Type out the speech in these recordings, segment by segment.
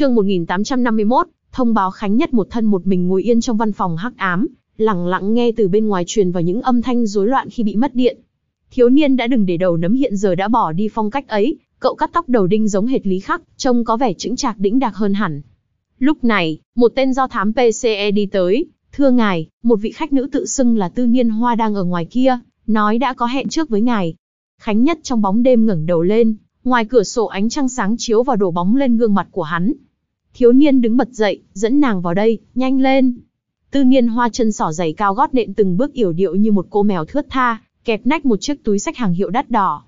Chương 1851, thông báo Khánh Nhất một thân một mình ngồi yên trong văn phòng hắc ám, lặng lặng nghe từ bên ngoài truyền vào những âm thanh rối loạn khi bị mất điện. Thiếu niên đã đừng để đầu nấm hiện giờ đã bỏ đi phong cách ấy, cậu cắt tóc đầu đinh giống hệt Lý Khắc, trông có vẻ chững chạc đĩnh đạc hơn hẳn. Lúc này, một tên do thám PCE đi tới, thưa ngài, một vị khách nữ tự xưng là Tư Nhiên Hoa đang ở ngoài kia, nói đã có hẹn trước với ngài. Khánh Nhất trong bóng đêm ngẩng đầu lên, ngoài cửa sổ ánh trăng sáng chiếu vào đổ bóng lên gương mặt của hắn, Thiếu niên đứng bật dậy, dẫn nàng vào đây, nhanh lên. Tư niên hoa chân sỏ giày cao gót nện từng bước yểu điệu như một cô mèo thướt tha, kẹp nách một chiếc túi sách hàng hiệu đắt đỏ.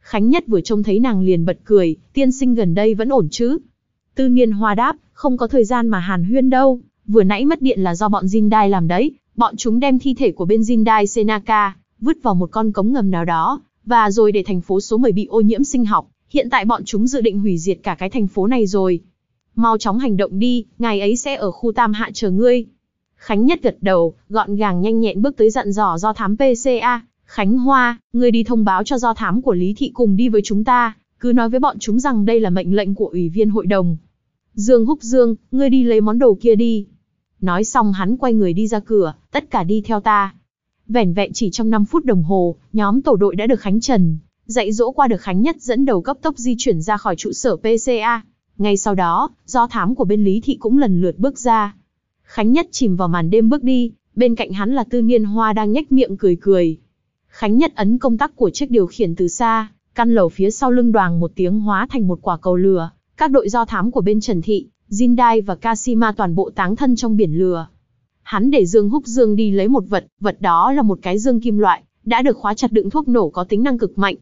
Khánh Nhất vừa trông thấy nàng liền bật cười, tiên sinh gần đây vẫn ổn chứ. Tư niên hoa đáp, không có thời gian mà hàn huyên đâu, vừa nãy mất điện là do bọn Jindai làm đấy, bọn chúng đem thi thể của bên Jindai Senaka, vứt vào một con cống ngầm nào đó, và rồi để thành phố số 10 bị ô nhiễm sinh học, hiện tại bọn chúng dự định hủy diệt cả cái thành phố này rồi mau chóng hành động đi, ngài ấy sẽ ở khu tam hạ chờ ngươi. Khánh Nhất gật đầu, gọn gàng nhanh nhẹn bước tới dặn dò do thám PCA, Khánh Hoa, ngươi đi thông báo cho do thám của Lý Thị cùng đi với chúng ta, cứ nói với bọn chúng rằng đây là mệnh lệnh của ủy viên hội đồng. Dương Húc Dương, ngươi đi lấy món đồ kia đi. Nói xong hắn quay người đi ra cửa, tất cả đi theo ta. Vẻn vẹn chỉ trong 5 phút đồng hồ, nhóm tổ đội đã được Khánh Trần, dạy dỗ qua được Khánh Nhất dẫn đầu cấp tốc di chuyển ra khỏi trụ sở PCA. Ngay sau đó, do thám của bên Lý Thị cũng lần lượt bước ra. Khánh Nhất chìm vào màn đêm bước đi, bên cạnh hắn là Tư Niên Hoa đang nhếch miệng cười cười. Khánh Nhất ấn công tắc của chiếc điều khiển từ xa, căn lầu phía sau lưng đoàn một tiếng hóa thành một quả cầu lửa. Các đội do thám của bên Trần Thị, Jindai và Kasima toàn bộ táng thân trong biển lửa. Hắn để Dương Húc Dương đi lấy một vật, vật đó là một cái dương kim loại, đã được khóa chặt đựng thuốc nổ có tính năng cực mạnh,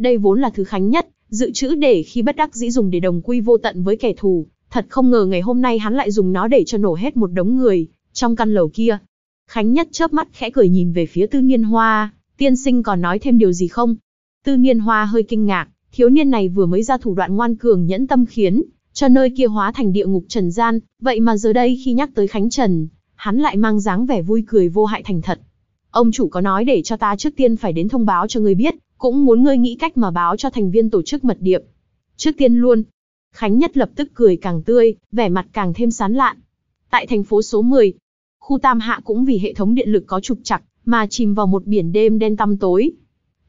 đây vốn là thứ khánh nhất, dự trữ để khi bất đắc dĩ dùng để đồng quy vô tận với kẻ thù, thật không ngờ ngày hôm nay hắn lại dùng nó để cho nổ hết một đống người trong căn lầu kia. Khánh nhất chớp mắt khẽ cười nhìn về phía Tư Nghiên Hoa, tiên sinh còn nói thêm điều gì không? Tư Nghiên Hoa hơi kinh ngạc, thiếu niên này vừa mới ra thủ đoạn ngoan cường nhẫn tâm khiến cho nơi kia hóa thành địa ngục trần gian, vậy mà giờ đây khi nhắc tới Khánh Trần, hắn lại mang dáng vẻ vui cười vô hại thành thật. Ông chủ có nói để cho ta trước tiên phải đến thông báo cho người biết, cũng muốn ngươi nghĩ cách mà báo cho thành viên tổ chức mật điệp. Trước tiên luôn. Khánh Nhất lập tức cười càng tươi, vẻ mặt càng thêm sán lạn. Tại thành phố số 10, khu Tam Hạ cũng vì hệ thống điện lực có trục chặt mà chìm vào một biển đêm đen tăm tối.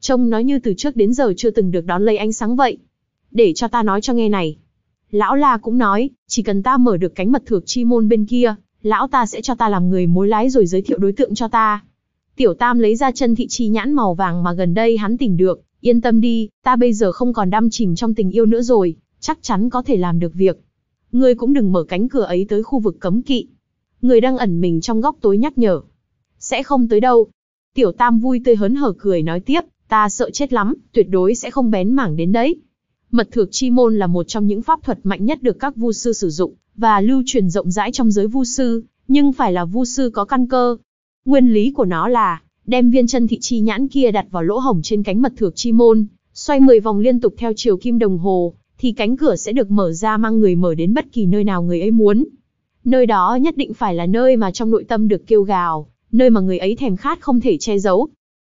Trông nói như từ trước đến giờ chưa từng được đón lấy ánh sáng vậy. Để cho ta nói cho nghe này. Lão La cũng nói, chỉ cần ta mở được cánh mật thược chi môn bên kia, lão ta sẽ cho ta làm người mối lái rồi giới thiệu đối tượng cho ta. Tiểu Tam lấy ra chân thị chi nhãn màu vàng mà gần đây hắn tìm được, yên tâm đi, ta bây giờ không còn đăm chìm trong tình yêu nữa rồi, chắc chắn có thể làm được việc. Ngươi cũng đừng mở cánh cửa ấy tới khu vực cấm kỵ. Người đang ẩn mình trong góc tối nhắc nhở. Sẽ không tới đâu. Tiểu Tam vui tươi hớn hở cười nói tiếp, ta sợ chết lắm, tuyệt đối sẽ không bén mảng đến đấy. Mật thược chi môn là một trong những pháp thuật mạnh nhất được các vu sư sử dụng và lưu truyền rộng rãi trong giới vu sư, nhưng phải là vu sư có căn cơ, Nguyên lý của nó là, đem viên chân thị chi nhãn kia đặt vào lỗ hổng trên cánh mật thược chi môn, xoay 10 vòng liên tục theo chiều kim đồng hồ, thì cánh cửa sẽ được mở ra mang người mở đến bất kỳ nơi nào người ấy muốn. Nơi đó nhất định phải là nơi mà trong nội tâm được kêu gào, nơi mà người ấy thèm khát không thể che giấu.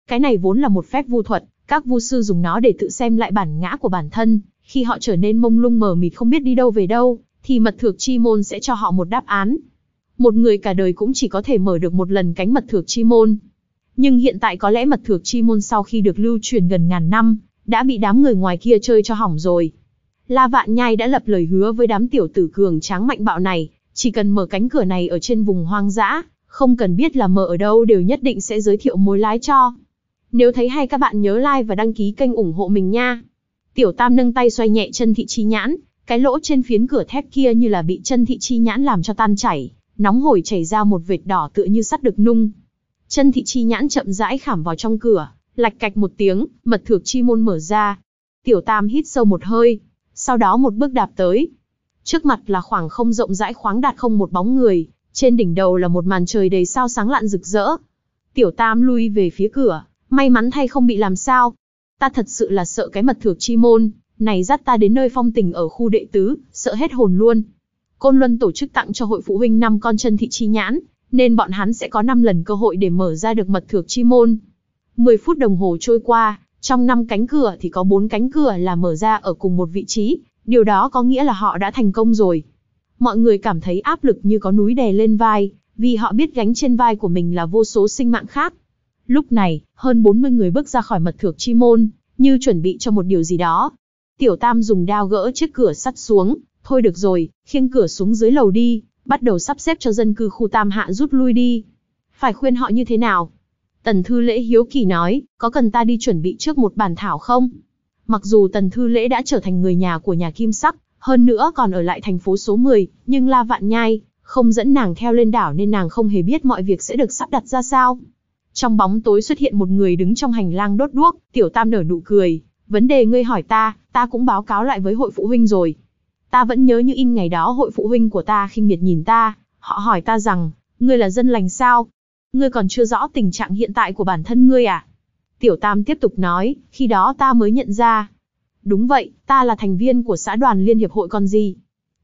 Cái này vốn là một phép vu thuật, các vu sư dùng nó để tự xem lại bản ngã của bản thân, khi họ trở nên mông lung mờ mịt không biết đi đâu về đâu, thì mật thược chi môn sẽ cho họ một đáp án, một người cả đời cũng chỉ có thể mở được một lần cánh mật thược chi môn. Nhưng hiện tại có lẽ mật thược chi môn sau khi được lưu truyền gần ngàn năm, đã bị đám người ngoài kia chơi cho hỏng rồi. La Vạn Nhai đã lập lời hứa với đám tiểu tử cường tráng mạnh bạo này, chỉ cần mở cánh cửa này ở trên vùng hoang dã, không cần biết là mở ở đâu đều nhất định sẽ giới thiệu mối lái cho. Nếu thấy hay các bạn nhớ like và đăng ký kênh ủng hộ mình nha. Tiểu Tam nâng tay xoay nhẹ chân thị chi nhãn, cái lỗ trên phiến cửa thép kia như là bị chân thị chi nhãn làm cho tan chảy, nóng hổi chảy ra một vệt đỏ tựa như sắt được nung. Chân thị chi nhãn chậm rãi khảm vào trong cửa, lạch cạch một tiếng, mật thược chi môn mở ra. Tiểu Tam hít sâu một hơi, sau đó một bước đạp tới. Trước mặt là khoảng không rộng rãi khoáng đạt không một bóng người, trên đỉnh đầu là một màn trời đầy sao sáng lạn rực rỡ. Tiểu Tam lui về phía cửa, may mắn thay không bị làm sao. Ta thật sự là sợ cái mật thược chi môn, này dắt ta đến nơi phong tình ở khu đệ tứ, sợ hết hồn luôn. Côn Luân tổ chức tặng cho hội phụ huynh 5 con chân thị chi nhãn, nên bọn hắn sẽ có 5 lần cơ hội để mở ra được mật thược chi môn. 10 phút đồng hồ trôi qua, trong 5 cánh cửa thì có 4 cánh cửa là mở ra ở cùng một vị trí, điều đó có nghĩa là họ đã thành công rồi. Mọi người cảm thấy áp lực như có núi đè lên vai, vì họ biết gánh trên vai của mình là vô số sinh mạng khác. Lúc này, hơn 40 người bước ra khỏi mật thược chi môn, như chuẩn bị cho một điều gì đó. Tiểu Tam dùng đao gỡ chiếc cửa sắt xuống, thôi được rồi, khiêng cửa xuống dưới lầu đi, bắt đầu sắp xếp cho dân cư khu Tam Hạ rút lui đi. Phải khuyên họ như thế nào? Tần Thư Lễ hiếu kỳ nói, có cần ta đi chuẩn bị trước một bản thảo không? Mặc dù Tần Thư Lễ đã trở thành người nhà của nhà Kim Sắc, hơn nữa còn ở lại thành phố số 10, nhưng La Vạn Nhai không dẫn nàng theo lên đảo nên nàng không hề biết mọi việc sẽ được sắp đặt ra sao. Trong bóng tối xuất hiện một người đứng trong hành lang đốt đuốc, Tiểu Tam nở nụ cười, "Vấn đề ngươi hỏi ta, ta cũng báo cáo lại với hội phụ huynh rồi, Ta vẫn nhớ như in ngày đó hội phụ huynh của ta khinh miệt nhìn ta, họ hỏi ta rằng, ngươi là dân lành sao? Ngươi còn chưa rõ tình trạng hiện tại của bản thân ngươi à? Tiểu Tam tiếp tục nói, khi đó ta mới nhận ra. Đúng vậy, ta là thành viên của xã đoàn Liên Hiệp hội con gì.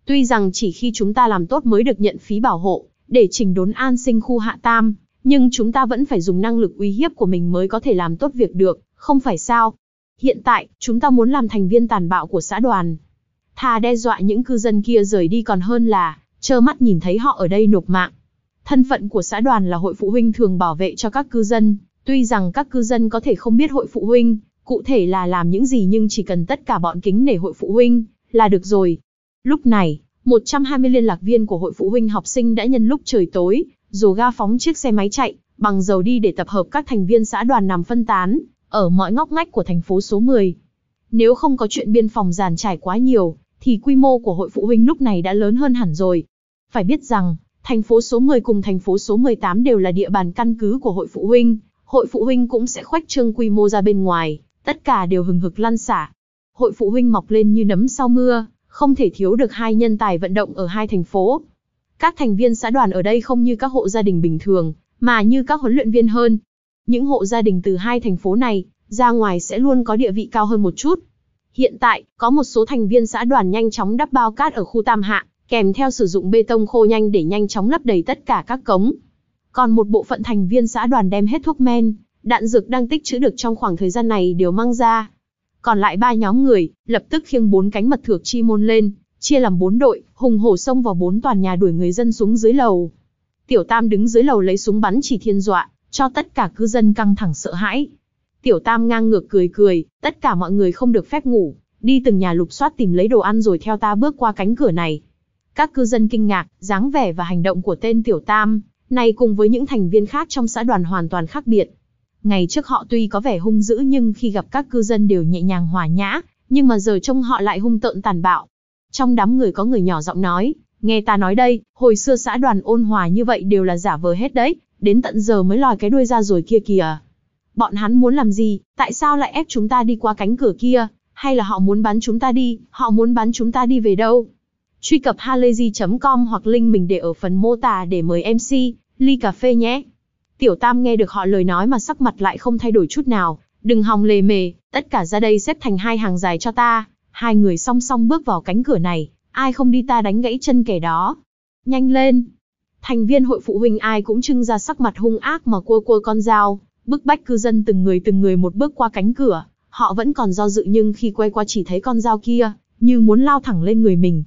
Tuy rằng chỉ khi chúng ta làm tốt mới được nhận phí bảo hộ, để chỉnh đốn an sinh khu hạ tam, nhưng chúng ta vẫn phải dùng năng lực uy hiếp của mình mới có thể làm tốt việc được, không phải sao? Hiện tại, chúng ta muốn làm thành viên tàn bạo của xã đoàn, thà đe dọa những cư dân kia rời đi còn hơn là trơ mắt nhìn thấy họ ở đây nộp mạng. Thân phận của xã đoàn là hội phụ huynh thường bảo vệ cho các cư dân, tuy rằng các cư dân có thể không biết hội phụ huynh, cụ thể là làm những gì nhưng chỉ cần tất cả bọn kính nể hội phụ huynh là được rồi. Lúc này, 120 liên lạc viên của hội phụ huynh học sinh đã nhân lúc trời tối, dù ga phóng chiếc xe máy chạy, bằng dầu đi để tập hợp các thành viên xã đoàn nằm phân tán, ở mọi ngóc ngách của thành phố số 10. Nếu không có chuyện biên phòng giàn trải quá nhiều, thì quy mô của hội phụ huynh lúc này đã lớn hơn hẳn rồi. Phải biết rằng, thành phố số 10 cùng thành phố số 18 đều là địa bàn căn cứ của hội phụ huynh, hội phụ huynh cũng sẽ khoách trương quy mô ra bên ngoài, tất cả đều hừng hực lan xả. Hội phụ huynh mọc lên như nấm sau mưa, không thể thiếu được hai nhân tài vận động ở hai thành phố. Các thành viên xã đoàn ở đây không như các hộ gia đình bình thường, mà như các huấn luyện viên hơn. Những hộ gia đình từ hai thành phố này, ra ngoài sẽ luôn có địa vị cao hơn một chút, Hiện tại, có một số thành viên xã đoàn nhanh chóng đắp bao cát ở khu Tam Hạ, kèm theo sử dụng bê tông khô nhanh để nhanh chóng lấp đầy tất cả các cống. Còn một bộ phận thành viên xã đoàn đem hết thuốc men, đạn dược đang tích trữ được trong khoảng thời gian này đều mang ra. Còn lại ba nhóm người, lập tức khiêng bốn cánh mật thược chi môn lên, chia làm bốn đội, hùng hổ xông vào bốn tòa nhà đuổi người dân xuống dưới lầu. Tiểu Tam đứng dưới lầu lấy súng bắn chỉ thiên dọa, cho tất cả cư dân căng thẳng sợ hãi. Tiểu Tam ngang ngược cười cười, tất cả mọi người không được phép ngủ, đi từng nhà lục soát tìm lấy đồ ăn rồi theo ta bước qua cánh cửa này. Các cư dân kinh ngạc, dáng vẻ và hành động của tên Tiểu Tam, này cùng với những thành viên khác trong xã đoàn hoàn toàn khác biệt. Ngày trước họ tuy có vẻ hung dữ nhưng khi gặp các cư dân đều nhẹ nhàng hòa nhã, nhưng mà giờ trông họ lại hung tợn tàn bạo. Trong đám người có người nhỏ giọng nói, nghe ta nói đây, hồi xưa xã đoàn ôn hòa như vậy đều là giả vờ hết đấy, đến tận giờ mới lòi cái đuôi ra rồi kia kìa. Bọn hắn muốn làm gì, tại sao lại ép chúng ta đi qua cánh cửa kia, hay là họ muốn bắn chúng ta đi, họ muốn bắn chúng ta đi về đâu? Truy cập halayzi.com hoặc link mình để ở phần mô tả để mời MC, ly cà phê nhé. Tiểu Tam nghe được họ lời nói mà sắc mặt lại không thay đổi chút nào, đừng hòng lề mề, tất cả ra đây xếp thành hai hàng dài cho ta. Hai người song song bước vào cánh cửa này, ai không đi ta đánh gãy chân kẻ đó. Nhanh lên! Thành viên hội phụ huynh ai cũng trưng ra sắc mặt hung ác mà cua cua con dao, bức bách cư dân từng người từng người một bước qua cánh cửa, họ vẫn còn do dự nhưng khi quay qua chỉ thấy con dao kia, như muốn lao thẳng lên người mình.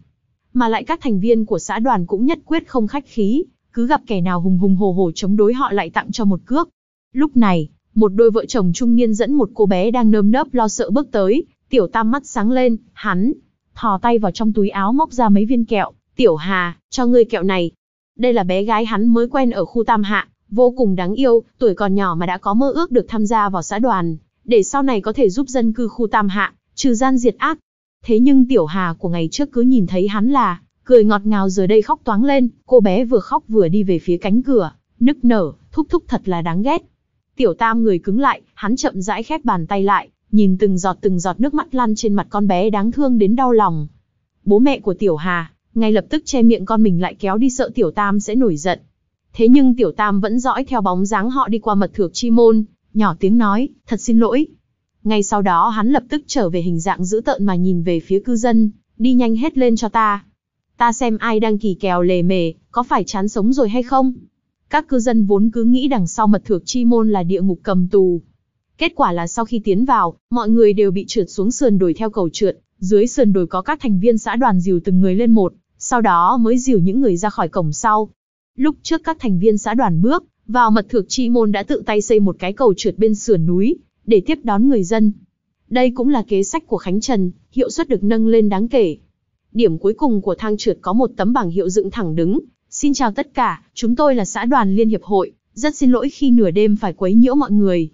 Mà lại các thành viên của xã đoàn cũng nhất quyết không khách khí, cứ gặp kẻ nào hùng hùng hồ hồ chống đối họ lại tặng cho một cước. Lúc này, một đôi vợ chồng trung niên dẫn một cô bé đang nơm nớp lo sợ bước tới, tiểu tam mắt sáng lên, hắn, thò tay vào trong túi áo móc ra mấy viên kẹo, tiểu hà, cho ngươi kẹo này. Đây là bé gái hắn mới quen ở khu Tam Hạ, Vô cùng đáng yêu, tuổi còn nhỏ mà đã có mơ ước được tham gia vào xã đoàn, để sau này có thể giúp dân cư khu Tam Hạ, trừ gian diệt ác. Thế nhưng Tiểu Hà của ngày trước cứ nhìn thấy hắn là, cười ngọt ngào giờ đây khóc toáng lên, cô bé vừa khóc vừa đi về phía cánh cửa, nức nở, thúc thúc thật là đáng ghét. Tiểu Tam người cứng lại, hắn chậm rãi khép bàn tay lại, nhìn từng giọt từng giọt nước mắt lăn trên mặt con bé đáng thương đến đau lòng. Bố mẹ của Tiểu Hà, ngay lập tức che miệng con mình lại kéo đi sợ Tiểu Tam sẽ nổi giận, Thế nhưng Tiểu Tam vẫn dõi theo bóng dáng họ đi qua mật thược chi môn, nhỏ tiếng nói, thật xin lỗi. Ngay sau đó hắn lập tức trở về hình dạng dữ tợn mà nhìn về phía cư dân, đi nhanh hết lên cho ta. Ta xem ai đang kỳ kèo lề mề, có phải chán sống rồi hay không? Các cư dân vốn cứ nghĩ đằng sau mật thược chi môn là địa ngục cầm tù. Kết quả là sau khi tiến vào, mọi người đều bị trượt xuống sườn đồi theo cầu trượt, dưới sườn đồi có các thành viên xã đoàn dìu từng người lên một, sau đó mới dìu những người ra khỏi cổng sau, Lúc trước các thành viên xã đoàn bước vào mật thược chi môn đã tự tay xây một cái cầu trượt bên sườn núi để tiếp đón người dân. Đây cũng là kế sách của Khánh Trần, hiệu suất được nâng lên đáng kể. Điểm cuối cùng của thang trượt có một tấm bảng hiệu dựng thẳng đứng. Xin chào tất cả, chúng tôi là xã đoàn Liên Hiệp Hội, rất xin lỗi khi nửa đêm phải quấy nhiễu mọi người.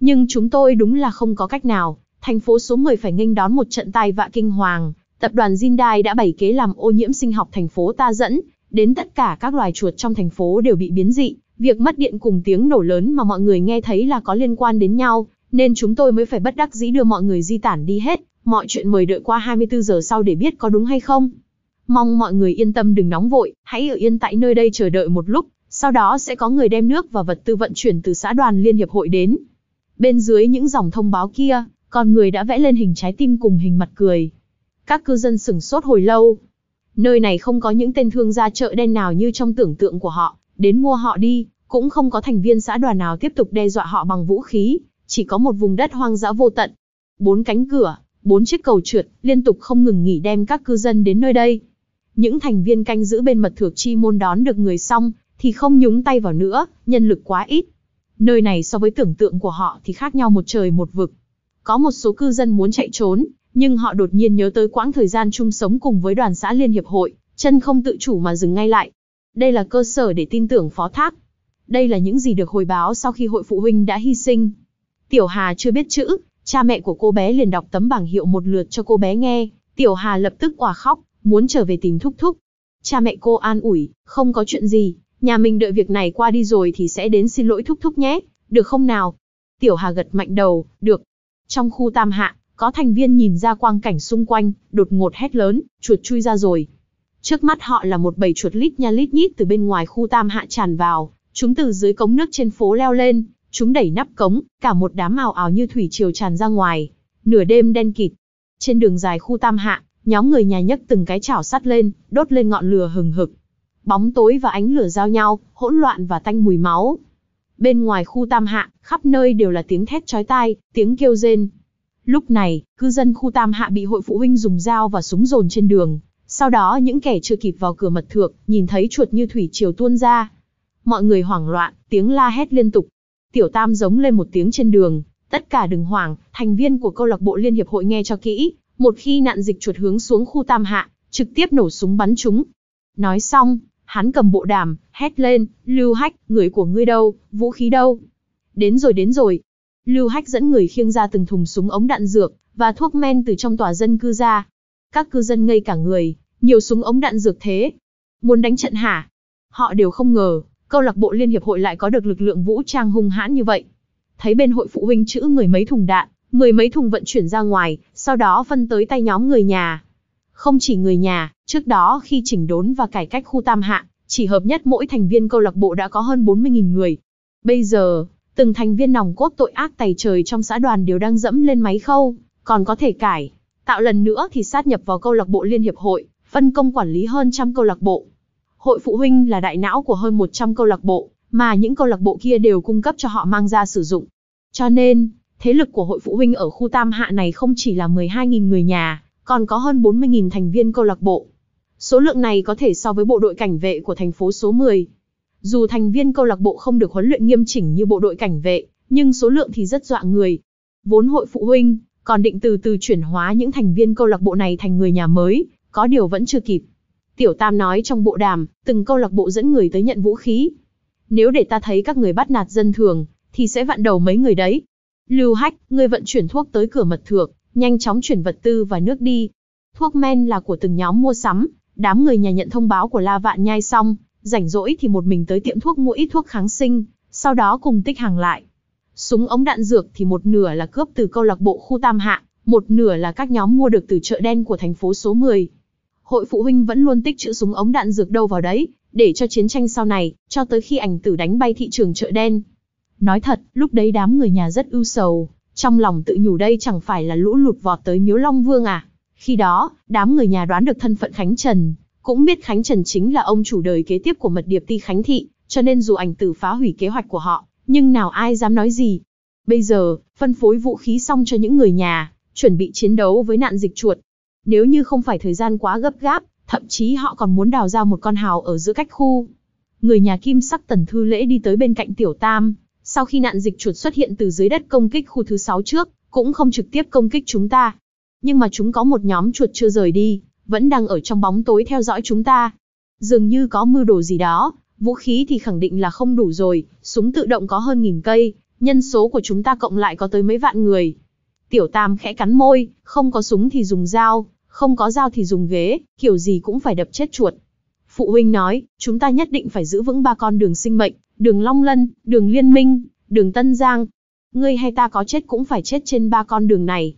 Nhưng chúng tôi đúng là không có cách nào, thành phố số 10 phải nghênh đón một trận tai vạ kinh hoàng. Tập đoàn Jindai đã bày kế làm ô nhiễm sinh học thành phố ta dẫn, đến tất cả các loài chuột trong thành phố đều bị biến dị, việc mất điện cùng tiếng nổ lớn mà mọi người nghe thấy là có liên quan đến nhau, nên chúng tôi mới phải bất đắc dĩ đưa mọi người di tản đi hết, mọi chuyện mời đợi qua 24 giờ sau để biết có đúng hay không. Mong mọi người yên tâm đừng nóng vội, hãy ở yên tại nơi đây chờ đợi một lúc, sau đó sẽ có người đem nước và vật tư vận chuyển từ xã đoàn Liên Hiệp Hội đến. Bên dưới những dòng thông báo kia, con người đã vẽ lên hình trái tim cùng hình mặt cười. Các cư dân sửng sốt hồi lâu, Nơi này không có những tên thương gia chợ đen nào như trong tưởng tượng của họ, đến mua họ đi, cũng không có thành viên xã đoàn nào tiếp tục đe dọa họ bằng vũ khí, chỉ có một vùng đất hoang dã vô tận. Bốn cánh cửa, bốn chiếc cầu trượt, liên tục không ngừng nghỉ đem các cư dân đến nơi đây. Những thành viên canh giữ bên mật thược chi môn đón được người xong, thì không nhúng tay vào nữa, nhân lực quá ít. Nơi này so với tưởng tượng của họ thì khác nhau một trời một vực. Có một số cư dân muốn chạy trốn, nhưng họ đột nhiên nhớ tới quãng thời gian chung sống cùng với đoàn xã Liên Hiệp Hội, chân không tự chủ mà dừng ngay lại. Đây là cơ sở để tin tưởng phó thác. Đây là những gì được hồi báo sau khi hội phụ huynh đã hy sinh. Tiểu Hà chưa biết chữ, cha mẹ của cô bé liền đọc tấm bảng hiệu một lượt cho cô bé nghe. Tiểu Hà lập tức quả khóc, muốn trở về tìm thúc thúc. Cha mẹ cô an ủi, không có chuyện gì, nhà mình đợi việc này qua đi rồi thì sẽ đến xin lỗi thúc thúc nhé, được không nào? Tiểu Hà gật mạnh đầu, được. Trong khu tam hạ, có thành viên nhìn ra quang cảnh xung quanh, đột ngột hét lớn, chuột chui ra rồi. Trước mắt họ là một bầy chuột lít nha lít nhít từ bên ngoài khu tam hạ tràn vào, chúng từ dưới cống nước trên phố leo lên, chúng đẩy nắp cống, cả một đám ảo ảo như thủy triều tràn ra ngoài. Nửa đêm đen kịt. Trên đường dài khu tam hạ, nhóm người nhà nhấc từng cái chảo sắt lên, đốt lên ngọn lửa hừng hực. Bóng tối và ánh lửa giao nhau, hỗn loạn và tanh mùi máu. Bên ngoài khu tam hạ, khắp nơi đều là tiếng thét chói tai, tiếng kêu rên. Lúc này, cư dân khu Tam Hạ bị hội phụ huynh dùng dao và súng dồn trên đường. Sau đó những kẻ chưa kịp vào cửa mật thượng, nhìn thấy chuột như thủy triều tuôn ra. Mọi người hoảng loạn, tiếng la hét liên tục. Tiểu Tam giống lên một tiếng trên đường. Tất cả đừng hoảng, thành viên của câu lạc bộ Liên Hiệp Hội nghe cho kỹ. Một khi nạn dịch chuột hướng xuống khu Tam Hạ, trực tiếp nổ súng bắn chúng. Nói xong, hắn cầm bộ đàm, hét lên, lưu hách, người của ngươi đâu, vũ khí đâu. Đến rồi đến rồi, Lưu Hách dẫn người khiêng ra từng thùng súng ống đạn dược và thuốc men từ trong tòa dân cư ra. Các cư dân ngây cả người, nhiều súng ống đạn dược thế. Muốn đánh trận hả? Họ đều không ngờ, câu lạc bộ Liên Hiệp hội lại có được lực lượng vũ trang hung hãn như vậy. Thấy bên hội phụ huynh chữ người mấy thùng đạn, mười mấy thùng vận chuyển ra ngoài, sau đó phân tới tay nhóm người nhà. Không chỉ người nhà, trước đó khi chỉnh đốn và cải cách khu Tam Hạ, chỉ hợp nhất mỗi thành viên câu lạc bộ đã có hơn 40.000 người. Bây giờ, từng thành viên nòng cốt tội ác tày trời trong xã đoàn đều đang dẫm lên máy khâu, còn có thể cải, tạo lần nữa thì sát nhập vào câu lạc bộ liên hiệp hội, phân công quản lý hơn trăm câu lạc bộ. Hội phụ huynh là đại não của hơn 100 câu lạc bộ, mà những câu lạc bộ kia đều cung cấp cho họ mang ra sử dụng. Cho nên, thế lực của hội phụ huynh ở khu Tam Hạ này không chỉ là 12.000 người nhà, còn có hơn 40.000 thành viên câu lạc bộ. Số lượng này có thể so với bộ đội cảnh vệ của thành phố số 10, dù thành viên câu lạc bộ không được huấn luyện nghiêm chỉnh như bộ đội cảnh vệ, nhưng số lượng thì rất dọa người. Vốn hội phụ huynh còn định từ từ chuyển hóa những thành viên câu lạc bộ này thành người nhà mới, có điều vẫn chưa kịp. Tiểu Tam nói trong bộ đàm, từng câu lạc bộ dẫn người tới nhận vũ khí. Nếu để ta thấy các người bắt nạt dân thường, thì sẽ vặn đầu mấy người đấy. Lưu Hách, ngươi vận chuyển thuốc tới cửa mật thược, nhanh chóng chuyển vật tư và nước đi. Thuốc men là của từng nhóm mua sắm, đám người nhà nhận thông báo của La Vạn Nhai xong, rảnh rỗi thì một mình tới tiệm thuốc mua ít thuốc kháng sinh, sau đó cùng tích hàng lại. Súng ống đạn dược thì một nửa là cướp từ câu lạc bộ khu Tam Hạ, một nửa là các nhóm mua được từ chợ đen của thành phố số 10. Hội phụ huynh vẫn luôn tích trữ súng ống đạn dược đâu vào đấy, để cho chiến tranh sau này, cho tới khi ảnh tử đánh bay thị trường chợ đen. Nói thật, lúc đấy đám người nhà rất ưu sầu, trong lòng tự nhủ đây chẳng phải là lũ lụt vọt tới miếu Long Vương à. Khi đó, đám người nhà đoán được thân phận Khánh Trần, cũng biết Khánh Trần chính là ông chủ đời kế tiếp của mật điệp ti Khánh Thị, cho nên dù ảnh tử phá hủy kế hoạch của họ, nhưng nào ai dám nói gì. Bây giờ, phân phối vũ khí xong cho những người nhà, chuẩn bị chiến đấu với nạn dịch chuột. Nếu như không phải thời gian quá gấp gáp, thậm chí họ còn muốn đào ra một con hào ở giữa cách khu. Người nhà kim sắc tần thư lễ đi tới bên cạnh tiểu tam, sau khi nạn dịch chuột xuất hiện từ dưới đất công kích khu thứ 6 trước, cũng không trực tiếp công kích chúng ta. Nhưng mà chúng có một nhóm chuột chưa rời đi, vẫn đang ở trong bóng tối theo dõi chúng ta. Dường như có mưu đồ gì đó, vũ khí thì khẳng định là không đủ rồi, súng tự động có hơn nghìn cây, nhân số của chúng ta cộng lại có tới mấy vạn người. Tiểu Tam khẽ cắn môi, không có súng thì dùng dao, không có dao thì dùng ghế, kiểu gì cũng phải đập chết chuột. Phụ huynh nói, chúng ta nhất định phải giữ vững ba con đường sinh mệnh, đường Long Lân, đường Liên Minh, đường Tân Giang. Ngươi hay ta có chết cũng phải chết trên ba con đường này.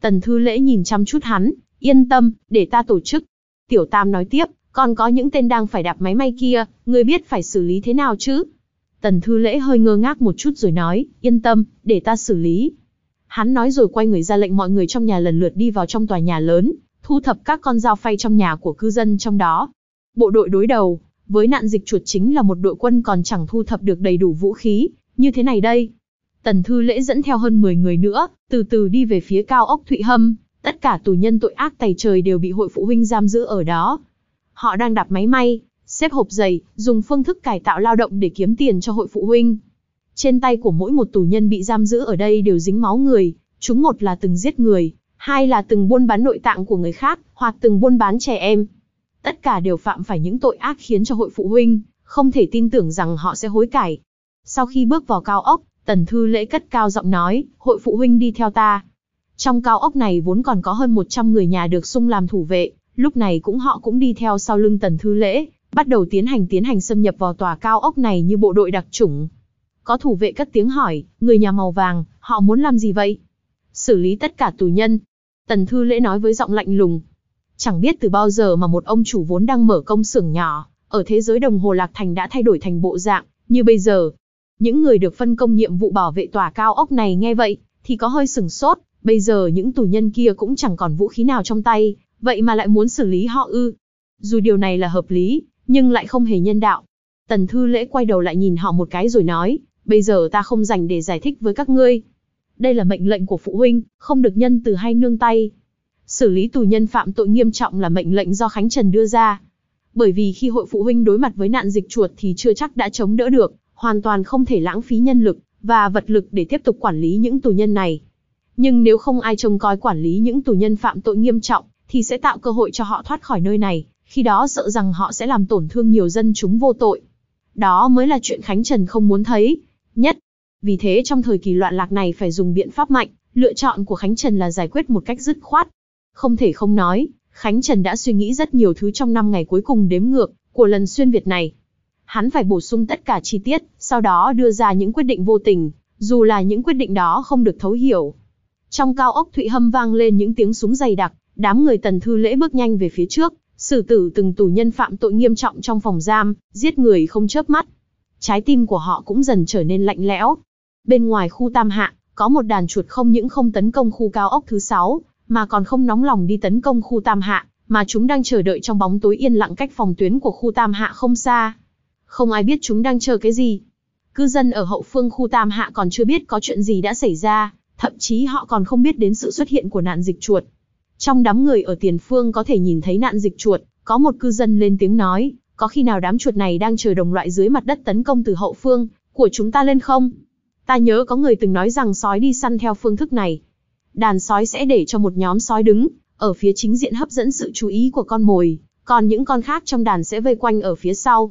Tần Thư Lễ nhìn chăm chút hắn, Yên tâm, để ta tổ chức. Tiểu Tam nói tiếp, còn có những tên đang phải đạp máy may kia, ngươi biết phải xử lý thế nào chứ? Tần Thư Lễ hơi ngơ ngác một chút rồi nói, yên tâm, để ta xử lý. Hắn nói rồi quay người ra lệnh mọi người trong nhà lần lượt đi vào trong tòa nhà lớn, thu thập các con dao phay trong nhà của cư dân trong đó. Bộ đội đối đầu, với nạn dịch chuột chính là một đội quân còn chẳng thu thập được đầy đủ vũ khí, như thế này đây. Tần Thư Lễ dẫn theo hơn 10 người nữa, từ từ đi về phía cao ốc Thụy Hâm, Tất cả tù nhân tội ác tày trời đều bị hội phụ huynh giam giữ ở đó. Họ đang đạp máy may, xếp hộp giày, dùng phương thức cải tạo lao động để kiếm tiền cho hội phụ huynh. Trên tay của mỗi một tù nhân bị giam giữ ở đây đều dính máu người, chúng một là từng giết người, hai là từng buôn bán nội tạng của người khác, hoặc từng buôn bán trẻ em. Tất cả đều phạm phải những tội ác khiến cho hội phụ huynh, không thể tin tưởng rằng họ sẽ hối cải. Sau khi bước vào cao ốc, Tần Thư Lễ cất cao giọng nói, hội phụ huynh đi theo ta, trong cao ốc này vốn còn có hơn 100 người nhà được sung làm thủ vệ, lúc này cũng họ cũng đi theo sau lưng Tần Thư Lễ, bắt đầu tiến hành tiến hành xâm nhập vào tòa cao ốc này như bộ đội đặc chủng. Có thủ vệ cất tiếng hỏi, người nhà màu vàng, họ muốn làm gì vậy? Xử lý tất cả tù nhân. Tần Thư Lễ nói với giọng lạnh lùng. Chẳng biết từ bao giờ mà một ông chủ vốn đang mở công xưởng nhỏ, ở thế giới đồng hồ Lạc Thành đã thay đổi thành bộ dạng, như bây giờ. Những người được phân công nhiệm vụ bảo vệ tòa cao ốc này nghe vậy, thì có hơi sửng sốt, Bây giờ những tù nhân kia cũng chẳng còn vũ khí nào trong tay, vậy mà lại muốn xử lý họ ư. Dù điều này là hợp lý, nhưng lại không hề nhân đạo. Tần Thư Lễ quay đầu lại nhìn họ một cái rồi nói, bây giờ ta không dành để giải thích với các ngươi. Đây là mệnh lệnh của phụ huynh, không được nhân từ hay nương tay. Xử lý tù nhân phạm tội nghiêm trọng là mệnh lệnh do Khánh Trần đưa ra. Bởi vì khi hội phụ huynh đối mặt với nạn dịch chuột thì chưa chắc đã chống đỡ được, hoàn toàn không thể lãng phí nhân lực và vật lực để tiếp tục quản lý những tù nhân này. Nhưng nếu không ai trông coi quản lý những tù nhân phạm tội nghiêm trọng, thì sẽ tạo cơ hội cho họ thoát khỏi nơi này, khi đó sợ rằng họ sẽ làm tổn thương nhiều dân chúng vô tội. Đó mới là chuyện Khánh Trần không muốn thấy. Nhất, vì thế trong thời kỳ loạn lạc này phải dùng biện pháp mạnh, lựa chọn của Khánh Trần là giải quyết một cách dứt khoát. Không thể không nói, Khánh Trần đã suy nghĩ rất nhiều thứ trong năm ngày cuối cùng đếm ngược của lần xuyên Việt này. Hắn phải bổ sung tất cả chi tiết, sau đó đưa ra những quyết định vô tình, dù là những quyết định đó không được thấu hiểu. Trong cao ốc Thụy Hâm vang lên những tiếng súng dày đặc, đám người Tần Thư Lễ bước nhanh về phía trước, xử tử từng tù nhân phạm tội nghiêm trọng trong phòng giam, giết người không chớp mắt. Trái tim của họ cũng dần trở nên lạnh lẽo. Bên ngoài khu Tam Hạ, có một đàn chuột không những không tấn công khu cao ốc thứ sáu mà còn không nóng lòng đi tấn công khu Tam Hạ, mà chúng đang chờ đợi trong bóng tối yên lặng cách phòng tuyến của khu Tam Hạ không xa. Không ai biết chúng đang chờ cái gì. Cư dân ở hậu phương khu Tam Hạ còn chưa biết có chuyện gì đã xảy ra, thậm chí họ còn không biết đến sự xuất hiện của nạn dịch chuột. Trong đám người ở tiền phương có thể nhìn thấy nạn dịch chuột, có một cư dân lên tiếng nói, có khi nào đám chuột này đang chờ đồng loại dưới mặt đất tấn công từ hậu phương, của chúng ta lên không? Ta nhớ có người từng nói rằng sói đi săn theo phương thức này. Đàn sói sẽ để cho một nhóm sói đứng, ở phía chính diện hấp dẫn sự chú ý của con mồi, còn những con khác trong đàn sẽ vây quanh ở phía sau.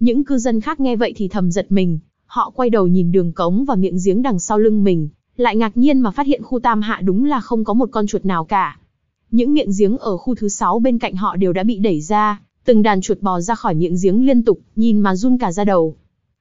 Những cư dân khác nghe vậy thì thầm giật mình, họ quay đầu nhìn đường cống và miệng giếng đằng sau lưng mình, lại ngạc nhiên mà phát hiện khu Tam Hạ đúng là không có một con chuột nào cả. Những miệng giếng ở khu thứ sáu bên cạnh họ đều đã bị đẩy ra, từng đàn chuột bò ra khỏi miệng giếng liên tục, nhìn mà run cả ra đầu.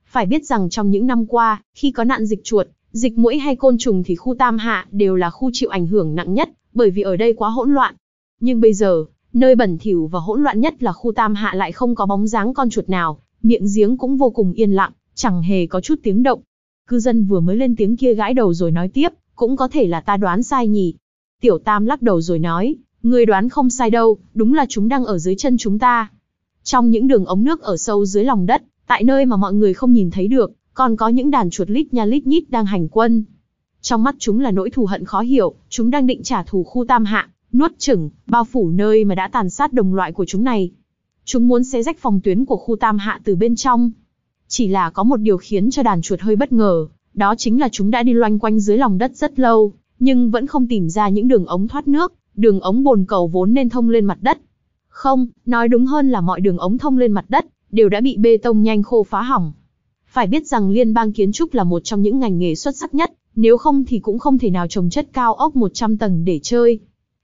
Phải biết rằng trong những năm qua, khi có nạn dịch chuột, dịch mũi hay côn trùng thì khu Tam Hạ đều là khu chịu ảnh hưởng nặng nhất, bởi vì ở đây quá hỗn loạn. Nhưng bây giờ, nơi bẩn thỉu và hỗn loạn nhất là khu Tam Hạ lại không có bóng dáng con chuột nào, miệng giếng cũng vô cùng yên lặng, chẳng hề có chút tiếng động. Cư dân vừa mới lên tiếng kia gãi đầu rồi nói tiếp, cũng có thể là ta đoán sai nhỉ. Tiểu Tam lắc đầu rồi nói, người đoán không sai đâu, đúng là chúng đang ở dưới chân chúng ta. Trong những đường ống nước ở sâu dưới lòng đất, tại nơi mà mọi người không nhìn thấy được, còn có những đàn chuột lít nha lít nhít đang hành quân. Trong mắt chúng là nỗi thù hận khó hiểu, chúng đang định trả thù khu Tam Hạ, nuốt chửng, bao phủ nơi mà đã tàn sát đồng loại của chúng này. Chúng muốn xé rách phòng tuyến của khu Tam Hạ từ bên trong. Chỉ là có một điều khiến cho đàn chuột hơi bất ngờ, đó chính là chúng đã đi loanh quanh dưới lòng đất rất lâu, nhưng vẫn không tìm ra những đường ống thoát nước, đường ống bồn cầu vốn nên thông lên mặt đất. Không, nói đúng hơn là mọi đường ống thông lên mặt đất, đều đã bị bê tông nhanh khô phá hỏng. Phải biết rằng liên bang kiến trúc là một trong những ngành nghề xuất sắc nhất, nếu không thì cũng không thể nào trồng chất cao ốc 100 tầng để chơi.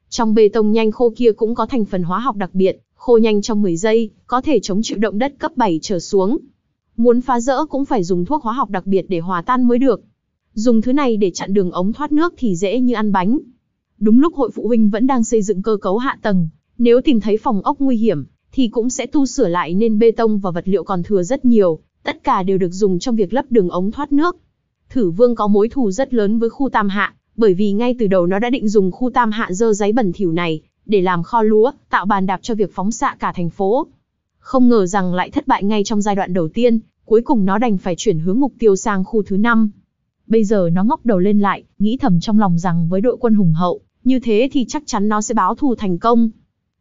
Trong bê tông nhanh khô kia cũng có thành phần hóa học đặc biệt, khô nhanh trong 10 giây, có thể chống chịu động đất cấp 7 trở xuống. Muốn phá rỡ cũng phải dùng thuốc hóa học đặc biệt để hòa tan mới được. Dùng thứ này để chặn đường ống thoát nước thì dễ như ăn bánh. Đúng lúc hội phụ huynh vẫn đang xây dựng cơ cấu hạ tầng, nếu tìm thấy phòng ốc nguy hiểm, thì cũng sẽ tu sửa lại nên bê tông và vật liệu còn thừa rất nhiều, tất cả đều được dùng trong việc lấp đường ống thoát nước. Thử Vương có mối thù rất lớn với khu Tam Hạ, bởi vì ngay từ đầu nó đã định dùng khu Tam Hạ dơ giấy bẩn thỉu này để làm kho lúa, tạo bàn đạp cho việc phóng xạ cả thành phố không ngờ rằng lại thất bại ngay trong giai đoạn đầu tiên, cuối cùng nó đành phải chuyển hướng mục tiêu sang khu thứ năm. Bây giờ nó ngóc đầu lên lại, nghĩ thầm trong lòng rằng với đội quân hùng hậu, như thế thì chắc chắn nó sẽ báo thù thành công.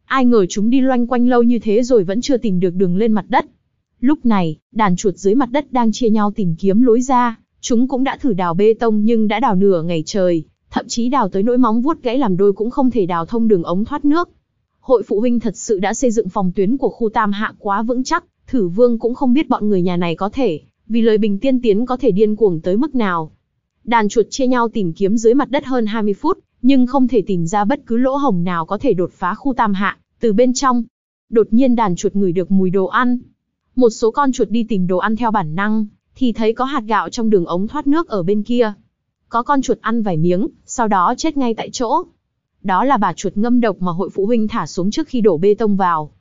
Ai ngờ chúng đi loanh quanh lâu như thế rồi vẫn chưa tìm được đường lên mặt đất. Lúc này, đàn chuột dưới mặt đất đang chia nhau tìm kiếm lối ra, chúng cũng đã thử đào bê tông nhưng đã đào nửa ngày trời, thậm chí đào tới nỗi móng vuốt gãy làm đôi cũng không thể đào thông đường ống thoát nước hội phụ huynh thật sự đã xây dựng phòng tuyến của khu Tam Hạ quá vững chắc, thử vương cũng không biết bọn người nhà này có thể, vì lời bình tiên tiến có thể điên cuồng tới mức nào. Đàn chuột chia nhau tìm kiếm dưới mặt đất hơn 20 phút, nhưng không thể tìm ra bất cứ lỗ hổng nào có thể đột phá khu Tam Hạ, từ bên trong. Đột nhiên đàn chuột ngửi được mùi đồ ăn. Một số con chuột đi tìm đồ ăn theo bản năng, thì thấy có hạt gạo trong đường ống thoát nước ở bên kia. Có con chuột ăn vài miếng, sau đó chết ngay tại chỗ. Đó là bà chuột ngâm độc mà hội phụ huynh thả xuống trước khi đổ bê tông vào.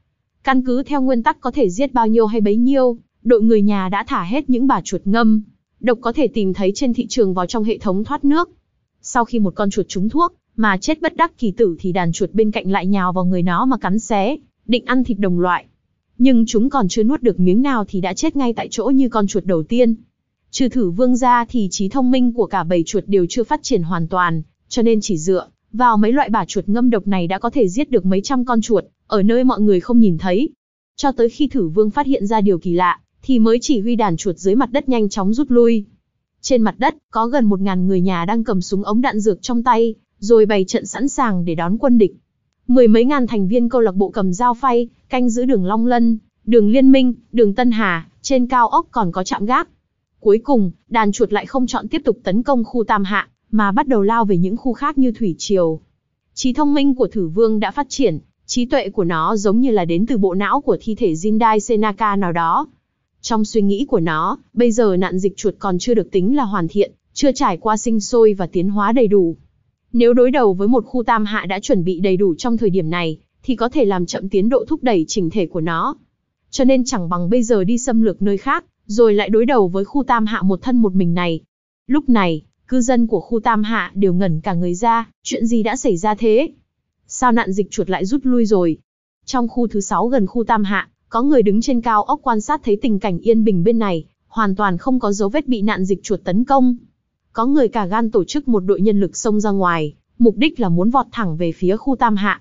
Căn cứ theo nguyên tắc có thể giết bao nhiêu hay bấy nhiêu, đội người nhà đã thả hết những bà chuột ngâm. Độc có thể tìm thấy trên thị trường vào trong hệ thống thoát nước. Sau khi một con chuột trúng thuốc, mà chết bất đắc kỳ tử thì đàn chuột bên cạnh lại nhào vào người nó mà cắn xé, định ăn thịt đồng loại. Nhưng chúng còn chưa nuốt được miếng nào thì đã chết ngay tại chỗ như con chuột đầu tiên. Trừ thử vương ra thì trí thông minh của cả bầy chuột đều chưa phát triển hoàn toàn, cho nên chỉ dựa vào mấy loại bả chuột ngâm độc này đã có thể giết được mấy trăm con chuột, ở nơi mọi người không nhìn thấy. Cho tới khi thử vương phát hiện ra điều kỳ lạ, thì mới chỉ huy đàn chuột dưới mặt đất nhanh chóng rút lui. Trên mặt đất, có gần một ngàn người nhà đang cầm súng ống đạn dược trong tay, rồi bày trận sẵn sàng để đón quân địch. Mười mấy ngàn thành viên câu lạc bộ cầm dao phay, canh giữ đường Long Lân, đường Liên Minh, đường Tân Hà, trên cao ốc còn có trạm gác. Cuối cùng, đàn chuột lại không chọn tiếp tục tấn công khu Tam Hạ, mà bắt đầu lao về những khu khác như thủy triều. Trí thông minh của thử vương đã phát triển, trí tuệ của nó giống như là đến từ bộ não của thi thể Jindai Senaka nào đó. Trong suy nghĩ của nó, bây giờ nạn dịch chuột còn chưa được tính là hoàn thiện, chưa trải qua sinh sôi và tiến hóa đầy đủ. Nếu đối đầu với một khu tam hạ đã chuẩn bị đầy đủ trong thời điểm này, thì có thể làm chậm tiến độ thúc đẩy chỉnh thể của nó. Cho nên chẳng bằng bây giờ đi xâm lược nơi khác, rồi lại đối đầu với khu tam hạ một thân một mình này. Lúc này, cư dân của khu Tam Hạ đều ngẩn cả người ra, chuyện gì đã xảy ra thế? Sao nạn dịch chuột lại rút lui rồi? Trong khu thứ 6 gần khu Tam Hạ, có người đứng trên cao ốc quan sát thấy tình cảnh yên bình bên này, hoàn toàn không có dấu vết bị nạn dịch chuột tấn công. Có người cả gan tổ chức một đội nhân lực xông ra ngoài, mục đích là muốn vọt thẳng về phía khu Tam Hạ.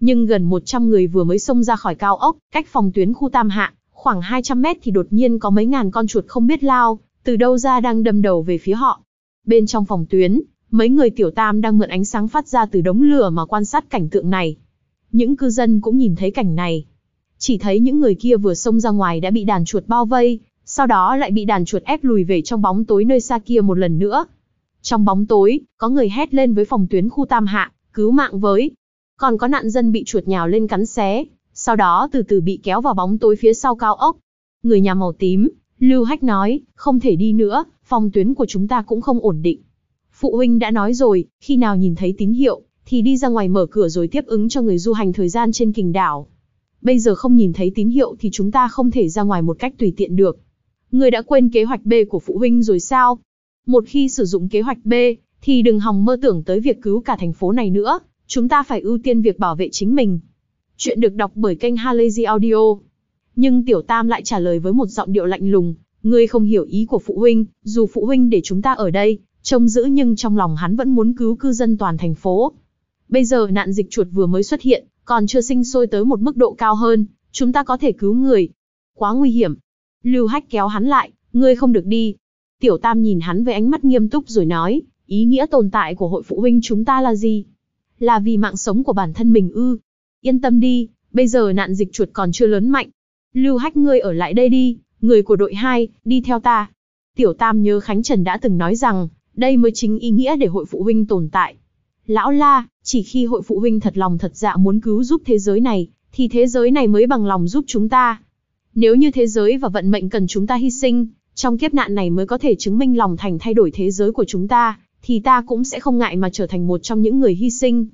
Nhưng gần 100 người vừa mới xông ra khỏi cao ốc, cách phòng tuyến khu Tam Hạ, khoảng 200 mét thì đột nhiên có mấy ngàn con chuột không biết lao, từ đâu ra đang đâm đầu về phía họ, bên trong phòng tuyến, mấy người tiểu tam đang mượn ánh sáng phát ra từ đống lửa mà quan sát cảnh tượng này. Những cư dân cũng nhìn thấy cảnh này. Chỉ thấy những người kia vừa xông ra ngoài đã bị đàn chuột bao vây, sau đó lại bị đàn chuột ép lùi về trong bóng tối nơi xa kia một lần nữa. Trong bóng tối, có người hét lên với phòng tuyến khu tam hạ, cứu mạng với. Còn có nạn dân bị chuột nhào lên cắn xé, sau đó từ từ bị kéo vào bóng tối phía sau cao ốc. Người nhà màu tím, Lưu Hách nói, không thể đi nữa, phòng tuyến của chúng ta cũng không ổn định. Phụ huynh đã nói rồi, khi nào nhìn thấy tín hiệu, thì đi ra ngoài mở cửa rồi tiếp ứng cho người du hành thời gian trên kình đảo. Bây giờ không nhìn thấy tín hiệu thì chúng ta không thể ra ngoài một cách tùy tiện được. Người đã quên kế hoạch B của phụ huynh rồi sao? Một khi sử dụng kế hoạch B, thì đừng hòng mơ tưởng tới việc cứu cả thành phố này nữa, chúng ta phải ưu tiên việc bảo vệ chính mình. Chuyện được đọc bởi kênh Halazy Audio. Nhưng Tiểu Tam lại trả lời với một giọng điệu lạnh lùng, Ngươi không hiểu ý của phụ huynh, dù phụ huynh để chúng ta ở đây, trông giữ nhưng trong lòng hắn vẫn muốn cứu cư dân toàn thành phố. Bây giờ nạn dịch chuột vừa mới xuất hiện, còn chưa sinh sôi tới một mức độ cao hơn, chúng ta có thể cứu người. Quá nguy hiểm. Lưu Hách kéo hắn lại, ngươi không được đi. Tiểu Tam nhìn hắn với ánh mắt nghiêm túc rồi nói, ý nghĩa tồn tại của hội phụ huynh chúng ta là gì? Là vì mạng sống của bản thân mình ư? Yên tâm đi, bây giờ nạn dịch chuột còn chưa lớn mạnh. Lưu Hách ngươi ở lại đây đi, người của đội 2, đi theo ta. Tiểu Tam nhớ Khánh Trần đã từng nói rằng, đây mới chính ý nghĩa để hội phụ huynh tồn tại. Lão La, chỉ khi hội phụ huynh thật lòng thật dạ muốn cứu giúp thế giới này, thì thế giới này mới bằng lòng giúp chúng ta. Nếu như thế giới và vận mệnh cần chúng ta hy sinh, trong kiếp nạn này mới có thể chứng minh lòng thành thay đổi thế giới của chúng ta, thì ta cũng sẽ không ngại mà trở thành một trong những người hy sinh.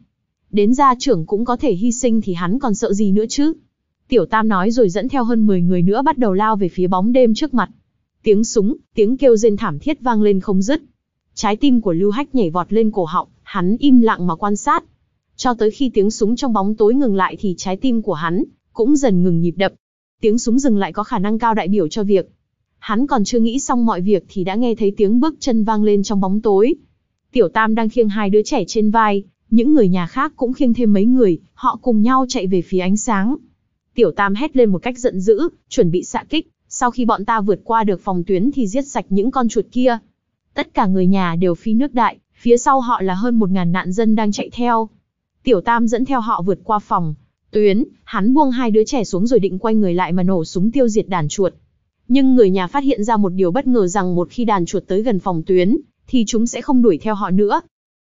Đến gia trưởng cũng có thể hy sinh thì hắn còn sợ gì nữa chứ? Tiểu Tam nói rồi dẫn theo hơn 10 người nữa bắt đầu lao về phía bóng đêm trước mặt. Tiếng súng, tiếng kêu rên thảm thiết vang lên không dứt. Trái tim của Lưu Hách nhảy vọt lên cổ họng, hắn im lặng mà quan sát. Cho tới khi tiếng súng trong bóng tối ngừng lại thì trái tim của hắn cũng dần ngừng nhịp đập. Tiếng súng dừng lại có khả năng cao đại biểu cho việc. Hắn còn chưa nghĩ xong mọi việc thì đã nghe thấy tiếng bước chân vang lên trong bóng tối. Tiểu Tam đang khiêng hai đứa trẻ trên vai, những người nhà khác cũng khiêng thêm mấy người, họ cùng nhau chạy về phía ánh sáng. Tiểu Tam hét lên một cách giận dữ, chuẩn bị xạ kích, sau khi bọn ta vượt qua được phòng tuyến thì giết sạch những con chuột kia. Tất cả người nhà đều phi nước đại, phía sau họ là hơn một ngàn nạn dân đang chạy theo. Tiểu Tam dẫn theo họ vượt qua phòng, tuyến, hắn buông hai đứa trẻ xuống rồi định quay người lại mà nổ súng tiêu diệt đàn chuột. Nhưng người nhà phát hiện ra một điều bất ngờ rằng một khi đàn chuột tới gần phòng tuyến, thì chúng sẽ không đuổi theo họ nữa.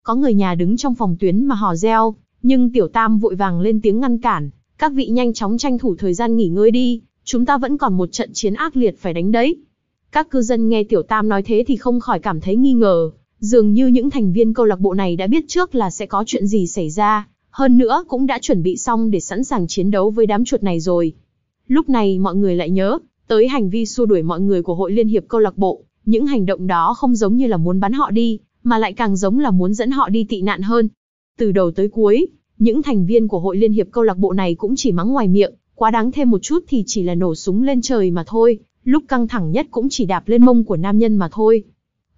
Có người nhà đứng trong phòng tuyến mà hò reo, nhưng Tiểu Tam vội vàng lên tiếng ngăn cản, các vị nhanh chóng tranh thủ thời gian nghỉ ngơi đi, chúng ta vẫn còn một trận chiến ác liệt phải đánh đấy. Các cư dân nghe Tiểu Tam nói thế thì không khỏi cảm thấy nghi ngờ, dường như những thành viên câu lạc bộ này đã biết trước là sẽ có chuyện gì xảy ra, hơn nữa cũng đã chuẩn bị xong để sẵn sàng chiến đấu với đám chuột này rồi. Lúc này mọi người lại nhớ, tới hành vi xua đuổi mọi người của hội liên hiệp câu lạc bộ, những hành động đó không giống như là muốn bắn họ đi, mà lại càng giống là muốn dẫn họ đi tị nạn hơn. Từ đầu tới cuối, những thành viên của hội liên hiệp câu lạc bộ này cũng chỉ mắng ngoài miệng, quá đáng thêm một chút thì chỉ là nổ súng lên trời mà thôi, lúc căng thẳng nhất cũng chỉ đạp lên mông của nam nhân mà thôi.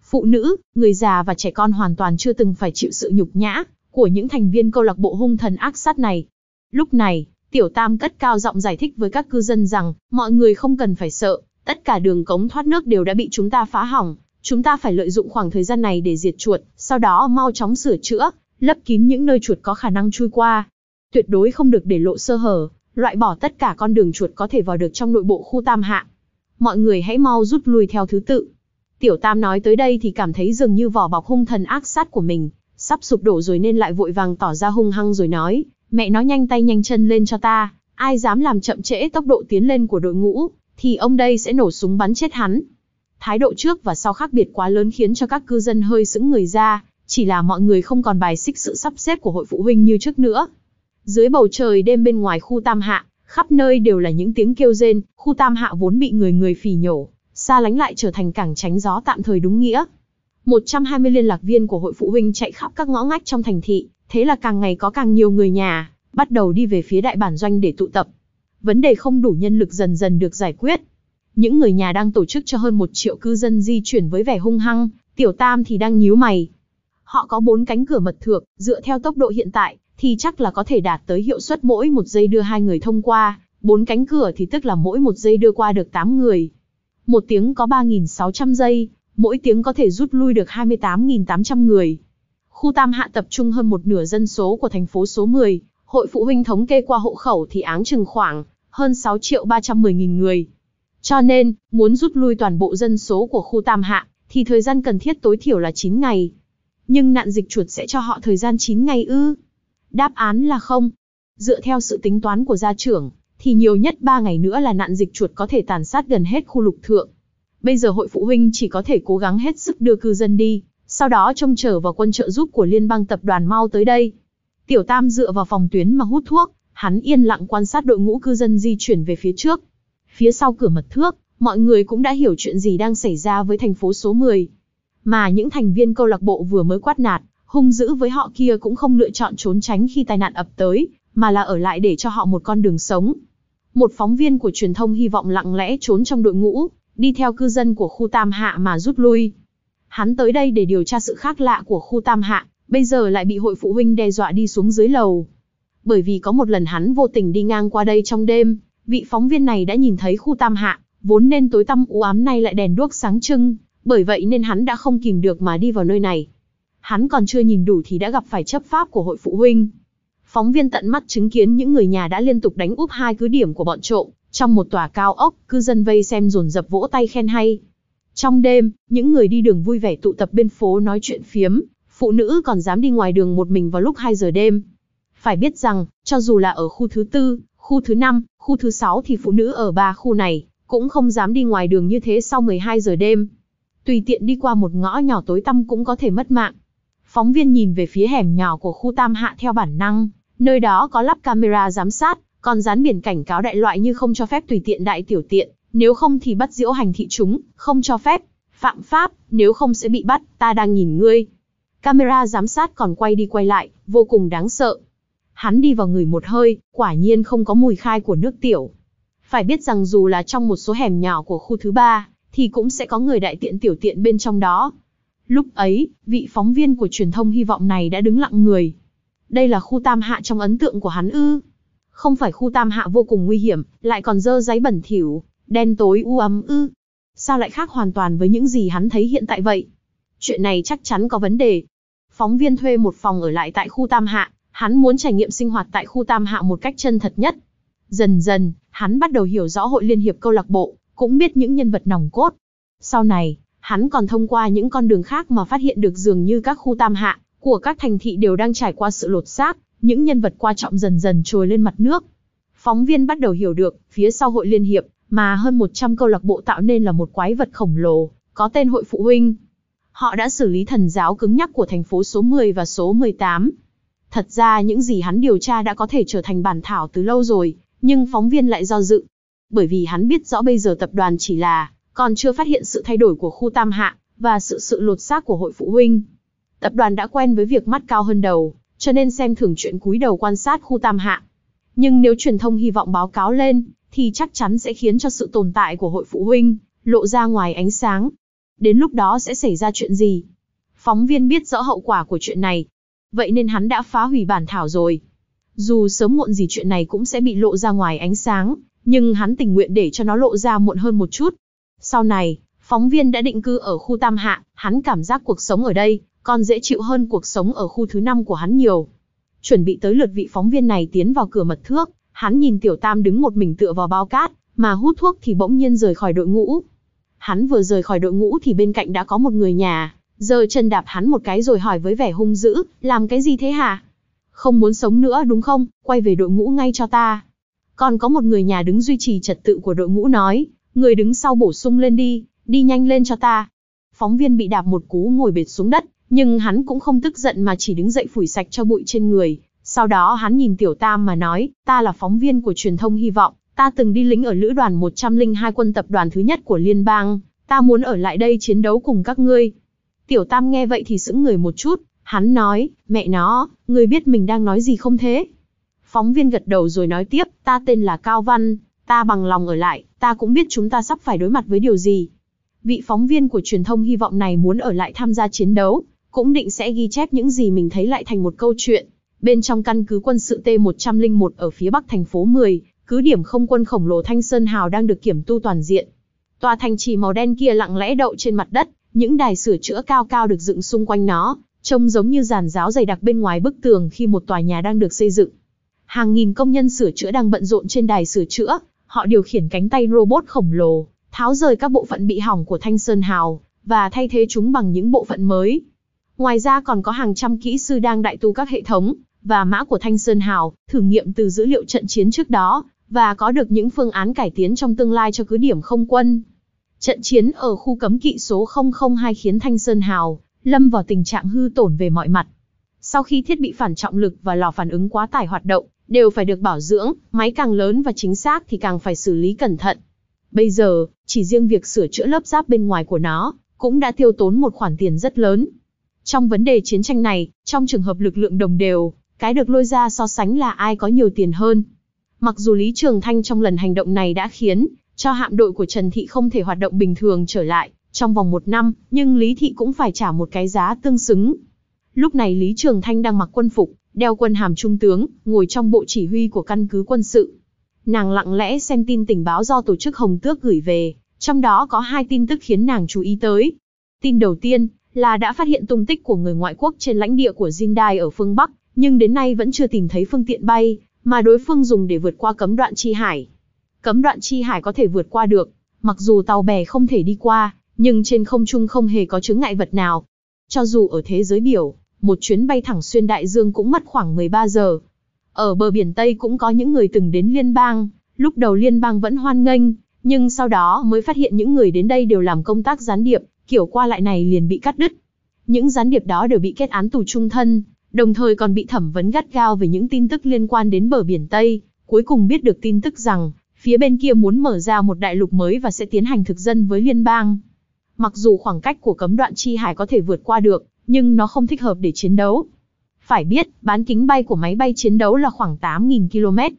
Phụ nữ, người già và trẻ con hoàn toàn chưa từng phải chịu sự nhục nhã của những thành viên câu lạc bộ hung thần ác sát này. Lúc này, Tiểu Tam cất cao giọng giải thích với các cư dân rằng, mọi người không cần phải sợ, tất cả đường cống thoát nước đều đã bị chúng ta phá hỏng, chúng ta phải lợi dụng khoảng thời gian này để diệt chuột, sau đó mau chóng sửa chữa, lấp kín những nơi chuột có khả năng chui qua. Tuyệt đối không được để lộ sơ hở, loại bỏ tất cả con đường chuột có thể vào được trong nội bộ khu tam hạ. Mọi người hãy mau rút lui theo thứ tự. Tiểu Tam nói tới đây thì cảm thấy dường như vỏ bọc hung thần ác sát của mình sắp sụp đổ rồi nên lại vội vàng tỏ ra hung hăng rồi nói, mẹ nó nhanh tay nhanh chân lên cho ta, ai dám làm chậm trễ tốc độ tiến lên của đội ngũ, thì ông đây sẽ nổ súng bắn chết hắn. Thái độ trước và sau khác biệt quá lớn khiến cho các cư dân hơi sững người ra, chỉ là mọi người không còn bài xích sự sắp xếp của hội phụ huynh như trước nữa. Dưới bầu trời đêm bên ngoài khu Tam Hạ, khắp nơi đều là những tiếng kêu rên, khu Tam Hạ vốn bị người người phỉ nhổ, xa lánh lại trở thành cảng tránh gió tạm thời đúng nghĩa. 120 liên lạc viên của hội phụ huynh chạy khắp các ngõ ngách trong thành thị, thế là càng ngày có càng nhiều người nhà, bắt đầu đi về phía đại bản doanh để tụ tập. Vấn đề không đủ nhân lực dần dần được giải quyết. Những người nhà đang tổ chức cho hơn một triệu cư dân di chuyển với vẻ hung hăng, tiểu tam thì đang nhíu mày, Họ có bốn cánh cửa mật thược, dựa theo tốc độ hiện tại, thì chắc là có thể đạt tới hiệu suất mỗi một giây đưa hai người thông qua, bốn cánh cửa thì tức là mỗi một giây đưa qua được 8 người. Một tiếng có 3.600 giây, mỗi tiếng có thể rút lui được 28.800 người. Khu Tam Hạ tập trung hơn một nửa dân số của thành phố số 10, hội phụ huynh thống kê qua hộ khẩu thì áng chừng khoảng hơn 6 triệu 310 nghìn người. Cho nên, muốn rút lui toàn bộ dân số của khu Tam Hạ, thì thời gian cần thiết tối thiểu là 9 ngày, nhưng nạn dịch chuột sẽ cho họ thời gian 9 ngày ư? Đáp án là không. Dựa theo sự tính toán của gia trưởng, thì nhiều nhất 3 ngày nữa là nạn dịch chuột có thể tàn sát gần hết khu lục thượng. Bây giờ hội phụ huynh chỉ có thể cố gắng hết sức đưa cư dân đi, sau đó trông chờ vào quân trợ giúp của liên bang tập đoàn mau tới đây. Tiểu Tam dựa vào phòng tuyến mà hút thuốc, hắn yên lặng quan sát đội ngũ cư dân di chuyển về phía trước. Phía sau cửa mật thước, mọi người cũng đã hiểu chuyện gì đang xảy ra với thành phố số 10 mà những thành viên câu lạc bộ vừa mới quát nạt, hung dữ với họ kia cũng không lựa chọn trốn tránh khi tai nạn ập tới, mà là ở lại để cho họ một con đường sống. Một phóng viên của truyền thông hy vọng lặng lẽ trốn trong đội ngũ, đi theo cư dân của khu Tam Hạ mà rút lui. Hắn tới đây để điều tra sự khác lạ của khu Tam Hạ, bây giờ lại bị hội phụ huynh đe dọa đi xuống dưới lầu. Bởi vì có một lần hắn vô tình đi ngang qua đây trong đêm, vị phóng viên này đã nhìn thấy khu Tam Hạ, vốn nên tối tăm u ám nay lại đèn đuốc sáng trưng, bởi vậy nên hắn đã không kìm được mà đi vào nơi này. Hắn còn chưa nhìn đủ thì đã gặp phải chấp pháp của hội phụ huynh. Phóng viên tận mắt chứng kiến những người nhà đã liên tục đánh úp hai cứ điểm của bọn trộm, trong một tòa cao ốc, cư dân vây xem dồn dập vỗ tay khen hay. Trong đêm, những người đi đường vui vẻ tụ tập bên phố nói chuyện phiếm, phụ nữ còn dám đi ngoài đường một mình vào lúc 2 giờ đêm. Phải biết rằng, cho dù là ở khu thứ tư, khu thứ năm, khu thứ sáu thì phụ nữ ở ba khu này cũng không dám đi ngoài đường như thế sau 12 giờ đêm tùy tiện đi qua một ngõ nhỏ tối tăm cũng có thể mất mạng. Phóng viên nhìn về phía hẻm nhỏ của khu Tam Hạ theo bản năng, nơi đó có lắp camera giám sát, còn dán biển cảnh cáo đại loại như không cho phép tùy tiện đại tiểu tiện, nếu không thì bắt diễu hành thị chúng, không cho phép, phạm pháp, nếu không sẽ bị bắt, ta đang nhìn ngươi. Camera giám sát còn quay đi quay lại, vô cùng đáng sợ. Hắn đi vào người một hơi, quả nhiên không có mùi khai của nước tiểu. Phải biết rằng dù là trong một số hẻm nhỏ của khu thứ ba, thì cũng sẽ có người đại tiện tiểu tiện bên trong đó. Lúc ấy, vị phóng viên của truyền thông hy vọng này đã đứng lặng người. Đây là khu tam hạ trong ấn tượng của hắn ư. Không phải khu tam hạ vô cùng nguy hiểm, lại còn dơ giấy bẩn thỉu, đen tối u ấm ư. Sao lại khác hoàn toàn với những gì hắn thấy hiện tại vậy? Chuyện này chắc chắn có vấn đề. Phóng viên thuê một phòng ở lại tại khu tam hạ, hắn muốn trải nghiệm sinh hoạt tại khu tam hạ một cách chân thật nhất. Dần dần, hắn bắt đầu hiểu rõ hội liên hiệp câu lạc bộ, cũng biết những nhân vật nòng cốt. Sau này, hắn còn thông qua những con đường khác mà phát hiện được dường như các khu tam hạ của các thành thị đều đang trải qua sự lột xác, những nhân vật quan trọng dần dần trồi lên mặt nước. Phóng viên bắt đầu hiểu được, phía sau hội liên hiệp, mà hơn 100 câu lạc bộ tạo nên là một quái vật khổng lồ, có tên hội phụ huynh. Họ đã xử lý thần giáo cứng nhắc của thành phố số 10 và số 18. Thật ra những gì hắn điều tra đã có thể trở thành bản thảo từ lâu rồi, nhưng phóng viên lại do dự, bởi vì hắn biết rõ bây giờ tập đoàn chỉ là còn chưa phát hiện sự thay đổi của khu tam hạ và sự sự lột xác của hội phụ huynh. Tập đoàn đã quen với việc mắt cao hơn đầu, cho nên xem thường chuyện cúi đầu quan sát khu tam hạ. Nhưng nếu truyền thông hy vọng báo cáo lên, thì chắc chắn sẽ khiến cho sự tồn tại của hội phụ huynh lộ ra ngoài ánh sáng. Đến lúc đó sẽ xảy ra chuyện gì? Phóng viên biết rõ hậu quả của chuyện này. Vậy nên hắn đã phá hủy bản thảo rồi. Dù sớm muộn gì chuyện này cũng sẽ bị lộ ra ngoài ánh sáng, nhưng hắn tình nguyện để cho nó lộ ra muộn hơn một chút. Sau này, phóng viên đã định cư ở khu Tam Hạ, hắn cảm giác cuộc sống ở đây còn dễ chịu hơn cuộc sống ở khu thứ năm của hắn nhiều. Chuẩn bị tới lượt vị phóng viên này tiến vào cửa mật thước, hắn nhìn Tiểu Tam đứng một mình tựa vào bao cát, mà hút thuốc thì bỗng nhiên rời khỏi đội ngũ. Hắn vừa rời khỏi đội ngũ thì bên cạnh đã có một người nhà, giờ chân đạp hắn một cái rồi hỏi với vẻ hung dữ, làm cái gì thế hả? Không muốn sống nữa đúng không, quay về đội ngũ ngay cho ta. Còn có một người nhà đứng duy trì trật tự của đội ngũ nói, người đứng sau bổ sung lên đi, đi nhanh lên cho ta. Phóng viên bị đạp một cú ngồi bệt xuống đất, nhưng hắn cũng không tức giận mà chỉ đứng dậy phủi sạch cho bụi trên người. Sau đó hắn nhìn Tiểu Tam mà nói, ta là phóng viên của truyền thông hy vọng, ta từng đi lính ở lữ đoàn 102 quân tập đoàn thứ nhất của liên bang, ta muốn ở lại đây chiến đấu cùng các ngươi. Tiểu Tam nghe vậy thì sững người một chút, hắn nói, mẹ nó, ngươi biết mình đang nói gì không thế? Phóng viên gật đầu rồi nói tiếp, ta tên là Cao Văn, ta bằng lòng ở lại, ta cũng biết chúng ta sắp phải đối mặt với điều gì. Vị phóng viên của truyền thông hy vọng này muốn ở lại tham gia chiến đấu, cũng định sẽ ghi chép những gì mình thấy lại thành một câu chuyện. Bên trong căn cứ quân sự T-101 ở phía bắc thành phố 10, cứ điểm không quân khổng lồ Thanh Sơn Hào đang được kiểm tu toàn diện. Tòa thành trì màu đen kia lặng lẽ đậu trên mặt đất, những đài sửa chữa cao cao được dựng xung quanh nó, trông giống như giàn giáo dày đặc bên ngoài bức tường khi một tòa nhà đang được xây dựng. Hàng nghìn công nhân sửa chữa đang bận rộn trên đài sửa chữa, họ điều khiển cánh tay robot khổng lồ, tháo rời các bộ phận bị hỏng của Thanh Sơn Hào và thay thế chúng bằng những bộ phận mới. Ngoài ra còn có hàng trăm kỹ sư đang đại tu các hệ thống và mã của Thanh Sơn Hào, thử nghiệm từ dữ liệu trận chiến trước đó và có được những phương án cải tiến trong tương lai cho cứ điểm không quân. Trận chiến ở khu cấm kỵ số 002 khiến Thanh Sơn Hào lâm vào tình trạng hư tổn về mọi mặt. Sau khi thiết bị phản trọng lực và lò phản ứng quá tải hoạt động, đều phải được bảo dưỡng, máy càng lớn và chính xác thì càng phải xử lý cẩn thận. Bây giờ, chỉ riêng việc sửa chữa lớp giáp bên ngoài của nó, cũng đã tiêu tốn một khoản tiền rất lớn. Trong vấn đề chiến tranh này, trong trường hợp lực lượng đồng đều, cái được lôi ra so sánh là ai có nhiều tiền hơn. Mặc dù Lý Trường Thanh trong lần hành động này đã khiến cho hạm đội của Trần Thị không thể hoạt động bình thường trở lại trong vòng một năm, nhưng Lý Thị cũng phải trả một cái giá tương xứng. Lúc này Lý Trường Thanh đang mặc quân phục, đeo quân hàm trung tướng, ngồi trong bộ chỉ huy của căn cứ quân sự. Nàng lặng lẽ xem tin tình báo do tổ chức Hồng Tước gửi về, trong đó có hai tin tức khiến nàng chú ý tới. Tin đầu tiên là đã phát hiện tung tích của người ngoại quốc trên lãnh địa của Jindai ở phương Bắc, nhưng đến nay vẫn chưa tìm thấy phương tiện bay mà đối phương dùng để vượt qua cấm đoạn chi hải. Cấm đoạn chi hải có thể vượt qua được, mặc dù tàu bè không thể đi qua, nhưng trên không trung không hề có chứng ngại vật nào. Cho dù ở thế giới biểu, một chuyến bay thẳng xuyên đại dương cũng mất khoảng 13 giờ. Ở bờ biển Tây cũng có những người từng đến liên bang, lúc đầu liên bang vẫn hoan nghênh, nhưng sau đó mới phát hiện những người đến đây đều làm công tác gián điệp, kiểu qua lại này liền bị cắt đứt. Những gián điệp đó đều bị kết án tù trung thân, đồng thời còn bị thẩm vấn gắt gao về những tin tức liên quan đến bờ biển Tây, cuối cùng biết được tin tức rằng phía bên kia muốn mở ra một đại lục mới và sẽ tiến hành thực dân với liên bang. Mặc dù khoảng cách của cấm đoạn chi hải có thể vượt qua được, nhưng nó không thích hợp để chiến đấu. Phải biết, bán kính bay của máy bay chiến đấu là khoảng 8.000 km.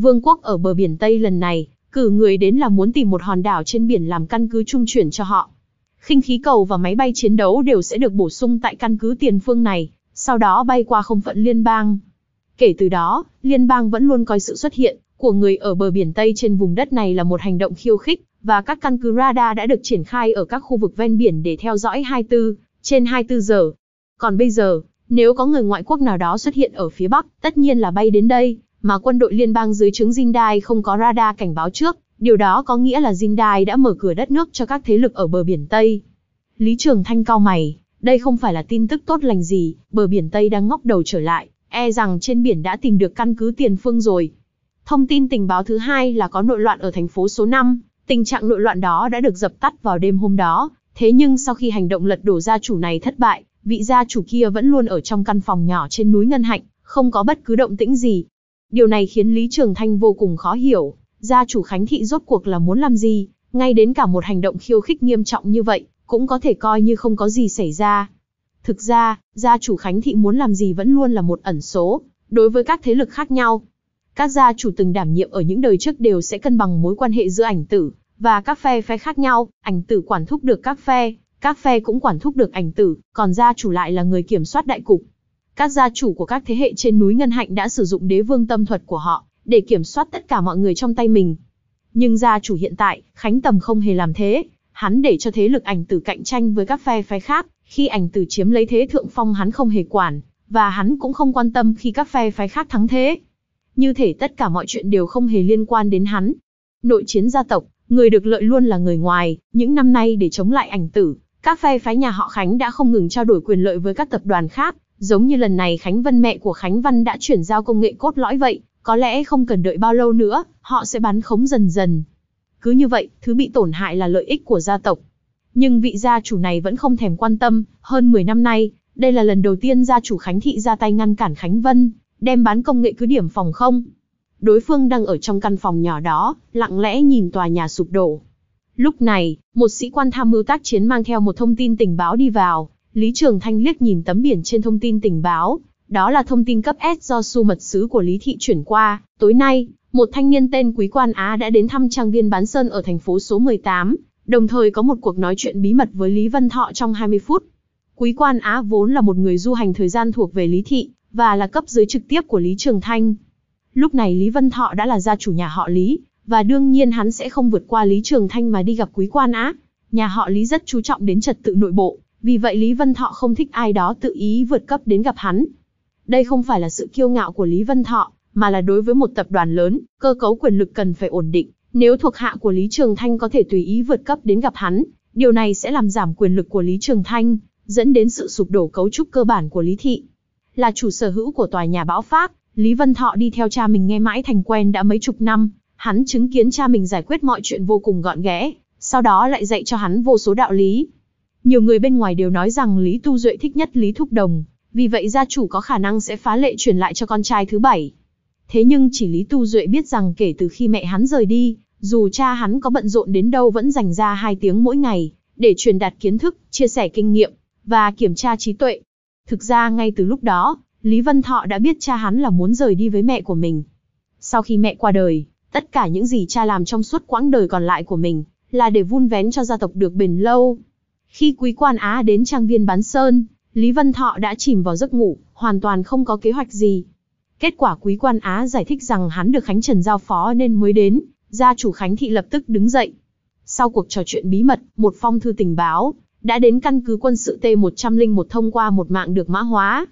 Vương quốc ở bờ biển Tây lần này, cử người đến là muốn tìm một hòn đảo trên biển làm căn cứ trung chuyển cho họ. Khinh khí cầu và máy bay chiến đấu đều sẽ được bổ sung tại căn cứ tiền phương này, sau đó bay qua không phận liên bang. Kể từ đó, liên bang vẫn luôn coi sự xuất hiện của người ở bờ biển Tây trên vùng đất này là một hành động khiêu khích, và các căn cứ radar đã được triển khai ở các khu vực ven biển để theo dõi 24 trên 24 giờ. Còn bây giờ, nếu có người ngoại quốc nào đó xuất hiện ở phía Bắc, tất nhiên là bay đến đây, mà quân đội liên bang dưới trướng Jindai không có radar cảnh báo trước, điều đó có nghĩa là Jindai đã mở cửa đất nước cho các thế lực ở bờ biển Tây. Lý Trường Thanh cao mày, đây không phải là tin tức tốt lành gì, bờ biển Tây đang ngóc đầu trở lại, e rằng trên biển đã tìm được căn cứ tiền phương rồi. Thông tin tình báo thứ hai là có nội loạn ở thành phố số 5, tình trạng nội loạn đó đã được dập tắt vào đêm hôm đó, Thế nhưng sau khi hành động lật đổ gia chủ này thất bại, vị gia chủ kia vẫn luôn ở trong căn phòng nhỏ trên núi Ngân Hạnh, không có bất cứ động tĩnh gì. Điều này khiến Lý Trường Thanh vô cùng khó hiểu, gia chủ Khánh Thị rốt cuộc là muốn làm gì, ngay đến cả một hành động khiêu khích nghiêm trọng như vậy, cũng có thể coi như không có gì xảy ra. Thực ra, gia chủ Khánh Thị muốn làm gì vẫn luôn là một ẩn số, đối với các thế lực khác nhau. Các gia chủ từng đảm nhiệm ở những đời trước đều sẽ cân bằng mối quan hệ giữa ảnh tử và các phe phe khác nhau, ảnh tử quản thúc được các phe, các phe cũng quản thúc được ảnh tử, còn gia chủ lại là người kiểm soát đại cục. Các gia chủ của các thế hệ trên núi Ngân Hạnh đã sử dụng đế vương tâm thuật của họ để kiểm soát tất cả mọi người trong tay mình. Nhưng gia chủ hiện tại, Khánh Tầm không hề làm thế, hắn để cho thế lực ảnh tử cạnh tranh với các phe phái khác, khi ảnh tử chiếm lấy thế thượng phong hắn không hề quản, và hắn cũng không quan tâm khi các phe phái khác thắng thế. Như thể tất cả mọi chuyện đều không hề liên quan đến hắn. Nội chiến gia tộc, Người được lợi luôn là người ngoài, những năm nay để chống lại ảnh tử, các phe phái nhà họ Khánh đã không ngừng trao đổi quyền lợi với các tập đoàn khác, giống như lần này Khánh Vân mẹ của Khánh Văn đã chuyển giao công nghệ cốt lõi vậy, có lẽ không cần đợi bao lâu nữa, họ sẽ bán khống dần dần. Cứ như vậy, thứ bị tổn hại là lợi ích của gia tộc. Nhưng vị gia chủ này vẫn không thèm quan tâm, hơn 10 năm nay, đây là lần đầu tiên gia chủ Khánh Thị ra tay ngăn cản Khánh Vân, đem bán công nghệ cứ điểm phòng không đối phương đang ở trong căn phòng nhỏ đó, lặng lẽ nhìn tòa nhà sụp đổ. Lúc này, một sĩ quan tham mưu tác chiến mang theo một thông tin tình báo đi vào, Lý Trường Thanh liếc nhìn tấm biển trên thông tin tình báo, đó là thông tin cấp S do su mật sứ của Lý Thị chuyển qua, tối nay, một thanh niên tên Quý Quan Á đã đến thăm trang viên bán sơn ở thành phố số 18, đồng thời có một cuộc nói chuyện bí mật với Lý Văn Thọ trong 20 phút. Quý Quan Á vốn là một người du hành thời gian thuộc về Lý Thị, và là cấp dưới trực tiếp của Lý Trường Thanh, Lúc này Lý Vân Thọ đã là gia chủ nhà họ Lý, và đương nhiên hắn sẽ không vượt qua Lý Trường Thanh mà đi gặp quý quan á. Nhà họ Lý rất chú trọng đến trật tự nội bộ, vì vậy Lý Vân Thọ không thích ai đó tự ý vượt cấp đến gặp hắn. Đây không phải là sự kiêu ngạo của Lý Vân Thọ, mà là đối với một tập đoàn lớn, cơ cấu quyền lực cần phải ổn định. Nếu thuộc hạ của Lý Trường Thanh có thể tùy ý vượt cấp đến gặp hắn, điều này sẽ làm giảm quyền lực của Lý Trường Thanh, dẫn đến sự sụp đổ cấu trúc cơ bản của Lý Thị. Là chủ sở hữu của tòa nhà bão phát, Lý Vân Thọ đi theo cha mình nghe mãi thành quen đã mấy chục năm, hắn chứng kiến cha mình giải quyết mọi chuyện vô cùng gọn ghẽ, sau đó lại dạy cho hắn vô số đạo lý. Nhiều người bên ngoài đều nói rằng Lý Tu Duệ thích nhất Lý Thúc Đồng, vì vậy gia chủ có khả năng sẽ phá lệ truyền lại cho con trai thứ bảy. Thế nhưng chỉ Lý Tu Duệ biết rằng kể từ khi mẹ hắn rời đi, dù cha hắn có bận rộn đến đâu vẫn dành ra hai tiếng mỗi ngày, để truyền đạt kiến thức, chia sẻ kinh nghiệm, và kiểm tra trí tuệ. Thực ra ngay từ lúc đó, Lý Văn Thọ đã biết cha hắn là muốn rời đi với mẹ của mình. Sau khi mẹ qua đời, tất cả những gì cha làm trong suốt quãng đời còn lại của mình, là để vun vén cho gia tộc được bền lâu. Khi quý quan Á đến trang viên bán sơn, Lý Văn Thọ đã chìm vào giấc ngủ, hoàn toàn không có kế hoạch gì. Kết quả quý quan Á giải thích rằng hắn được Khánh Trần giao phó nên mới đến, gia chủ Khánh Thị lập tức đứng dậy. Sau cuộc trò chuyện bí mật, một phong thư tình báo, đã đến căn cứ quân sự T-101 thông qua một mạng được mã hóa,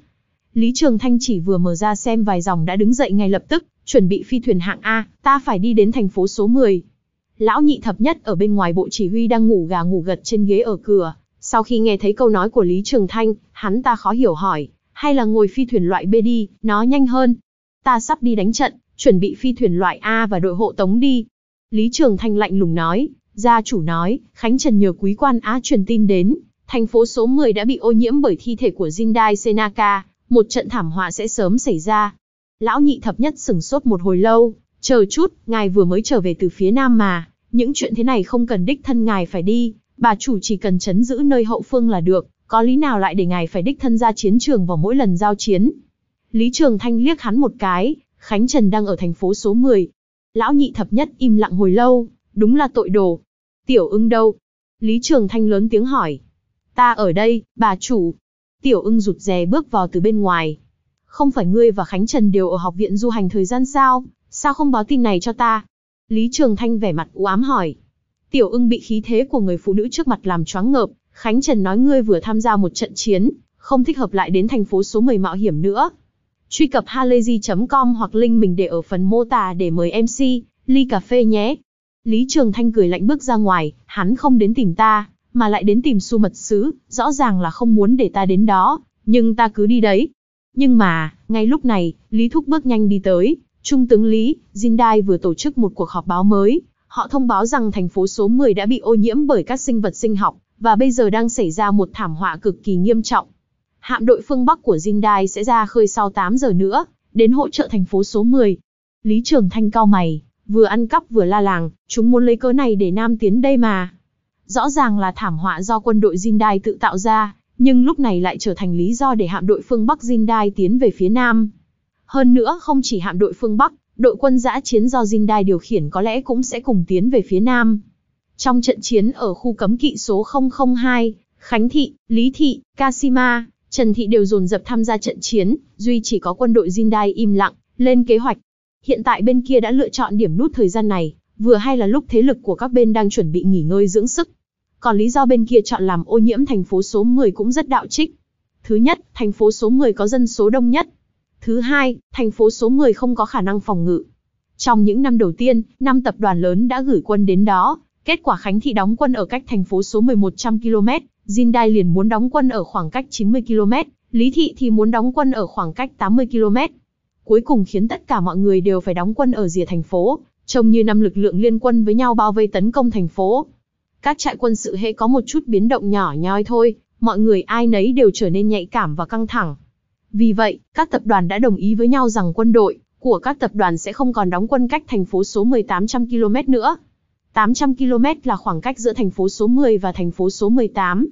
Lý Trường Thanh chỉ vừa mở ra xem vài dòng đã đứng dậy ngay lập tức, chuẩn bị phi thuyền hạng A, ta phải đi đến thành phố số 10. Lão nhị thập nhất ở bên ngoài bộ chỉ huy đang ngủ gà ngủ gật trên ghế ở cửa, sau khi nghe thấy câu nói của Lý Trường Thanh, hắn ta khó hiểu hỏi, hay là ngồi phi thuyền loại B đi, nó nhanh hơn. Ta sắp đi đánh trận, chuẩn bị phi thuyền loại A và đội hộ tống đi. Lý Trường Thanh lạnh lùng nói, gia chủ nói, Khánh Trần nhờ quý quan Á truyền tin đến, thành phố số 10 đã bị ô nhiễm bởi thi thể của Jindai Senaka, một trận thảm họa sẽ sớm xảy ra. Lão nhị thập nhất sửng sốt một hồi lâu, chờ chút, ngài vừa mới trở về từ phía nam mà, những chuyện thế này không cần đích thân ngài phải đi, bà chủ chỉ cần chấn giữ nơi hậu phương là được, có lý nào lại để ngài phải đích thân ra chiến trường vào mỗi lần giao chiến. Lý Trường Thanh liếc hắn một cái, Khánh Trần đang ở thành phố số 10. Lão nhị thập nhất im lặng hồi lâu, đúng là tội đồ. Tiểu ưng đâu? Lý Trường Thanh lớn tiếng hỏi. Ta ở đây, bà chủ, Tiểu ưng rụt rè bước vào từ bên ngoài. Không phải ngươi và Khánh Trần đều ở học viện du hành thời gian sao, sao không báo tin này cho ta? Lý Trường Thanh vẻ mặt u ám hỏi. Tiểu ưng bị khí thế của người phụ nữ trước mặt làm choáng ngợp, Khánh Trần nói ngươi vừa tham gia một trận chiến, không thích hợp lại đến thành phố số 10 mạo hiểm nữa. Truy cập halayzi.com hoặc link mình để ở phần mô tả để mời MC, ly cà phê nhé. Lý Trường Thanh cười lạnh bước ra ngoài, hắn không đến tìm ta, mà lại đến tìm su mật sứ, rõ ràng là không muốn để ta đến đó, nhưng ta cứ đi đấy. Nhưng mà, ngay lúc này, Lý Thúc bước nhanh đi tới, Trung tướng Lý, Jindai vừa tổ chức một cuộc họp báo mới, họ thông báo rằng thành phố số 10 đã bị ô nhiễm bởi các sinh vật sinh học, và bây giờ đang xảy ra một thảm họa cực kỳ nghiêm trọng. Hạm đội phương Bắc của Jindai sẽ ra khơi sau 8 giờ nữa, đến hỗ trợ thành phố số 10. Lý Trường Thanh cao mày, vừa ăn cắp vừa la làng, chúng muốn lấy cớ này để Nam tiến đây mà. Rõ ràng là thảm họa do quân đội Jindai tự tạo ra, nhưng lúc này lại trở thành lý do để hạm đội phương Bắc Jindai tiến về phía Nam. Hơn nữa không chỉ hạm đội phương Bắc, đội quân giã chiến do Jindai điều khiển có lẽ cũng sẽ cùng tiến về phía Nam. Trong trận chiến ở khu cấm kỵ số 002, Khánh Thị, Lý Thị, Kashima, Trần Thị đều dồn dập tham gia trận chiến, duy chỉ có quân đội Jindai im lặng, lên kế hoạch. Hiện tại bên kia đã lựa chọn điểm nút thời gian này, vừa hay là lúc thế lực của các bên đang chuẩn bị nghỉ ngơi dưỡng sức, còn lý do bên kia chọn làm ô nhiễm thành phố số 10 cũng rất đạo trích. Thứ nhất, thành phố số 10 có dân số đông nhất. Thứ hai, thành phố số 10 không có khả năng phòng ngự. Trong những năm đầu tiên, năm tập đoàn lớn đã gửi quân đến đó, kết quả Khánh Thị đóng quân ở cách thành phố số 10 100 km, Jindai liền muốn đóng quân ở khoảng cách 90 km, Lý Thị thì muốn đóng quân ở khoảng cách 80 km. Cuối cùng khiến tất cả mọi người đều phải đóng quân ở rìa thành phố, trông như năm lực lượng liên quân với nhau bao vây tấn công thành phố. Các trại quân sự hễ có một chút biến động nhỏ nhoi thôi, mọi người ai nấy đều trở nên nhạy cảm và căng thẳng. Vì vậy, các tập đoàn đã đồng ý với nhau rằng quân đội của các tập đoàn sẽ không còn đóng quân cách thành phố số 1800 km nữa. 800 km là khoảng cách giữa thành phố số 10 và thành phố số 18.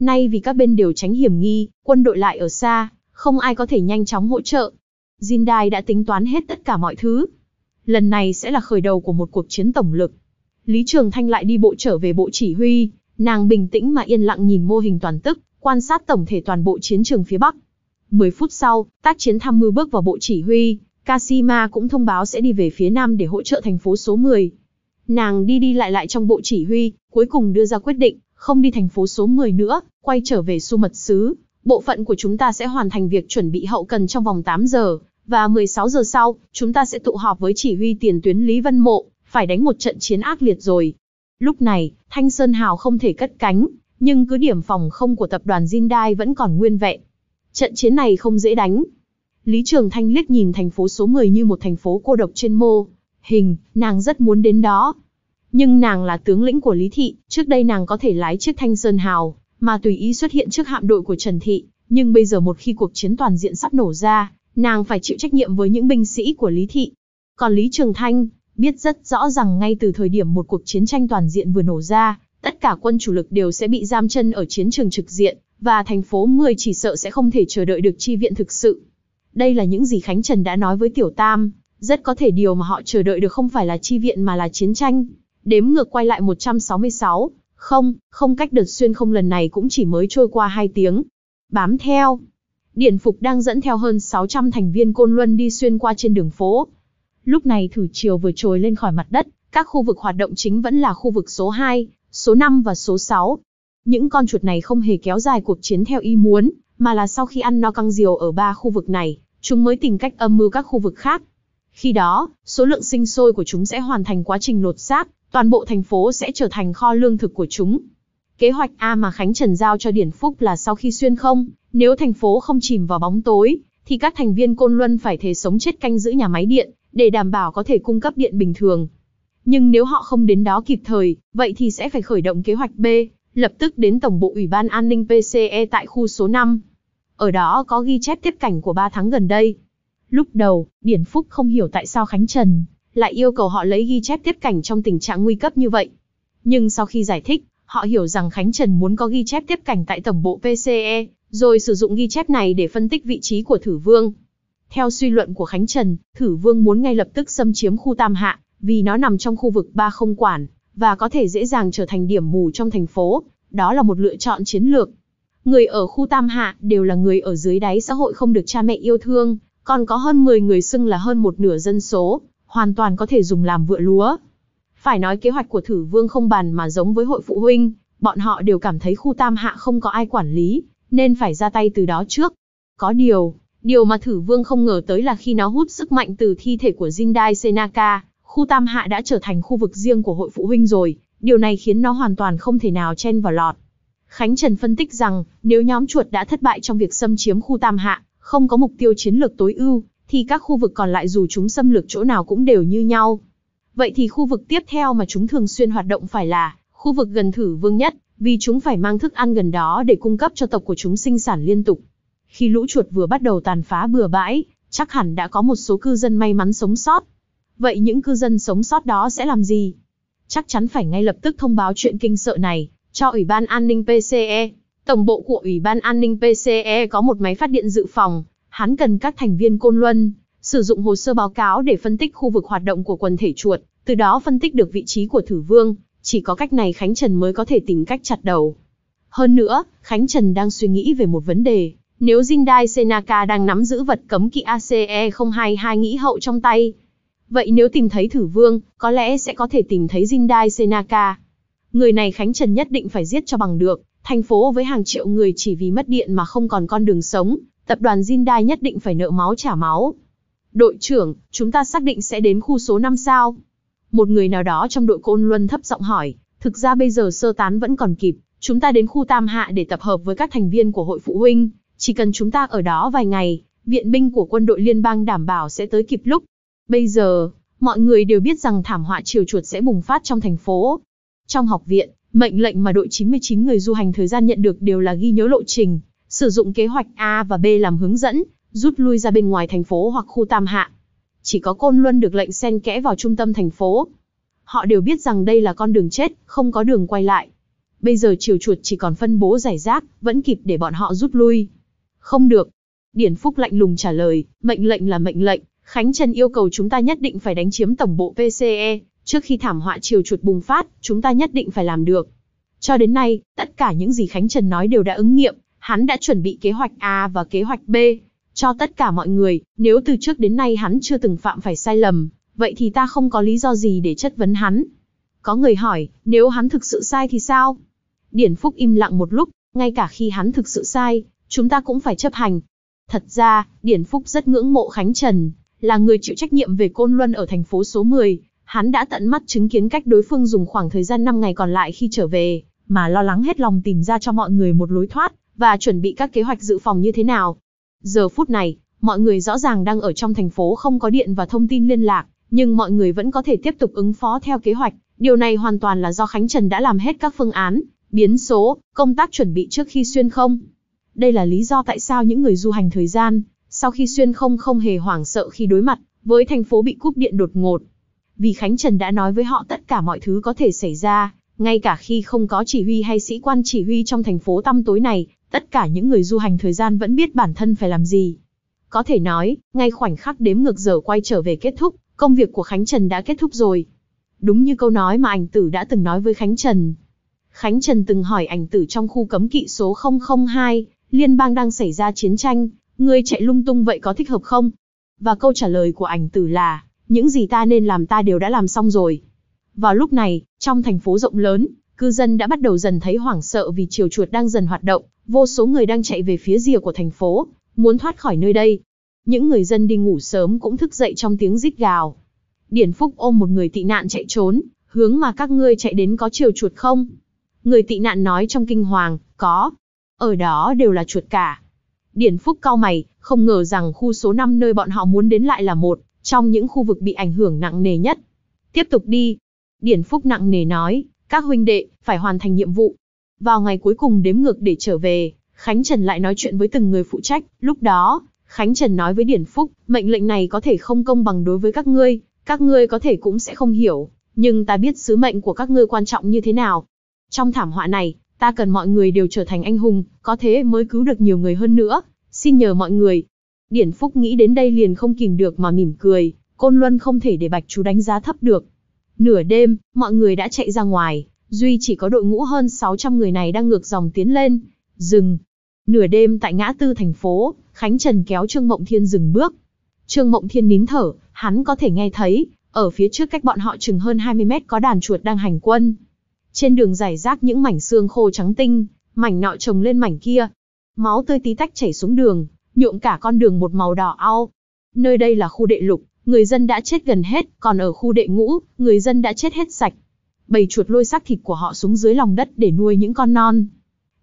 Nay vì các bên đều tránh hiểm nghi, quân đội lại ở xa, không ai có thể nhanh chóng hỗ trợ. Jindai đã tính toán hết tất cả mọi thứ. Lần này sẽ là khởi đầu của một cuộc chiến tổng lực. Lý Trường Thanh lại đi bộ trở về bộ chỉ huy, nàng bình tĩnh mà yên lặng nhìn mô hình toàn tức, quan sát tổng thể toàn bộ chiến trường phía Bắc. 10 phút sau, tác chiến tham mưu bước vào bộ chỉ huy, Kasima cũng thông báo sẽ đi về phía Nam để hỗ trợ thành phố số 10. Nàng đi đi lại lại trong bộ chỉ huy, cuối cùng đưa ra quyết định, không đi thành phố số 10 nữa, quay trở về su mật xứ. Bộ phận của chúng ta sẽ hoàn thành việc chuẩn bị hậu cần trong vòng 8 giờ, và 16 giờ sau, chúng ta sẽ tụ họp với chỉ huy tiền tuyến Lý Vân Mộ, phải đánh một trận chiến ác liệt rồi. Lúc này, Thanh Sơn Hào không thể cất cánh, nhưng cứ điểm phòng không của tập đoàn Jindai vẫn còn nguyên vẹn. Trận chiến này không dễ đánh. Lý Trường Thanh liếc nhìn thành phố số 10 như một thành phố cô độc trên mô. Hình, nàng rất muốn đến đó. Nhưng nàng là tướng lĩnh của Lý Thị, trước đây nàng có thể lái chiếc Thanh Sơn Hào, mà tùy ý xuất hiện trước hạm đội của Trần Thị. Nhưng bây giờ một khi cuộc chiến toàn diện sắp nổ ra, nàng phải chịu trách nhiệm với những binh sĩ của Lý Thị. Còn Lý Trường Thanh, biết rất rõ rằng ngay từ thời điểm một cuộc chiến tranh toàn diện vừa nổ ra, tất cả quân chủ lực đều sẽ bị giam chân ở chiến trường trực diện, và thành phố 10 chỉ sợ sẽ không thể chờ đợi được chi viện thực sự. Đây là những gì Khánh Trần đã nói với Tiểu Tam, rất có thể điều mà họ chờ đợi được không phải là chi viện mà là chiến tranh. Đếm ngược quay lại 166, không, không cách đợt xuyên không lần này cũng chỉ mới trôi qua 2 tiếng. Bám theo, Điện Phục đang dẫn theo hơn 600 thành viên Côn Luân đi xuyên qua trên đường phố, Lúc này thử triều vừa trồi lên khỏi mặt đất, các khu vực hoạt động chính vẫn là khu vực số 2, số 5 và số 6. Những con chuột này không hề kéo dài cuộc chiến theo ý muốn, mà là sau khi ăn no căng diều ở ba khu vực này, chúng mới tìm cách âm mưu các khu vực khác. Khi đó, số lượng sinh sôi của chúng sẽ hoàn thành quá trình lột xác, toàn bộ thành phố sẽ trở thành kho lương thực của chúng. Kế hoạch A mà Khánh Trần giao cho Điển Phúc là sau khi xuyên không, nếu thành phố không chìm vào bóng tối, thì các thành viên Côn Luân phải thể sống chết canh giữ nhà máy điện, để đảm bảo có thể cung cấp điện bình thường. Nhưng nếu họ không đến đó kịp thời, vậy thì sẽ phải khởi động kế hoạch B, lập tức đến Tổng bộ Ủy ban An ninh PCE tại khu số 5. Ở đó có ghi chép tiếp cảnh của 3 tháng gần đây. Lúc đầu, Điển Phúc không hiểu tại sao Khánh Trần lại yêu cầu họ lấy ghi chép tiếp cảnh trong tình trạng nguy cấp như vậy. Nhưng sau khi giải thích, họ hiểu rằng Khánh Trần muốn có ghi chép tiếp cảnh tại tổng bộ PCE, rồi sử dụng ghi chép này để phân tích vị trí của thử vương. Theo suy luận của Khánh Trần, Thử Vương muốn ngay lập tức xâm chiếm khu Tam Hạ, vì nó nằm trong khu vực ba không quản, và có thể dễ dàng trở thành điểm mù trong thành phố, đó là một lựa chọn chiến lược. Người ở khu Tam Hạ đều là người ở dưới đáy xã hội không được cha mẹ yêu thương, còn có hơn 10 người xưng là hơn một nửa dân số, hoàn toàn có thể dùng làm vựa lúa. Phải nói kế hoạch của Thử Vương không bàn mà giống với hội phụ huynh, bọn họ đều cảm thấy khu Tam Hạ không có ai quản lý, nên phải ra tay từ đó trước. Có điều, Điều mà thử vương không ngờ tới là khi nó hút sức mạnh từ thi thể của Jindai Senaka, khu Tam Hạ đã trở thành khu vực riêng của hội phụ huynh rồi, điều này khiến nó hoàn toàn không thể nào chen vào lọt. Khánh Trần phân tích rằng, nếu nhóm chuột đã thất bại trong việc xâm chiếm khu Tam Hạ, không có mục tiêu chiến lược tối ưu, thì các khu vực còn lại dù chúng xâm lược chỗ nào cũng đều như nhau. Vậy thì khu vực tiếp theo mà chúng thường xuyên hoạt động phải là khu vực gần thử vương nhất, vì chúng phải mang thức ăn gần đó để cung cấp cho tộc của chúng sinh sản liên tục. Khi lũ chuột vừa bắt đầu tàn phá bừa bãi, chắc hẳn đã có một số cư dân may mắn sống sót. Vậy những cư dân sống sót đó sẽ làm gì? Chắc chắn phải ngay lập tức thông báo chuyện kinh sợ này cho Ủy ban An ninh PCE. Tổng bộ của Ủy ban An ninh PCE có một máy phát điện dự phòng, hắn cần các thành viên Côn Luân sử dụng hồ sơ báo cáo để phân tích khu vực hoạt động của quần thể chuột, từ đó phân tích được vị trí của thử vương, chỉ có cách này Khánh Trần mới có thể tìm cách chặt đầu. Hơn nữa, Khánh Trần đang suy nghĩ về một vấn đề, nếu Jindai Senaka đang nắm giữ vật cấm kỵ ACE-022 nghĩ hậu trong tay, vậy nếu tìm thấy thử vương, có lẽ sẽ có thể tìm thấy Jindai Senaka. Người này Khánh Trần nhất định phải giết cho bằng được, thành phố với hàng triệu người chỉ vì mất điện mà không còn con đường sống, tập đoàn Jindai nhất định phải nợ máu trả máu. Đội trưởng, chúng ta xác định sẽ đến khu số 5 sao. Một người nào đó trong đội côn luân thấp giọng hỏi, thực ra bây giờ sơ tán vẫn còn kịp, chúng ta đến khu tam hạ để tập hợp với các thành viên của hội phụ huynh, chỉ cần chúng ta ở đó vài ngày, viện binh của quân đội liên bang đảm bảo sẽ tới kịp lúc. Bây giờ, mọi người đều biết rằng thảm họa chiều chuột sẽ bùng phát trong thành phố. Trong học viện, mệnh lệnh mà đội 99 người du hành thời gian nhận được đều là ghi nhớ lộ trình, sử dụng kế hoạch A và B làm hướng dẫn, rút lui ra bên ngoài thành phố hoặc khu tam hạ. Chỉ có Côn Luân được lệnh xen kẽ vào trung tâm thành phố. Họ đều biết rằng đây là con đường chết, không có đường quay lại. Bây giờ chiều chuột chỉ còn phân bố giải rác, vẫn kịp để bọn họ rút lui. Không được. Điển Phúc lạnh lùng trả lời, mệnh lệnh là mệnh lệnh, Khánh Trần yêu cầu chúng ta nhất định phải đánh chiếm tổng bộ PCE, trước khi thảm họa chiều chuột bùng phát, chúng ta nhất định phải làm được. Cho đến nay, tất cả những gì Khánh Trần nói đều đã ứng nghiệm, hắn đã chuẩn bị kế hoạch A và kế hoạch B. Cho tất cả mọi người, nếu từ trước đến nay hắn chưa từng phạm phải sai lầm, vậy thì ta không có lý do gì để chất vấn hắn. Có người hỏi, nếu hắn thực sự sai thì sao? Điển Phúc im lặng một lúc, ngay cả khi hắn thực sự sai, chúng ta cũng phải chấp hành. Thật ra, Điển Phúc rất ngưỡng mộ Khánh Trần, là người chịu trách nhiệm về Côn Luân ở thành phố số 10, hắn đã tận mắt chứng kiến cách đối phương dùng khoảng thời gian 5 ngày còn lại khi trở về, mà lo lắng hết lòng tìm ra cho mọi người một lối thoát, và chuẩn bị các kế hoạch dự phòng như thế nào. Giờ phút này, mọi người rõ ràng đang ở trong thành phố không có điện và thông tin liên lạc, nhưng mọi người vẫn có thể tiếp tục ứng phó theo kế hoạch. Điều này hoàn toàn là do Khánh Trần đã làm hết các phương án, biến số, công tác chuẩn bị trước khi xuyên không. Đây là lý do tại sao những người du hành thời gian, sau khi xuyên không không hề hoảng sợ khi đối mặt với thành phố bị cúp điện đột ngột. Vì Khánh Trần đã nói với họ tất cả mọi thứ có thể xảy ra, ngay cả khi không có chỉ huy hay sĩ quan chỉ huy trong thành phố tăm tối này, tất cả những người du hành thời gian vẫn biết bản thân phải làm gì. Có thể nói, ngay khoảnh khắc đếm ngược giờ quay trở về kết thúc, công việc của Khánh Trần đã kết thúc rồi. Đúng như câu nói mà ảnh tử đã từng nói với Khánh Trần. Khánh Trần từng hỏi ảnh tử trong khu cấm kỵ số 002, liên bang đang xảy ra chiến tranh, ngươi chạy lung tung vậy có thích hợp không? Và câu trả lời của ảnh tử là, những gì ta nên làm ta đều đã làm xong rồi. Vào lúc này, trong thành phố rộng lớn, cư dân đã bắt đầu dần thấy hoảng sợ vì chiều chuột đang dần hoạt động, vô số người đang chạy về phía rìa của thành phố, muốn thoát khỏi nơi đây. Những người dân đi ngủ sớm cũng thức dậy trong tiếng rít gào. Điển Phúc ôm một người tị nạn chạy trốn, hướng mà các ngươi chạy đến có chiều chuột không? Người tị nạn nói trong kinh hoàng, có, ở đó đều là chuột cả. Điển Phúc cao mày, không ngờ rằng khu số 5 nơi bọn họ muốn đến lại là một trong những khu vực bị ảnh hưởng nặng nề nhất. Tiếp tục đi. Điển Phúc nặng nề nói, các huynh đệ, phải hoàn thành nhiệm vụ. Vào ngày cuối cùng đếm ngược để trở về, Khánh Trần lại nói chuyện với từng người phụ trách, lúc đó, Khánh Trần nói với Điển Phúc, mệnh lệnh này có thể không công bằng đối với các ngươi, các ngươi có thể cũng sẽ không hiểu, nhưng ta biết sứ mệnh của các ngươi quan trọng như thế nào. Trong thảm họa này, Ta cần mọi người đều trở thành anh hùng, có thế mới cứu được nhiều người hơn nữa. Xin nhờ mọi người. Điển Phúc nghĩ đến đây liền không kìm được mà mỉm cười, Côn Luân không thể để Bạch Chú đánh giá thấp được. Nửa đêm, mọi người đã chạy ra ngoài, duy chỉ có đội ngũ hơn 600 người này đang ngược dòng tiến lên. Dừng. Nửa đêm tại ngã tư thành phố, Khánh Trần kéo Trương Mộng Thiên dừng bước. Trương Mộng Thiên nín thở, hắn có thể nghe thấy, ở phía trước cách bọn họ chừng hơn 20 mét có đàn chuột đang hành quân. Trên đường rải rác những mảnh xương khô trắng tinh, mảnh nọ chồng lên mảnh kia. Máu tươi tí tách chảy xuống đường, nhuộm cả con đường một màu đỏ ao. Nơi đây là khu đệ lục, người dân đã chết gần hết, còn ở khu đệ ngũ, người dân đã chết hết sạch. Bầy chuột lôi xác thịt của họ xuống dưới lòng đất để nuôi những con non.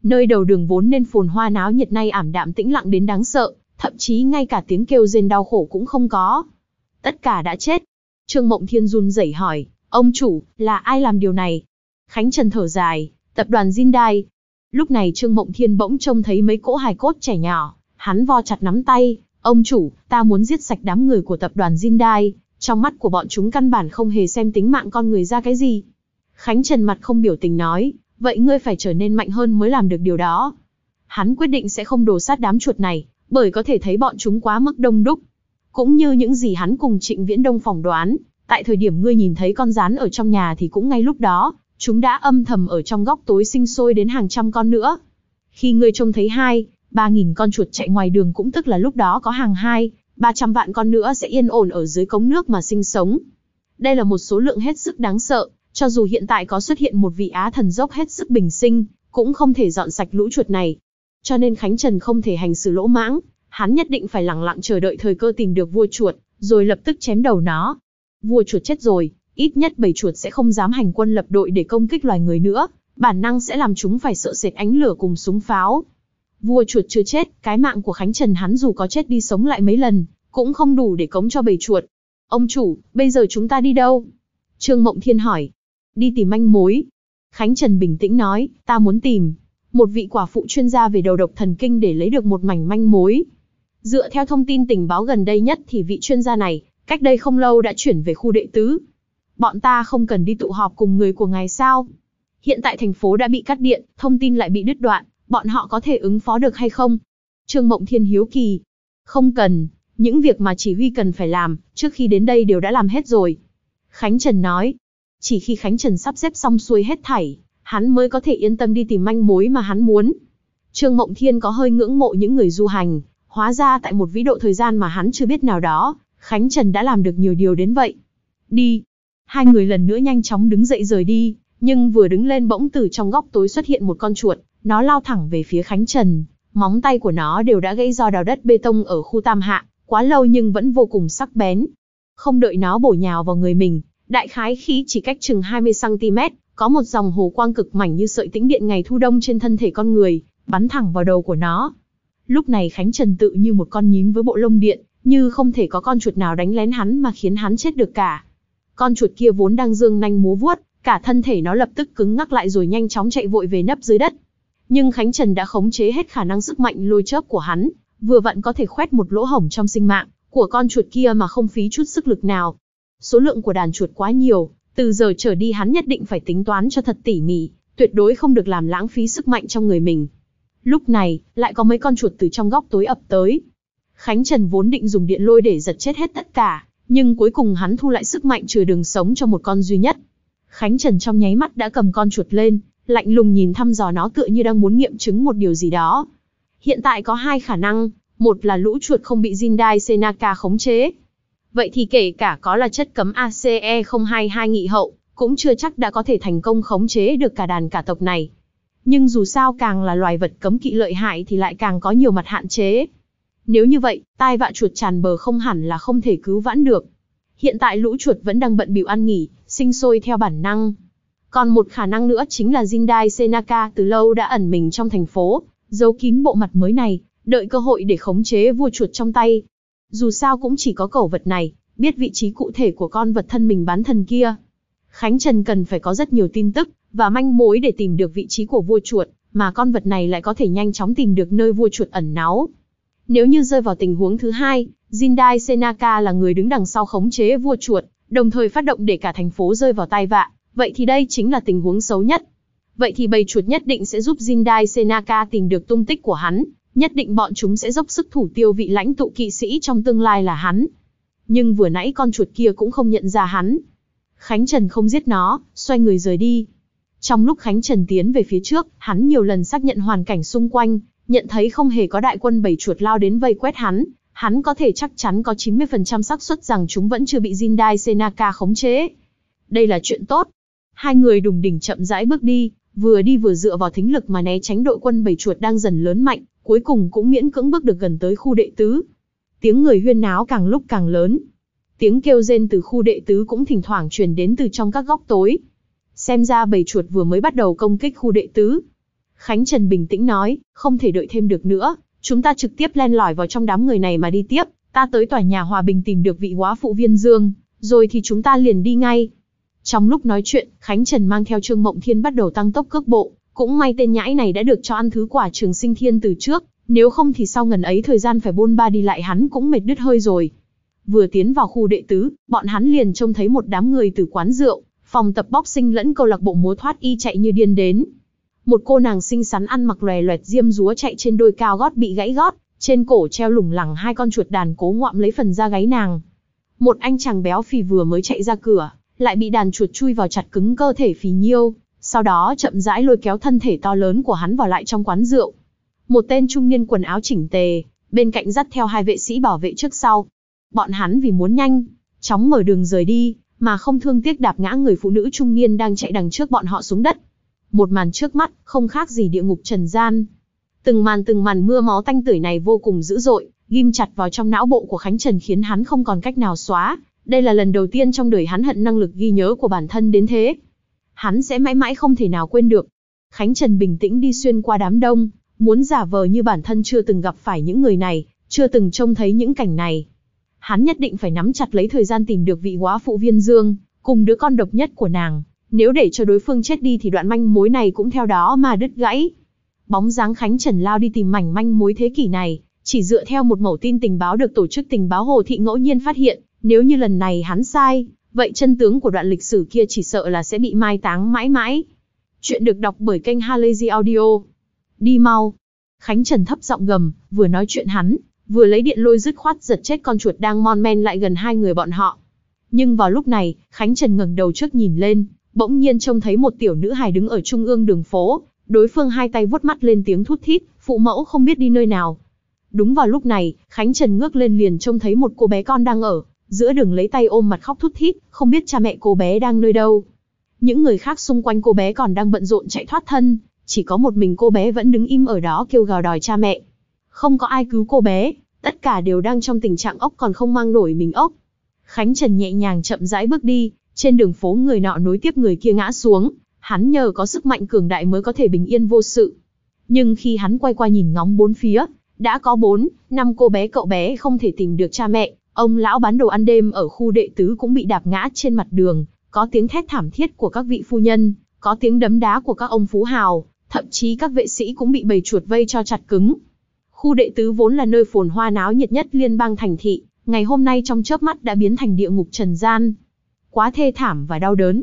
Nơi đầu đường vốn nên phồn hoa náo nhiệt nay ảm đạm tĩnh lặng đến đáng sợ, thậm chí ngay cả tiếng kêu rên đau khổ cũng không có. Tất cả đã chết. Trương Mộng Thiên run rẩy hỏi, ông chủ, là ai làm điều này? Khánh Trần thở dài, tập đoàn Jindai. Lúc này Trương Mộng Thiên bỗng trông thấy mấy cỗ hài cốt trẻ nhỏ, hắn vo chặt nắm tay, ông chủ, ta muốn giết sạch đám người của tập đoàn Jindai, trong mắt của bọn chúng căn bản không hề xem tính mạng con người ra cái gì. Khánh Trần mặt không biểu tình nói, vậy ngươi phải trở nên mạnh hơn mới làm được điều đó. Hắn quyết định sẽ không đổ sát đám chuột này, bởi có thể thấy bọn chúng quá mức đông đúc. Cũng như những gì hắn cùng Trịnh Viễn Đông phỏng đoán, tại thời điểm ngươi nhìn thấy con rán ở trong nhà thì cũng ngay lúc đó, Chúng đã âm thầm ở trong góc tối sinh sôi đến hàng trăm con nữa. Khi ngươi trông thấy hai, ba nghìn con chuột chạy ngoài đường cũng tức là lúc đó có hàng hai, ba trăm vạn con nữa sẽ yên ổn ở dưới cống nước mà sinh sống. Đây là một số lượng hết sức đáng sợ, cho dù hiện tại có xuất hiện một vị á thần dốc hết sức bình sinh, cũng không thể dọn sạch lũ chuột này. Cho nên Khánh Trần không thể hành xử lỗ mãng, hắn nhất định phải lặng lặng chờ đợi thời cơ tìm được vua chuột, rồi lập tức chém đầu nó. Vua chuột chết rồi, ít nhất bầy chuột sẽ không dám hành quân lập đội để công kích loài người nữa, bản năng sẽ làm chúng phải sợ sệt ánh lửa cùng súng pháo. Vua chuột chưa chết, cái mạng của Khánh Trần hắn dù có chết đi sống lại mấy lần, cũng không đủ để cống cho bầy chuột. Ông chủ, bây giờ chúng ta đi đâu? Trương Mộng Thiên hỏi. Đi tìm manh mối. Khánh Trần bình tĩnh nói, ta muốn tìm. Một vị quả phụ chuyên gia về đầu độc thần kinh để lấy được một mảnh manh mối. Dựa theo thông tin tình báo gần đây nhất thì vị chuyên gia này, cách đây không lâu đã chuyển về khu đệ tứ, bọn ta không cần đi tụ họp cùng người của ngài sao? Hiện tại thành phố đã bị cắt điện, thông tin lại bị đứt đoạn, bọn họ có thể ứng phó được hay không? Trương Mộng Thiên hiếu kỳ. Không cần, những việc mà chỉ huy cần phải làm, trước khi đến đây đều đã làm hết rồi. Khánh Trần nói. Chỉ khi Khánh Trần sắp xếp xong xuôi hết thảy, hắn mới có thể yên tâm đi tìm manh mối mà hắn muốn. Trương Mộng Thiên có hơi ngưỡng mộ những người du hành, hóa ra tại một vĩ độ thời gian mà hắn chưa biết nào đó, Khánh Trần đã làm được nhiều điều đến vậy. Đi, Hai người lần nữa nhanh chóng đứng dậy rời đi, nhưng vừa đứng lên bỗng từ trong góc tối xuất hiện một con chuột, nó lao thẳng về phía Khánh Trần, móng tay của nó đều đã gây do đào đất bê tông ở khu Tam Hạ, quá lâu nhưng vẫn vô cùng sắc bén. Không đợi nó bổ nhào vào người mình, đại khái Khí chỉ cách chừng 20cm, có một dòng hồ quang cực mảnh như sợi tĩnh điện ngày thu đông trên thân thể con người, bắn thẳng vào đầu của nó. Lúc này Khánh Trần tự như một con nhím với bộ lông điện, như không thể có con chuột nào đánh lén hắn mà khiến hắn chết được cả. Con chuột kia vốn đang dương nanh múa vuốt, cả thân thể nó lập tức cứng ngắc lại rồi nhanh chóng chạy vội về nấp dưới đất. Nhưng Khánh Trần đã khống chế hết khả năng sức mạnh lôi chớp của hắn, vừa vặn có thể khoét một lỗ hổng trong sinh mạng của con chuột kia mà không phí chút sức lực nào. Số lượng của đàn chuột quá nhiều, từ giờ trở đi hắn nhất định phải tính toán cho thật tỉ mỉ, tuyệt đối không được làm lãng phí sức mạnh trong người mình. Lúc này, lại có mấy con chuột từ trong góc tối ập tới. Khánh Trần vốn định dùng điện lôi để giật chết hết tất cả, nhưng cuối cùng hắn thu lại sức mạnh trừ đường sống cho một con duy nhất. Khánh Trần trong nháy mắt đã cầm con chuột lên, lạnh lùng nhìn thăm dò nó tựa như đang muốn nghiệm chứng một điều gì đó. Hiện tại có hai khả năng, một là lũ chuột không bị Jindai Senaka khống chế. Vậy thì kể cả có là chất cấm ACE-022 nghị hậu, cũng chưa chắc đã có thể thành công khống chế được cả đàn cả tộc này. Nhưng dù sao càng là loài vật cấm kỵ lợi hại thì lại càng có nhiều mặt hạn chế, nếu như vậy, tai vạ chuột tràn bờ không hẳn là không thể cứu vãn được. Hiện tại lũ chuột vẫn đang bận bịu ăn nghỉ, sinh sôi theo bản năng. Còn một khả năng nữa chính là Jindai Senaka từ lâu đã ẩn mình trong thành phố, giấu kín bộ mặt mới này, đợi cơ hội để khống chế vua chuột trong tay. Dù sao cũng chỉ có cẩu vật này, biết vị trí cụ thể của con vật thân mình bán thần kia. Khánh Trần cần phải có rất nhiều tin tức và manh mối để tìm được vị trí của vua chuột, mà con vật này lại có thể nhanh chóng tìm được nơi vua chuột ẩn náu. Nếu như rơi vào tình huống thứ hai, Jindai Senaka là người đứng đằng sau khống chế vua chuột, đồng thời phát động để cả thành phố rơi vào tai vạ, vậy thì đây chính là tình huống xấu nhất. Vậy thì bầy chuột nhất định sẽ giúp Jindai Senaka tìm được tung tích của hắn, nhất định bọn chúng sẽ dốc sức thủ tiêu vị lãnh tụ kỵ sĩ trong tương lai là hắn. Nhưng vừa nãy con chuột kia cũng không nhận ra hắn. Khánh Trần không giết nó, xoay người rời đi. Trong lúc Khánh Trần tiến về phía trước, hắn nhiều lần xác nhận hoàn cảnh xung quanh, nhận thấy không hề có đại quân bảy chuột lao đến vây quét hắn, hắn có thể chắc chắn có 90% xác suất rằng chúng vẫn chưa bị Jindai Senaka khống chế. Đây là chuyện tốt. Hai người đùng đỉnh chậm rãi bước đi, vừa đi vừa dựa vào thính lực mà né tránh đội quân bảy chuột đang dần lớn mạnh, cuối cùng cũng miễn cưỡng bước được gần tới khu đệ tứ. Tiếng người huyên náo càng lúc càng lớn. Tiếng kêu rên từ khu đệ tứ cũng thỉnh thoảng truyền đến từ trong các góc tối. Xem ra bầy chuột vừa mới bắt đầu công kích khu đệ tứ, Khánh Trần bình tĩnh nói, không thể đợi thêm được nữa, chúng ta trực tiếp len lỏi vào trong đám người này mà đi tiếp, ta tới tòa nhà hòa bình tìm được vị quá phụ viên dương, rồi thì chúng ta liền đi ngay. Trong lúc nói chuyện, Khánh Trần mang theo Trương Mộng Thiên bắt đầu tăng tốc cước bộ, cũng may tên nhãi này đã được cho ăn thứ quả trường sinh thiên từ trước, nếu không thì sau ngần ấy thời gian phải bôn ba đi lại hắn cũng mệt đứt hơi rồi. Vừa tiến vào khu đệ tứ, bọn hắn liền trông thấy một đám người từ quán rượu, phòng tập bóc sinh lẫn câu lạc bộ múa thoát y chạy như điên đến, một cô nàng xinh xắn ăn mặc lòe loẹt diêm rúa chạy trên đôi cao gót bị gãy gót, trên cổ treo lủng lẳng hai con chuột đàn cố ngoạm lấy phần da gáy nàng. Một anh chàng béo phì vừa mới chạy ra cửa, lại bị đàn chuột chui vào chặt cứng cơ thể phì nhiêu, sau đó chậm rãi lôi kéo thân thể to lớn của hắn vào lại trong quán rượu. Một tên trung niên quần áo chỉnh tề, bên cạnh dắt theo hai vệ sĩ bảo vệ trước sau. Bọn hắn vì muốn nhanh, chóng mở đường rời đi, mà không thương tiếc đạp ngã người phụ nữ trung niên đang chạy đằng trước bọn họ xuống đất. Một màn trước mắt, không khác gì địa ngục trần gian. Từng màn từng màn mưa máu tanh tưởi này vô cùng dữ dội, ghim chặt vào trong não bộ của Khánh Trần khiến hắn không còn cách nào xóa. Đây là lần đầu tiên trong đời hắn hận năng lực ghi nhớ của bản thân đến thế. Hắn sẽ mãi mãi không thể nào quên được. Khánh Trần bình tĩnh đi xuyên qua đám đông, muốn giả vờ như bản thân chưa từng gặp phải những người này, chưa từng trông thấy những cảnh này. Hắn nhất định phải nắm chặt lấy thời gian tìm được vị quá phụ viên dương, cùng đứa con độc nhất của nàng. Nếu để cho đối phương chết đi thì đoạn manh mối này cũng theo đó mà đứt gãy. Bóng dáng Khánh Trần lao đi tìm mảnh manh mối thế kỷ này, chỉ dựa theo một mẩu tin tình báo được tổ chức tình báo Hồ Thị ngẫu nhiên phát hiện, nếu như lần này hắn sai, vậy chân tướng của đoạn lịch sử kia chỉ sợ là sẽ bị mai táng mãi mãi. Chuyện được đọc bởi kênh Halazy Audio. Đi mau. Khánh Trần thấp giọng gầm, vừa nói chuyện hắn, vừa lấy điện lôi dứt khoát giật chết con chuột đang mon men lại gần hai người bọn họ. Nhưng vào lúc này, Khánh Trần ngẩng đầu trước nhìn lên, bỗng nhiên trông thấy một tiểu nữ hài đứng ở trung ương đường phố, đối phương hai tay vuốt mắt lên tiếng thút thít, phụ mẫu không biết đi nơi nào. Đúng vào lúc này, Khánh Trần ngước lên liền trông thấy một cô bé con đang ở, giữa đường lấy tay ôm mặt khóc thút thít, không biết cha mẹ cô bé đang nơi đâu. Những người khác xung quanh cô bé còn đang bận rộn chạy thoát thân, chỉ có một mình cô bé vẫn đứng im ở đó kêu gào đòi cha mẹ. Không có ai cứu cô bé, tất cả đều đang trong tình trạng ốc còn không mang nổi mình ốc. Khánh Trần nhẹ nhàng chậm rãi bước đi, trên đường phố người nọ nối tiếp người kia ngã xuống, hắn nhờ có sức mạnh cường đại mới có thể bình yên vô sự. Nhưng khi hắn quay qua nhìn ngóng bốn phía, đã có bốn, năm cô bé cậu bé không thể tìm được cha mẹ, ông lão bán đồ ăn đêm ở khu đệ tứ cũng bị đạp ngã trên mặt đường, có tiếng thét thảm thiết của các vị phu nhân, có tiếng đấm đá của các ông phú hào, thậm chí các vệ sĩ cũng bị bầy chuột vây cho chặt cứng. Khu đệ tứ vốn là nơi phồn hoa náo nhiệt nhất liên bang thành thị, ngày hôm nay trong chớp mắt đã biến thành địa ngục trần gian, Quá thê thảm và đau đớn.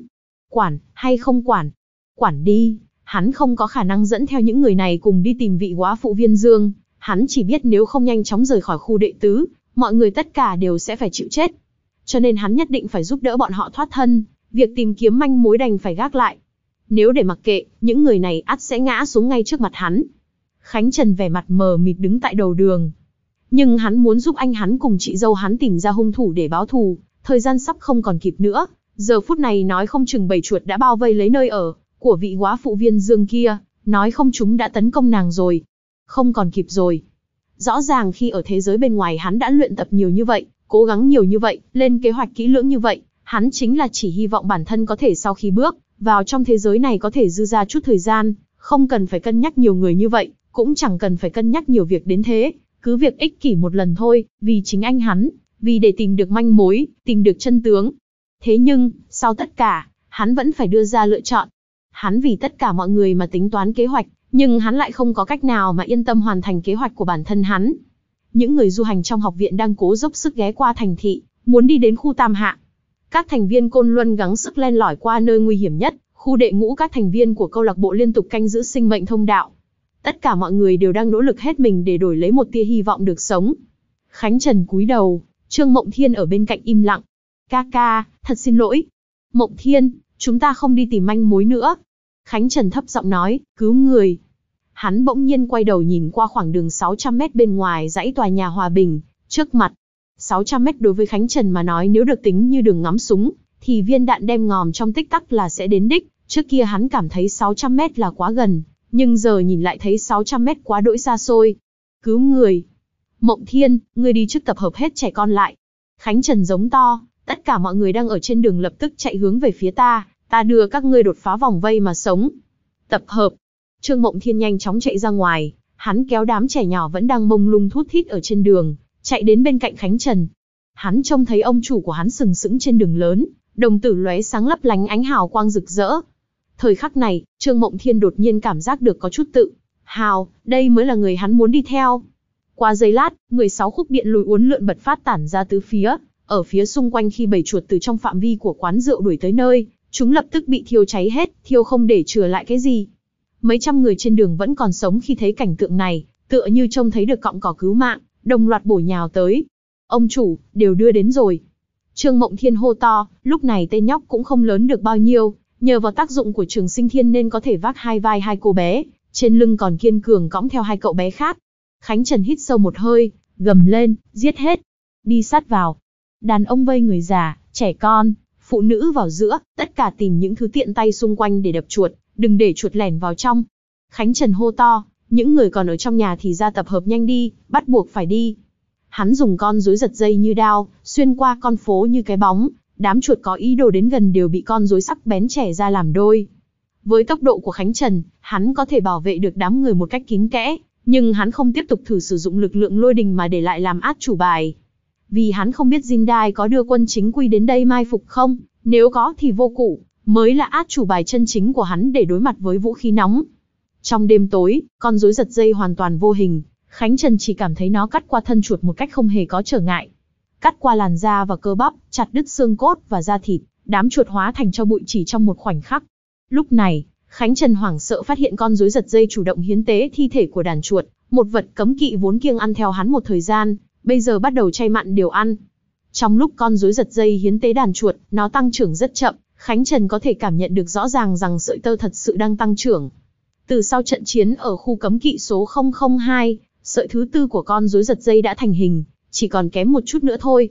Quản, hay không quản? Quản đi, hắn không có khả năng dẫn theo những người này cùng đi tìm vị quá phụ viên dương. Hắn chỉ biết nếu không nhanh chóng rời khỏi khu đệ tứ, mọi người tất cả đều sẽ phải chịu chết. Cho nên hắn nhất định phải giúp đỡ bọn họ thoát thân, việc tìm kiếm manh mối đành phải gác lại. Nếu để mặc kệ, những người này ắt sẽ ngã xuống ngay trước mặt hắn. Khánh Trần vẻ mặt mờ mịt đứng tại đầu đường. Nhưng hắn muốn giúp anh hắn cùng chị dâu hắn tìm ra hung thủ để báo thù, thời gian sắp không còn kịp nữa, giờ phút này nói không chừng bảy chuột đã bao vây lấy nơi ở của vị quá phụ viên dương kia, nói không chúng đã tấn công nàng rồi. Không còn kịp rồi. Rõ ràng khi ở thế giới bên ngoài hắn đã luyện tập nhiều như vậy, cố gắng nhiều như vậy, lên kế hoạch kỹ lưỡng như vậy, hắn chính là chỉ hy vọng bản thân có thể sau khi bước vào trong thế giới này có thể dư ra chút thời gian, không cần phải cân nhắc nhiều người như vậy, cũng chẳng cần phải cân nhắc nhiều việc đến thế, cứ việc ích kỷ một lần thôi, vì chính anh hắn vì để tìm được manh mối, tìm được chân tướng. Thế nhưng, sau tất cả, hắn vẫn phải đưa ra lựa chọn. Hắn vì tất cả mọi người mà tính toán kế hoạch, nhưng hắn lại không có cách nào mà yên tâm hoàn thành kế hoạch của bản thân hắn. Những người du hành trong học viện đang cố dốc sức ghé qua thành thị, muốn đi đến khu Tam Hạ. Các thành viên Côn Luân gắng sức len lỏi qua nơi nguy hiểm nhất, khu đệ ngũ các thành viên của câu lạc bộ liên tục canh giữ sinh mệnh thông đạo. Tất cả mọi người đều đang nỗ lực hết mình để đổi lấy một tia hy vọng được sống. Khánh Trần cúi đầu, Trương Mộng Thiên ở bên cạnh im lặng. Ca ca, thật xin lỗi. Mộng Thiên, chúng ta không đi tìm manh mối nữa. Khánh Trần thấp giọng nói, cứu người. Hắn bỗng nhiên quay đầu nhìn qua khoảng đường 600 mét bên ngoài dãy tòa nhà Hòa Bình, trước mặt. 600 mét đối với Khánh Trần mà nói nếu được tính như đường ngắm súng, thì viên đạn đem ngòm trong tích tắc là sẽ đến đích. Trước kia hắn cảm thấy 600 mét là quá gần, nhưng giờ nhìn lại thấy 600 mét quá đỗi xa xôi. Cứu người, Mộng Thiên, ngươi đi trước tập hợp hết trẻ con lại. Khánh Trần giống to, tất cả mọi người đang ở trên đường lập tức chạy hướng về phía ta, ta đưa các ngươi đột phá vòng vây mà sống. Tập hợp. Trương Mộng Thiên nhanh chóng chạy ra ngoài, hắn kéo đám trẻ nhỏ vẫn đang mông lung thút thít ở trên đường, chạy đến bên cạnh Khánh Trần. Hắn trông thấy ông chủ của hắn sừng sững trên đường lớn, đồng tử lóe sáng lấp lánh ánh hào quang rực rỡ. Thời khắc này, Trương Mộng Thiên đột nhiên cảm giác được có chút tự hào, đây mới là người hắn muốn đi theo. Qua giây lát, 16 khúc điện lùi uốn lượn bật phát tản ra tứ phía, ở phía xung quanh khi bầy chuột từ trong phạm vi của quán rượu đuổi tới nơi, chúng lập tức bị thiêu cháy hết, thiêu không để chừa lại cái gì. Mấy trăm người trên đường vẫn còn sống khi thấy cảnh tượng này, tựa như trông thấy được cọng cỏ cứu mạng, đồng loạt bổ nhào tới. Ông chủ, đều đưa đến rồi. Trương Mộng Thiên hô to, lúc này tên nhóc cũng không lớn được bao nhiêu, nhờ vào tác dụng của trường sinh thiên nên có thể vác hai vai hai cô bé, trên lưng còn kiên cường cõng theo hai cậu bé khác. Khánh Trần hít sâu một hơi, gầm lên, giết hết. Đi sát vào. Đàn ông vây người già, trẻ con, phụ nữ vào giữa, tất cả tìm những thứ tiện tay xung quanh để đập chuột, đừng để chuột lẻn vào trong. Khánh Trần hô to, những người còn ở trong nhà thì ra tập hợp nhanh đi, bắt buộc phải đi. Hắn dùng con rối giật dây như đao, xuyên qua con phố như cái bóng, đám chuột có ý đồ đến gần đều bị con rối sắc bén trẻ ra làm đôi. Với tốc độ của Khánh Trần, hắn có thể bảo vệ được đám người một cách kín kẽ, nhưng hắn không tiếp tục thử sử dụng lực lượng lôi đình mà để lại làm át chủ bài. Vì hắn không biết Jindai có đưa quân chính quy đến đây mai phục không, nếu có thì vô cụ, mới là át chủ bài chân chính của hắn để đối mặt với vũ khí nóng. Trong đêm tối, con rối giật dây hoàn toàn vô hình, Khánh Trần chỉ cảm thấy nó cắt qua thân chuột một cách không hề có trở ngại. Cắt qua làn da và cơ bắp, chặt đứt xương cốt và da thịt, đám chuột hóa thành cho bụi chỉ trong một khoảnh khắc. Lúc này, Khánh Trần hoảng sợ phát hiện con rối giật dây chủ động hiến tế thi thể của đàn chuột, một vật cấm kỵ vốn kiêng ăn theo hắn một thời gian, bây giờ bắt đầu chay mặn điều ăn. Trong lúc con rối giật dây hiến tế đàn chuột, nó tăng trưởng rất chậm, Khánh Trần có thể cảm nhận được rõ ràng rằng sợi tơ thật sự đang tăng trưởng. Từ sau trận chiến ở khu cấm kỵ số 002, sợi thứ tư của con rối giật dây đã thành hình, chỉ còn kém một chút nữa thôi.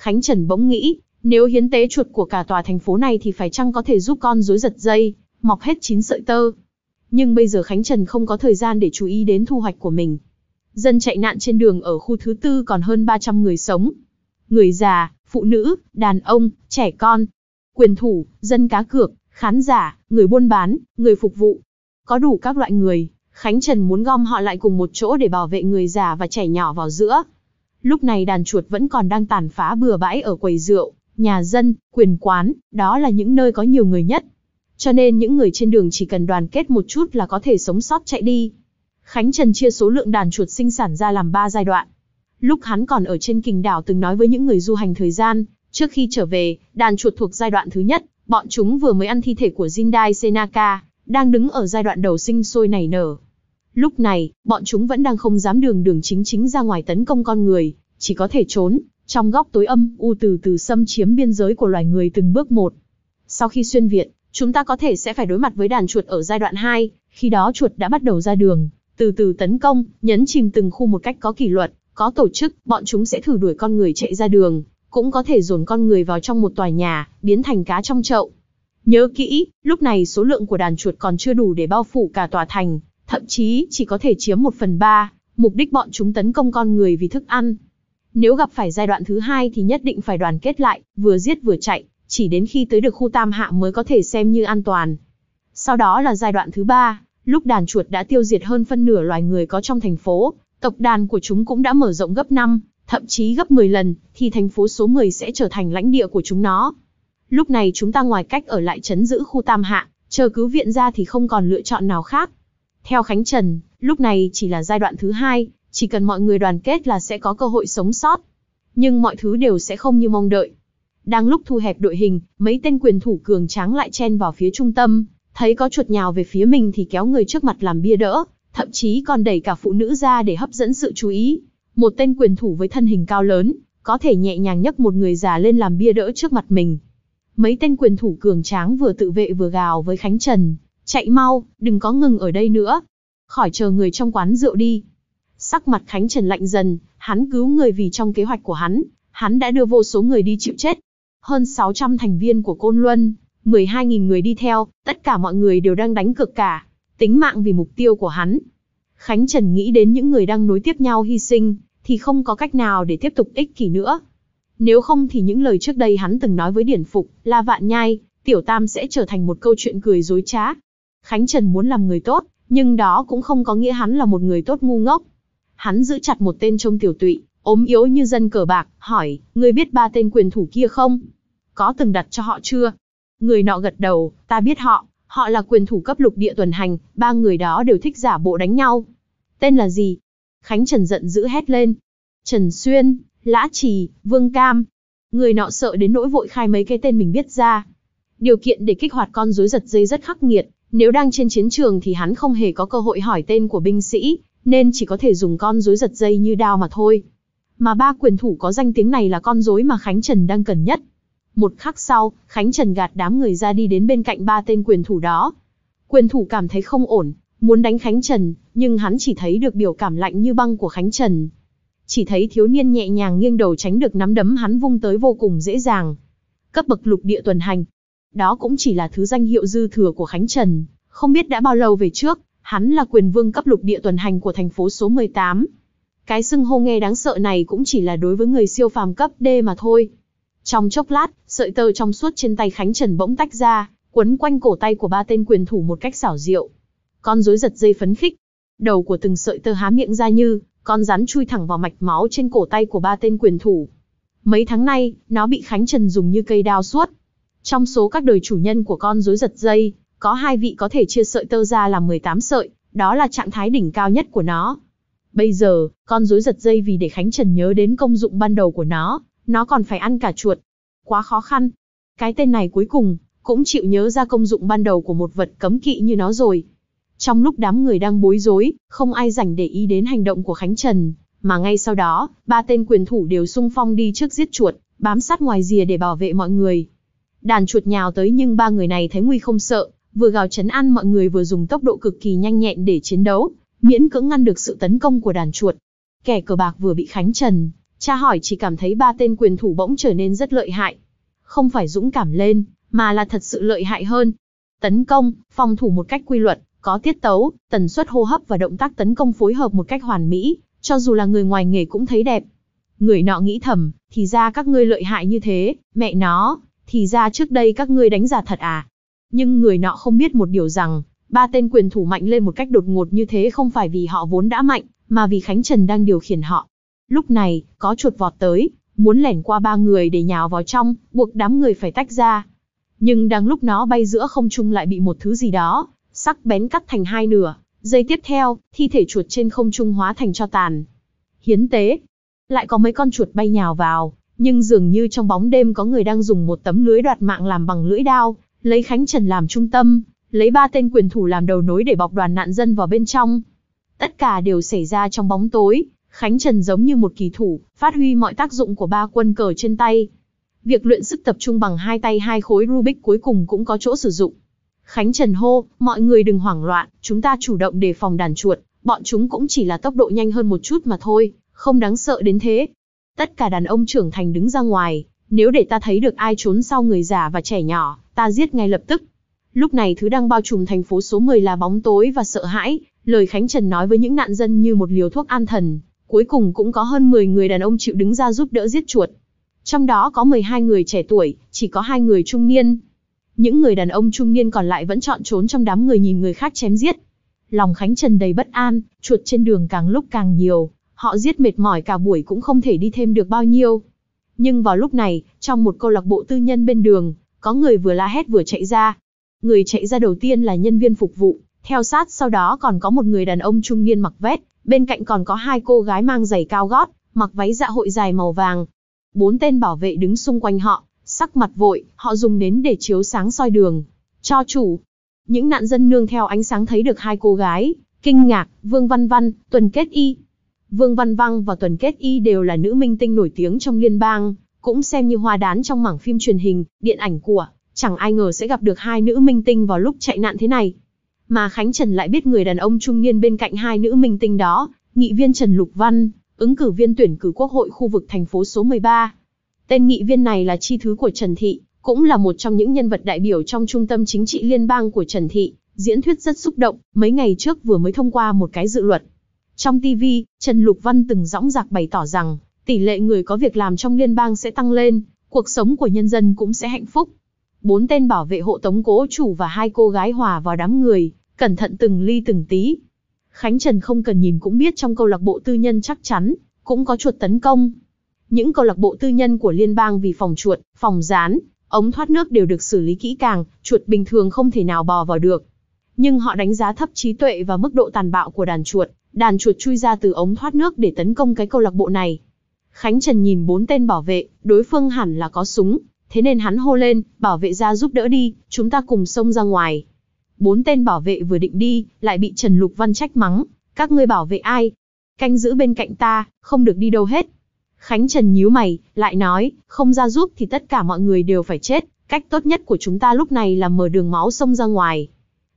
Khánh Trần bỗng nghĩ, nếu hiến tế chuột của cả tòa thành phố này thì phải chăng có thể giúp con rối giật dây mọc hết chín sợi tơ. Nhưng bây giờ Khánh Trần không có thời gian để chú ý đến thu hoạch của mình. Dân chạy nạn trên đường ở khu thứ tư còn hơn 300 người sống. Người già, phụ nữ, đàn ông, trẻ con, quyền thủ, dân cá cược, khán giả, người buôn bán, người phục vụ. Có đủ các loại người, Khánh Trần muốn gom họ lại cùng một chỗ để bảo vệ người già và trẻ nhỏ vào giữa. Lúc này đàn chuột vẫn còn đang tàn phá bừa bãi ở quầy rượu, nhà dân, quyền quán, đó là những nơi có nhiều người nhất. Cho nên những người trên đường chỉ cần đoàn kết một chút là có thể sống sót chạy đi. Khánh Trần chia số lượng đàn chuột sinh sản ra làm 3 giai đoạn. Lúc hắn còn ở trên kình đảo từng nói với những người du hành thời gian, trước khi trở về, đàn chuột thuộc giai đoạn thứ nhất, bọn chúng vừa mới ăn thi thể của Jindai Senaka, đang đứng ở giai đoạn đầu sinh sôi nảy nở. Lúc này, bọn chúng vẫn đang không dám đường đường chính chính ra ngoài tấn công con người, chỉ có thể trốn, trong góc tối âm u từ từ xâm chiếm biên giới của loài người từng bước một. Sau khi xuyên Việt, chúng ta có thể sẽ phải đối mặt với đàn chuột ở giai đoạn 2, khi đó chuột đã bắt đầu ra đường, từ từ tấn công, nhấn chìm từng khu một cách có kỷ luật, có tổ chức, bọn chúng sẽ thử đuổi con người chạy ra đường, cũng có thể dồn con người vào trong một tòa nhà, biến thành cá trong chậu. Nhớ kỹ, lúc này số lượng của đàn chuột còn chưa đủ để bao phủ cả tòa thành, thậm chí chỉ có thể chiếm một phần ba. mục đích bọn chúng tấn công con người vì thức ăn. Nếu gặp phải giai đoạn thứ hai thì nhất định phải đoàn kết lại, vừa giết vừa chạy, chỉ đến khi tới được khu tam hạ mới có thể xem như an toàn. Sau đó là giai đoạn thứ ba, lúc đàn chuột đã tiêu diệt hơn phân nửa loài người có trong thành phố, tộc đàn của chúng cũng đã mở rộng gấp 5, thậm chí gấp 10 lần, thì thành phố số 10 sẽ trở thành lãnh địa của chúng nó. Lúc này chúng ta ngoài cách ở lại chấn giữ khu tam hạ, chờ cứu viện ra thì không còn lựa chọn nào khác. Theo Khánh Trần, lúc này chỉ là giai đoạn thứ hai, chỉ cần mọi người đoàn kết là sẽ có cơ hội sống sót. Nhưng mọi thứ đều sẽ không như mong đợi, đang lúc thu hẹp đội hình, mấy tên quyền thủ cường tráng lại chen vào phía trung tâm, thấy có chuột nhào về phía mình thì kéo người trước mặt làm bia đỡ, thậm chí còn đẩy cả phụ nữ ra để hấp dẫn sự chú ý. Một tên quyền thủ với thân hình cao lớn, có thể nhẹ nhàng nhấc một người già lên làm bia đỡ trước mặt mình. Mấy tên quyền thủ cường tráng vừa tự vệ vừa gào với Khánh Trần, chạy mau, đừng có ngừng ở đây nữa. Khỏi chờ người trong quán rượu đi. Sắc mặt Khánh Trần lạnh dần, hắn cứu người vì trong kế hoạch của hắn, hắn đã đưa vô số người đi chịu chết, hơn 600 thành viên của Côn Luân, 12.000 người đi theo, tất cả mọi người đều đang đánh cực cả, tính mạng vì mục tiêu của hắn. Khánh Trần nghĩ đến những người đang nối tiếp nhau hy sinh, thì không có cách nào để tiếp tục ích kỷ nữa. Nếu không thì những lời trước đây hắn từng nói với Điển Phục, là Vạn Nhai, Tiểu Tam sẽ trở thành một câu chuyện cười dối trá. Khánh Trần muốn làm người tốt, nhưng đó cũng không có nghĩa hắn là một người tốt ngu ngốc. Hắn giữ chặt một tên trông tiểu tụy, ốm yếu như dân cờ bạc, hỏi, ngươi biết ba tên quyền thủ kia không? có từng đặt cho họ chưa? Người nọ gật đầu, ta biết họ, họ là quyền thủ cấp lục địa tuần hành, ba người đó đều thích giả bộ đánh nhau. Tên là gì? Khánh Trần giận dữ hét lên. Trần Xuyên, Lã Trì, Vương Cam. Người nọ sợ đến nỗi vội khai mấy cái tên mình biết ra. Điều kiện để kích hoạt con rối giật dây rất khắc nghiệt, nếu đang trên chiến trường thì hắn không hề có cơ hội hỏi tên của binh sĩ, nên chỉ có thể dùng con rối giật dây như đao mà thôi. Mà ba quyền thủ có danh tiếng này là con rối mà Khánh Trần đang cần nhất. Một khắc sau, Khánh Trần gạt đám người ra đi đến bên cạnh ba tên quyền thủ đó. Quyền thủ cảm thấy không ổn, muốn đánh Khánh Trần, nhưng hắn chỉ thấy được biểu cảm lạnh như băng của Khánh Trần. Chỉ thấy thiếu niên nhẹ nhàng nghiêng đầu tránh được nắm đấm hắn vung tới vô cùng dễ dàng. Cấp bậc lục địa tuần hành. Đó cũng chỉ là thứ danh hiệu dư thừa của Khánh Trần. Không biết đã bao lâu về trước, hắn là quyền vương cấp lục địa tuần hành của thành phố số 18. Cái xưng hô nghe đáng sợ này cũng chỉ là đối với người siêu phàm cấp D mà thôi. Trong chốc lát, sợi tơ trong suốt trên tay Khánh Trần bỗng tách ra, quấn quanh cổ tay của ba tên quyền thủ một cách xảo diệu. Con rối giật dây phấn khích, đầu của từng sợi tơ há miệng ra như con rắn chui thẳng vào mạch máu trên cổ tay của ba tên quyền thủ. Mấy tháng nay, nó bị Khánh Trần dùng như cây đao suốt. Trong số các đời chủ nhân của con rối giật dây, có hai vị có thể chia sợi tơ ra làm 18 sợi, đó là trạng thái đỉnh cao nhất của nó. Bây giờ, con rối giật dây vì để Khánh Trần nhớ đến công dụng ban đầu của nó, nó còn phải ăn cả chuột. Quá khó khăn. Cái tên này cuối cùng, cũng chịu nhớ ra công dụng ban đầu của một vật cấm kỵ như nó rồi. Trong lúc đám người đang bối rối, không ai rảnh để ý đến hành động của Khánh Trần, mà ngay sau đó, ba tên quyền thủ đều sung phong đi trước giết chuột, bám sát ngoài rìa để bảo vệ mọi người. Đàn chuột nhào tới nhưng ba người này thấy nguy không sợ, vừa gào chấn ăn mọi người vừa dùng tốc độ cực kỳ nhanh nhẹn để chiến đấu, miễn cưỡng ngăn được sự tấn công của đàn chuột. Kẻ cờ bạc vừa bị Khánh Trần Cha hỏi chỉ cảm thấy ba tên quyền thủ bỗng trở nên rất lợi hại. Không phải dũng cảm lên, mà là thật sự lợi hại hơn. Tấn công, phòng thủ một cách quy luật, có tiết tấu, tần suất hô hấp và động tác tấn công phối hợp một cách hoàn mỹ, cho dù là người ngoài nghề cũng thấy đẹp. Người nọ nghĩ thầm, thì ra các ngươi lợi hại như thế, mẹ nó, thì ra trước đây các ngươi đánh giả thật à. Nhưng người nọ không biết một điều rằng, ba tên quyền thủ mạnh lên một cách đột ngột như thế không phải vì họ vốn đã mạnh, mà vì Khánh Trần đang điều khiển họ. Lúc này, có chuột vọt tới, muốn lẻn qua ba người để nhào vào trong, buộc đám người phải tách ra. Nhưng đang lúc nó bay giữa không trung lại bị một thứ gì đó, sắc bén cắt thành hai nửa. Giây tiếp theo, thi thể chuột trên không trung hóa thành cho tàn. Hiến tế. Lại có mấy con chuột bay nhào vào, nhưng dường như trong bóng đêm có người đang dùng một tấm lưới đoạt mạng làm bằng lưỡi đao, lấy Khánh Trần làm trung tâm, lấy ba tên quyền thủ làm đầu nối để bọc đoàn nạn dân vào bên trong. Tất cả đều xảy ra trong bóng tối, Khánh Trần giống như một kỳ thủ, phát huy mọi tác dụng của ba quân cờ trên tay. Việc luyện sức tập trung bằng hai tay hai khối Rubik cuối cùng cũng có chỗ sử dụng. Khánh Trần hô, mọi người đừng hoảng loạn, chúng ta chủ động đề phòng đàn chuột, bọn chúng cũng chỉ là tốc độ nhanh hơn một chút mà thôi, không đáng sợ đến thế. Tất cả đàn ông trưởng thành đứng ra ngoài, nếu để ta thấy được ai trốn sau người già và trẻ nhỏ, ta giết ngay lập tức. Lúc này thứ đang bao trùm thành phố số 10 là bóng tối và sợ hãi, lời Khánh Trần nói với những nạn dân như một liều thuốc an thần. Cuối cùng cũng có hơn 10 người đàn ông chịu đứng ra giúp đỡ giết chuột. Trong đó có 12 người trẻ tuổi, chỉ có hai người trung niên. Những người đàn ông trung niên còn lại vẫn chọn trốn trong đám người nhìn người khác chém giết. Lòng Khánh Trần đầy bất an, chuột trên đường càng lúc càng nhiều, họ giết mệt mỏi cả buổi cũng không thể đi thêm được bao nhiêu. Nhưng vào lúc này, trong một câu lạc bộ tư nhân bên đường, có người vừa la hét vừa chạy ra. Người chạy ra đầu tiên là nhân viên phục vụ, theo sát sau đó còn có một người đàn ông trung niên mặc vest, bên cạnh còn có hai cô gái mang giày cao gót, mặc váy dạ hội dài màu vàng. Bốn tên bảo vệ đứng xung quanh họ, sắc mặt vội, họ dùng nến để chiếu sáng soi đường. Cho chủ. Những nạn dân nương theo ánh sáng thấy được hai cô gái, kinh ngạc, Vương Văn Văn, Tuần Kết Y. Vương Văn Văn và Tuần Kết Y đều là nữ minh tinh nổi tiếng trong liên bang, cũng xem như hoa đán trong mảng phim truyền hình, điện ảnh của. Chẳng ai ngờ sẽ gặp được hai nữ minh tinh vào lúc chạy nạn thế này. Mà Khánh Trần lại biết người đàn ông trung niên bên cạnh hai nữ minh tinh đó, nghị viên Trần Lục Văn, ứng cử viên tuyển cử quốc hội khu vực thành phố số 13. Tên nghị viên này là chi thứ của Trần Thị, cũng là một trong những nhân vật đại biểu trong trung tâm chính trị liên bang của Trần Thị, diễn thuyết rất xúc động, mấy ngày trước vừa mới thông qua một cái dự luật. Trong TV, Trần Lục Văn từng dõng dạc bày tỏ rằng, tỷ lệ người có việc làm trong liên bang sẽ tăng lên, cuộc sống của nhân dân cũng sẽ hạnh phúc bốn tên bảo vệ hộ tống cố chủ và hai cô gái hòa vào đám người, cẩn thận từng ly từng tí. Khánh Trần không cần nhìn cũng biết trong câu lạc bộ tư nhân chắc chắn, cũng có chuột tấn công. Những câu lạc bộ tư nhân của liên bang vì phòng chuột, phòng rán, ống thoát nước đều được xử lý kỹ càng, chuột bình thường không thể nào bò vào được. Nhưng họ đánh giá thấp trí tuệ và mức độ tàn bạo của đàn chuột, đàn chuột chui ra từ ống thoát nước để tấn công cái câu lạc bộ này. Khánh Trần nhìn bốn tên bảo vệ, đối phương hẳn là có súng, Thế nên hắn hô lên, bảo vệ ra giúp đỡ đi, chúng ta cùng xông ra ngoài. Bốn tên bảo vệ vừa định đi, lại bị Trần Lục Văn trách mắng, các ngươi bảo vệ ai? Canh giữ bên cạnh ta, không được đi đâu hết. Khánh Trần nhíu mày, lại nói, không ra giúp thì tất cả mọi người đều phải chết, cách tốt nhất của chúng ta lúc này là mở đường máu xông ra ngoài.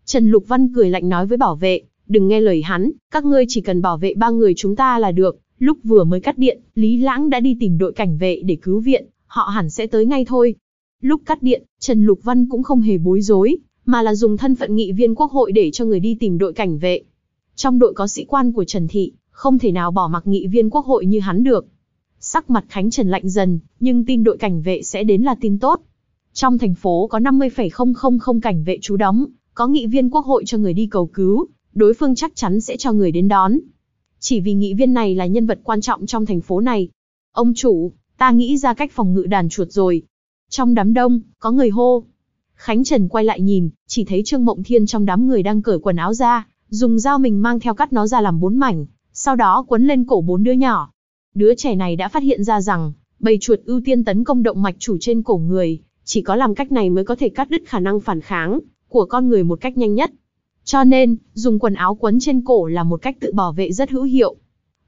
Trần Lục Văn cười lạnh nói với bảo vệ, đừng nghe lời hắn, các ngươi chỉ cần bảo vệ ba người chúng ta là được. Lúc vừa mới cắt điện, Lý Lãng đã đi tìm đội cảnh vệ để cứu viện, họ hẳn sẽ tới ngay thôi. Lúc cắt điện, Trần Lục Văn cũng không hề bối rối, mà là dùng thân phận nghị viên quốc hội để cho người đi tìm đội cảnh vệ. Trong đội có sĩ quan của Trần Thị, không thể nào bỏ mặc nghị viên quốc hội như hắn được. Sắc mặt Khánh Trần lạnh dần, nhưng tin đội cảnh vệ sẽ đến là tin tốt. Trong thành phố có 50,000 cảnh vệ trú đóng, có nghị viên quốc hội cho người đi cầu cứu, đối phương chắc chắn sẽ cho người đến đón. Chỉ vì nghị viên này là nhân vật quan trọng trong thành phố này. Ông chủ, Ta nghĩ ra cách phòng ngự đàn chuột rồi. Trong đám đông, có người hô. Khánh Trần quay lại nhìn, chỉ thấy Trương Mộng Thiên trong đám người đang cởi quần áo ra, dùng dao mình mang theo cắt nó ra làm bốn mảnh, sau đó quấn lên cổ bốn đứa nhỏ. Đứa trẻ này đã phát hiện ra rằng, bầy chuột ưu tiên tấn công động mạch chủ trên cổ người, chỉ có làm cách này mới có thể cắt đứt khả năng phản kháng của con người một cách nhanh nhất. Cho nên, dùng quần áo quấn trên cổ là một cách tự bảo vệ rất hữu hiệu.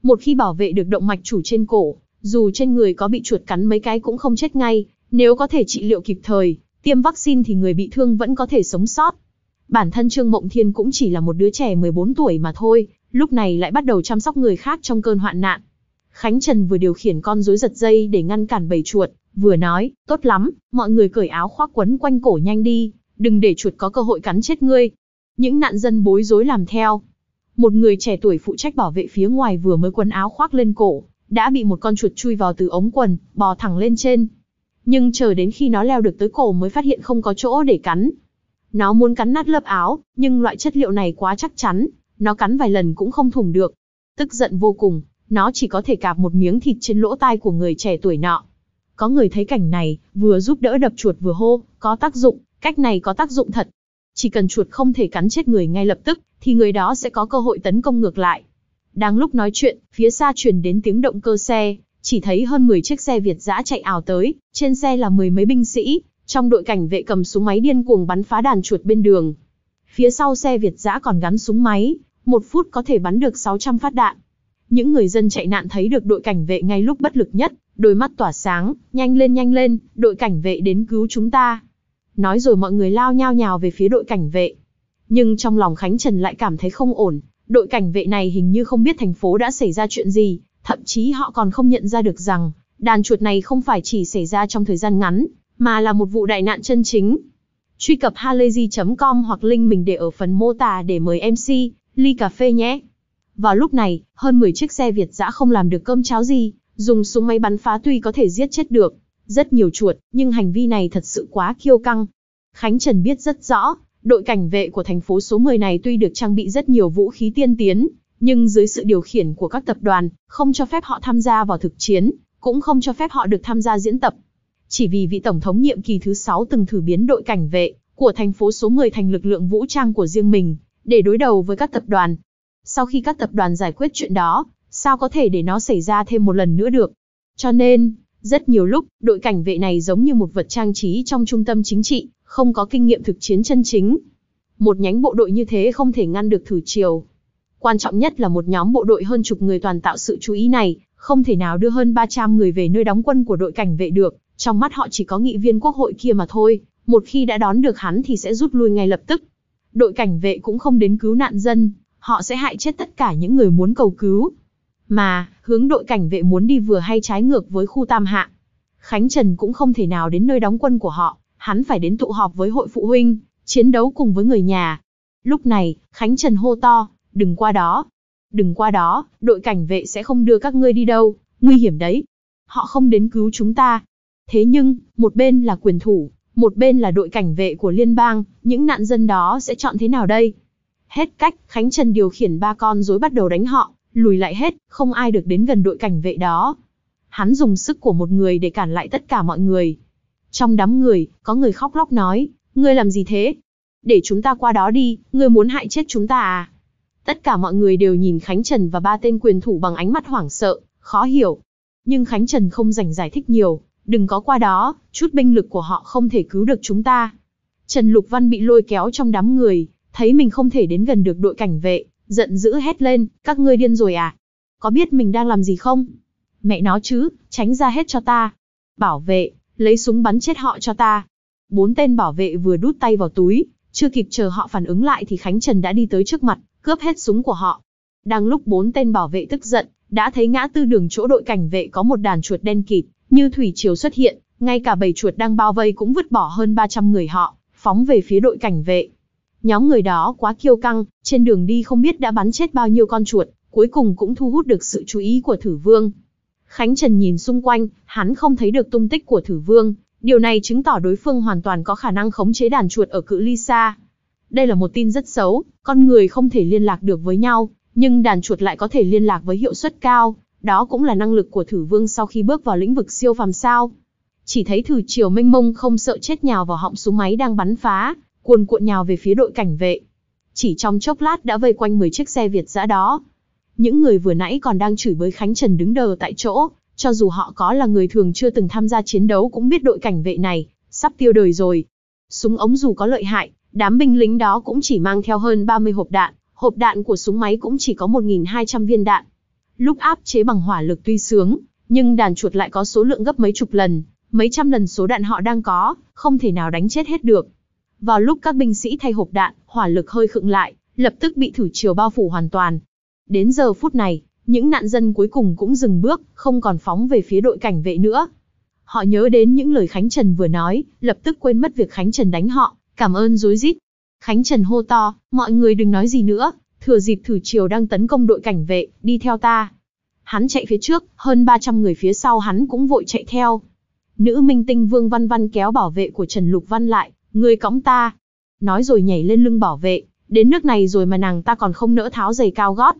Một khi bảo vệ được động mạch chủ trên cổ, dù trên người có bị chuột cắn mấy cái cũng không chết ngay, nếu có thể trị liệu kịp thời, tiêm vaccine thì người bị thương vẫn có thể sống sót. Bản thân Trương Mộng Thiên cũng chỉ là một đứa trẻ 14 tuổi mà thôi, lúc này lại bắt đầu chăm sóc người khác trong cơn hoạn nạn. Khánh Trần vừa điều khiển con rối giật dây để ngăn cản bầy chuột, vừa nói, tốt lắm, mọi người cởi áo khoác quấn quanh cổ nhanh đi, đừng để chuột có cơ hội cắn chết ngươi. Những nạn dân bối rối làm theo. Một người trẻ tuổi phụ trách bảo vệ phía ngoài vừa mới quấn áo khoác lên cổ, đã bị một con chuột chui vào từ ống quần, bò thẳng lên trên. Nhưng chờ đến khi nó leo được tới cổ mới phát hiện không có chỗ để cắn. Nó muốn cắn nát lớp áo, nhưng loại chất liệu này quá chắc chắn, nó cắn vài lần cũng không thủng được. Tức giận vô cùng, nó chỉ có thể cạp một miếng thịt trên lỗ tai của người trẻ tuổi nọ. Có người thấy cảnh này, vừa giúp đỡ đập chuột vừa hô, có tác dụng, cách này có tác dụng thật. Chỉ cần chuột không thể cắn chết người ngay lập tức, thì người đó sẽ có cơ hội tấn công ngược lại. Đang lúc nói chuyện, phía xa truyền đến tiếng động cơ xe, chỉ thấy hơn 10 chiếc xe Việt giã chạy ảo tới, trên xe là mười mấy binh sĩ, trong đội cảnh vệ cầm súng máy điên cuồng bắn phá đàn chuột bên đường. Phía sau xe Việt giã còn gắn súng máy, một phút có thể bắn được 600 phát đạn. Những người dân chạy nạn thấy được đội cảnh vệ ngay lúc bất lực nhất, đôi mắt tỏa sáng, nhanh lên nhanh lên, đội cảnh vệ đến cứu chúng ta. Nói rồi mọi người lao nhao nhào về phía đội cảnh vệ. Nhưng trong lòng Khánh Trần lại cảm thấy không ổn, Đội cảnh vệ này hình như không biết thành phố đã xảy ra chuyện gì, thậm chí họ còn không nhận ra được rằng, đàn chuột này không phải chỉ xảy ra trong thời gian ngắn, mà là một vụ đại nạn chân chính. Truy cập halayzi.com hoặc link mình để ở phần mô tả để mời MC, ly cà phê nhé. Vào lúc này, hơn 10 chiếc xe Việt dã không làm được cơm cháo gì, dùng súng máy bắn phá tuy có thể giết chết được, rất nhiều chuột, nhưng hành vi này thật sự quá kiêu căng. Khánh Trần biết rất rõ, đội cảnh vệ của thành phố số 10 này tuy được trang bị rất nhiều vũ khí tiên tiến, nhưng dưới sự điều khiển của các tập đoàn, không cho phép họ tham gia vào thực chiến, cũng không cho phép họ được tham gia diễn tập. Chỉ vì vị tổng thống nhiệm kỳ thứ 6 từng thử biến đội cảnh vệ của thành phố số 10 thành lực lượng vũ trang của riêng mình, để đối đầu với các tập đoàn. Sau khi các tập đoàn giải quyết chuyện đó, sao có thể để nó xảy ra thêm một lần nữa được? Cho nên, rất nhiều lúc, đội cảnh vệ này giống như một vật trang trí trong trung tâm chính trị, không có kinh nghiệm thực chiến chân chính. Một nhánh bộ đội như thế không thể ngăn được thử chiều. Quan trọng nhất là một nhóm bộ đội hơn chục người toàn tạo sự chú ý này, không thể nào đưa hơn 300 người về nơi đóng quân của đội cảnh vệ được, trong mắt họ chỉ có nghị viên quốc hội kia mà thôi, một khi đã đón được hắn thì sẽ rút lui ngay lập tức. Đội cảnh vệ cũng không đến cứu nạn dân, họ sẽ hại chết tất cả những người muốn cầu cứu. Mà, hướng đội cảnh vệ muốn đi vừa hay trái ngược với khu Tam Hạ. Khánh Trần cũng không thể nào đến nơi đóng quân của họ, hắn phải đến tụ họp với hội phụ huynh, chiến đấu cùng với người nhà. Lúc này, Khánh Trần hô to, đừng qua đó. Đừng qua đó, đội cảnh vệ sẽ không đưa các ngươi đi đâu, nguy hiểm đấy. Họ không đến cứu chúng ta. Thế nhưng, một bên là quyền thủ, một bên là đội cảnh vệ của liên bang, những nạn dân đó sẽ chọn thế nào đây? Hết cách, Khánh Trần điều khiển ba con rối bắt đầu đánh họ, lùi lại hết, không ai được đến gần đội cảnh vệ đó. Hắn dùng sức của một người để cản lại tất cả mọi người. Trong đám người, có người khóc lóc nói, ngươi làm gì thế? Để chúng ta qua đó đi, ngươi muốn hại chết chúng ta à? Tất cả mọi người đều nhìn Khánh Trần và ba tên quyền thủ bằng ánh mắt hoảng sợ, khó hiểu. Nhưng Khánh Trần không dành giải thích nhiều, đừng có qua đó, chút binh lực của họ không thể cứu được chúng ta. Trần Lục Văn bị lôi kéo trong đám người, thấy mình không thể đến gần được đội cảnh vệ, giận dữ hét lên, các ngươi điên rồi à? Có biết mình đang làm gì không? Mẹ nó chứ, tránh ra hết cho ta. Bảo vệ, lấy súng bắn chết họ cho ta. Bốn tên bảo vệ vừa đút tay vào túi, chưa kịp chờ họ phản ứng lại thì Khánh Trần đã đi tới trước mặt, cướp hết súng của họ. Đang lúc bốn tên bảo vệ tức giận, đã thấy ngã tư đường chỗ đội cảnh vệ có một đàn chuột đen kịt, như thủy triều xuất hiện, ngay cả bầy chuột đang bao vây cũng vứt bỏ hơn 300 người họ, phóng về phía đội cảnh vệ. Nhóm người đó quá kiêu căng, trên đường đi không biết đã bắn chết bao nhiêu con chuột, cuối cùng cũng thu hút được sự chú ý của thử vương. Khánh Trần nhìn xung quanh, hắn không thấy được tung tích của thử vương, điều này chứng tỏ đối phương hoàn toàn có khả năng khống chế đàn chuột ở cự ly xa. Đây là một tin rất xấu, con người không thể liên lạc được với nhau, nhưng đàn chuột lại có thể liên lạc với hiệu suất cao, đó cũng là năng lực của thử vương sau khi bước vào lĩnh vực siêu phàm sao. Chỉ thấy thử triều mênh mông không sợ chết nhào vào họng súng máy đang bắn phá, cuồn cuộn nhào về phía đội cảnh vệ. Chỉ trong chốc lát đã vây quanh 10 chiếc xe Việt giã đó, những người vừa nãy còn đang chửi với Khánh Trần đứng đờ tại chỗ, cho dù họ có là người thường chưa từng tham gia chiến đấu cũng biết đội cảnh vệ này, sắp tiêu đời rồi. Súng ống dù có lợi hại, đám binh lính đó cũng chỉ mang theo hơn 30 hộp đạn, hộp đạn của súng máy cũng chỉ có 1.200 viên đạn. Lúc áp chế bằng hỏa lực tuy sướng, nhưng đàn chuột lại có số lượng gấp mấy chục lần, mấy trăm lần số đạn họ đang có, không thể nào đánh chết hết được. Vào lúc các binh sĩ thay hộp đạn, hỏa lực hơi khựng lại, lập tức bị thử chiều bao phủ hoàn toàn, Đến giờ phút này, những nạn dân cuối cùng cũng dừng bước, không còn phóng về phía đội cảnh vệ nữa. Họ nhớ đến những lời Khánh Trần vừa nói, lập tức quên mất việc Khánh Trần đánh họ, cảm ơn rối rít. Khánh Trần hô to, mọi người đừng nói gì nữa, thừa dịp thử triều đang tấn công đội cảnh vệ, đi theo ta. Hắn chạy phía trước, hơn 300 người phía sau hắn cũng vội chạy theo. Nữ minh tinh Vương Văn Văn kéo bảo vệ của Trần Lục Văn lại, người cõng ta. Nói rồi nhảy lên lưng bảo vệ, đến nước này rồi mà nàng ta còn không nỡ tháo giày cao gót,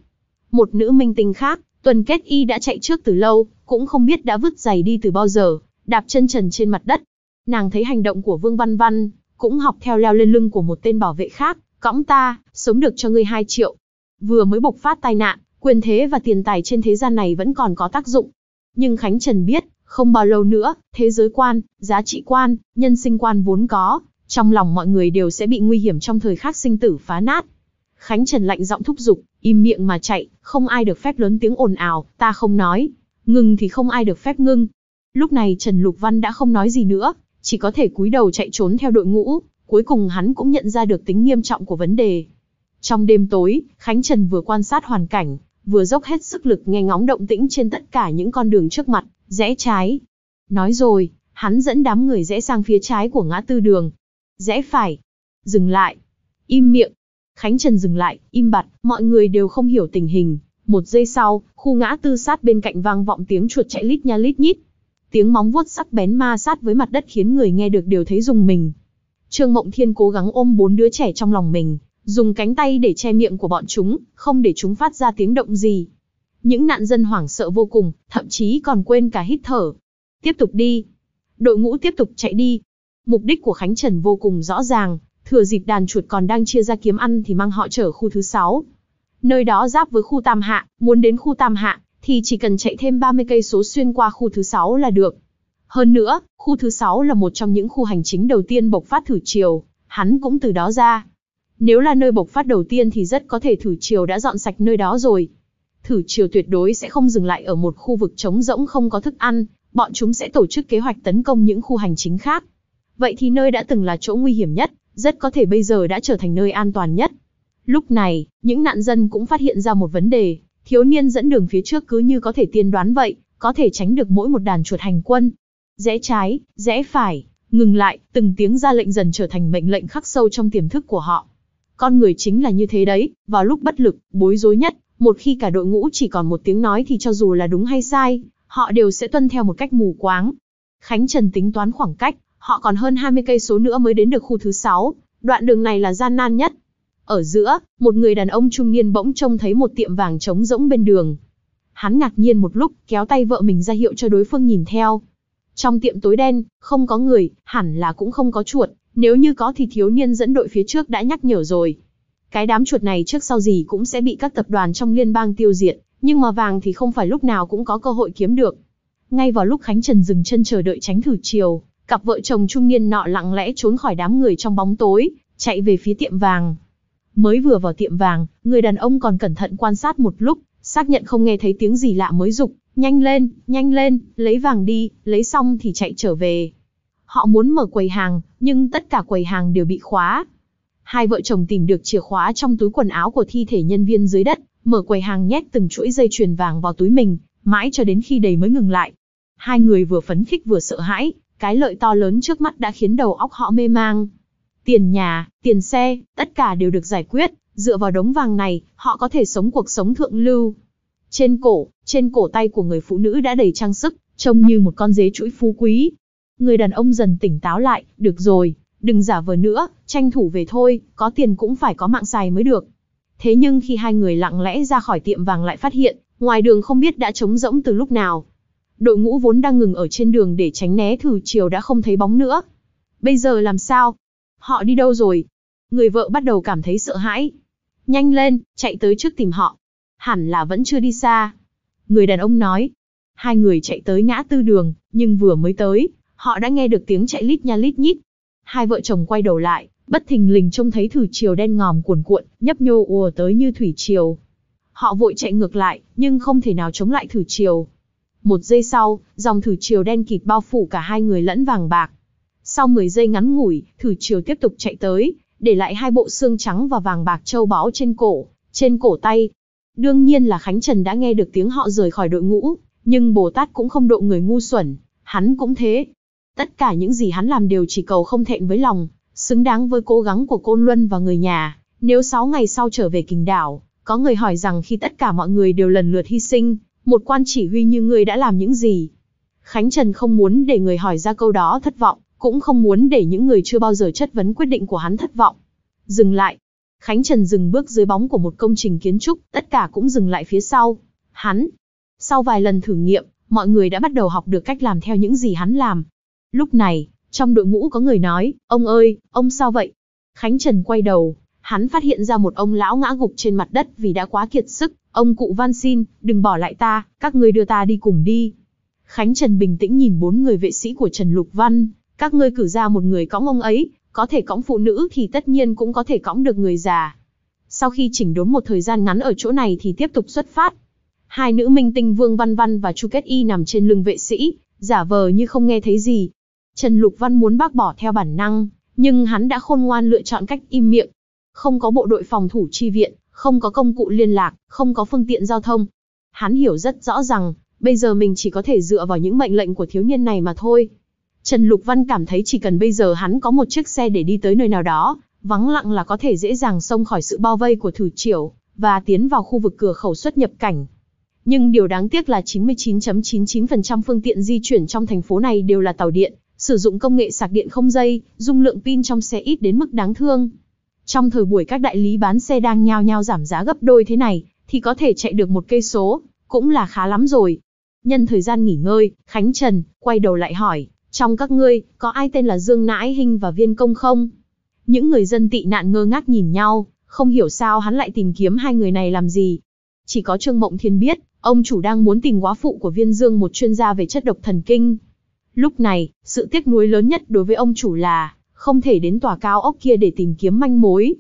một nữ minh tinh khác, tuần kết y đã chạy trước từ lâu, cũng không biết đã vứt giày đi từ bao giờ, đạp chân trần trên mặt đất. Nàng thấy hành động của Vương Văn Văn, cũng học theo leo lên lưng của một tên bảo vệ khác, cõng ta, sống được cho ngươi 2 triệu. Vừa mới bộc phát tai nạn, quyền thế và tiền tài trên thế gian này vẫn còn có tác dụng. Nhưng Khánh Trần biết, không bao lâu nữa, thế giới quan, giá trị quan, nhân sinh quan vốn có, trong lòng mọi người đều sẽ bị nguy hiểm trong thời khắc sinh tử phá nát. Khánh Trần lạnh giọng thúc giục, im miệng mà chạy, không ai được phép lớn tiếng ồn ào, ta không nói. Ngừng thì không ai được phép ngưng. Lúc này Trần Lục Văn đã không nói gì nữa, chỉ có thể cúi đầu chạy trốn theo đội ngũ, cuối cùng hắn cũng nhận ra được tính nghiêm trọng của vấn đề. Trong đêm tối, Khánh Trần vừa quan sát hoàn cảnh, vừa dốc hết sức lực nghe ngóng động tĩnh trên tất cả những con đường trước mặt, rẽ trái. Nói rồi, hắn dẫn đám người rẽ sang phía trái của ngã tư đường. Rẽ phải. Dừng lại. Im miệng. Khánh Trần dừng lại, im bặt, mọi người đều không hiểu tình hình. Một giây sau, khu ngã tư sát bên cạnh vang vọng tiếng chuột chạy lít nha lít nhít. Tiếng móng vuốt sắc bén ma sát với mặt đất khiến người nghe được đều thấy dùng mình. Trương Mộng Thiên cố gắng ôm bốn đứa trẻ trong lòng mình, dùng cánh tay để che miệng của bọn chúng, không để chúng phát ra tiếng động gì. Những nạn dân hoảng sợ vô cùng, thậm chí còn quên cả hít thở. Tiếp tục đi. Đội ngũ tiếp tục chạy đi. Mục đích của Khánh Trần vô cùng rõ ràng, Thừa dịp đàn chuột còn đang chia ra kiếm ăn thì mang họ trở khu thứ sáu. Nơi đó giáp với khu Tam Hạ, muốn đến khu Tam Hạ thì chỉ cần chạy thêm 30 cây số xuyên qua khu thứ sáu là được. Hơn nữa, khu thứ sáu là một trong những khu hành chính đầu tiên bộc phát thử triều, hắn cũng từ đó ra. Nếu là nơi bộc phát đầu tiên thì rất có thể thử triều đã dọn sạch nơi đó rồi. Thử triều tuyệt đối sẽ không dừng lại ở một khu vực trống rỗng không có thức ăn, bọn chúng sẽ tổ chức kế hoạch tấn công những khu hành chính khác. Vậy thì nơi đã từng là chỗ nguy hiểm nhất, rất có thể bây giờ đã trở thành nơi an toàn nhất. Lúc này, những nạn dân cũng phát hiện ra một vấn đề, thiếu niên dẫn đường phía trước cứ như có thể tiên đoán vậy, có thể tránh được mỗi một đàn chuột hành quân. Rẽ trái, rẽ phải, ngừng lại, từng tiếng ra lệnh dần trở thành mệnh lệnh khắc sâu trong tiềm thức của họ. Con người chính là như thế đấy, vào lúc bất lực, bối rối nhất, một khi cả đội ngũ chỉ còn một tiếng nói thì cho dù là đúng hay sai, họ đều sẽ tuân theo một cách mù quáng. Khánh Trần tính toán khoảng cách, họ còn hơn 20 cây số nữa mới đến được khu thứ 6, đoạn đường này là gian nan nhất. Ở giữa, một người đàn ông trung niên bỗng trông thấy một tiệm vàng trống rỗng bên đường. Hắn ngạc nhiên một lúc, kéo tay vợ mình ra hiệu cho đối phương nhìn theo. Trong tiệm tối đen, không có người, hẳn là cũng không có chuột, nếu như có thì thiếu niên dẫn đội phía trước đã nhắc nhở rồi. Cái đám chuột này trước sau gì cũng sẽ bị các tập đoàn trong liên bang tiêu diệt, nhưng mà vàng thì không phải lúc nào cũng có cơ hội kiếm được. Ngay vào lúc Khánh Trần dừng chân chờ đợi tránh thử chiều, cặp vợ chồng trung niên nọ lặng lẽ trốn khỏi đám người trong bóng tối, chạy về phía tiệm vàng. Mới vừa vào tiệm vàng, người đàn ông còn cẩn thận quan sát một lúc, xác nhận không nghe thấy tiếng gì lạ mới dục, nhanh lên, nhanh lên, lấy vàng đi, lấy xong thì chạy trở về. Họ muốn mở quầy hàng, nhưng tất cả quầy hàng đều bị khóa. Hai vợ chồng tìm được chìa khóa trong túi quần áo của thi thể nhân viên dưới đất, mở quầy hàng nhét từng chuỗi dây chuyền vàng vào túi mình, mãi cho đến khi đầy mới ngừng lại. Hai người vừa phấn khích vừa sợ hãi, cái lợi to lớn trước mắt đã khiến đầu óc họ mê mang. Tiền nhà, tiền xe, tất cả đều được giải quyết, dựa vào đống vàng này, họ có thể sống cuộc sống thượng lưu. Trên cổ, trên cổ tay của người phụ nữ đã đầy trang sức, trông như một con dế chuỗi phú quý. Người đàn ông dần tỉnh táo lại, được rồi, đừng giả vờ nữa, tranh thủ về thôi, có tiền cũng phải có mạng xài mới được. Thế nhưng khi hai người lặng lẽ ra khỏi tiệm vàng lại phát hiện, ngoài đường không biết đã trống rỗng từ lúc nào, đội ngũ vốn đang ngừng ở trên đường để tránh né thử chiều đã không thấy bóng nữa. Bây giờ làm sao? Họ đi đâu rồi? Người vợ bắt đầu cảm thấy sợ hãi. Nhanh lên, chạy tới trước tìm họ. Hẳn là vẫn chưa đi xa. Người đàn ông nói. Hai người chạy tới ngã tư đường, nhưng vừa mới tới, họ đã nghe được tiếng chạy lít nha lít nhít. Hai vợ chồng quay đầu lại, bất thình lình trông thấy thử chiều đen ngòm cuồn cuộn, nhấp nhô ùa tới như thủy triều. Họ vội chạy ngược lại, nhưng không thể nào chống lại thử chiều. Một giây sau, dòng thử chiều đen kịt bao phủ cả hai người lẫn vàng bạc. Sau 10 giây ngắn ngủi, thử chiều tiếp tục chạy tới, để lại hai bộ xương trắng và vàng bạc châu báu trên cổ, trên cổ tay. Đương nhiên là Khánh Trần đã nghe được tiếng họ rời khỏi đội ngũ, nhưng Bồ Tát cũng không độ người ngu xuẩn, hắn cũng thế. Tất cả những gì hắn làm đều chỉ cầu không thẹn với lòng, xứng đáng với cố gắng của Côn Luân và người nhà. Nếu 6 ngày sau trở về kình đảo, có người hỏi rằng khi tất cả mọi người đều lần lượt hy sinh, một quan chỉ huy như ngươi đã làm những gì? Khánh Trần không muốn để người hỏi ra câu đó thất vọng, cũng không muốn để những người chưa bao giờ chất vấn quyết định của hắn thất vọng. Dừng lại. Khánh Trần dừng bước dưới bóng của một công trình kiến trúc, tất cả cũng dừng lại phía sau. Hắn. Sau vài lần thử nghiệm, mọi người đã bắt đầu học được cách làm theo những gì hắn làm. Lúc này, trong đội ngũ có người nói, ông ơi, ông sao vậy? Khánh Trần quay đầu, hắn phát hiện ra một ông lão ngã gục trên mặt đất vì đã quá kiệt sức, ông cụ van xin, đừng bỏ lại ta, các ngươi đưa ta đi cùng đi. Khánh Trần bình tĩnh nhìn bốn người vệ sĩ của Trần Lục Văn, các ngươi cử ra một người cõng ông ấy, có thể cõng phụ nữ thì tất nhiên cũng có thể cõng được người già. Sau khi chỉnh đốn một thời gian ngắn ở chỗ này thì tiếp tục xuất phát. Hai nữ minh tinh Vương Văn Văn và Chu Kết Y nằm trên lưng vệ sĩ, giả vờ như không nghe thấy gì. Trần Lục Văn muốn bác bỏ theo bản năng, nhưng hắn đã khôn ngoan lựa chọn cách im miệng, không có bộ đội phòng thủ chi viện, không có công cụ liên lạc, không có phương tiện giao thông. Hắn hiểu rất rõ rằng, bây giờ mình chỉ có thể dựa vào những mệnh lệnh của thiếu niên này mà thôi. Trần Lục Văn cảm thấy chỉ cần bây giờ hắn có một chiếc xe để đi tới nơi nào đó, vắng lặng là có thể dễ dàng xông khỏi sự bao vây của thử triều, và tiến vào khu vực cửa khẩu xuất nhập cảnh. Nhưng điều đáng tiếc là 99 .99 phương tiện di chuyển trong thành phố này đều là tàu điện, sử dụng công nghệ sạc điện không dây, dung lượng pin trong xe ít đến mức đáng thương. Trong thời buổi các đại lý bán xe đang nhao nhao giảm giá gấp đôi thế này, thì có thể chạy được một cây số, cũng là khá lắm rồi. Nhân thời gian nghỉ ngơi, Khánh Trần, quay đầu lại hỏi, trong các ngươi, có ai tên là Dương Nãi Hinh và Viên Công không? Những người dân tị nạn ngơ ngác nhìn nhau, không hiểu sao hắn lại tìm kiếm hai người này làm gì. Chỉ có Trương Mộng Thiên biết, ông chủ đang muốn tìm quá phụ của Viên Dương một chuyên gia về chất độc thần kinh. Lúc này, sự tiếc nuối lớn nhất đối với ông chủ là, không thể đến tòa cao ốc kia để tìm kiếm manh mối.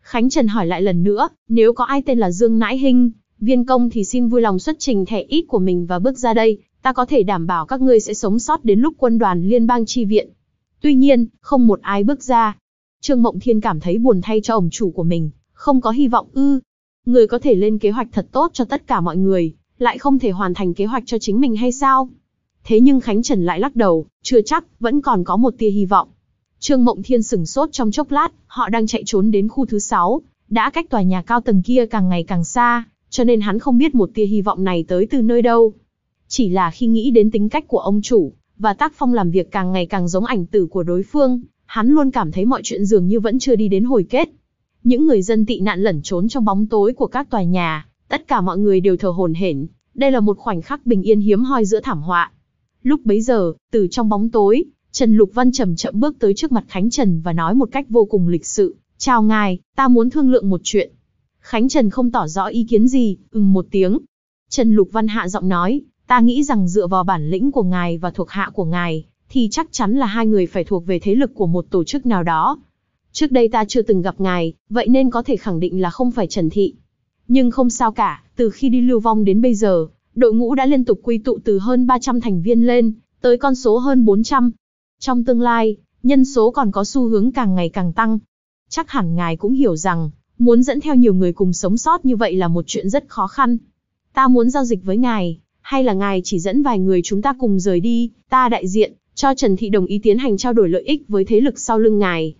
Khánh Trần hỏi lại lần nữa, nếu có ai tên là Dương Nãi Hinh, viên công thì xin vui lòng xuất trình thẻ ít của mình và bước ra đây, ta có thể đảm bảo các ngươi sẽ sống sót đến lúc quân đoàn liên bang chi viện. Tuy nhiên, không một ai bước ra. Trương Mộng Thiên cảm thấy buồn thay cho ông chủ của mình, không có hy vọng ư. Người có thể lên kế hoạch thật tốt cho tất cả mọi người, lại không thể hoàn thành kế hoạch cho chính mình hay sao? Thế nhưng Khánh Trần lại lắc đầu, chưa chắc, vẫn còn có một tia hy vọng. Trương Mộng Thiên sửng sốt trong chốc lát, họ đang chạy trốn đến khu thứ 6, đã cách tòa nhà cao tầng kia càng ngày càng xa, cho nên hắn không biết một tia hy vọng này tới từ nơi đâu. Chỉ là khi nghĩ đến tính cách của ông chủ, và tác phong làm việc càng ngày càng giống ảnh tử của đối phương, hắn luôn cảm thấy mọi chuyện dường như vẫn chưa đi đến hồi kết. Những người dân tị nạn lẩn trốn trong bóng tối của các tòa nhà, tất cả mọi người đều thờ hồn hển, đây là một khoảnh khắc bình yên hiếm hoi giữa thảm họa. Lúc bấy giờ, từ trong bóng tối, Trần Lục Văn chậm chậm bước tới trước mặt Khánh Trần và nói một cách vô cùng lịch sự, chào ngài, ta muốn thương lượng một chuyện. Khánh Trần không tỏ rõ ý kiến gì, ừm một tiếng. Trần Lục Văn hạ giọng nói, ta nghĩ rằng dựa vào bản lĩnh của ngài và thuộc hạ của ngài, thì chắc chắn là hai người phải thuộc về thế lực của một tổ chức nào đó. Trước đây ta chưa từng gặp ngài, vậy nên có thể khẳng định là không phải Trần Thị. Nhưng không sao cả, từ khi đi lưu vong đến bây giờ, đội ngũ đã liên tục quy tụ từ hơn 300 thành viên lên, tới con số hơn 400, trong tương lai, nhân số còn có xu hướng càng ngày càng tăng. Chắc hẳn ngài cũng hiểu rằng, muốn dẫn theo nhiều người cùng sống sót như vậy là một chuyện rất khó khăn. Ta muốn giao dịch với ngài, hay là ngài chỉ dẫn vài người chúng ta cùng rời đi, ta đại diện, cho Trần Thị đồng ý tiến hành trao đổi lợi ích với thế lực sau lưng ngài.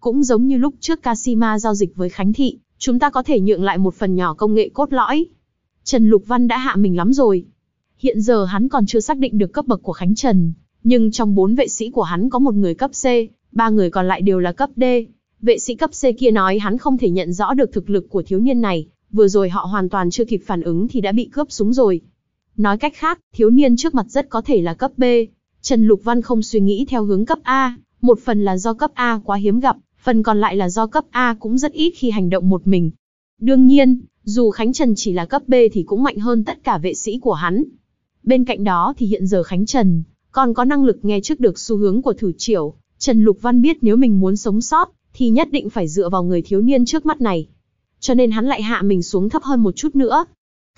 Cũng giống như lúc trước Kasima giao dịch với Khánh Thị, chúng ta có thể nhượng lại một phần nhỏ công nghệ cốt lõi. Trần Lục Văn đã hạ mình lắm rồi. Hiện giờ hắn còn chưa xác định được cấp bậc của Khánh Trần, nhưng trong bốn vệ sĩ của hắn có một người cấp C, ba người còn lại đều là cấp D. Vệ sĩ cấp C kia nói hắn không thể nhận rõ được thực lực của thiếu niên này, vừa rồi họ hoàn toàn chưa kịp phản ứng thì đã bị cướp súng rồi. Nói cách khác, thiếu niên trước mặt rất có thể là cấp B. Trần Lục Văn không suy nghĩ theo hướng cấp A, một phần là do cấp A quá hiếm gặp, phần còn lại là do cấp A cũng rất ít khi hành động một mình. Đương nhiên, dù Khánh Trần chỉ là cấp B thì cũng mạnh hơn tất cả vệ sĩ của hắn. Bên cạnh đó thì hiện giờ Khánh Trần còn có năng lực nghe trước được xu hướng của thử triều, Trần Lục Văn biết nếu mình muốn sống sót, thì nhất định phải dựa vào người thiếu niên trước mắt này. Cho nên hắn lại hạ mình xuống thấp hơn một chút nữa.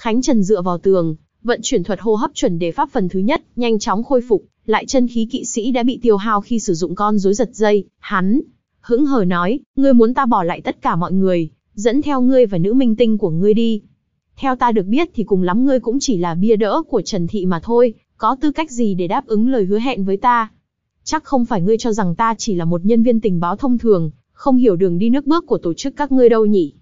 Khánh Trần dựa vào tường, vận chuyển thuật hô hấp chuẩn để pháp phần thứ nhất, nhanh chóng khôi phục, lại chân khí kỵ sĩ đã bị tiêu hao khi sử dụng con rối giật dây, hắn hững hờ nói, ngươi muốn ta bỏ lại tất cả mọi người, dẫn theo ngươi và nữ minh tinh của ngươi đi. Theo ta được biết thì cùng lắm ngươi cũng chỉ là bia đỡ của Trần Thị mà thôi, có tư cách gì để đáp ứng lời hứa hẹn với ta? Chắc không phải ngươi cho rằng ta chỉ là một nhân viên tình báo thông thường, không hiểu đường đi nước bước của tổ chức các ngươi đâu nhỉ?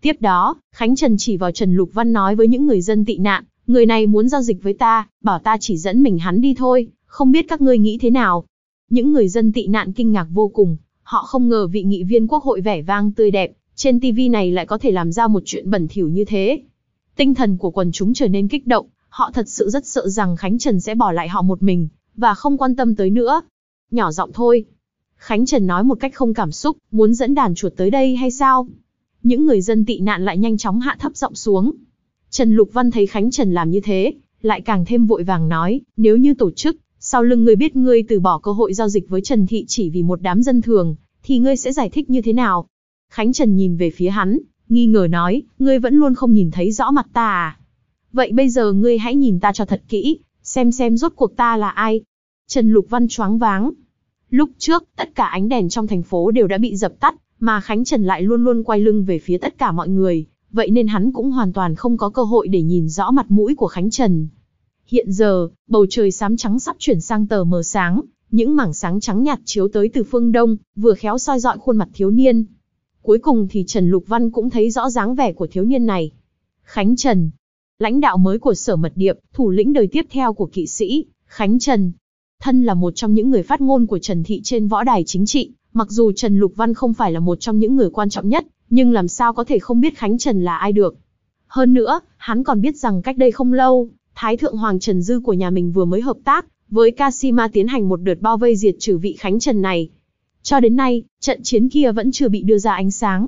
Tiếp đó, Khánh Trần chỉ vào Trần Lục Văn nói với những người dân tị nạn, người này muốn giao dịch với ta, bảo ta chỉ dẫn mình hắn đi thôi, không biết các ngươi nghĩ thế nào. Những người dân tị nạn kinh ngạc vô cùng, họ không ngờ vị nghị viên quốc hội vẻ vang tươi đẹp, trên TV này lại có thể làm ra một chuyện bẩn thỉu như thế. Tinh thần của quần chúng trở nên kích động, họ thật sự rất sợ rằng Khánh Trần sẽ bỏ lại họ một mình, và không quan tâm tới nữa. Nhỏ giọng thôi. Khánh Trần nói một cách không cảm xúc, muốn dẫn đàn chuột tới đây hay sao? Những người dân tị nạn lại nhanh chóng hạ thấp giọng xuống. Trần Lục Văn thấy Khánh Trần làm như thế, lại càng thêm vội vàng nói, nếu như tổ chức, sau lưng ngươi biết ngươi từ bỏ cơ hội giao dịch với Trần Thị chỉ vì một đám dân thường, thì ngươi sẽ giải thích như thế nào? Khánh Trần nhìn về phía hắn, nghi ngờ nói, ngươi vẫn luôn không nhìn thấy rõ mặt ta à? Vậy bây giờ ngươi hãy nhìn ta cho thật kỹ, xem xem rốt cuộc ta là ai. Trần Lục Văn choáng váng. Lúc trước, tất cả ánh đèn trong thành phố đều đã bị dập tắt, mà Khánh Trần lại luôn luôn quay lưng về phía tất cả mọi người, vậy nên hắn cũng hoàn toàn không có cơ hội để nhìn rõ mặt mũi của Khánh Trần. Hiện giờ, bầu trời xám trắng sắp chuyển sang tờ mờ sáng, những mảng sáng trắng nhạt chiếu tới từ phương đông, vừa khéo soi dọi khuôn mặt thiếu niên. Cuối cùng thì Trần Lục Văn cũng thấy rõ dáng vẻ của thiếu niên này. Khánh Trần, lãnh đạo mới của sở mật điệp, thủ lĩnh đời tiếp theo của kỵ sĩ, Khánh Trần. Thân là một trong những người phát ngôn của Trần Thị trên võ đài chính trị, mặc dù Trần Lục Văn không phải là một trong những người quan trọng nhất, nhưng làm sao có thể không biết Khánh Trần là ai được. Hơn nữa, hắn còn biết rằng cách đây không lâu, Thái Thượng Hoàng Trần Dư của nhà mình vừa mới hợp tác, với Kasima tiến hành một đợt bao vây diệt trừ vị Khánh Trần này. Cho đến nay, trận chiến kia vẫn chưa bị đưa ra ánh sáng.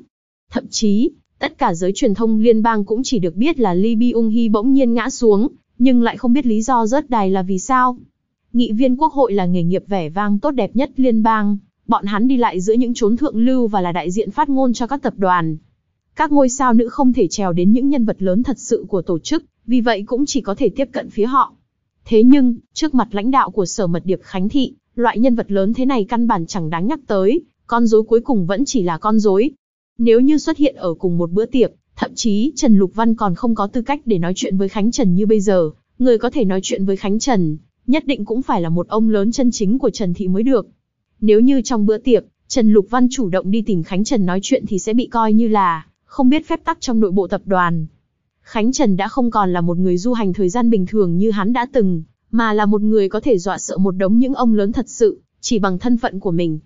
Thậm chí, Tất cả giới truyền thông liên bang cũng chỉ được biết là Lee Byung Hee bỗng nhiên ngã xuống, nhưng lại không biết lý do rớt đài là vì sao. Nghị viên quốc hội là nghề nghiệp vẻ vang tốt đẹp nhất liên bang, bọn hắn đi lại giữa những chốn thượng lưu và là đại diện phát ngôn cho các tập đoàn. Các ngôi sao nữ không thể trèo đến những nhân vật lớn thật sự của tổ chức, vì vậy cũng chỉ có thể tiếp cận phía họ. Thế nhưng, trước mặt lãnh đạo của Sở Mật Điệp Khánh Thị, loại nhân vật lớn thế này căn bản chẳng đáng nhắc tới, con rối cuối cùng vẫn chỉ là con rối, nếu như xuất hiện ở cùng một bữa tiệc, thậm chí Trần Lục Văn còn không có tư cách để nói chuyện với Khánh Trần như bây giờ, người có thể nói chuyện với Khánh Trần, nhất định cũng phải là một ông lớn chân chính của Trần Thị mới được. Nếu như trong bữa tiệc, Trần Lục Văn chủ động đi tìm Khánh Trần nói chuyện thì sẽ bị coi như là không biết phép tắc trong nội bộ tập đoàn. Khánh Trần đã không còn là một người du hành thời gian bình thường như hắn đã từng, mà là một người có thể dọa sợ một đống những ông lớn thật sự, chỉ bằng thân phận của mình.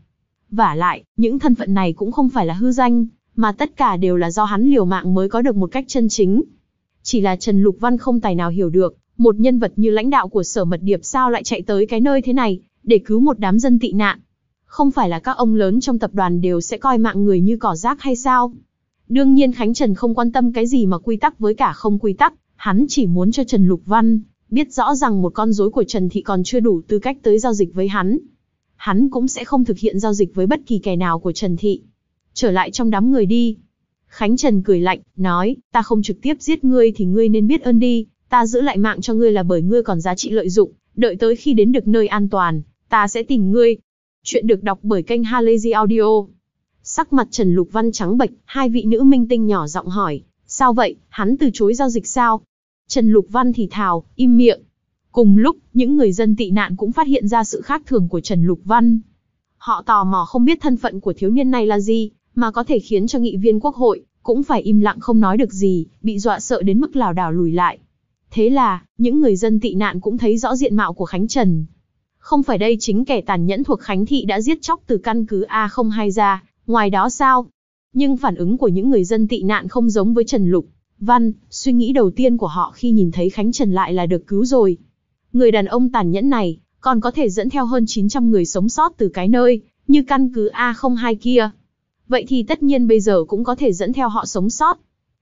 và lại, những thân phận này cũng không phải là hư danh, mà tất cả đều là do hắn liều mạng mới có được một cách chân chính. Chỉ là Trần Lục Văn không tài nào hiểu được, một nhân vật như lãnh đạo của sở mật điệp sao lại chạy tới cái nơi thế này, để cứu một đám dân tị nạn. Không phải là các ông lớn trong tập đoàn đều sẽ coi mạng người như cỏ rác hay sao? Đương nhiên Khánh Trần không quan tâm cái gì mà quy tắc với cả không quy tắc, hắn chỉ muốn cho Trần Lục Văn biết rõ rằng một con rối của Trần Thị còn chưa đủ tư cách tới giao dịch với hắn. Hắn cũng sẽ không thực hiện giao dịch với bất kỳ kẻ nào của Trần Thị trở lại trong đám người đi. Khánh Trần cười lạnh, nói, ta không trực tiếp giết ngươi thì ngươi nên biết ơn đi, ta giữ lại mạng cho ngươi là bởi ngươi còn giá trị lợi dụng, đợi tới khi đến được nơi an toàn, ta sẽ tìm ngươi. Chuyện được đọc bởi kênh Halazy Audio. Sắc mặt Trần Lục Văn trắng bệch, hai vị nữ minh tinh nhỏ giọng hỏi, sao vậy, hắn từ chối giao dịch sao? Trần Lục Văn thì thào, im miệng. Cùng lúc, những người dân tị nạn cũng phát hiện ra sự khác thường của Trần Lục Văn. Họ tò mò không biết thân phận của thiếu niên này là gì, mà có thể khiến cho nghị viên quốc hội cũng phải im lặng không nói được gì, bị dọa sợ đến mức lảo đảo lùi lại. Thế là, những người dân tị nạn cũng thấy rõ diện mạo của Khánh Trần. Không phải đây chính kẻ tàn nhẫn thuộc Khánh Thị đã giết chóc từ căn cứ A02 ra, ngoài đó sao? Nhưng phản ứng của những người dân tị nạn không giống với Trần Lục. Văn, suy nghĩ đầu tiên của họ khi nhìn thấy Khánh Trần lại là được cứu rồi. Người đàn ông tàn nhẫn này, còn có thể dẫn theo hơn 900 người sống sót từ cái nơi, như căn cứ A02 kia vậy thì tất nhiên bây giờ cũng có thể dẫn theo họ sống sót.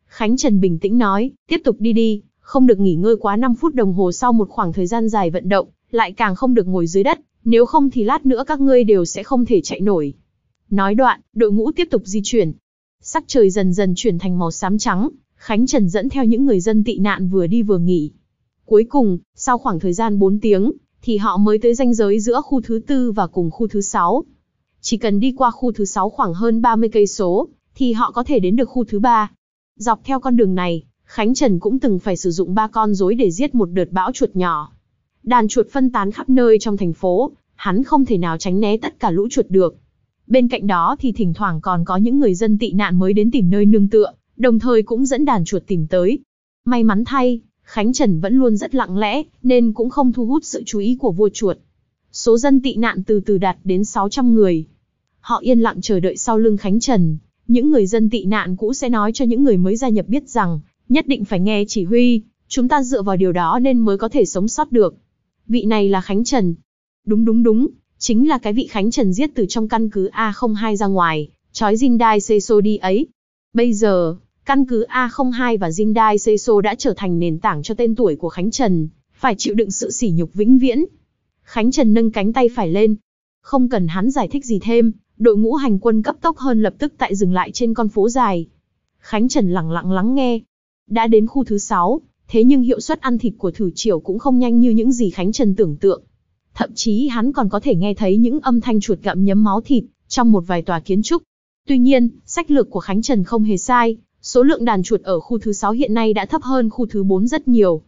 Khánh Trần bình tĩnh nói, tiếp tục đi đi, không được nghỉ ngơi quá 5 phút đồng hồ sau một khoảng thời gian dài vận động, lại càng không được ngồi dưới đất, nếu không thì lát nữa các ngươi đều sẽ không thể chạy nổi. Nói đoạn, đội ngũ tiếp tục di chuyển. Sắc trời dần dần chuyển thành màu xám trắng, Khánh Trần dẫn theo những người dân tị nạn vừa đi vừa nghỉ. Cuối cùng, sau khoảng thời gian 4 tiếng, thì họ mới tới ranh giới giữa khu thứ tư và cùng khu thứ sáu. Chỉ cần đi qua khu thứ 6 khoảng hơn 30 cây số, thì họ có thể đến được khu thứ 3. Dọc theo con đường này, Khánh Trần cũng từng phải sử dụng ba con rối để giết một đợt bão chuột nhỏ. Đàn chuột phân tán khắp nơi trong thành phố, hắn không thể nào tránh né tất cả lũ chuột được. Bên cạnh đó thì thỉnh thoảng còn có những người dân tị nạn mới đến tìm nơi nương tựa, đồng thời cũng dẫn đàn chuột tìm tới. May mắn thay, Khánh Trần vẫn luôn rất lặng lẽ, nên cũng không thu hút sự chú ý của vua chuột. Số dân tị nạn từ từ đạt đến 600 người, họ yên lặng chờ đợi sau lưng Khánh Trần. Những người dân tị nạn cũ sẽ nói cho những người mới gia nhập biết rằng, nhất định phải nghe chỉ huy, chúng ta dựa vào điều đó nên mới có thể sống sót được. Vị này là Khánh Trần. Đúng đúng đúng, chính là cái vị Khánh Trần giết từ trong căn cứ A02 ra ngoài, trói Jindai Seiso đi ấy. Bây giờ, căn cứ A02 và Jindai Seiso đã trở thành nền tảng cho tên tuổi của Khánh Trần, phải chịu đựng sự sỉ nhục vĩnh viễn. Khánh Trần nâng cánh tay phải lên. Không cần hắn giải thích gì thêm, đội ngũ hành quân cấp tốc hơn lập tức tại dừng lại trên con phố dài. Khánh Trần lặng lặng lắng nghe. Đã đến khu thứ 6, thế nhưng hiệu suất ăn thịt của thử triều cũng không nhanh như những gì Khánh Trần tưởng tượng. Thậm chí hắn còn có thể nghe thấy những âm thanh chuột gặm nhấm máu thịt trong một vài tòa kiến trúc. Tuy nhiên, sách lược của Khánh Trần không hề sai, số lượng đàn chuột ở khu thứ 6 hiện nay đã thấp hơn khu thứ 4 rất nhiều.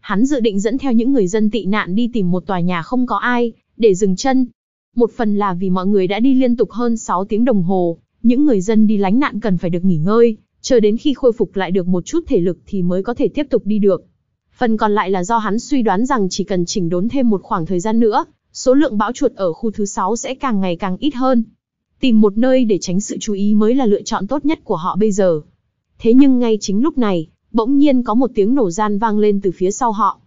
Hắn dự định dẫn theo những người dân tị nạn đi tìm một tòa nhà không có ai, để dừng chân, một phần là vì mọi người đã đi liên tục hơn 6 tiếng đồng hồ, những người dân đi lánh nạn cần phải được nghỉ ngơi, chờ đến khi khôi phục lại được một chút thể lực thì mới có thể tiếp tục đi được. Phần còn lại là do hắn suy đoán rằng chỉ cần chỉnh đốn thêm một khoảng thời gian nữa, số lượng bão chuột ở khu thứ 6 sẽ càng ngày càng ít hơn. Tìm một nơi để tránh sự chú ý mới là lựa chọn tốt nhất của họ bây giờ. Thế nhưng ngay chính lúc này, bỗng nhiên có một tiếng nổ gian vang lên từ phía sau họ.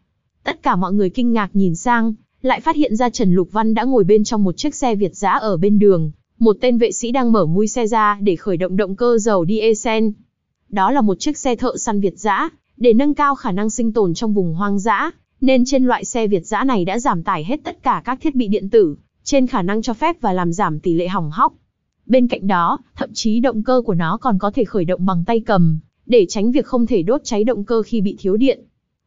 Tất cả mọi người kinh ngạc nhìn sang, lại phát hiện ra Trần Lục Văn đã ngồi bên trong một chiếc xe Việt giã ở bên đường, một tên vệ sĩ đang mở mui xe ra để khởi động động cơ dầu diesel. Đó là một chiếc xe thợ săn Việt giã, để nâng cao khả năng sinh tồn trong vùng hoang dã, nên trên loại xe Việt giã này đã giảm tải hết tất cả các thiết bị điện tử, trên khả năng cho phép và làm giảm tỷ lệ hỏng hóc. Bên cạnh đó, thậm chí động cơ của nó còn có thể khởi động bằng tay cầm, để tránh việc không thể đốt cháy động cơ khi bị thiếu điện.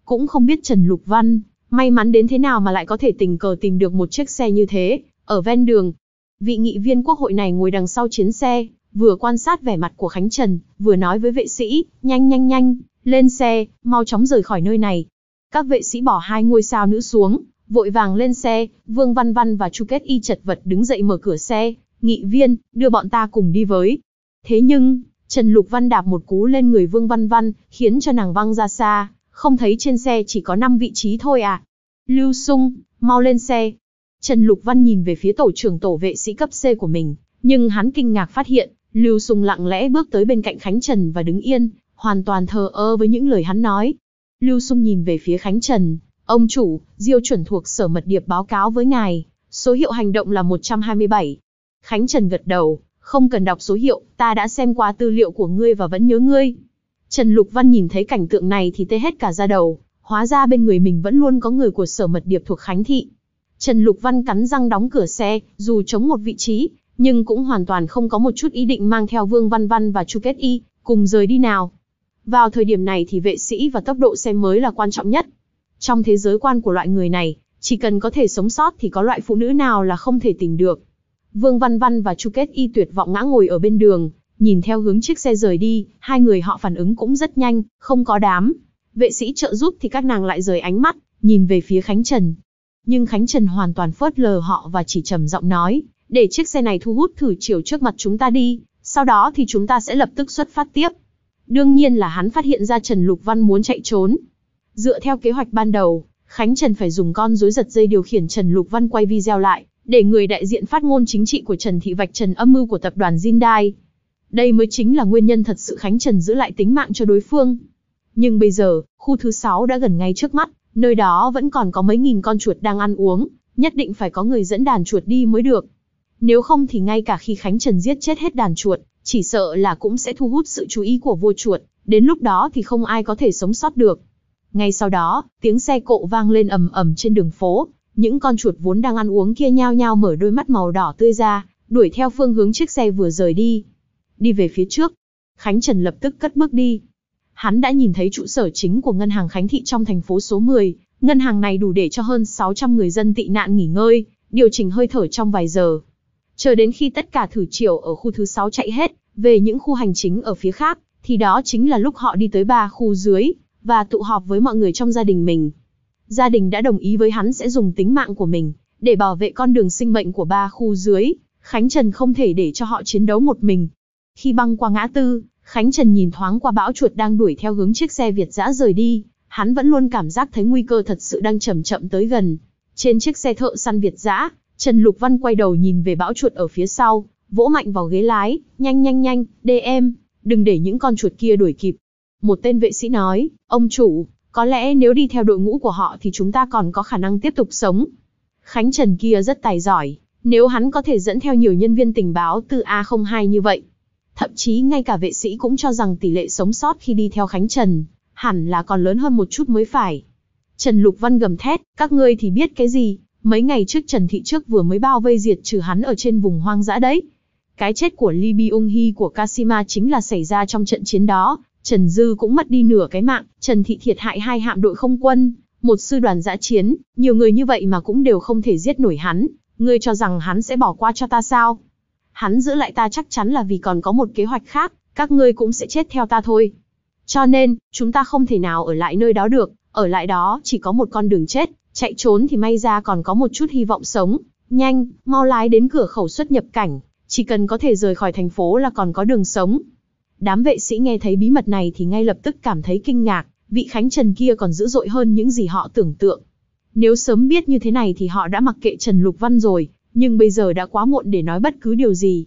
Cũng không biết Trần Lục Văn May mắn đến thế nào mà lại có thể tình cờ tìm được một chiếc xe như thế, ở ven đường. Vị nghị viên quốc hội này ngồi đằng sau chiến xe, vừa quan sát vẻ mặt của Khánh Trần, vừa nói với vệ sĩ, nhanh nhanh nhanh, lên xe, mau chóng rời khỏi nơi này. Các vệ sĩ bỏ hai ngôi sao nữ xuống, vội vàng lên xe, Vương Văn Văn và Chu Kết Y chật vật đứng dậy mở cửa xe, nghị viên, đưa bọn ta cùng đi với. Thế nhưng, Trần Lục Văn đạp một cú lên người Vương Văn Văn, khiến cho nàng văng ra xa, không thấy trên xe chỉ có 5 vị trí thôi à. Lưu Sung, mau lên xe. Trần Lục Văn nhìn về phía tổ trưởng tổ vệ sĩ cấp C của mình, nhưng hắn kinh ngạc phát hiện, Lưu Sung lặng lẽ bước tới bên cạnh Khánh Trần và đứng yên, hoàn toàn thờ ơ với những lời hắn nói. Lưu Sung nhìn về phía Khánh Trần, ông chủ, Diêu chuẩn thuộc sở mật điệp báo cáo với ngài, số hiệu hành động là 127. Khánh Trần gật đầu, không cần đọc số hiệu, ta đã xem qua tư liệu của ngươi và vẫn nhớ ngươi. Trần Lục Văn nhìn thấy cảnh tượng này thì tê hết cả da đầu, hóa ra bên người mình vẫn luôn có người của sở mật điệp thuộc Khánh Thị. Trần Lục Văn cắn răng đóng cửa xe, dù chống một vị trí, nhưng cũng hoàn toàn không có một chút ý định mang theo Vương Văn Văn và Chu Kết Y, cùng rời đi nào. Vào thời điểm này thì vệ sĩ và tốc độ xe mới là quan trọng nhất. Trong thế giới quan của loại người này, chỉ cần có thể sống sót thì có loại phụ nữ nào là không thể tìm được. Vương Văn Văn và Chu Kết Y tuyệt vọng ngã ngồi ở bên đường, nhìn theo hướng chiếc xe rời đi, hai người họ phản ứng cũng rất nhanh, không có đám, Vệ sĩ trợ giúp thì các nàng lại rời ánh mắt, nhìn về phía Khánh Trần. Nhưng Khánh Trần hoàn toàn phớt lờ họ và chỉ trầm giọng nói, để chiếc xe này thu hút thử chiều trước mặt chúng ta đi, sau đó thì chúng ta sẽ lập tức xuất phát tiếp. Đương nhiên là hắn phát hiện ra Trần Lục Văn muốn chạy trốn. Dựa theo kế hoạch ban đầu, Khánh Trần phải dùng con rối giật dây điều khiển Trần Lục Văn quay video lại, để người đại diện phát ngôn chính trị của Trần Thị vạch trần âm mưu của tập đoàn Jindai. Đây mới chính là nguyên nhân thật sự Khánh Trần giữ lại tính mạng cho đối phương. Nhưng bây giờ, khu thứ sáu đã gần ngay trước mắt, nơi đó vẫn còn có mấy nghìn con chuột đang ăn uống, nhất định phải có người dẫn đàn chuột đi mới được. Nếu không thì ngay cả khi Khánh Trần giết chết hết đàn chuột, chỉ sợ là cũng sẽ thu hút sự chú ý của vua chuột, đến lúc đó thì không ai có thể sống sót được. Ngay sau đó, tiếng xe cộ vang lên ầm ầm trên đường phố, những con chuột vốn đang ăn uống kia nhao nhao mở đôi mắt màu đỏ tươi ra, đuổi theo phương hướng chiếc xe vừa rời đi. Đi về phía trước, Khánh Trần lập tức cất bước đi, hắn đã nhìn thấy trụ sở chính của ngân hàng Khánh Thị trong thành phố số 10. Ngân hàng này đủ để cho hơn 600 người dân tị nạn nghỉ ngơi, điều chỉnh hơi thở trong vài giờ. Chờ đến khi tất cả thử triều ở khu thứ 6 chạy hết, về những khu hành chính ở phía khác, thì đó chính là lúc họ đi tới ba khu dưới, và tụ họp với mọi người trong gia đình mình. Gia đình đã đồng ý với hắn sẽ dùng tính mạng của mình, để bảo vệ con đường sinh mệnh của ba khu dưới, Khánh Trần không thể để cho họ chiến đấu một mình. Khi băng qua ngã tư, Khánh Trần nhìn thoáng qua bão chuột đang đuổi theo hướng chiếc xe Việt dã rời đi, hắn vẫn luôn cảm giác thấy nguy cơ thật sự đang chậm chậm tới gần. Trên chiếc xe thợ săn Việt dã, Trần Lục Văn quay đầu nhìn về bão chuột ở phía sau, vỗ mạnh vào ghế lái, nhanh nhanh nhanh, đê em, đừng để những con chuột kia đuổi kịp. Một tên vệ sĩ nói, ông chủ, có lẽ nếu đi theo đội ngũ của họ thì chúng ta còn có khả năng tiếp tục sống. Khánh Trần kia rất tài giỏi, nếu hắn có thể dẫn theo nhiều nhân viên tình báo từ A02 như vậy, Thậm chí ngay cả vệ sĩ cũng cho rằng tỷ lệ sống sót khi đi theo Khánh Trần, hẳn là còn lớn hơn một chút mới phải. Trần Lục Văn gầm thét, các ngươi thì biết cái gì, mấy ngày trước Trần Thị trước vừa mới bao vây diệt trừ hắn ở trên vùng hoang dã đấy. Cái chết của Li Bi Ung Hi của Kasima chính là xảy ra trong trận chiến đó, Trần Dư cũng mất đi nửa cái mạng, Trần Thị thiệt hại hai hạm đội không quân, một sư đoàn giã chiến, nhiều người như vậy mà cũng đều không thể giết nổi hắn, ngươi cho rằng hắn sẽ bỏ qua cho ta sao? hắn giữ lại ta chắc chắn là vì còn có một kế hoạch khác, các ngươi cũng sẽ chết theo ta thôi. Cho nên, chúng ta không thể nào ở lại nơi đó được, ở lại đó chỉ có một con đường chết, chạy trốn thì may ra còn có một chút hy vọng sống. Nhanh, mau lái đến cửa khẩu xuất nhập cảnh, chỉ cần có thể rời khỏi thành phố là còn có đường sống. Đám vệ sĩ nghe thấy bí mật này thì ngay lập tức cảm thấy kinh ngạc, vị Khánh Trần kia còn dữ dội hơn những gì họ tưởng tượng. Nếu sớm biết như thế này thì họ đã mặc kệ Trần Lục Văn rồi, nhưng bây giờ đã quá muộn để nói bất cứ điều gì.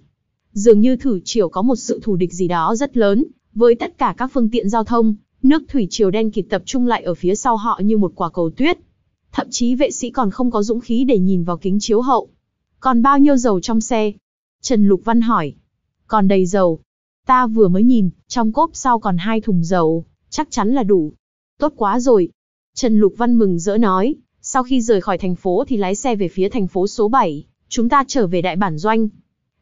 Dường như thủy triều có một sự thù địch gì đó rất lớn, với tất cả các phương tiện giao thông, nước thủy triều đen kịt tập trung lại ở phía sau họ như một quả cầu tuyết. Thậm chí vệ sĩ còn không có dũng khí để nhìn vào kính chiếu hậu. Còn bao nhiêu dầu trong xe? Trần Lục Văn hỏi. Còn đầy dầu. Ta vừa mới nhìn, trong cốp sau còn hai thùng dầu, chắc chắn là đủ. Tốt quá rồi. Trần Lục Văn mừng rỡ nói, sau khi rời khỏi thành phố thì lái xe về phía thành phố số 7 chúng ta trở về đại bản doanh.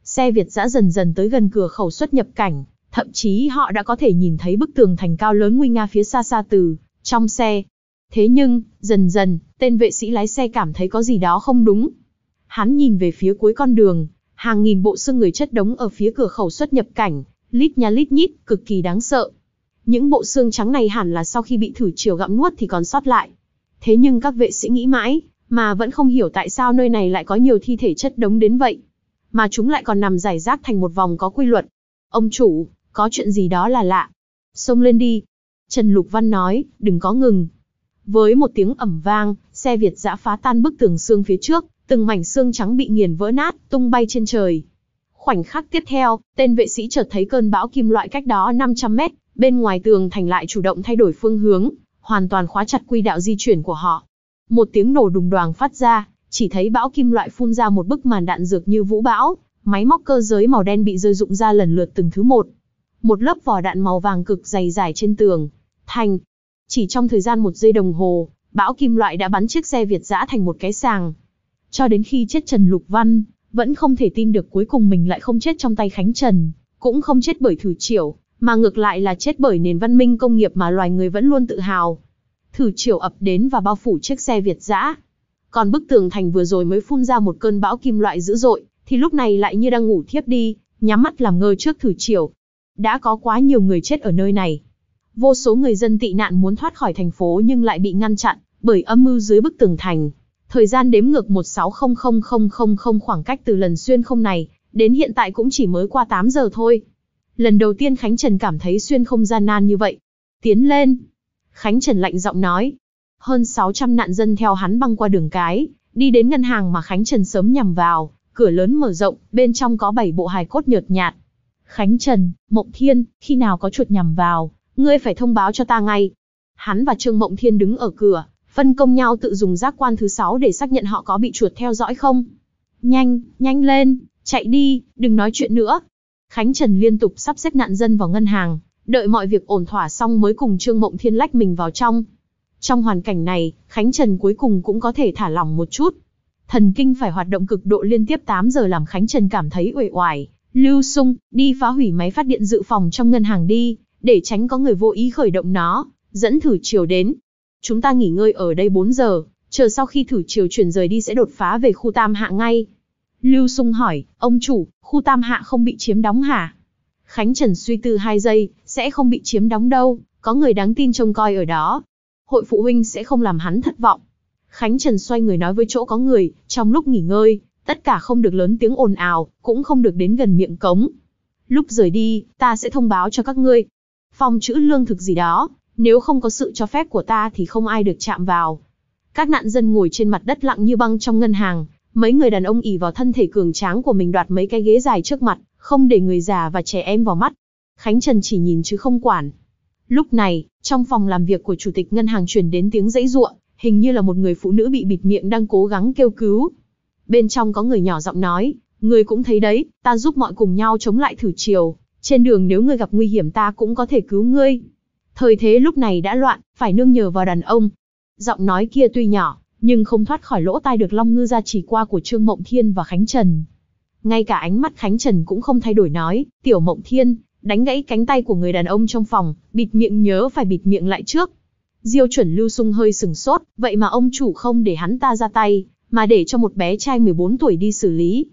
Xe Việt giã dần dần tới gần cửa khẩu xuất nhập cảnh, thậm chí họ đã có thể nhìn thấy bức tường thành cao lớn nguy nga phía xa xa từ trong xe. Thế nhưng, dần dần, tên vệ sĩ lái xe cảm thấy có gì đó không đúng. Hắn nhìn về phía cuối con đường, hàng nghìn bộ xương người chất đống ở phía cửa khẩu xuất nhập cảnh, lít nha lít nhít, cực kỳ đáng sợ. Những bộ xương trắng này hẳn là sau khi bị thử chiều gặm nuốt thì còn sót lại. Thế nhưng các vệ sĩ nghĩ mãi, mà vẫn không hiểu tại sao nơi này lại có nhiều thi thể chất đống đến vậy. Mà chúng lại còn nằm giải rác thành một vòng có quy luật. Ông chủ, có chuyện gì đó là lạ. Xông lên đi. Trần Lục Văn nói, đừng có ngừng. Với một tiếng ẩm vang, xe Việt giã phá tan bức tường xương phía trước, từng mảnh xương trắng bị nghiền vỡ nát, tung bay trên trời. Khoảnh khắc tiếp theo, tên vệ sĩ chợt thấy cơn bão kim loại cách đó 500 mét, bên ngoài tường thành lại chủ động thay đổi phương hướng, hoàn toàn khóa chặt quy đạo di chuyển của họ. Một tiếng nổ đùng đoàng phát ra, chỉ thấy bão kim loại phun ra một bức màn đạn dược như vũ bão, máy móc cơ giới màu đen bị rơi rụng ra lần lượt từng thứ một. Một lớp vỏ đạn màu vàng cực dày dải trên tường, thành. Chỉ trong thời gian một giây đồng hồ, bão kim loại đã bắn chiếc xe Việt giã thành một cái sàng. Cho đến khi chết Trần Lục Văn, vẫn không thể tin được cuối cùng mình lại không chết trong tay Khánh Trần, cũng không chết bởi thử triểu, mà ngược lại là chết bởi nền văn minh công nghiệp mà loài người vẫn luôn tự hào, thử chiều ập đến và bao phủ chiếc xe Việt dã. Còn bức tường thành vừa rồi mới phun ra một cơn bão kim loại dữ dội, thì lúc này lại như đang ngủ thiếp đi, nhắm mắt làm ngơ trước thử chiều. Đã có quá nhiều người chết ở nơi này. Vô số người dân tị nạn muốn thoát khỏi thành phố nhưng lại bị ngăn chặn bởi âm mưu dưới bức tường thành. Thời gian đếm ngược 16000000 khoảng cách từ lần xuyên không này, đến hiện tại cũng chỉ mới qua 8 giờ thôi. Lần đầu tiên Khánh Trần cảm thấy xuyên không gian nan như vậy. Tiến lên, Khánh Trần lạnh giọng nói. Hơn 600 nạn dân theo hắn băng qua đường cái, đi đến ngân hàng mà Khánh Trần sớm nhằm vào, cửa lớn mở rộng, bên trong có 7 bộ hài cốt nhợt nhạt. Khánh Trần, Mộng Thiên, khi nào có chuột nhằm vào, ngươi phải thông báo cho ta ngay. Hắn và Trương Mộng Thiên đứng ở cửa, phân công nhau tự dùng giác quan thứ 6 để xác nhận họ có bị chuột theo dõi không. Nhanh, nhanh lên, chạy đi, đừng nói chuyện nữa. Khánh Trần liên tục sắp xếp nạn dân vào ngân hàng, Đợi mọi việc ổn thỏa xong mới cùng Trương Mộng Thiên lách mình vào trong. Trong hoàn cảnh này, Khánh Trần cuối cùng cũng có thể thả lỏng một chút. Thần kinh phải hoạt động cực độ liên tiếp 8 giờ làm Khánh Trần cảm thấy uể oải. Lưu Sung, đi phá hủy máy phát điện dự phòng trong ngân hàng đi, để tránh có người vô ý khởi động nó, dẫn thử chiều đến. Chúng ta nghỉ ngơi ở đây 4 giờ, chờ sau khi thử chiều chuyển rời đi sẽ đột phá về khu tam hạ ngay. Lưu Sung hỏi, ông chủ, khu tam hạ không bị chiếm đóng hả? Khánh Trần suy tư 2 giây, sẽ không bị chiếm đóng đâu, có người đáng tin trông coi ở đó. Hội phụ huynh sẽ không làm hắn thất vọng. Khánh Trần xoay người nói với chỗ có người, trong lúc nghỉ ngơi, tất cả không được lớn tiếng ồn ào, cũng không được đến gần miệng cống. Lúc rời đi, ta sẽ thông báo cho các ngươi. Phòng chữ lương thực gì đó, nếu không có sự cho phép của ta thì không ai được chạm vào. Các nạn dân ngồi trên mặt đất lặng như băng trong ngân hàng, mấy người đàn ông ỉ vào thân thể cường tráng của mình đoạt mấy cái ghế dài trước mặt, không để người già và trẻ em vào mắt, Khánh Trần chỉ nhìn chứ không quản. Lúc này, trong phòng làm việc của chủ tịch ngân hàng truyền đến tiếng dãy ruộng, hình như là một người phụ nữ bị bịt miệng đang cố gắng kêu cứu. Bên trong có người nhỏ giọng nói, người cũng thấy đấy, ta giúp mọi cùng nhau chống lại thử chiều, trên đường nếu người gặp nguy hiểm ta cũng có thể cứu ngươi. Thời thế lúc này đã loạn, phải nương nhờ vào đàn ông. Giọng nói kia tuy nhỏ, nhưng không thoát khỏi lỗ tai được long ngư ra chỉ qua của Trương Mộng Thiên và Khánh Trần. Ngay cả ánh mắt Khánh Trần cũng không thay đổi nói, tiểu Mộng Thiên, đánh gãy cánh tay của người đàn ông trong phòng, bịt miệng nhớ phải bịt miệng lại trước. Diêu chuẩn lưu sung hơi sừng sốt, vậy mà ông chủ không để hắn ta ra tay, mà để cho một bé trai 14 tuổi đi xử lý.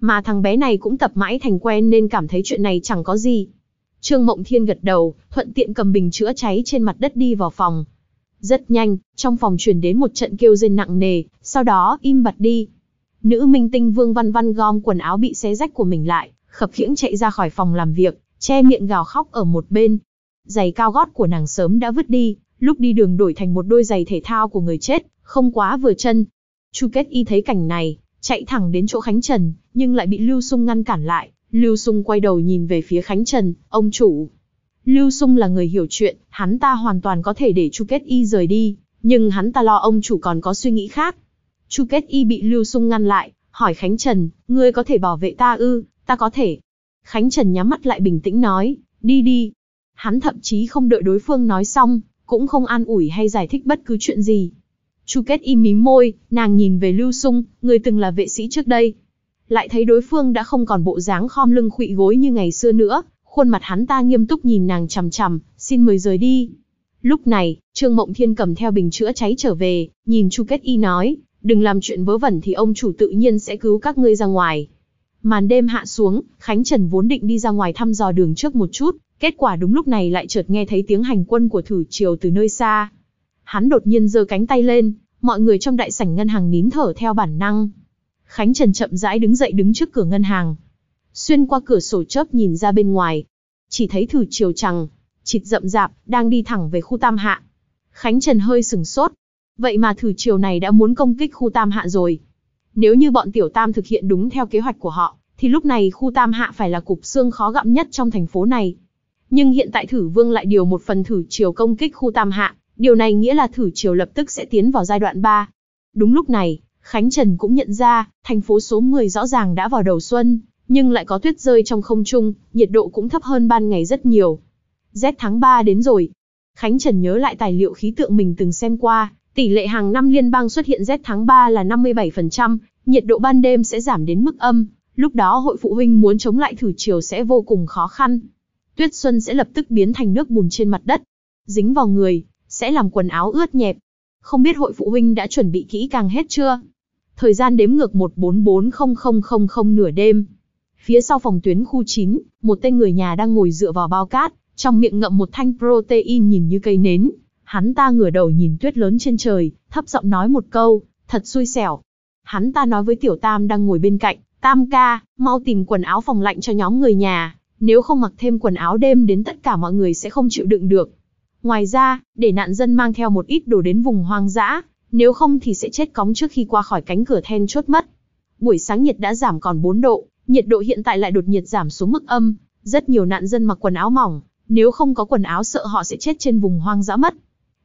Mà thằng bé này cũng tập mãi thành quen nên cảm thấy chuyện này chẳng có gì. Trương Mộng Thiên gật đầu, thuận tiện cầm bình chữa cháy trên mặt đất đi vào phòng. Rất nhanh, trong phòng truyền đến một trận kêu rên nặng nề, sau đó im bặt đi. Nữ minh tinh Vương Văn Văn gom quần áo bị xé rách của mình lại, khập khiễng chạy ra khỏi phòng làm việc che miệng gào khóc ở một bên. Giày cao gót của nàng sớm đã vứt đi, lúc đi đường đổi thành một đôi giày thể thao của người chết, không quá vừa chân. Chu Kết Y thấy cảnh này, chạy thẳng đến chỗ Khánh Trần, nhưng lại bị Lưu Sung ngăn cản lại. Lưu Sung quay đầu nhìn về phía Khánh Trần, ông chủ. Lưu Sung là người hiểu chuyện, hắn ta hoàn toàn có thể để Chu Kết Y rời đi, nhưng hắn ta lo ông chủ còn có suy nghĩ khác. Chu Kết Y bị Lưu Sung ngăn lại, hỏi Khánh Trần, ngươi có thể bảo vệ ta ư, ta có thể, Khánh Trần nhắm mắt lại bình tĩnh nói, đi đi. Hắn thậm chí không đợi đối phương nói xong, cũng không an ủi hay giải thích bất cứ chuyện gì. Chu Kết im mím môi, nàng nhìn về Lưu Sung, người từng là vệ sĩ trước đây. Lại thấy đối phương đã không còn bộ dáng khom lưng khụy gối như ngày xưa nữa, khuôn mặt hắn ta nghiêm túc nhìn nàng chằm chằm, xin mời rời đi. Lúc này, Trương Mộng Thiên cầm theo bình chữa cháy trở về, nhìn Chu Kết Y nói, đừng làm chuyện vớ vẩn thì ông chủ tự nhiên sẽ cứu các ngươi ra ngoài. Màn đêm hạ xuống, Khánh Trần vốn định đi ra ngoài thăm dò đường trước một chút, kết quả đúng lúc này lại chợt nghe thấy tiếng hành quân của thử triều từ nơi xa. Hắn đột nhiên giơ cánh tay lên, mọi người trong đại sảnh ngân hàng nín thở theo bản năng. Khánh Trần chậm rãi đứng dậy đứng trước cửa ngân hàng. Xuyên qua cửa sổ chớp nhìn ra bên ngoài, chỉ thấy thử triều chẳng, chịt rậm rạp, đang đi thẳng về khu Tam Hạ. Khánh Trần hơi sừng sốt. Vậy mà thử triều này đã muốn công kích khu Tam Hạ rồi. Nếu như bọn tiểu tam thực hiện đúng theo kế hoạch của họ, thì lúc này khu tam hạ phải là cục xương khó gặm nhất trong thành phố này. Nhưng hiện tại thử vương lại điều một phần thử chiều công kích khu tam hạ, điều này nghĩa là thử chiều lập tức sẽ tiến vào giai đoạn 3. Đúng lúc này, Khánh Trần cũng nhận ra, thành phố số 10 rõ ràng đã vào đầu xuân, nhưng lại có tuyết rơi trong không trung, nhiệt độ cũng thấp hơn ban ngày rất nhiều. Z tháng 3 đến rồi. Khánh Trần nhớ lại tài liệu khí tượng mình từng xem qua, Tỷ lệ hàng năm liên bang xuất hiện rét tháng 3 là 57%, nhiệt độ ban đêm sẽ giảm đến mức âm, lúc đó hội phụ huynh muốn chống lại thử chiều sẽ vô cùng khó khăn. Tuyết xuân sẽ lập tức biến thành nước bùn trên mặt đất, dính vào người, sẽ làm quần áo ướt nhẹp. Không biết hội phụ huynh đã chuẩn bị kỹ càng hết chưa? Thời gian đếm ngược 1440000 nửa đêm. Phía sau phòng tuyến khu 9, một tên người nhà đang ngồi dựa vào bao cát, trong miệng ngậm một thanh protein nhìn như cây nến, Hắn ta ngửa đầu nhìn tuyết lớn trên trời, thấp giọng nói một câu, thật xui xẻo. Hắn ta nói với tiểu tam đang ngồi bên cạnh, tam ca, mau tìm quần áo phòng lạnh cho nhóm người nhà, nếu không mặc thêm quần áo đêm đến tất cả mọi người sẽ không chịu đựng được. Ngoài ra, để nạn dân mang theo một ít đồ đến vùng hoang dã, nếu không thì sẽ chết cóng trước khi qua khỏi cánh cửa then chốt mất. Buổi sáng nhiệt đã giảm còn 4 độ, nhiệt độ hiện tại lại đột nhiệt giảm xuống mức âm, rất nhiều nạn dân mặc quần áo mỏng, nếu không có quần áo sợ họ sẽ chết trên vùng hoang dã mất.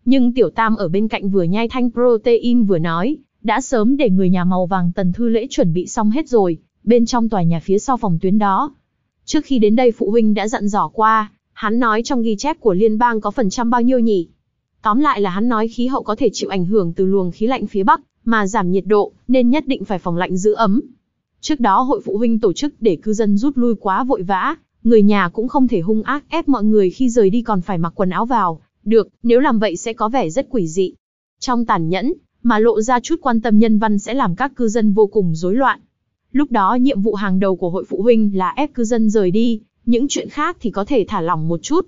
Nhưng Tiểu Tam ở bên cạnh vừa nhai thanh protein vừa nói, đã sớm để người nhà màu vàng Tần Thư Lễ chuẩn bị xong hết rồi, bên trong tòa nhà phía sau phòng tuyến đó. Trước khi đến đây phụ huynh đã dặn dò qua, hắn nói trong ghi chép của liên bang có phần trăm bao nhiêu nhỉ? Tóm lại là hắn nói khí hậu có thể chịu ảnh hưởng từ luồng khí lạnh phía Bắc, mà giảm nhiệt độ, nên nhất định phải phòng lạnh giữ ấm. Trước đó hội phụ huynh tổ chức để cư dân rút lui quá vội vã, người nhà cũng không thể hung ác ép mọi người khi rời đi còn phải mặc quần áo vào, được, nếu làm vậy sẽ có vẻ rất quỷ dị. Trong tàn nhẫn, mà lộ ra chút quan tâm nhân văn sẽ làm các cư dân vô cùng rối loạn. Lúc đó nhiệm vụ hàng đầu của hội phụ huynh là ép cư dân rời đi, những chuyện khác thì có thể thả lỏng một chút.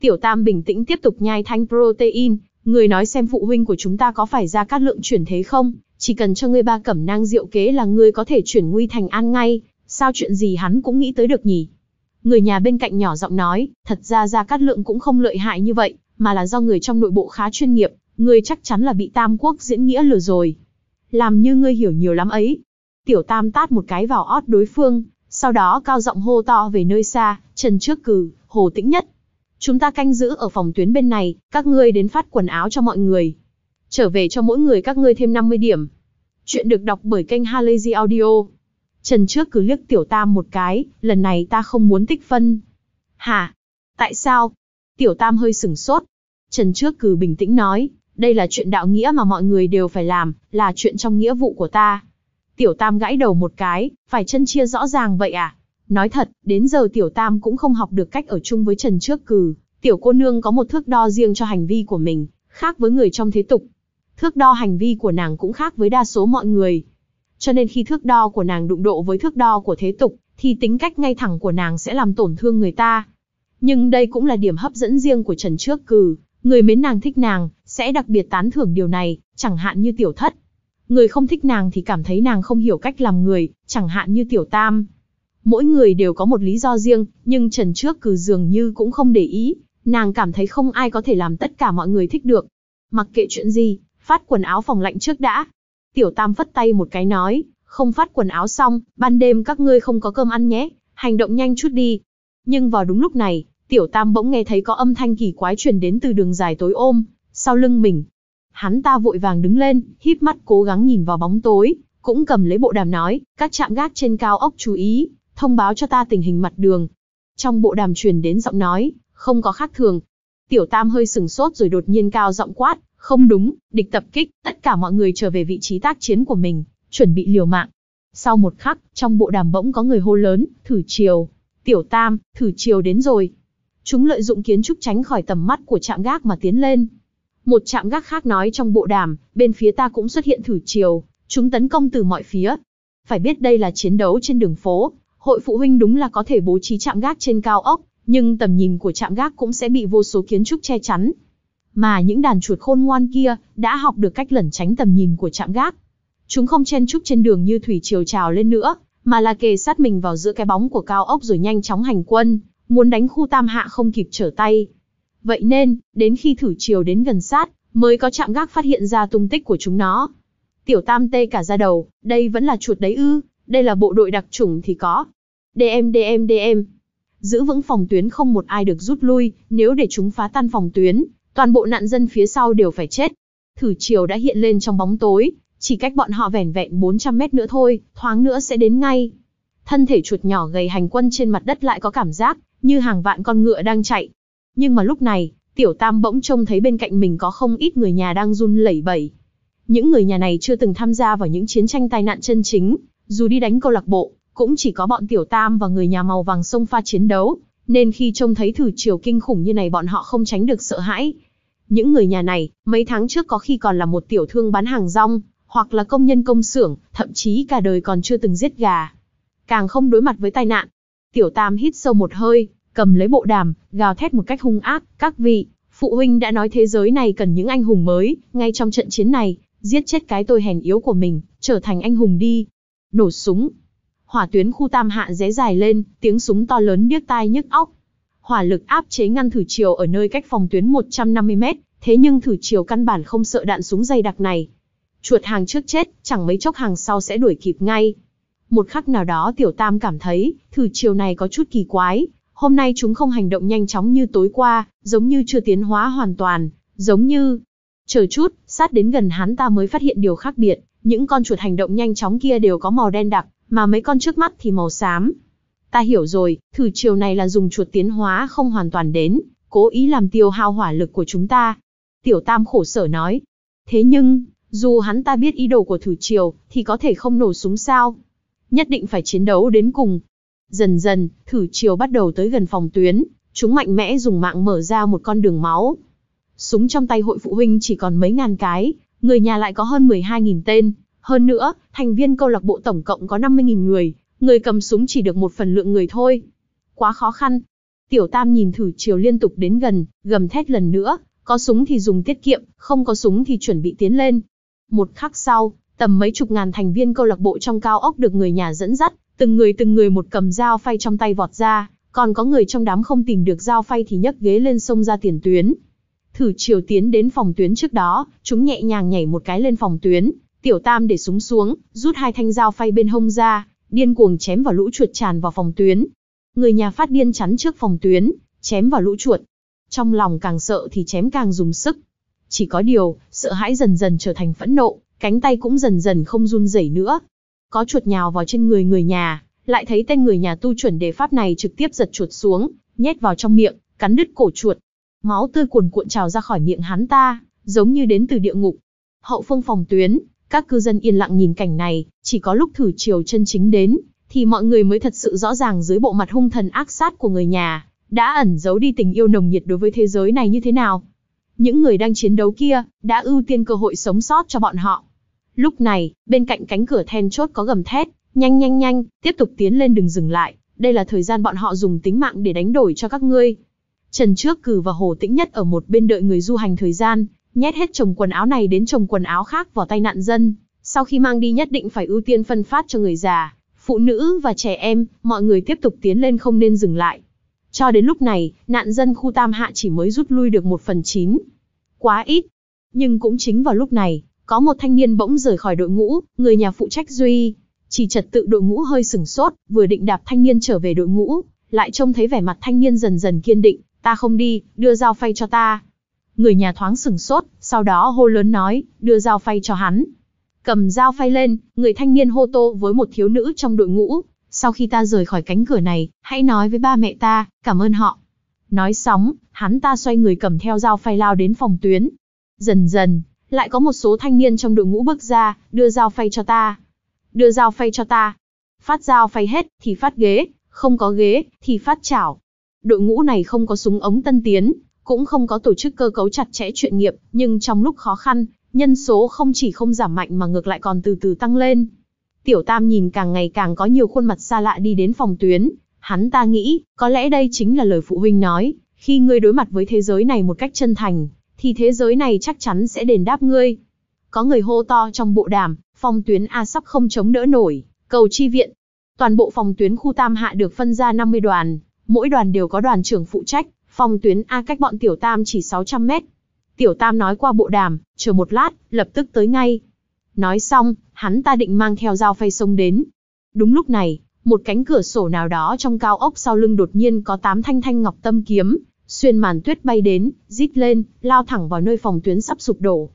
Tiểu Tam bình tĩnh tiếp tục nhai thanh protein, người nói xem phụ huynh của chúng ta có phải ra các lượng chuyển thế không, chỉ cần cho ngươi ba cẩm nang diệu kế là ngươi có thể chuyển nguy thành an ngay, sao chuyện gì hắn cũng nghĩ tới được nhỉ? Người nhà bên cạnh nhỏ giọng nói, thật ra ra cát lượng cũng không lợi hại như vậy, mà là do người trong nội bộ khá chuyên nghiệp, ngươi chắc chắn là bị Tam Quốc diễn nghĩa lừa rồi. Làm như ngươi hiểu nhiều lắm ấy. Tiểu Tam tát một cái vào ót đối phương, sau đó cao giọng hô to về nơi xa, Trần Trước Cử, Hồ Tĩnh Nhất. Chúng ta canh giữ ở phòng tuyến bên này, các ngươi đến phát quần áo cho mọi người. Trở về cho mỗi người các ngươi thêm 50 điểm. Chuyện được đọc bởi kênh Halazy Audio. Trần Trước Cử liếc Tiểu Tam một cái, lần này ta không muốn tích phân. Hả? Tại sao? Tiểu Tam hơi sừng sốt. Trần Trước Cừ bình tĩnh nói, đây là chuyện đạo nghĩa mà mọi người đều phải làm, là chuyện trong nghĩa vụ của ta. Tiểu Tam gãi đầu một cái, phải chân chia rõ ràng vậy à? Nói thật, đến giờ Tiểu Tam cũng không học được cách ở chung với Trần Trước Cừ. Tiểu cô nương có một thước đo riêng cho hành vi của mình, khác với người trong thế tục. Thước đo hành vi của nàng cũng khác với đa số mọi người. Cho nên khi thước đo của nàng đụng độ với thước đo của thế tục, thì tính cách ngay thẳng của nàng sẽ làm tổn thương người ta. Nhưng đây cũng là điểm hấp dẫn riêng của Trần Trước Cừ, người mến nàng thích nàng, sẽ đặc biệt tán thưởng điều này, chẳng hạn như tiểu thất. Người không thích nàng thì cảm thấy nàng không hiểu cách làm người, chẳng hạn như tiểu tam. Mỗi người đều có một lý do riêng, nhưng Trần Trước Cừ dường như cũng không để ý, nàng cảm thấy không ai có thể làm tất cả mọi người thích được. Mặc kệ chuyện gì, phát quần áo phòng lạnh trước đã. Tiểu Tam phất tay một cái nói, không phát quần áo xong, ban đêm các ngươi không có cơm ăn nhé, hành động nhanh chút đi. Nhưng vào đúng lúc này, Tiểu Tam bỗng nghe thấy có âm thanh kỳ quái truyền đến từ đường dài tối ôm, sau lưng mình. Hắn ta vội vàng đứng lên, híp mắt cố gắng nhìn vào bóng tối, cũng cầm lấy bộ đàm nói, các trạm gác trên cao ốc chú ý, thông báo cho ta tình hình mặt đường. Trong bộ đàm truyền đến giọng nói, không có khác thường. Tiểu Tam hơi sừng sốt rồi đột nhiên cao giọng quát, không đúng, địch tập kích, tất cả mọi người trở về vị trí tác chiến của mình, chuẩn bị liều mạng. Sau một khắc, trong bộ đàm bỗng có người hô lớn, thử chiều. Tiểu Tam, thử chiều đến rồi. Chúng lợi dụng kiến trúc tránh khỏi tầm mắt của trạm gác mà tiến lên. Một trạm gác khác nói trong bộ đàm, bên phía ta cũng xuất hiện thử chiều, chúng tấn công từ mọi phía. Phải biết đây là chiến đấu trên đường phố, hội phụ huynh đúng là có thể bố trí trạm gác trên cao ốc, nhưng tầm nhìn của trạm gác cũng sẽ bị vô số kiến trúc che chắn. Mà những đàn chuột khôn ngoan kia đã học được cách lẩn tránh tầm nhìn của trạm gác. Chúng không chen trúc trên đường như thủy chiều trào lên nữa, mà là kề sát mình vào giữa cái bóng của cao ốc rồi nhanh chóng hành quân muốn đánh khu Tam Hạ không kịp trở tay. Vậy nên, đến khi thử chiều đến gần sát, mới có chạm gác phát hiện ra tung tích của chúng nó. Tiểu Tam tê cả ra đầu, đây vẫn là chuột đấy ư, đây là bộ đội đặc chủng thì có. DM DM DM. Giữ vững phòng tuyến không một ai được rút lui, nếu để chúng phá tan phòng tuyến, toàn bộ nạn dân phía sau đều phải chết. Thử chiều đã hiện lên trong bóng tối, chỉ cách bọn họ vẻn vẹn 400 mét nữa thôi, thoáng nữa sẽ đến ngay. Thân thể chuột nhỏ gầy hành quân trên mặt đất lại có cảm giác như hàng vạn con ngựa đang chạy. Nhưng mà lúc này, tiểu tam bỗng trông thấy bên cạnh mình có không ít người nhà đang run lẩy bẩy. Những người nhà này chưa từng tham gia vào những chiến tranh tai nạn chân chính, dù đi đánh câu lạc bộ, cũng chỉ có bọn tiểu tam và người nhà màu vàng sông pha chiến đấu, nên khi trông thấy thử chiều kinh khủng như này bọn họ không tránh được sợ hãi. Những người nhà này, mấy tháng trước có khi còn là một tiểu thương bán hàng rong, hoặc là công nhân công xưởng, thậm chí cả đời còn chưa từng giết gà. Càng không đối mặt với tai nạn, Tiểu Tam hít sâu một hơi, cầm lấy bộ đàm, gào thét một cách hung ác, các vị, phụ huynh đã nói thế giới này cần những anh hùng mới, ngay trong trận chiến này, giết chết cái tôi hèn yếu của mình, trở thành anh hùng đi. Nổ súng. Hỏa tuyến khu Tam Hạ rẽ dài lên, tiếng súng to lớn điếc tai nhức óc. Hỏa lực áp chế ngăn thử chiều ở nơi cách phòng tuyến 150 mét, thế nhưng thử chiều căn bản không sợ đạn súng dày đặc này. Chuột hàng trước chết, chẳng mấy chốc hàng sau sẽ đuổi kịp ngay. Một khắc nào đó Tiểu Tam cảm thấy, thử chiều này có chút kỳ quái. Hôm nay chúng không hành động nhanh chóng như tối qua, giống như chưa tiến hóa hoàn toàn, giống như... Chờ chút, sát đến gần hắn ta mới phát hiện điều khác biệt, những con chuột hành động nhanh chóng kia đều có màu đen đặc, mà mấy con trước mắt thì màu xám. Ta hiểu rồi, thử chiều này là dùng chuột tiến hóa không hoàn toàn đến, cố ý làm tiêu hao hỏa lực của chúng ta. Tiểu Tam khổ sở nói. Thế nhưng, dù hắn ta biết ý đồ của thử triều, thì có thể không nổ súng sao? nhất định phải chiến đấu đến cùng. Dần dần, thử chiều bắt đầu tới gần phòng tuyến, chúng mạnh mẽ dùng mạng mở ra một con đường máu. Súng trong tay hội phụ huynh chỉ còn mấy ngàn cái, người nhà lại có hơn 12.000 tên. Hơn nữa, thành viên câu lạc bộ tổng cộng có 50.000 người, người cầm súng chỉ được một phần lượng người thôi. Quá khó khăn. Tiểu Tam nhìn thử chiều liên tục đến gần, gầm thét lần nữa, có súng thì dùng tiết kiệm, không có súng thì chuẩn bị tiến lên. Một khắc sau, Tầm mấy chục ngàn thành viên câu lạc bộ trong cao ốc được người nhà dẫn dắt, từng người từng người một cầm dao phay trong tay vọt ra, còn có người trong đám không tìm được dao phay thì nhấc ghế lên sông ra tiền tuyến. Thử chiều tiến đến phòng tuyến trước đó, chúng nhẹ nhàng nhảy một cái lên phòng tuyến, tiểu tam để súng xuống, rút hai thanh dao phay bên hông ra, điên cuồng chém vào lũ chuột tràn vào phòng tuyến. Người nhà phát điên chắn trước phòng tuyến, chém vào lũ chuột. Trong lòng càng sợ thì chém càng dùng sức. Chỉ có điều, sợ hãi dần dần trở thành phẫn nộ, cánh tay cũng dần dần không run rẩy nữa. Có chuột nhào vào trên người người nhà, lại thấy tên người nhà tu chuẩn đề pháp này trực tiếp giật chuột xuống, nhét vào trong miệng, cắn đứt cổ chuột. Máu tươi cuồn cuộn trào ra khỏi miệng hắn ta, giống như đến từ địa ngục. Hậu phương phòng tuyến, các cư dân yên lặng nhìn cảnh này, chỉ có lúc thử chiều chân chính đến, thì mọi người mới thật sự rõ ràng dưới bộ mặt hung thần ác sát của người nhà, đã ẩn giấu đi tình yêu nồng nhiệt đối với thế giới này như thế nào. Những người đang chiến đấu kia, đã ưu tiên cơ hội sống sót cho bọn họ. Lúc này, bên cạnh cánh cửa then chốt có gầm thét, nhanh nhanh nhanh, tiếp tục tiến lên đừng dừng lại, đây là thời gian bọn họ dùng tính mạng để đánh đổi cho các ngươi. Trần Trước Cử và Hồ Tĩnh Nhất ở một bên đợi người du hành thời gian, nhét hết chồng quần áo này đến chồng quần áo khác vào tay nạn dân, sau khi mang đi nhất định phải ưu tiên phân phát cho người già, phụ nữ và trẻ em, mọi người tiếp tục tiến lên không nên dừng lại. Cho đến lúc này, nạn dân khu Tam Hạ chỉ mới rút lui được một phần chín. Quá ít. Nhưng cũng chính vào lúc này, có một thanh niên bỗng rời khỏi đội ngũ, người nhà phụ trách duy. Chỉ trật tự đội ngũ hơi sửng sốt, vừa định đạp thanh niên trở về đội ngũ, lại trông thấy vẻ mặt thanh niên dần dần kiên định, ta không đi, đưa dao phay cho ta. Người nhà thoáng sửng sốt, sau đó hô lớn nói, đưa dao phay cho hắn. Cầm dao phay lên, người thanh niên hô tô với một thiếu nữ trong đội ngũ, sau khi ta rời khỏi cánh cửa này, hãy nói với ba mẹ ta, cảm ơn họ. Nói sóng, hắn ta xoay người cầm theo dao phay lao đến phòng tuyến. Dần dần, lại có một số thanh niên trong đội ngũ bước ra, đưa dao phay cho ta. Đưa dao phay cho ta. Phát dao phay hết, thì phát ghế, không có ghế, thì phát chảo. Đội ngũ này không có súng ống tân tiến, cũng không có tổ chức cơ cấu chặt chẽ chuyện nghiệp, nhưng trong lúc khó khăn, nhân số không chỉ không giảm mạnh mà ngược lại còn từ từ tăng lên. Tiểu Tam nhìn càng ngày càng có nhiều khuôn mặt xa lạ đi đến phòng tuyến, hắn ta nghĩ, có lẽ đây chính là lời phụ huynh nói, khi ngươi đối mặt với thế giới này một cách chân thành, thì thế giới này chắc chắn sẽ đền đáp ngươi. Có người hô to trong bộ đàm, phòng tuyến A sắp không chống đỡ nổi, cầu chi viện. Toàn bộ phòng tuyến khu Tam Hạ được phân ra 50 đoàn, mỗi đoàn đều có đoàn trưởng phụ trách, phòng tuyến A cách bọn Tiểu Tam chỉ 600 mét. Tiểu Tam nói qua bộ đàm, chờ một lát, lập tức tới ngay. Nói xong, hắn ta định mang theo dao phay sông đến. Đúng lúc này, một cánh cửa sổ nào đó trong cao ốc sau lưng đột nhiên có tám thanh thanh ngọc tâm kiếm, xuyên màn tuyết bay đến, rít lên, lao thẳng vào nơi phòng tuyến sắp sụp đổ.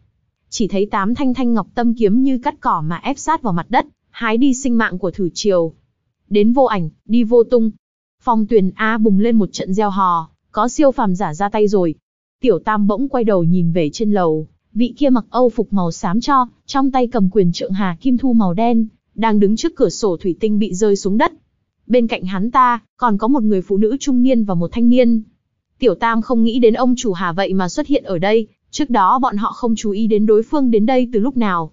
Chỉ thấy tám thanh thanh ngọc tâm kiếm như cắt cỏ mà ép sát vào mặt đất, hái đi sinh mạng của thử triều. Đến vô ảnh, đi vô tung. Phòng tuyển A bùng lên một trận gieo hò, có siêu phàm giả ra tay rồi. Tiểu tam bỗng quay đầu nhìn về trên lầu, vị kia mặc âu phục màu xám cho, trong tay cầm quyền trượng hà kim thu màu đen, đang đứng trước cửa sổ thủy tinh bị rơi xuống đất. Bên cạnh hắn ta, còn có một người phụ nữ trung niên và một thanh niên, Tiểu Tam không nghĩ đến ông chủ Hà vậy mà xuất hiện ở đây, trước đó bọn họ không chú ý đến đối phương đến đây từ lúc nào.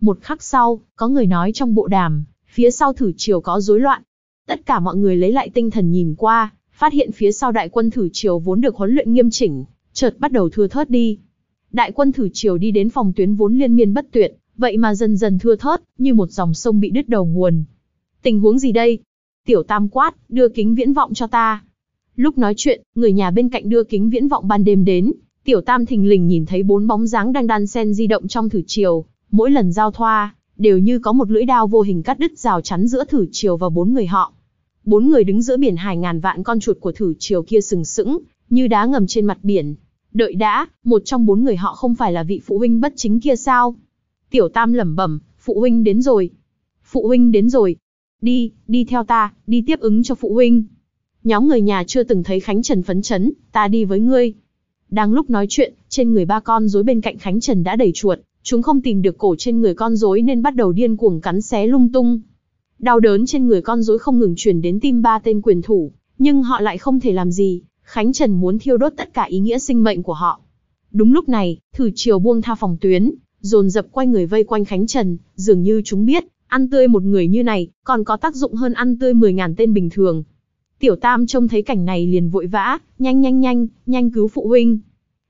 Một khắc sau, có người nói trong bộ đàm, phía sau thử triều có rối loạn. Tất cả mọi người lấy lại tinh thần nhìn qua, phát hiện phía sau đại quân thử triều vốn được huấn luyện nghiêm chỉnh, chợt bắt đầu thưa thớt đi. Đại quân thử triều đi đến phòng tuyến vốn liên miên bất tuyệt, vậy mà dần dần thưa thớt, như một dòng sông bị đứt đầu nguồn. Tình huống gì đây? Tiểu Tam quát, đưa kính viễn vọng cho ta. Lúc nói chuyện, người nhà bên cạnh đưa kính viễn vọng ban đêm đến, tiểu tam thình lình nhìn thấy bốn bóng dáng đang đan sen di động trong thử chiều, mỗi lần giao thoa, đều như có một lưỡi đao vô hình cắt đứt rào chắn giữa thử chiều và bốn người họ. Bốn người đứng giữa biển hải ngàn vạn con chuột của thử chiều kia sừng sững, như đá ngầm trên mặt biển. Đợi đã, một trong bốn người họ không phải là vị phụ huynh bất chính kia sao? Tiểu Tam lẩm bẩm, phụ huynh đến rồi. Phụ huynh đến rồi. Đi, đi theo ta, đi tiếp ứng cho phụ huynh. Nhóm người nhà chưa từng thấy Khánh Trần phấn chấn, ta đi với ngươi. Đang lúc nói chuyện, trên người ba con rối bên cạnh Khánh Trần đã đầy chuột, chúng không tìm được cổ trên người con rối nên bắt đầu điên cuồng cắn xé lung tung. Đau đớn trên người con rối không ngừng truyền đến tim ba tên quyền thủ, nhưng họ lại không thể làm gì, Khánh Trần muốn thiêu đốt tất cả ý nghĩa sinh mệnh của họ. Đúng lúc này, thử chiều buông tha phòng tuyến, dồn dập quay người vây quanh Khánh Trần, dường như chúng biết, ăn tươi một người như này, còn có tác dụng hơn ăn tươi 10.000 tên bình thường. Tiểu Tam trông thấy cảnh này liền vội vã, nhanh nhanh nhanh, nhanh cứu phụ huynh.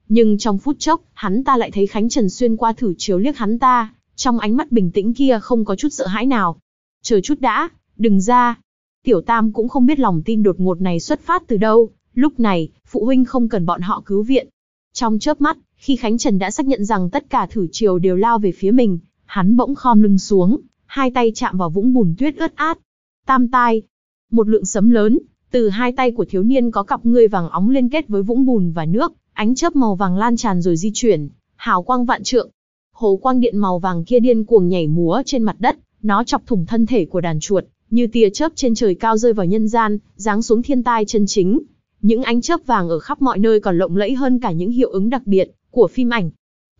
Nhưng trong phút chốc, hắn ta lại thấy Khánh Trần xuyên qua thử chiếu liếc hắn ta, trong ánh mắt bình tĩnh kia không có chút sợ hãi nào. Chờ chút đã, đừng ra. Tiểu Tam cũng không biết lòng tin đột ngột này xuất phát từ đâu, lúc này, phụ huynh không cần bọn họ cứu viện. Trong chớp mắt, khi Khánh Trần đã xác nhận rằng tất cả thử chiều đều lao về phía mình, hắn bỗng khom lưng xuống, hai tay chạm vào vũng bùn tuyết ướt át. Tam tai, một lượng sấm lớn, từ hai tay của thiếu niên có cặp ngươi vàng óng liên kết với vũng bùn và nước, ánh chớp màu vàng lan tràn rồi di chuyển, hào quang vạn trượng. Hồ quang điện màu vàng kia điên cuồng nhảy múa trên mặt đất, nó chọc thủng thân thể của đàn chuột, như tia chớp trên trời cao rơi vào nhân gian, giáng xuống thiên tai chân chính. Những ánh chớp vàng ở khắp mọi nơi còn lộng lẫy hơn cả những hiệu ứng đặc biệt của phim ảnh.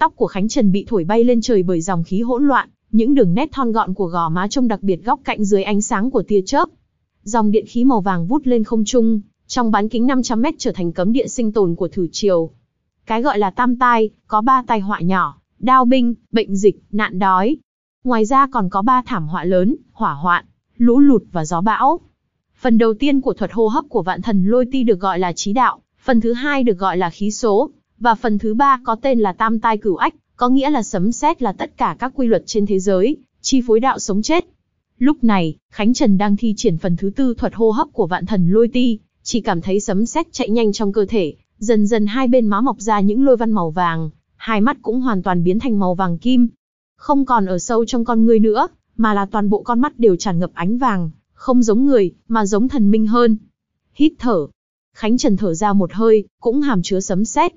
Tóc của Khánh Trần bị thổi bay lên trời bởi dòng khí hỗn loạn, những đường nét thon gọn của gò má trông đặc biệt góc cạnh dưới ánh sáng của tia chớp, Dòng điện khí màu vàng vút lên không trung, trong bán kính 500 mét trở thành cấm địa sinh tồn của thử triều. Cái gọi là tam tai, có ba tai họa nhỏ, đao binh, bệnh dịch, nạn đói. Ngoài ra còn có ba thảm họa lớn, hỏa hoạn, lũ lụt và gió bão. Phần đầu tiên của thuật hô hấp của vạn thần lôi ti được gọi là trí đạo, phần thứ hai được gọi là khí số, và phần thứ ba có tên là tam tai cửu ách, có nghĩa là sấm sét là tất cả các quy luật trên thế giới, chi phối đạo sống chết. Lúc này, Khánh Trần đang thi triển phần thứ tư thuật hô hấp của vạn thần lôi ti, chỉ cảm thấy sấm sét chạy nhanh trong cơ thể, dần dần hai bên má mọc ra những lôi văn màu vàng, hai mắt cũng hoàn toàn biến thành màu vàng kim. Không còn ở sâu trong con người nữa, mà là toàn bộ con mắt đều tràn ngập ánh vàng, không giống người, mà giống thần minh hơn. Hít thở. Khánh Trần thở ra một hơi, cũng hàm chứa sấm sét.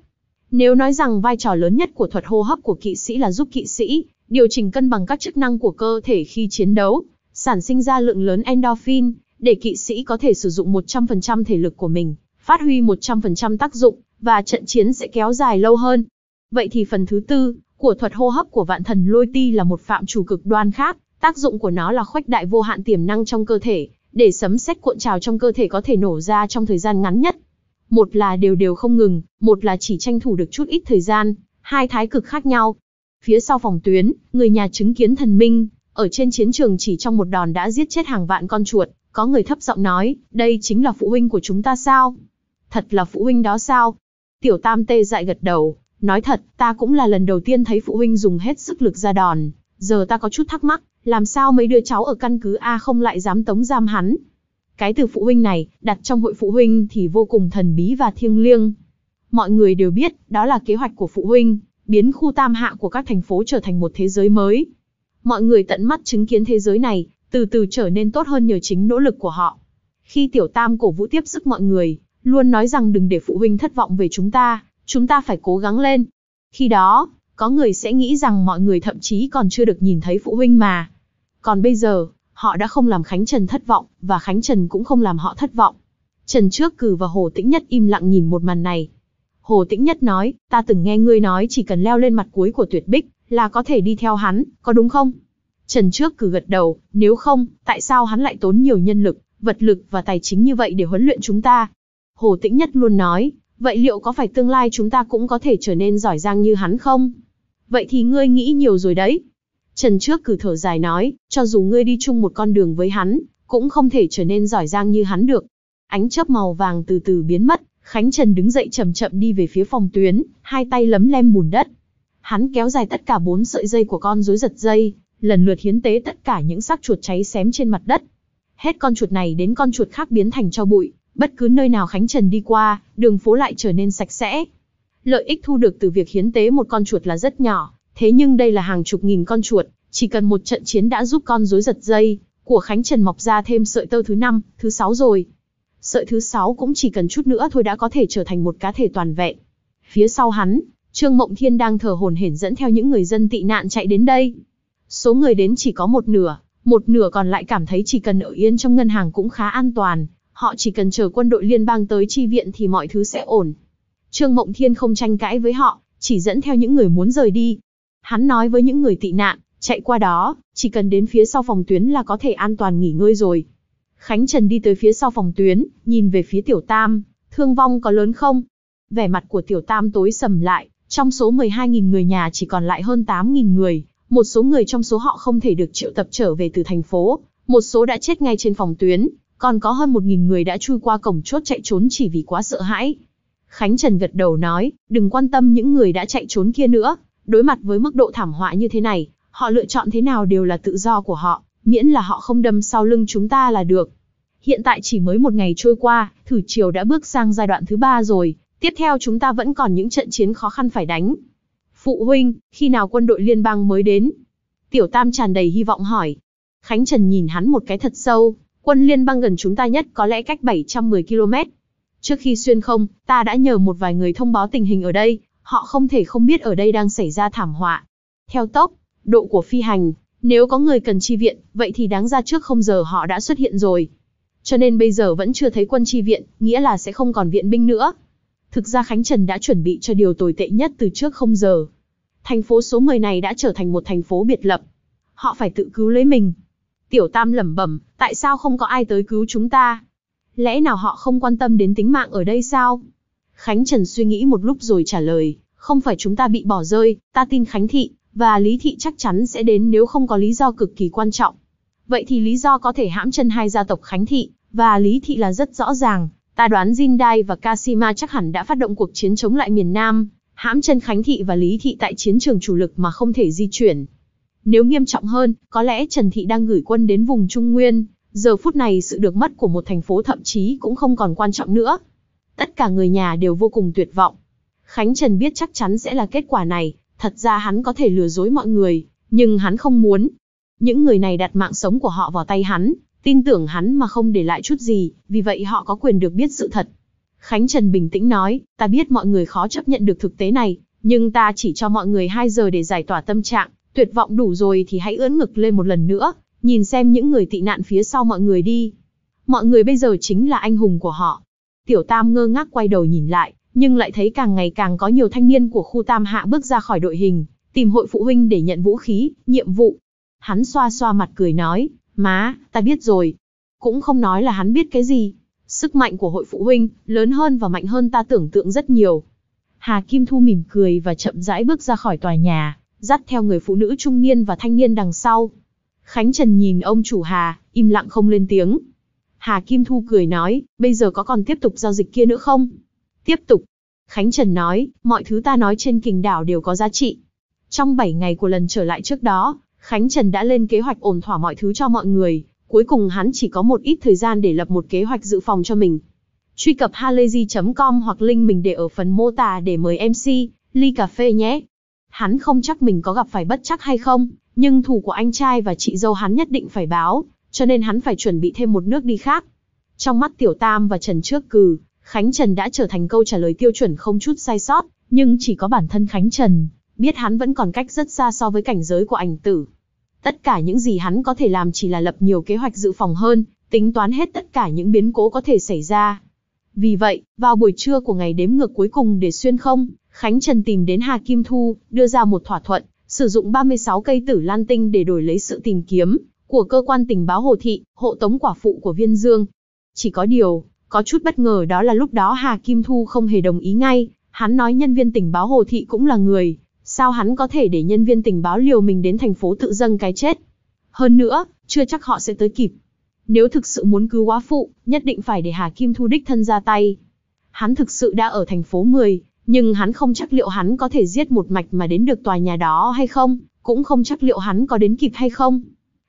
Nếu nói rằng vai trò lớn nhất của thuật hô hấp của kỵ sĩ là giúp kỵ sĩ điều chỉnh cân bằng các chức năng của cơ thể khi chiến đấu, sản sinh ra lượng lớn endorphin, để kỵ sĩ có thể sử dụng 100% thể lực của mình, phát huy 100% tác dụng, và trận chiến sẽ kéo dài lâu hơn. Vậy thì phần thứ tư, của thuật hô hấp của vạn thần lôi ti là một phạm chủ cực đoan khác, tác dụng của nó là khuếch đại vô hạn tiềm năng trong cơ thể, để sấm sét cuộn trào trong cơ thể có thể nổ ra trong thời gian ngắn nhất. Một là đều đều không ngừng, một là chỉ tranh thủ được chút ít thời gian, hai thái cực khác nhau. Phía sau phòng tuyến, người nhà chứng kiến thần minh, ở trên chiến trường chỉ trong một đòn đã giết chết hàng vạn con chuột, có người thấp giọng nói, đây chính là phụ huynh của chúng ta sao? Thật là phụ huynh đó sao? Tiểu Tam tê dại gật đầu, nói thật, ta cũng là lần đầu tiên thấy phụ huynh dùng hết sức lực ra đòn, giờ ta có chút thắc mắc, làm sao mấy đứa cháu ở căn cứ A không lại dám tống giam hắn? Cái từ phụ huynh này, đặt trong hội phụ huynh thì vô cùng thần bí và thiêng liêng. Mọi người đều biết, đó là kế hoạch của phụ huynh, biến khu tam hạ của các thành phố trở thành một thế giới mới, Mọi người tận mắt chứng kiến thế giới này, từ từ trở nên tốt hơn nhờ chính nỗ lực của họ. Khi tiểu tam cổ vũ tiếp sức mọi người, luôn nói rằng đừng để phụ huynh thất vọng về chúng ta, chúng ta phải cố gắng lên. Khi đó, có người sẽ nghĩ rằng mọi người thậm chí còn chưa được nhìn thấy phụ huynh mà. Còn bây giờ, họ đã không làm Khánh Trần thất vọng, và Khánh Trần cũng không làm họ thất vọng. Trần Trước Cử và Hồ Tĩnh Nhất im lặng nhìn một màn này. Hồ Tĩnh Nhất nói, ta từng nghe ngươi nói chỉ cần leo lên mặt cuối của tuyệt bích, là có thể đi theo hắn, có đúng không? Trần trước cử gật đầu, nếu không, tại sao hắn lại tốn nhiều nhân lực, vật lực và tài chính như vậy để huấn luyện chúng ta? Hồ Tĩnh Nhất luôn nói, vậy liệu có phải tương lai chúng ta cũng có thể trở nên giỏi giang như hắn không? Vậy thì ngươi nghĩ nhiều rồi đấy. Trần trước cử thở dài nói, cho dù ngươi đi chung một con đường với hắn, cũng không thể trở nên giỏi giang như hắn được. Ánh chớp màu vàng từ từ biến mất, Khánh Trần đứng dậy chậm chậm đi về phía phòng tuyến, hai tay lấm lem bùn đất. Hắn kéo dài tất cả bốn sợi dây của con rối giật dây, lần lượt hiến tế tất cả những xác chuột cháy xém trên mặt đất. Hết con chuột này đến con chuột khác biến thành cho bụi, bất cứ nơi nào Khánh Trần đi qua, đường phố lại trở nên sạch sẽ. Lợi ích thu được từ việc hiến tế một con chuột là rất nhỏ, thế nhưng đây là hàng chục nghìn con chuột, chỉ cần một trận chiến đã giúp con rối giật dây của Khánh Trần mọc ra thêm sợi tơ thứ năm, thứ sáu rồi. Sợi thứ sáu cũng chỉ cần chút nữa thôi đã có thể trở thành một cá thể toàn vẹn. Phía sau hắn, Trương Mộng Thiên đang thở hổn hển dẫn theo những người dân tị nạn chạy đến đây. Số người đến chỉ có một nửa, một nửa còn lại cảm thấy chỉ cần ở yên trong ngân hàng cũng khá an toàn, họ chỉ cần chờ quân đội liên bang tới chi viện thì mọi thứ sẽ ổn. Trương Mộng Thiên không tranh cãi với họ, chỉ dẫn theo những người muốn rời đi. Hắn nói với những người tị nạn, chạy qua đó, chỉ cần đến phía sau phòng tuyến là có thể an toàn nghỉ ngơi rồi. Khánh Trần đi tới phía sau phòng tuyến, nhìn về phía Tiểu Tam, thương vong có lớn không? Vẻ mặt của Tiểu Tam tối sầm lại, trong số 12.000 người nhà chỉ còn lại hơn 8.000 người, một số người trong số họ không thể được triệu tập trở về từ thành phố, một số đã chết ngay trên phòng tuyến, còn có hơn 1.000 người đã chui qua cổng chốt chạy trốn chỉ vì quá sợ hãi. Khánh Trần gật đầu nói, đừng quan tâm những người đã chạy trốn kia nữa, đối mặt với mức độ thảm họa như thế này, họ lựa chọn thế nào đều là tự do của họ, miễn là họ không đâm sau lưng chúng ta là được. Hiện tại chỉ mới một ngày trôi qua, thử chiều đã bước sang giai đoạn thứ ba rồi, Tiếp theo chúng ta vẫn còn những trận chiến khó khăn phải đánh. Phụ huynh, khi nào quân đội liên bang mới đến? Tiểu Tam tràn đầy hy vọng hỏi. Khánh Trần nhìn hắn một cái thật sâu, quân liên bang gần chúng ta nhất có lẽ cách 710 km. Trước khi xuyên không, ta đã nhờ một vài người thông báo tình hình ở đây, họ không thể không biết ở đây đang xảy ra thảm họa. Theo tốc, độ của phi hành, nếu có người cần chi viện, vậy thì đáng ra trước không giờ họ đã xuất hiện rồi. Cho nên bây giờ vẫn chưa thấy quân chi viện, nghĩa là sẽ không còn viện binh nữa. Thực ra Khánh Trần đã chuẩn bị cho điều tồi tệ nhất từ trước không giờ. Thành phố số 10 này đã trở thành một thành phố biệt lập. Họ phải tự cứu lấy mình. Tiểu Tam lẩm bẩm, tại sao không có ai tới cứu chúng ta? Lẽ nào họ không quan tâm đến tính mạng ở đây sao? Khánh Trần suy nghĩ một lúc rồi trả lời, không phải chúng ta bị bỏ rơi, ta tin Khánh Thị, và Lý Thị chắc chắn sẽ đến nếu không có lý do cực kỳ quan trọng. Vậy thì lý do có thể hãm chân hai gia tộc Khánh Thị và Lý Thị là rất rõ ràng, Ta đoán Jindai và Kasima chắc hẳn đã phát động cuộc chiến chống lại miền Nam, hãm chân Khánh Thị và Lý Thị tại chiến trường chủ lực mà không thể di chuyển. Nếu nghiêm trọng hơn, có lẽ Trần Thị đang gửi quân đến vùng Trung Nguyên, giờ phút này sự được mất của một thành phố thậm chí cũng không còn quan trọng nữa. Tất cả người nhà đều vô cùng tuyệt vọng. Khánh Trần biết chắc chắn sẽ là kết quả này, thật ra hắn có thể lừa dối mọi người, nhưng hắn không muốn. Những người này đặt mạng sống của họ vào tay hắn, tin tưởng hắn mà không để lại chút gì, vì vậy họ có quyền được biết sự thật. Khánh Trần bình tĩnh nói, ta biết mọi người khó chấp nhận được thực tế này, nhưng ta chỉ cho mọi người 2 giờ để giải tỏa tâm trạng, tuyệt vọng đủ rồi thì hãy ưỡn ngực lên một lần nữa, nhìn xem những người tị nạn phía sau mọi người đi. Mọi người bây giờ chính là anh hùng của họ. Tiểu Tam ngơ ngác quay đầu nhìn lại, nhưng lại thấy càng ngày càng có nhiều thanh niên của khu Tam Hạ bước ra khỏi đội hình, tìm hội phụ huynh để nhận vũ khí, nhiệm vụ. Hắn xoa xoa mặt cười nói, Má, ta biết rồi. Cũng không nói là hắn biết cái gì. Sức mạnh của hội phụ huynh, lớn hơn và mạnh hơn ta tưởng tượng rất nhiều. Hà Kim Thu mỉm cười và chậm rãi bước ra khỏi tòa nhà, dắt theo người phụ nữ trung niên và thanh niên đằng sau. Khánh Trần nhìn ông chủ Hà, im lặng không lên tiếng. Hà Kim Thu cười nói, bây giờ có còn tiếp tục giao dịch kia nữa không? Tiếp tục. Khánh Trần nói, mọi thứ ta nói trên kình đảo đều có giá trị. Trong 7 ngày của lần trở lại trước đó, Khánh Trần đã lên kế hoạch ổn thỏa mọi thứ cho mọi người, cuối cùng hắn chỉ có một ít thời gian để lập một kế hoạch dự phòng cho mình. Truy cập halayzi.com hoặc link mình để ở phần mô tả để mời MC, ly cà phê nhé. Hắn không chắc mình có gặp phải bất chắc hay không, nhưng thủ của anh trai và chị dâu hắn nhất định phải báo, cho nên hắn phải chuẩn bị thêm một nước đi khác. Trong mắt Tiểu Tam và Trần trước cừ, Khánh Trần đã trở thành câu trả lời tiêu chuẩn không chút sai sót, nhưng chỉ có bản thân Khánh Trần, biết hắn vẫn còn cách rất xa so với cảnh giới của ảnh tử. Tất cả những gì hắn có thể làm chỉ là lập nhiều kế hoạch dự phòng hơn, tính toán hết tất cả những biến cố có thể xảy ra. Vì vậy, vào buổi trưa của ngày đếm ngược cuối cùng để xuyên không, Khánh Trần tìm đến Hà Kim Thu, đưa ra một thỏa thuận, sử dụng 36 cây tử lan tinh để đổi lấy sự tìm kiếm của cơ quan tình báo Hồ Thị, hộ tống quả phụ của Viên Dương. Chỉ có điều, có chút bất ngờ đó là lúc đó Hà Kim Thu không hề đồng ý ngay, hắn nói nhân viên tình báo Hồ Thị cũng là người Sao hắn có thể để nhân viên tình báo liều mình đến thành phố tự dâng cái chết? Hơn nữa, chưa chắc họ sẽ tới kịp. Nếu thực sự muốn cứu quá phụ, nhất định phải để Hà Kim Thu đích thân ra tay. Hắn thực sự đã ở thành phố 10, nhưng hắn không chắc liệu hắn có thể giết một mạch mà đến được tòa nhà đó hay không, cũng không chắc liệu hắn có đến kịp hay không.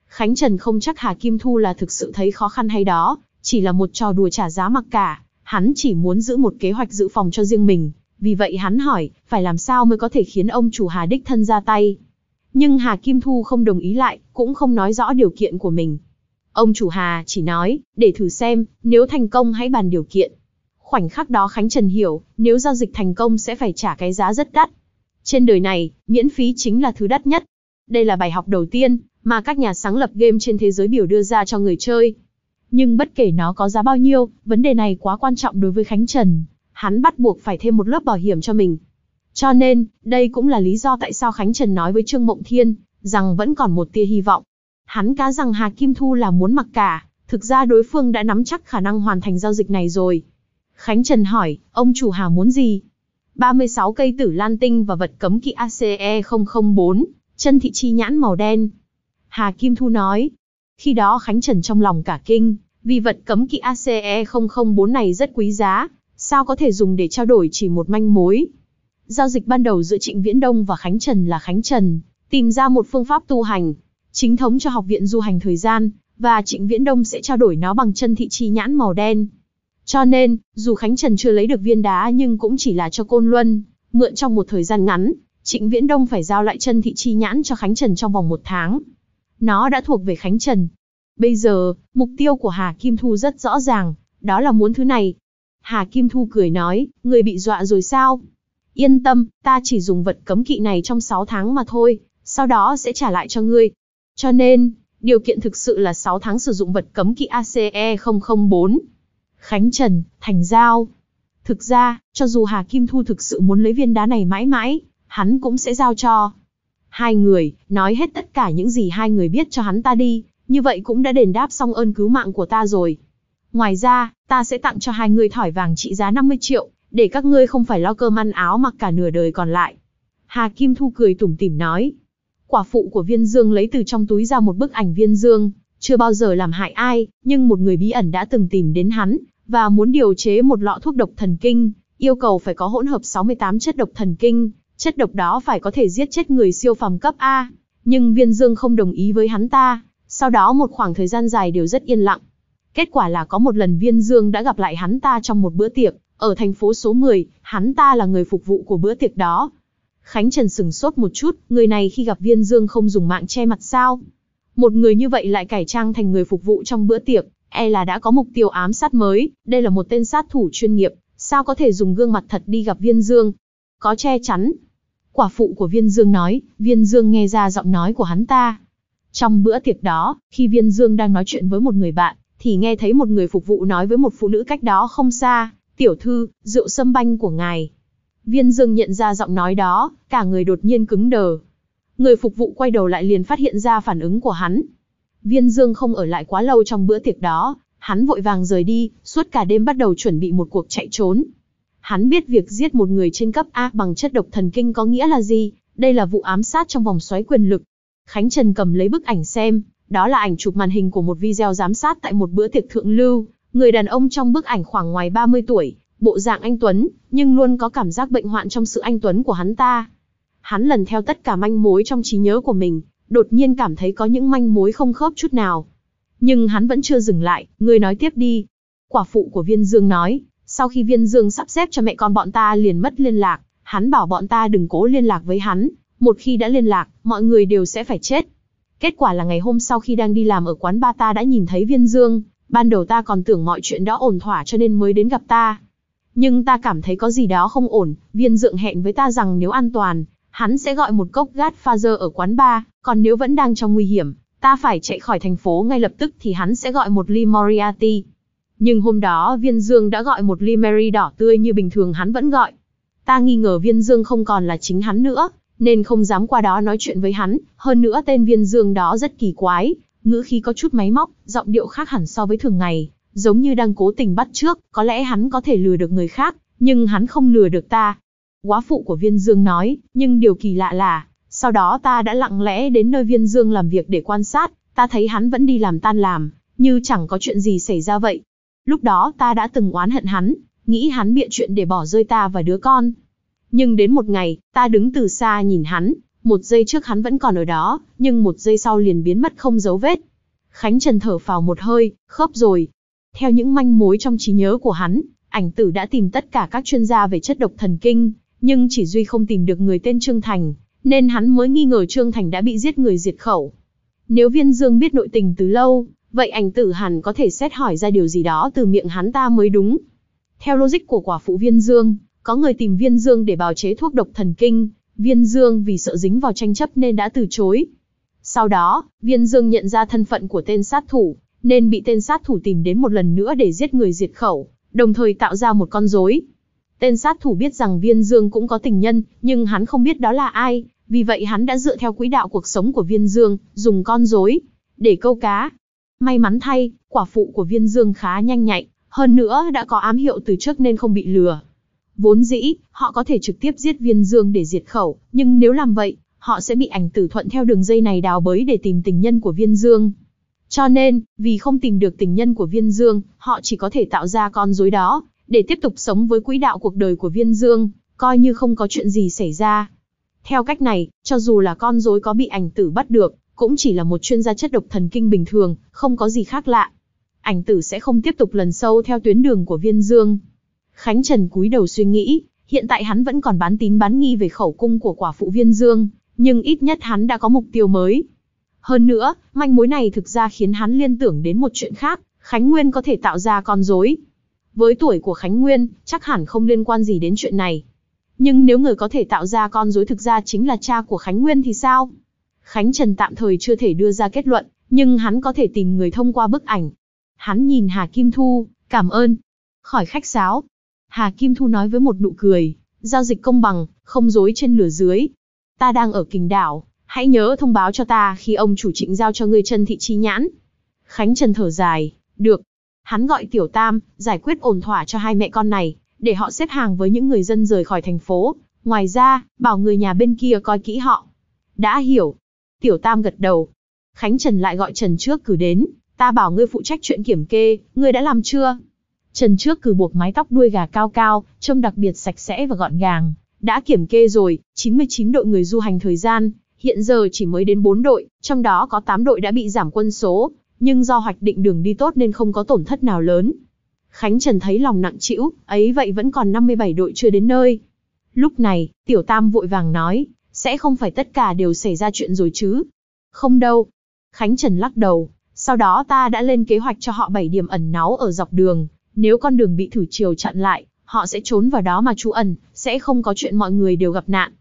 Khánh Trần không chắc Hà Kim Thu là thực sự thấy khó khăn hay đó, chỉ là một trò đùa trả giá mặc cả, hắn chỉ muốn giữ một kế hoạch dự phòng cho riêng mình, vì vậy hắn hỏi, phải làm sao mới có thể khiến ông chủ Hà đích thân ra tay? Nhưng Hà Kim Thu không đồng ý lại, cũng không nói rõ điều kiện của mình. Ông chủ Hà chỉ nói, để thử xem, nếu thành công hãy bàn điều kiện. Khoảnh khắc đó Khánh Trần hiểu, nếu giao dịch thành công sẽ phải trả cái giá rất đắt. Trên đời này, miễn phí chính là thứ đắt nhất. Đây là bài học đầu tiên mà các nhà sáng lập game trên thế giới biểu đưa ra cho người chơi. Nhưng bất kể nó có giá bao nhiêu, vấn đề này quá quan trọng đối với Khánh Trần hắn bắt buộc phải thêm một lớp bảo hiểm cho mình. Cho nên, đây cũng là lý do tại sao Khánh Trần nói với Trương Mộng Thiên, rằng vẫn còn một tia hy vọng. Hắn cá rằng Hà Kim Thu là muốn mặc cả, thực ra đối phương đã nắm chắc khả năng hoàn thành giao dịch này rồi. Khánh Trần hỏi, ông chủ Hà muốn gì? 36 cây tử lan tinh và vật cấm kỵ ACE 004, chân thị chi nhãn màu đen. Hà Kim Thu nói, khi đó Khánh Trần trong lòng cả kinh, vì vật cấm kỵ ACE 004 này rất quý giá, sao có thể dùng để trao đổi chỉ một manh mối. Giao dịch ban đầu giữa Trịnh Viễn Đông và Khánh Trần là Khánh Trần, tìm ra một phương pháp tu hành, chính thống cho học viện du hành thời gian, và Trịnh Viễn Đông sẽ trao đổi nó bằng chân thị chi nhãn màu đen. Cho nên, dù Khánh Trần chưa lấy được viên đá nhưng cũng chỉ là cho Côn Luân, mượn trong một thời gian ngắn, Trịnh Viễn Đông phải giao lại chân thị chi nhãn cho Khánh Trần trong vòng một tháng. Nó đã thuộc về Khánh Trần. Bây giờ, mục tiêu của Hà Kim Thu rất rõ ràng, đó là muốn thứ này, Hà Kim Thu cười nói, người bị dọa rồi sao? Yên tâm, ta chỉ dùng vật cấm kỵ này trong 6 tháng mà thôi, sau đó sẽ trả lại cho ngươi. Cho nên, điều kiện thực sự là 6 tháng sử dụng vật cấm kỵ ACE 004. Khánh Trần, Thành Giao. Thực ra, cho dù Hà Kim Thu thực sự muốn lấy viên đá này mãi mãi, hắn cũng sẽ giao cho. Hai người, nói hết tất cả những gì hai người biết cho hắn ta đi, như vậy cũng đã đền đáp xong ơn cứu mạng của ta rồi. Ngoài ra, ta sẽ tặng cho hai người thỏi vàng trị giá 50 triệu, để các ngươi không phải lo cơm ăn áo mặc cả nửa đời còn lại. Hà Kim Thu cười tủm tỉm nói. Quả phụ của Viên Dương lấy từ trong túi ra một bức ảnh Viên Dương, chưa bao giờ làm hại ai, nhưng một người bí ẩn đã từng tìm đến hắn, và muốn điều chế một lọ thuốc độc thần kinh, yêu cầu phải có hỗn hợp 68 chất độc thần kinh, chất độc đó phải có thể giết chết người siêu phàm cấp A. Nhưng Viên Dương không đồng ý với hắn ta, sau đó một khoảng thời gian dài đều rất yên lặng. Kết quả là có một lần Viên Dương đã gặp lại hắn ta trong một bữa tiệc, ở thành phố số 10, hắn ta là người phục vụ của bữa tiệc đó. Khánh Trần sừng sốt một chút, người này khi gặp Viên Dương không dùng mạng che mặt sao? Một người như vậy lại cải trang thành người phục vụ trong bữa tiệc, e là đã có mục tiêu ám sát mới, đây là một tên sát thủ chuyên nghiệp, sao có thể dùng gương mặt thật đi gặp Viên Dương? Có che chắn. Quả phụ của Viên Dương nói, Viên Dương nghe ra giọng nói của hắn ta. Trong bữa tiệc đó, khi Viên Dương đang nói chuyện với một người bạn, thì nghe thấy một người phục vụ nói với một phụ nữ cách đó không xa, tiểu thư, rượu sâm banh của ngài. Viên dương nhận ra giọng nói đó, cả người đột nhiên cứng đờ. Người phục vụ quay đầu lại liền phát hiện ra phản ứng của hắn. Viên dương không ở lại quá lâu trong bữa tiệc đó, hắn vội vàng rời đi, suốt cả đêm bắt đầu chuẩn bị một cuộc chạy trốn. Hắn biết việc giết một người trên cấp A bằng chất độc thần kinh có nghĩa là gì, đây là vụ ám sát trong vòng xoáy quyền lực. Khánh Trần cầm lấy bức ảnh xem, đó là ảnh chụp màn hình của một video giám sát tại một bữa tiệc thượng lưu, người đàn ông trong bức ảnh khoảng ngoài 30 tuổi, bộ dạng anh Tuấn, nhưng luôn có cảm giác bệnh hoạn trong sự anh Tuấn của hắn ta. Hắn lần theo tất cả manh mối trong trí nhớ của mình, đột nhiên cảm thấy có những manh mối không khớp chút nào. Nhưng hắn vẫn chưa dừng lại, người nói tiếp đi. Quả phụ của Viên Dương nói, sau khi Viên Dương sắp xếp cho mẹ con bọn ta liền mất liên lạc, hắn bảo bọn ta đừng cố liên lạc với hắn, một khi đã liên lạc, mọi người đều sẽ phải chết. Kết quả là ngày hôm sau khi đang đi làm ở quán ba ta đã nhìn thấy Viên Dương, ban đầu ta còn tưởng mọi chuyện đã ổn thỏa cho nên mới đến gặp ta. Nhưng ta cảm thấy có gì đó không ổn, Viên Dượng hẹn với ta rằng nếu an toàn, hắn sẽ gọi một cốc gát pha Godfather ở quán ba, còn nếu vẫn đang trong nguy hiểm, ta phải chạy khỏi thành phố ngay lập tức thì hắn sẽ gọi một ly Moriarty. Nhưng hôm đó Viên Dương đã gọi một ly Mary đỏ tươi như bình thường hắn vẫn gọi. Ta nghi ngờ Viên Dương không còn là chính hắn nữa, nên không dám qua đó nói chuyện với hắn, hơn nữa tên viên dương đó rất kỳ quái, ngữ khí có chút máy móc, giọng điệu khác hẳn so với thường ngày, giống như đang cố tình bắt trước, có lẽ hắn có thể lừa được người khác, nhưng hắn không lừa được ta. Quá phụ của viên dương nói, nhưng điều kỳ lạ là, sau đó ta đã lặng lẽ đến nơi viên dương làm việc để quan sát, ta thấy hắn vẫn đi làm tan làm, như chẳng có chuyện gì xảy ra vậy. Lúc đó ta đã từng oán hận hắn, nghĩ hắn bịa chuyện để bỏ rơi ta và đứa con, nhưng đến một ngày, ta đứng từ xa nhìn hắn, một giây trước hắn vẫn còn ở đó, nhưng một giây sau liền biến mất không dấu vết. Khánh Trần thở phào một hơi, khớp rồi. Theo những manh mối trong trí nhớ của hắn, ảnh tử đã tìm tất cả các chuyên gia về chất độc thần kinh, nhưng chỉ duy không tìm được người tên Trương Thành, nên hắn mới nghi ngờ Trương Thành đã bị giết người diệt khẩu. Nếu Viên Dương biết nội tình từ lâu, vậy ảnh tử hẳn có thể xét hỏi ra điều gì đó từ miệng hắn ta mới đúng. Theo logic của quả phụ Viên Dương, có người tìm Viên Dương để bào chế thuốc độc thần kinh, Viên Dương vì sợ dính vào tranh chấp nên đã từ chối. Sau đó, Viên Dương nhận ra thân phận của tên sát thủ, nên bị tên sát thủ tìm đến một lần nữa để giết người diệt khẩu, đồng thời tạo ra một con rối. Tên sát thủ biết rằng Viên Dương cũng có tình nhân, nhưng hắn không biết đó là ai, vì vậy hắn đã dựa theo quỹ đạo cuộc sống của Viên Dương, dùng con rối để câu cá. May mắn thay, quả phụ của Viên Dương khá nhanh nhạy, hơn nữa đã có ám hiệu từ trước nên không bị lừa. Vốn dĩ, họ có thể trực tiếp giết viên dương để diệt khẩu, nhưng nếu làm vậy, họ sẽ bị ảnh tử thuận theo đường dây này đào bới để tìm tình nhân của viên dương. Cho nên, vì không tìm được tình nhân của viên dương, họ chỉ có thể tạo ra con rối đó, để tiếp tục sống với quỹ đạo cuộc đời của viên dương, coi như không có chuyện gì xảy ra. Theo cách này, cho dù là con rối có bị ảnh tử bắt được, cũng chỉ là một chuyên gia chất độc thần kinh bình thường, không có gì khác lạ. Ảnh tử sẽ không tiếp tục lần sâu theo tuyến đường của viên dương. Khánh Trần cúi đầu suy nghĩ, hiện tại hắn vẫn còn bán tín bán nghi về khẩu cung của quả phụ viên dương, nhưng ít nhất hắn đã có mục tiêu mới. Hơn nữa, manh mối này thực ra khiến hắn liên tưởng đến một chuyện khác, Khánh Nguyên có thể tạo ra con rối. Với tuổi của Khánh Nguyên, chắc hẳn không liên quan gì đến chuyện này. Nhưng nếu người có thể tạo ra con rối thực ra chính là cha của Khánh Nguyên thì sao? Khánh Trần tạm thời chưa thể đưa ra kết luận, nhưng hắn có thể tìm người thông qua bức ảnh. Hắn nhìn Hà Kim Thu, cảm ơn. Khỏi khách sáo, Hà Kim Thu nói với một nụ cười, giao dịch công bằng, không dối trên lửa dưới. Ta đang ở kình đảo, hãy nhớ thông báo cho ta khi ông chủ trịnh giao cho ngươi chân thị chi nhãn. Khánh Trần thở dài, được. Hắn gọi Tiểu Tam, giải quyết ổn thỏa cho hai mẹ con này, để họ xếp hàng với những người dân rời khỏi thành phố. Ngoài ra, bảo người nhà bên kia coi kỹ họ. Đã hiểu. Tiểu Tam gật đầu. Khánh Trần lại gọi Trần trước cử đến. Ta bảo ngươi phụ trách chuyện kiểm kê, ngươi đã làm chưa? Trần trước cử buộc mái tóc đuôi gà cao cao, trông đặc biệt sạch sẽ và gọn gàng. Đã kiểm kê rồi, 99 đội người du hành thời gian, hiện giờ chỉ mới đến 4 đội, trong đó có 8 đội đã bị giảm quân số, nhưng do hoạch định đường đi tốt nên không có tổn thất nào lớn. Khánh Trần thấy lòng nặng trĩu, ấy vậy vẫn còn 57 đội chưa đến nơi. Lúc này, Tiểu Tam vội vàng nói, sẽ không phải tất cả đều xảy ra chuyện rồi chứ. Không đâu. Khánh Trần lắc đầu, sau đó ta đã lên kế hoạch cho họ 7 điểm ẩn náu ở dọc đường, nếu con đường bị thử triều chặn lại, họ sẽ trốn vào đó mà trú ẩn, sẽ không có chuyện mọi người đều gặp nạn.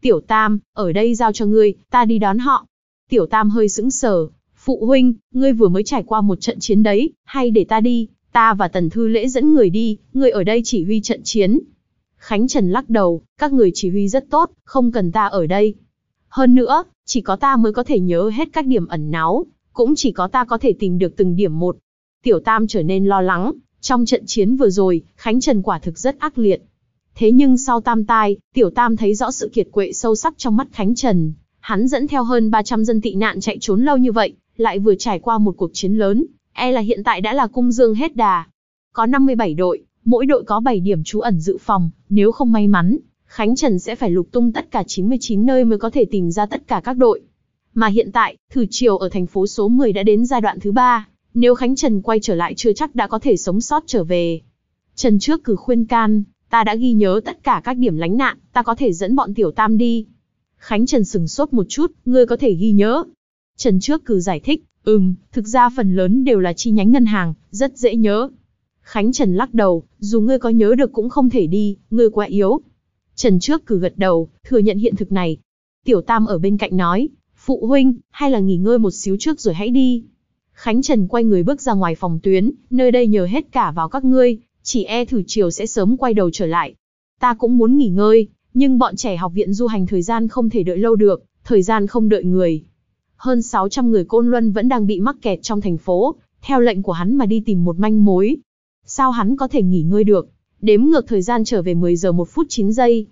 Tiểu Tam, ở đây giao cho ngươi, ta đi đón họ. Tiểu Tam hơi sững sờ, phụ huynh, ngươi vừa mới trải qua một trận chiến đấy, hay để ta đi, ta và Tần Thư Lễ dẫn người đi, ngươi ở đây chỉ huy trận chiến. Khánh Trần lắc đầu, các người chỉ huy rất tốt, không cần ta ở đây. Hơn nữa, chỉ có ta mới có thể nhớ hết các điểm ẩn náu, cũng chỉ có ta có thể tìm được từng điểm một. Tiểu Tam trở nên lo lắng, trong trận chiến vừa rồi, Khánh Trần quả thực rất ác liệt. Thế nhưng sau tam tai, Tiểu Tam thấy rõ sự kiệt quệ sâu sắc trong mắt Khánh Trần. Hắn dẫn theo hơn 300 dân tị nạn chạy trốn lâu như vậy, lại vừa trải qua một cuộc chiến lớn, e là hiện tại đã là cung dương hết đà. Có 57 đội, mỗi đội có 7 điểm trú ẩn dự phòng, nếu không may mắn, Khánh Trần sẽ phải lục tung tất cả 99 nơi mới có thể tìm ra tất cả các đội. Mà hiện tại, thử chiều ở thành phố số 10 đã đến giai đoạn thứ 3. Nếu Khánh Trần quay trở lại chưa chắc đã có thể sống sót trở về. Trần trước cử khuyên can, ta đã ghi nhớ tất cả các điểm lánh nạn, ta có thể dẫn bọn tiểu tam đi. Khánh Trần sừng sốt một chút, ngươi có thể ghi nhớ. Trần trước cử giải thích, ừm, thực ra phần lớn đều là chi nhánh ngân hàng, rất dễ nhớ. Khánh Trần lắc đầu, dù ngươi có nhớ được cũng không thể đi, ngươi quá yếu. Trần trước cử gật đầu, thừa nhận hiện thực này. Tiểu Tam ở bên cạnh nói, phụ huynh, hay là nghỉ ngơi một xíu trước rồi hãy đi. Khánh Trần quay người bước ra ngoài phòng tuyến, nơi đây nhờ hết cả vào các ngươi, chỉ e thử chiều sẽ sớm quay đầu trở lại. Ta cũng muốn nghỉ ngơi, nhưng bọn trẻ học viện du hành thời gian không thể đợi lâu được, thời gian không đợi người. Hơn 600 người Côn Luân vẫn đang bị mắc kẹt trong thành phố, theo lệnh của hắn mà đi tìm một manh mối. Sao hắn có thể nghỉ ngơi được? Đếm ngược thời gian trở về 10 giờ 1 phút 9 giây.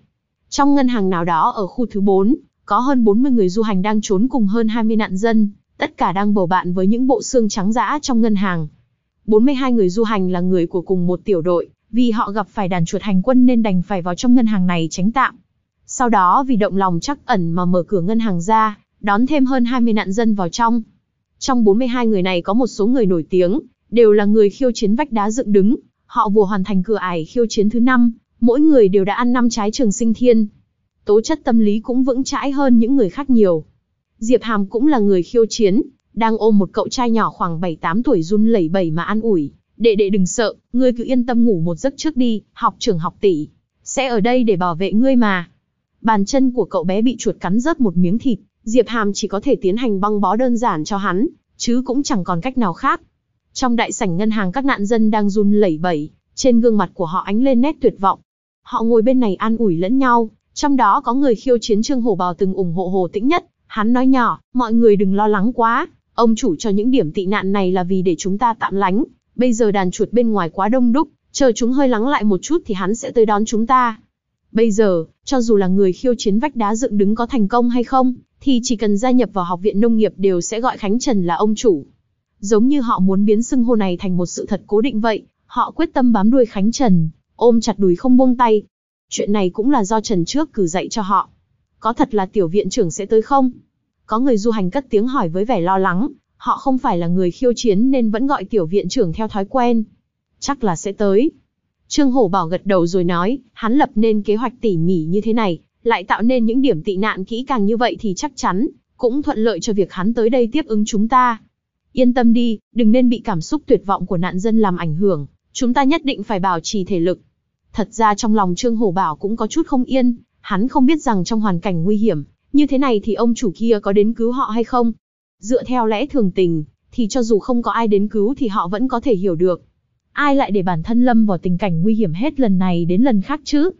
Trong ngân hàng nào đó ở khu thứ 4, có hơn 40 người du hành đang trốn cùng hơn 20 nạn dân, tất cả đang bầu bạn với những bộ xương trắng dã trong ngân hàng. 42 người du hành là người của cùng một tiểu đội, vì họ gặp phải đàn chuột hành quân nên đành phải vào trong ngân hàng này tránh tạm. Sau đó vì động lòng chắc ẩn mà mở cửa ngân hàng ra, đón thêm hơn 20 nạn dân vào trong. Trong 42 người này có một số người nổi tiếng, đều là người khiêu chiến vách đá dựng đứng. Họ vừa hoàn thành cửa ải khiêu chiến thứ năm, mỗi người đều đã ăn năm trái trường sinh thiên. Tố chất tâm lý cũng vững chãi hơn những người khác nhiều. Diệp Hàm cũng là người khiêu chiến, đang ôm một cậu trai nhỏ khoảng 7-8 tuổi run lẩy bẩy mà an ủi. Đệ đệ đừng sợ, ngươi cứ yên tâm ngủ một giấc trước đi, học trưởng học tỷ. Sẽ ở đây để bảo vệ ngươi mà. Bàn chân của cậu bé bị chuột cắn rớt một miếng thịt, Diệp Hàm chỉ có thể tiến hành băng bó đơn giản cho hắn, chứ cũng chẳng còn cách nào khác. Trong đại sảnh ngân hàng các nạn dân đang run lẩy bẩy, trên gương mặt của họ ánh lên nét tuyệt vọng. Họ ngồi bên này an ủi lẫn nhau, trong đó có người khiêu chiến Trương Hổ Bào từng ủng hộ Hồ Tĩnh nhất, Hắn nói nhỏ, mọi người đừng lo lắng quá, ông chủ cho những điểm tị nạn này là vì để chúng ta tạm lánh. Bây giờ đàn chuột bên ngoài quá đông đúc, chờ chúng hơi lắng lại một chút thì hắn sẽ tới đón chúng ta. Bây giờ, cho dù là người khiêu chiến vách đá dựng đứng có thành công hay không, thì chỉ cần gia nhập vào học viện nông nghiệp đều sẽ gọi Khánh Trần là ông chủ. Giống như họ muốn biến xưng hô này thành một sự thật cố định vậy, họ quyết tâm bám đuôi Khánh Trần, ôm chặt đùi không buông tay. Chuyện này cũng là do Trần trước cử dạy cho họ có thật là tiểu viện trưởng sẽ tới không? Có người du hành cất tiếng hỏi với vẻ lo lắng, họ không phải là người khiêu chiến nên vẫn gọi tiểu viện trưởng theo thói quen. Chắc là sẽ tới. Trương Hổ Bảo gật đầu rồi nói, hắn lập nên kế hoạch tỉ mỉ như thế này, lại tạo nên những điểm tị nạn kỹ càng như vậy thì chắc chắn, cũng thuận lợi cho việc hắn tới đây tiếp ứng chúng ta. Yên tâm đi, đừng nên bị cảm xúc tuyệt vọng của nạn dân làm ảnh hưởng, chúng ta nhất định phải bảo trì thể lực. Thật ra trong lòng Trương Hổ Bảo cũng có chút không yên, Hắn không biết rằng trong hoàn cảnh nguy hiểm, như thế này thì ông chủ kia có đến cứu họ hay không. Dựa theo lẽ thường tình, thì cho dù không có ai đến cứu thì họ vẫn có thể hiểu được. Ai lại để bản thân lâm vào tình cảnh nguy hiểm hết lần này đến lần khác chứ?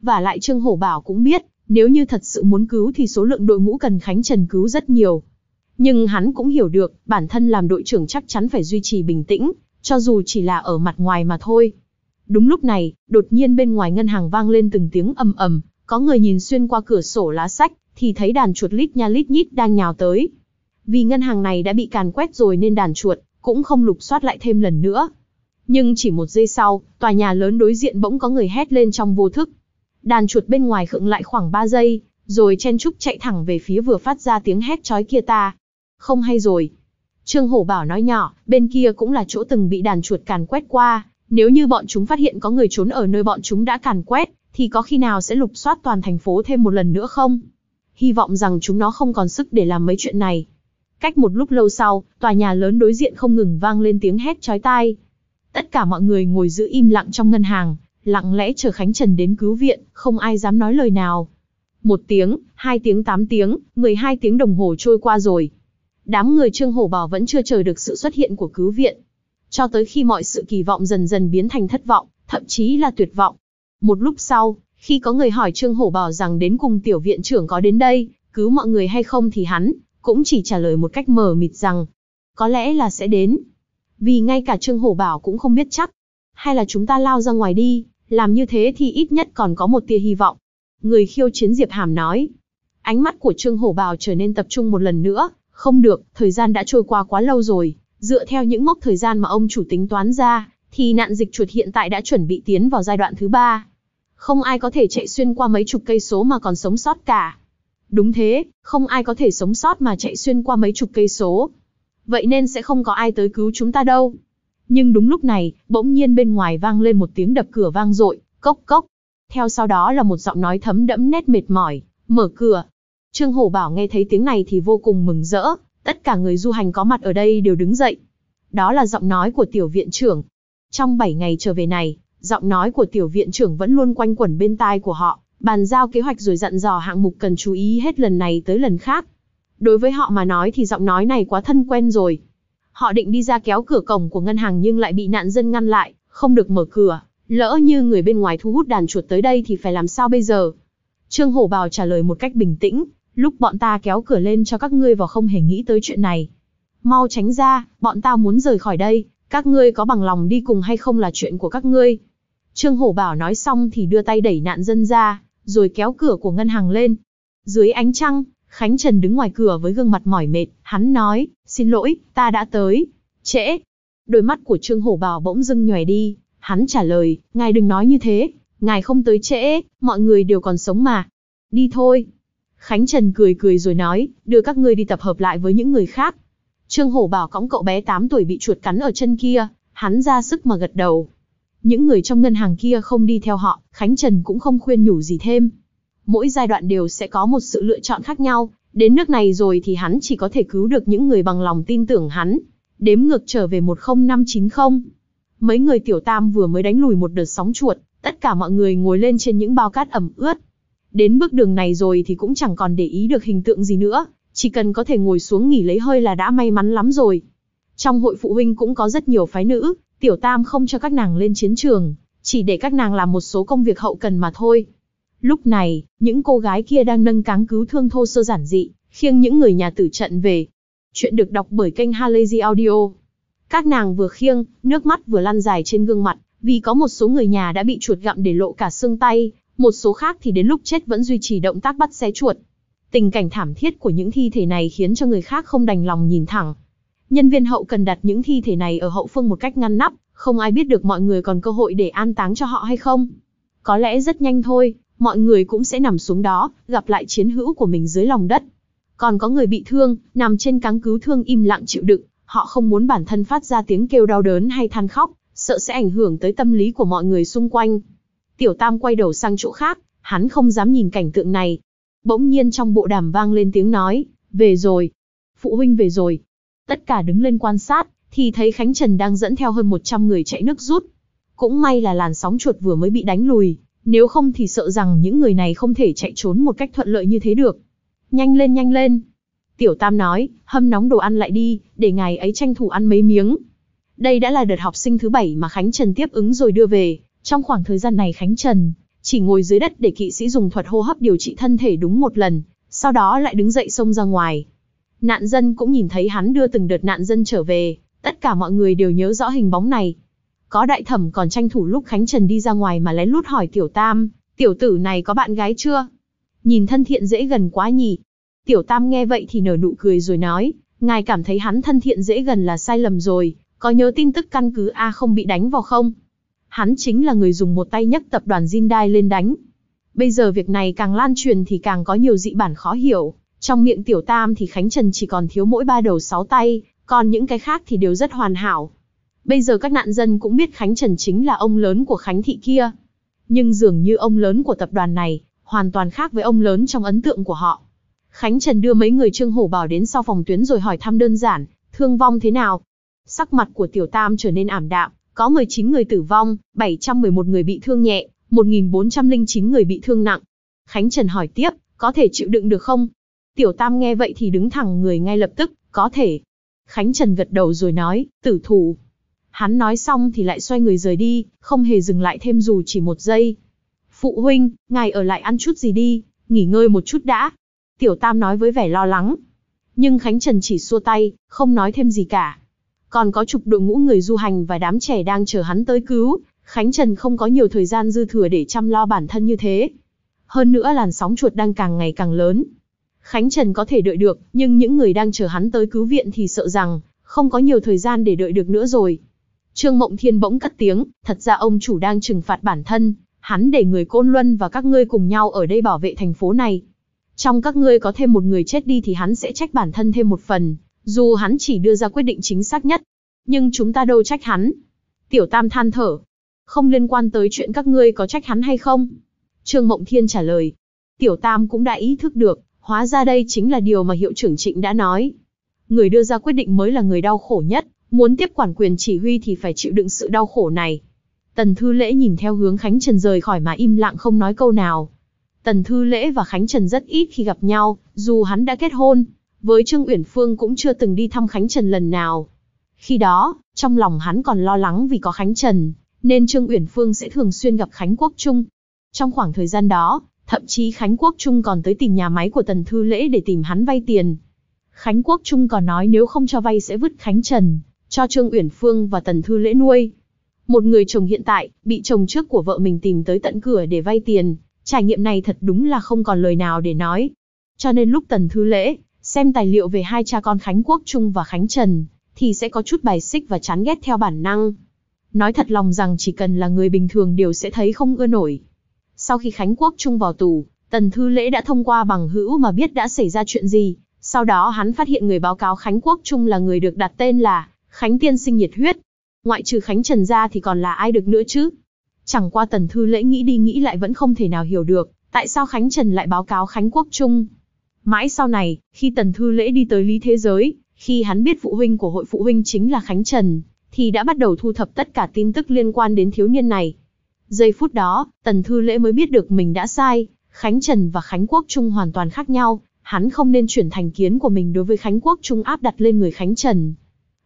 Và lại Trương Hổ Bảo cũng biết, nếu như thật sự muốn cứu thì số lượng đội ngũ cần Khánh Trần cứu rất nhiều. Nhưng hắn cũng hiểu được, bản thân làm đội trưởng chắc chắn phải duy trì bình tĩnh, cho dù chỉ là ở mặt ngoài mà thôi. Đúng lúc này, đột nhiên bên ngoài ngân hàng vang lên từng tiếng ầm ầm, có người nhìn xuyên qua cửa sổ lá sách, thì thấy đàn chuột lít nha lít nhít đang nhào tới. Vì ngân hàng này đã bị càn quét rồi nên đàn chuột cũng không lục soát lại thêm lần nữa. Nhưng chỉ một giây sau, tòa nhà lớn đối diện bỗng có người hét lên trong vô thức. Đàn chuột bên ngoài khựng lại khoảng ba giây, rồi chen trúc chạy thẳng về phía vừa phát ra tiếng hét chói kia ta. Không hay rồi. Trương Hổ Bảo nói nhỏ, bên kia cũng là chỗ từng bị đàn chuột càn quét qua, nếu như bọn chúng phát hiện có người trốn ở nơi bọn chúng đã càn quét, thì có khi nào sẽ lục soát toàn thành phố thêm một lần nữa không? Hy vọng rằng chúng nó không còn sức để làm mấy chuyện này. Cách một lúc lâu sau, tòa nhà lớn đối diện không ngừng vang lên tiếng hét chói tai. Tất cả mọi người ngồi giữ im lặng trong ngân hàng, lặng lẽ chờ Khánh Trần đến cứu viện, không ai dám nói lời nào. Một tiếng, hai tiếng tám tiếng, 12 tiếng đồng hồ trôi qua rồi. Đám người Trương Hổ Bảo vẫn chưa chờ được sự xuất hiện của cứu viện. Cho tới khi mọi sự kỳ vọng dần dần biến thành thất vọng, thậm chí là tuyệt vọng, một lúc sau, khi có người hỏi Trương Hổ Bảo rằng đến cùng tiểu viện trưởng có đến đây, cứu mọi người hay không thì hắn, cũng chỉ trả lời một cách mờ mịt rằng, có lẽ là sẽ đến. Vì ngay cả Trương Hổ Bảo cũng không biết chắc, hay là chúng ta lao ra ngoài đi, làm như thế thì ít nhất còn có một tia hy vọng. Người khiêu chiến Diệp Hàm nói, ánh mắt của Trương Hổ Bảo trở nên tập trung một lần nữa, không được, thời gian đã trôi qua quá lâu rồi, dựa theo những mốc thời gian mà ông chủ tính toán ra, thì nạn dịch chuột hiện tại đã chuẩn bị tiến vào giai đoạn thứ ba không ai có thể chạy xuyên qua mấy chục cây số mà còn sống sót cả. Đúng thế, không ai có thể sống sót mà chạy xuyên qua mấy chục cây số. Vậy nên sẽ không có ai tới cứu chúng ta đâu. Nhưng đúng lúc này, bỗng nhiên bên ngoài vang lên một tiếng đập cửa vang dội, cốc cốc. Theo sau đó là một giọng nói thấm đẫm nét mệt mỏi, mở cửa. Trương Hổ Bảo nghe thấy tiếng này thì vô cùng mừng rỡ, tất cả người du hành có mặt ở đây đều đứng dậy. Đó là giọng nói của tiểu viện trưởng. Trong 7 ngày trở về này, giọng nói của tiểu viện trưởng vẫn luôn quanh quẩn bên tai của họ, bàn giao kế hoạch rồi dặn dò hạng mục cần chú ý hết lần này tới lần khác. Đối với họ mà nói thì giọng nói này quá thân quen rồi. Họ định đi ra kéo cửa cổng của ngân hàng nhưng lại bị nạn dân ngăn lại, không được mở cửa. Lỡ như người bên ngoài thu hút đàn chuột tới đây thì phải làm sao bây giờ? Trương Hổ Bào trả lời một cách bình tĩnh, lúc bọn ta kéo cửa lên cho các ngươi vào không hề nghĩ tới chuyện này. Mau tránh ra, bọn ta muốn rời khỏi đây, các ngươi có bằng lòng đi cùng hay không là chuyện của các ngươi. Trương Hổ Bảo nói xong thì đưa tay đẩy nạn dân ra, rồi kéo cửa của ngân hàng lên. Dưới ánh trăng, Khánh Trần đứng ngoài cửa với gương mặt mỏi mệt, hắn nói, xin lỗi, ta đã tới, trễ. Đôi mắt của Trương Hổ Bảo bỗng dưng nhòe đi, hắn trả lời, ngài đừng nói như thế, ngài không tới trễ, mọi người đều còn sống mà. Đi thôi. Khánh Trần cười cười rồi nói, đưa các ngươi đi tập hợp lại với những người khác. Trương Hổ Bảo cõng cậu bé 8 tuổi bị chuột cắn ở chân kia, hắn ra sức mà gật đầu, những người trong ngân hàng kia không đi theo họ, Khánh Trần cũng không khuyên nhủ gì thêm. Mỗi giai đoạn đều sẽ có một sự lựa chọn khác nhau, đến nước này rồi thì hắn chỉ có thể cứu được những người bằng lòng tin tưởng hắn. Đếm ngược trở về 10590. Mấy người tiểu tam vừa mới đánh lùi một đợt sóng chuột, tất cả mọi người ngồi lên trên những bao cát ẩm ướt. Đến bước đường này rồi thì cũng chẳng còn để ý được hình tượng gì nữa, chỉ cần có thể ngồi xuống nghỉ lấy hơi là đã may mắn lắm rồi. Trong hội phụ huynh cũng có rất nhiều phái nữ, Tiểu Tam không cho các nàng lên chiến trường, chỉ để các nàng làm một số công việc hậu cần mà thôi. Lúc này, những cô gái kia đang nâng cáng cứu thương thô sơ giản dị, khiêng những người nhà tử trận về. Chuyện được đọc bởi kênh Halazy Audio. Các nàng vừa khiêng, nước mắt vừa lăn dài trên gương mặt, vì có một số người nhà đã bị chuột gặm để lộ cả xương tay, một số khác thì đến lúc chết vẫn duy trì động tác bắt xé chuột. Tình cảnh thảm thiết của những thi thể này khiến cho người khác không đành lòng nhìn thẳng, nhân viên hậu cần đặt những thi thể này ở hậu phương một cách ngăn nắp, không ai biết được mọi người còn cơ hội để an táng cho họ hay không. Có lẽ rất nhanh thôi, mọi người cũng sẽ nằm xuống đó, gặp lại chiến hữu của mình dưới lòng đất. Còn có người bị thương, nằm trên cáng cứu thương im lặng chịu đựng, họ không muốn bản thân phát ra tiếng kêu đau đớn hay than khóc, sợ sẽ ảnh hưởng tới tâm lý của mọi người xung quanh. Tiểu Tam quay đầu sang chỗ khác, hắn không dám nhìn cảnh tượng này. Bỗng nhiên trong bộ đàm vang lên tiếng nói, về rồi. Phụ huynh về rồi, Tất cả đứng lên quan sát, thì thấy Khánh Trần đang dẫn theo hơn 100 người chạy nước rút. Cũng may là làn sóng chuột vừa mới bị đánh lùi, nếu không thì sợ rằng những người này không thể chạy trốn một cách thuận lợi như thế được. Nhanh lên nhanh lên. Tiểu Tam nói, hâm nóng đồ ăn lại đi, để ngài ấy tranh thủ ăn mấy miếng. Đây đã là đợt học sinh thứ bảy mà Khánh Trần tiếp ứng rồi đưa về. Trong khoảng thời gian này Khánh Trần chỉ ngồi dưới đất để kỵ sĩ dùng thuật hô hấp điều trị thân thể đúng một lần, sau đó lại đứng dậy xông ra ngoài, Nạn dân cũng nhìn thấy hắn đưa từng đợt nạn dân trở về, tất cả mọi người đều nhớ rõ hình bóng này. Có đại thẩm còn tranh thủ lúc Khánh Trần đi ra ngoài mà lén lút hỏi Tiểu Tam, tiểu tử này có bạn gái chưa? Nhìn thân thiện dễ gần quá nhỉ? Tiểu Tam nghe vậy thì nở nụ cười rồi nói, ngài cảm thấy hắn thân thiện dễ gần là sai lầm rồi, có nhớ tin tức căn cứ A không bị đánh vào không? Hắn chính là người dùng một tay nhấc tập đoàn Jindai lên đánh. Bây giờ việc này càng lan truyền thì càng có nhiều dị bản khó hiểu. Trong miệng tiểu tam thì Khánh Trần chỉ còn thiếu mỗi ba đầu sáu tay, còn những cái khác thì đều rất hoàn hảo. Bây giờ các nạn dân cũng biết Khánh Trần chính là ông lớn của Khánh Thị kia. Nhưng dường như ông lớn của tập đoàn này, hoàn toàn khác với ông lớn trong ấn tượng của họ. Khánh Trần đưa mấy người Trương Hổ Bảo đến sau phòng tuyến rồi hỏi thăm đơn giản, thương vong thế nào? Sắc mặt của Tiểu Tam trở nên ảm đạm, có 19 người tử vong, 711 người bị thương nhẹ, 1.409 người bị thương nặng. Khánh Trần hỏi tiếp, có thể chịu đựng được không? Tiểu Tam nghe vậy thì đứng thẳng người ngay lập tức, có thể. Khánh Trần gật đầu rồi nói, tử thủ. Hắn nói xong thì lại xoay người rời đi, không hề dừng lại thêm dù chỉ một giây. Phụ huynh, ngài ở lại ăn chút gì đi, nghỉ ngơi một chút đã. Tiểu Tam nói với vẻ lo lắng. Nhưng Khánh Trần chỉ xua tay, không nói thêm gì cả. Còn có chục đội ngũ người du hành và đám trẻ đang chờ hắn tới cứu, Khánh Trần không có nhiều thời gian dư thừa để chăm lo bản thân như thế. Hơn nữa làn sóng chuột đang càng ngày càng lớn, Khánh Trần có thể đợi được, nhưng những người đang chờ hắn tới cứu viện thì sợ rằng, không có nhiều thời gian để đợi được nữa rồi. Trương Mộng Thiên bỗng cất tiếng, thật ra ông chủ đang trừng phạt bản thân, hắn để người Côn Luân và các ngươi cùng nhau ở đây bảo vệ thành phố này. Trong các ngươi có thêm một người chết đi thì hắn sẽ trách bản thân thêm một phần, dù hắn chỉ đưa ra quyết định chính xác nhất. Nhưng chúng ta đâu trách hắn. Tiểu Tam than thở. Không liên quan tới chuyện các ngươi có trách hắn hay không. Trương Mộng Thiên trả lời. Tiểu Tam cũng đã ý thức được, Hóa ra đây chính là điều mà hiệu trưởng Trịnh đã nói. Người đưa ra quyết định mới là người đau khổ nhất, muốn tiếp quản quyền chỉ huy thì phải chịu đựng sự đau khổ này. Tần Thư Lễ nhìn theo hướng Khánh Trần rời khỏi mà im lặng không nói câu nào. Tần Thư Lễ và Khánh Trần rất ít khi gặp nhau, dù hắn đã kết hôn, với Trương Uyển Phương cũng chưa từng đi thăm Khánh Trần lần nào. Khi đó, trong lòng hắn còn lo lắng vì có Khánh Trần, nên Trương Uyển Phương sẽ thường xuyên gặp Khánh Quốc Trung. Trong khoảng thời gian đó, Thậm chí Khánh Quốc Trung còn tới tìm nhà máy của Tần Thư Lễ để tìm hắn vay tiền. Khánh Quốc Trung còn nói nếu không cho vay sẽ vứt Khánh Trần, cho Trương Uyển Phương và Tần Thư Lễ nuôi. Một người chồng hiện tại, bị chồng trước của vợ mình tìm tới tận cửa để vay tiền, trải nghiệm này thật đúng là không còn lời nào để nói. Cho nên lúc Tần Thư Lễ, xem tài liệu về hai cha con Khánh Quốc Trung và Khánh Trần, thì sẽ có chút bài xích và chán ghét theo bản năng. Nói thật lòng rằng chỉ cần là người bình thường đều sẽ thấy không ưa nổi. Sau khi Khánh Quốc Trung vào tù, Tần Thư Lễ đã thông qua bằng hữu mà biết đã xảy ra chuyện gì. Sau đó hắn phát hiện người báo cáo Khánh Quốc Trung là người được đặt tên là Khánh Tiên Sinh Nhiệt Huyết. Ngoại trừ Khánh Trần gia thì còn là ai được nữa chứ? Chẳng qua Tần Thư Lễ nghĩ đi nghĩ lại vẫn không thể nào hiểu được, tại sao Khánh Trần lại báo cáo Khánh Quốc Trung. Mãi sau này, khi Tần Thư Lễ đi tới Lý Thế Giới, khi hắn biết phụ huynh của hội phụ huynh chính là Khánh Trần, thì đã bắt đầu thu thập tất cả tin tức liên quan đến thiếu niên này. Giây phút đó, Tần Thư Lễ mới biết được mình đã sai, Khánh Trần và Khánh Quốc Trung hoàn toàn khác nhau, hắn không nên chuyển thành kiến của mình đối với Khánh Quốc Trung áp đặt lên người Khánh Trần.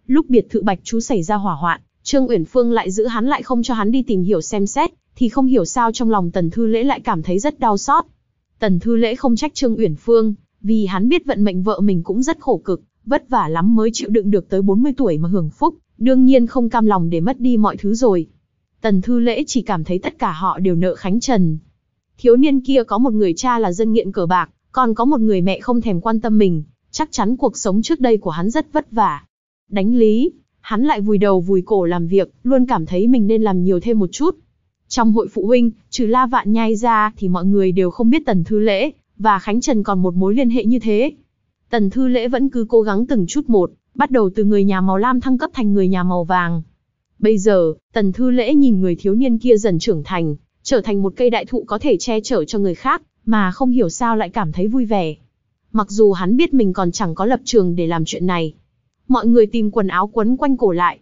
Lúc biệt thự Bạch Chú xảy ra hỏa hoạn, Trương Uyển Phương lại giữ hắn lại không cho hắn đi tìm hiểu xem xét, thì không hiểu sao trong lòng Tần Thư Lễ lại cảm thấy rất đau xót. Tần Thư Lễ không trách Trương Uyển Phương, vì hắn biết vận mệnh vợ mình cũng rất khổ cực, vất vả lắm mới chịu đựng được tới 40 tuổi mà hưởng phúc, đương nhiên không cam lòng để mất đi mọi thứ rồi. Tần Thư Lễ chỉ cảm thấy tất cả họ đều nợ Khánh Trần. Thiếu niên kia có một người cha là dân nghiện cờ bạc, còn có một người mẹ không thèm quan tâm mình, chắc chắn cuộc sống trước đây của hắn rất vất vả. Đánh lý, hắn lại vùi đầu vùi cổ làm việc, luôn cảm thấy mình nên làm nhiều thêm một chút. Trong hội phụ huynh, trừ La Vạn Nhai ra thì mọi người đều không biết Tần Thư Lễ, và Khánh Trần còn một mối liên hệ như thế. Tần Thư Lễ vẫn cứ cố gắng từng chút một, bắt đầu từ người nhà màu lam thăng cấp thành người nhà màu vàng, Bây giờ, Tần Thư Lễ nhìn người thiếu niên kia dần trưởng thành, trở thành một cây đại thụ có thể che chở cho người khác, mà không hiểu sao lại cảm thấy vui vẻ. Mặc dù hắn biết mình còn chẳng có lập trường để làm chuyện này. Mọi người tìm quần áo quấn quanh cổ lại.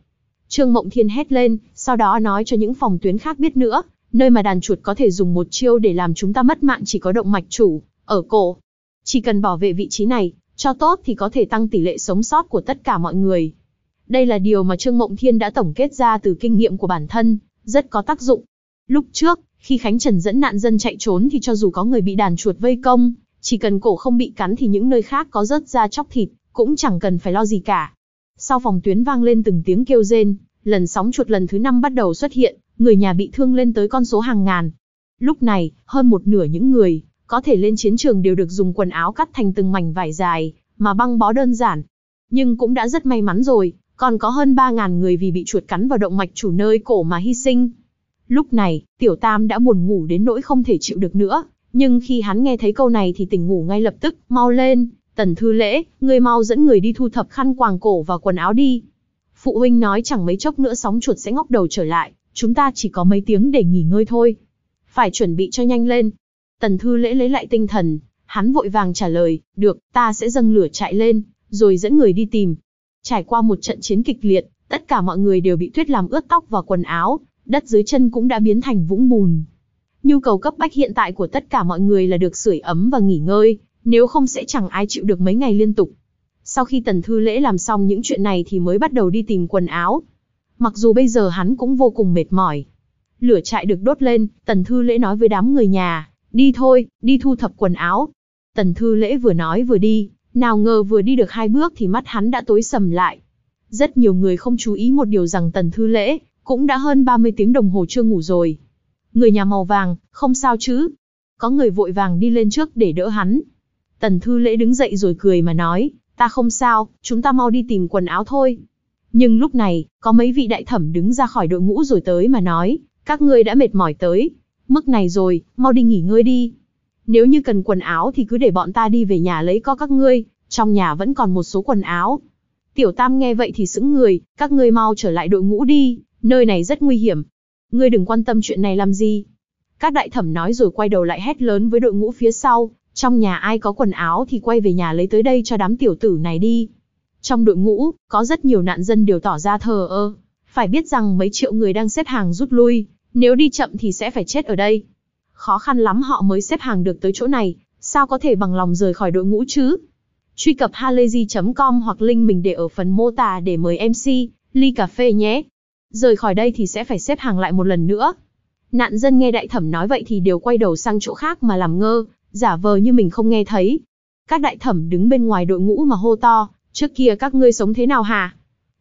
Trương Mộng Thiên hét lên, sau đó nói cho những phòng tuyến khác biết nữa, nơi mà đàn chuột có thể dùng một chiêu để làm chúng ta mất mạng chỉ có động mạch chủ, ở cổ. Chỉ cần bảo vệ vị trí này, cho tốt thì có thể tăng tỷ lệ sống sót của tất cả mọi người. Đây là điều mà Trương Mộng Thiên đã tổng kết ra từ kinh nghiệm của bản thân, rất có tác dụng. Lúc trước, khi Khánh Trần dẫn nạn dân chạy trốn thì cho dù có người bị đàn chuột vây công, chỉ cần cổ không bị cắn thì những nơi khác có rớt ra chóc thịt, cũng chẳng cần phải lo gì cả. Sau vòng tuyến vang lên từng tiếng kêu rên, lần sóng chuột lần thứ năm bắt đầu xuất hiện, người nhà bị thương lên tới con số hàng ngàn. Lúc này, hơn một nửa những người có thể lên chiến trường đều được dùng quần áo cắt thành từng mảnh vải dài, mà băng bó đơn giản. Nhưng cũng đã rất may mắn rồi, còn có hơn 3.000 người vì bị chuột cắn vào động mạch chủ nơi cổ mà hy sinh. Lúc này, Tiểu Tam đã buồn ngủ đến nỗi không thể chịu được nữa, nhưng khi hắn nghe thấy câu này thì tỉnh ngủ ngay lập tức, mau lên, Tần Thư Lễ, người mau dẫn người đi thu thập khăn quàng cổ và quần áo đi. Phụ huynh nói chẳng mấy chốc nữa sóng chuột sẽ ngóc đầu trở lại, chúng ta chỉ có mấy tiếng để nghỉ ngơi thôi. Phải chuẩn bị cho nhanh lên. Tần Thư Lễ lấy lại tinh thần, hắn vội vàng trả lời, được, ta sẽ dâng lửa chạy lên, rồi dẫn người đi tìm, Trải qua một trận chiến kịch liệt, tất cả mọi người đều bị tuyết làm ướt tóc và quần áo, đất dưới chân cũng đã biến thành vũng bùn. Nhu cầu cấp bách hiện tại của tất cả mọi người là được sưởi ấm và nghỉ ngơi, nếu không sẽ chẳng ai chịu được mấy ngày liên tục. Sau khi Tần Thư Lễ làm xong những chuyện này thì mới bắt đầu đi tìm quần áo. Mặc dù bây giờ hắn cũng vô cùng mệt mỏi. Lửa trại được đốt lên, Tần Thư Lễ nói với đám người nhà, đi thôi, đi thu thập quần áo. Tần Thư Lễ vừa nói vừa đi, nào ngờ vừa đi được hai bước thì mắt hắn đã tối sầm lại. Rất nhiều người không chú ý một điều rằng Tần Thư Lễ cũng đã hơn 30 tiếng đồng hồ chưa ngủ rồi. Người nhà màu vàng, không sao chứ? Có người vội vàng đi lên trước để đỡ hắn. Tần Thư Lễ đứng dậy rồi cười mà nói, ta không sao, chúng ta mau đi tìm quần áo thôi. Nhưng lúc này, có mấy vị đại thẩm đứng ra khỏi đội ngũ rồi tới mà nói, các ngươi đã mệt mỏi tới, mức này rồi, mau đi nghỉ ngơi đi nếu như cần quần áo thì cứ để bọn ta đi về nhà lấy có các ngươi, trong nhà vẫn còn một số quần áo. Tiểu Tam nghe vậy thì sững người, các ngươi mau trở lại đội ngũ đi, nơi này rất nguy hiểm. Ngươi đừng quan tâm chuyện này làm gì. Các đại thẩm nói rồi quay đầu lại hét lớn với đội ngũ phía sau, trong nhà ai có quần áo thì quay về nhà lấy tới đây cho đám tiểu tử này đi. Trong đội ngũ, có rất nhiều nạn dân đều tỏ ra thờ ơ. Phải biết rằng mấy triệu người đang xếp hàng rút lui, nếu đi chậm thì sẽ phải chết ở đây khó khăn lắm họ mới xếp hàng được tới chỗ này, sao có thể bằng lòng rời khỏi đội ngũ chứ? Truy cập halayzi.com hoặc link mình để ở phần mô tả để mời MC, ly cà phê nhé. Rời khỏi đây thì sẽ phải xếp hàng lại một lần nữa. Nạn dân nghe đại thẩm nói vậy thì đều quay đầu sang chỗ khác mà làm ngơ, giả vờ như mình không nghe thấy. Các đại thẩm đứng bên ngoài đội ngũ mà hô to, trước kia các ngươi sống thế nào hả?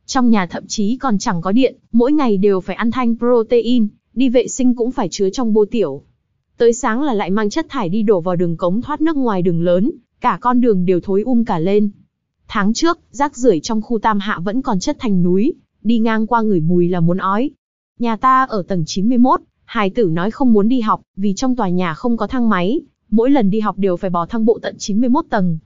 Trong nhà thậm chí còn chẳng có điện, mỗi ngày đều phải ăn thanh protein, đi vệ sinh cũng phải chứa trong bô tiểu. Tới sáng là lại mang chất thải đi đổ vào đường cống thoát nước ngoài đường lớn, cả con đường đều thối um cả lên. Tháng trước, rác rưởi trong khu Tam Hạ vẫn còn chất thành núi, đi ngang qua người mùi là muốn ói. Nhà ta ở tầng 91, hài tử nói không muốn đi học, vì trong tòa nhà không có thang máy, mỗi lần đi học đều phải bỏ thang bộ tận 91 tầng.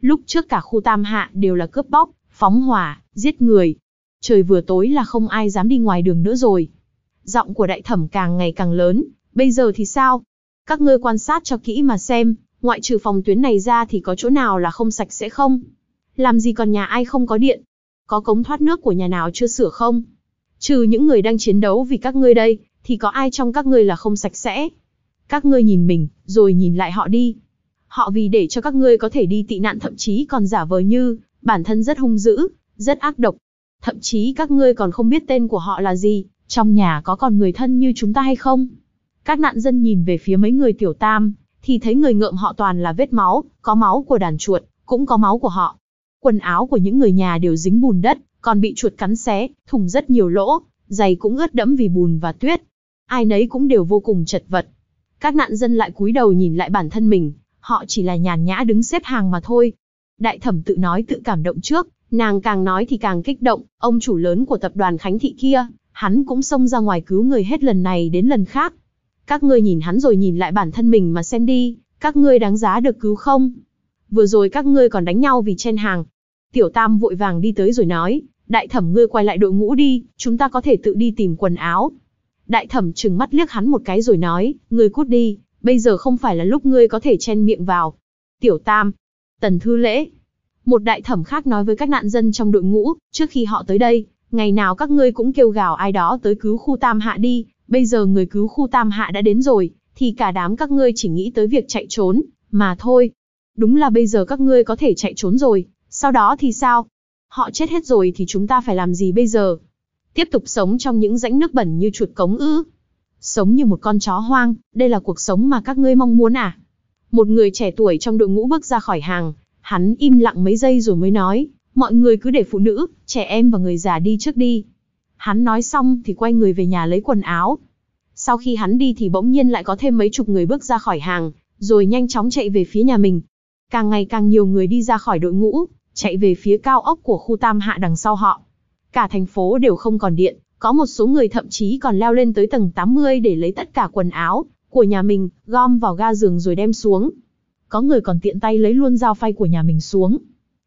Lúc trước cả khu Tam Hạ đều là cướp bóc, phóng hỏa, giết người. Trời vừa tối là không ai dám đi ngoài đường nữa rồi. Giọng của đại thẩm càng ngày càng lớn, bây giờ thì sao? Các ngươi quan sát cho kỹ mà xem, ngoại trừ phòng tuyến này ra thì có chỗ nào là không sạch sẽ không? Làm gì còn nhà ai không có điện? Có cống thoát nước của nhà nào chưa sửa không? Trừ những người đang chiến đấu vì các ngươi đây, thì có ai trong các ngươi là không sạch sẽ? Các ngươi nhìn mình, rồi nhìn lại họ đi. Họ vì để cho các ngươi có thể đi tị nạn thậm chí còn giả vờ như, bản thân rất hung dữ, rất ác độc. Thậm chí các ngươi còn không biết tên của họ là gì, trong nhà có còn người thân như chúng ta hay không? Các nạn dân nhìn về phía mấy người tiểu tam, thì thấy người ngượng họ toàn là vết máu, có máu của đàn chuột, cũng có máu của họ. Quần áo của những người nhà đều dính bùn đất, còn bị chuột cắn xé, thủng rất nhiều lỗ, giày cũng ướt đẫm vì bùn và tuyết. Ai nấy cũng đều vô cùng chật vật. Các nạn dân lại cúi đầu nhìn lại bản thân mình, họ chỉ là nhàn nhã đứng xếp hàng mà thôi. Đại thẩm tự nói tự cảm động trước, nàng càng nói thì càng kích động, ông chủ lớn của tập đoàn Khánh Thị kia, hắn cũng xông ra ngoài cứu người hết lần này đến lần khác, các ngươi nhìn hắn rồi nhìn lại bản thân mình mà xem đi, các ngươi đáng giá được cứu không? Vừa rồi các ngươi còn đánh nhau vì chen hàng. Tiểu Tam vội vàng đi tới rồi nói, đại thẩm ngươi quay lại đội ngũ đi, chúng ta có thể tự đi tìm quần áo. Đại thẩm trừng mắt liếc hắn một cái rồi nói, ngươi cút đi, bây giờ không phải là lúc ngươi có thể chen miệng vào. Tiểu Tam, Tần Thư Lễ, một đại thẩm khác nói với các nạn dân trong đội ngũ, trước khi họ tới đây, ngày nào các ngươi cũng kêu gào ai đó tới cứu khu Tam Hạ đi, bây giờ người cứu khu Tam Hạ đã đến rồi, thì cả đám các ngươi chỉ nghĩ tới việc chạy trốn, mà thôi. Đúng là bây giờ các ngươi có thể chạy trốn rồi, sau đó thì sao? Họ chết hết rồi thì chúng ta phải làm gì bây giờ? Tiếp tục sống trong những rãnh nước bẩn như chuột cống ư? Sống như một con chó hoang, đây là cuộc sống mà các ngươi mong muốn à? Một người trẻ tuổi trong đội ngũ bước ra khỏi hàng, hắn im lặng mấy giây rồi mới nói, mọi người cứ để phụ nữ, trẻ em và người già đi trước đi. Hắn nói xong thì quay người về nhà lấy quần áo. Sau khi hắn đi thì bỗng nhiên lại có thêm mấy chục người bước ra khỏi hàng, rồi nhanh chóng chạy về phía nhà mình. Càng ngày càng nhiều người đi ra khỏi đội ngũ, chạy về phía cao ốc của khu tam hạ đằng sau họ. Cả thành phố đều không còn điện, có một số người thậm chí còn leo lên tới tầng 80 để lấy tất cả quần áo của nhà mình, gom vào ga giường rồi đem xuống. Có người còn tiện tay lấy luôn dao phay của nhà mình xuống.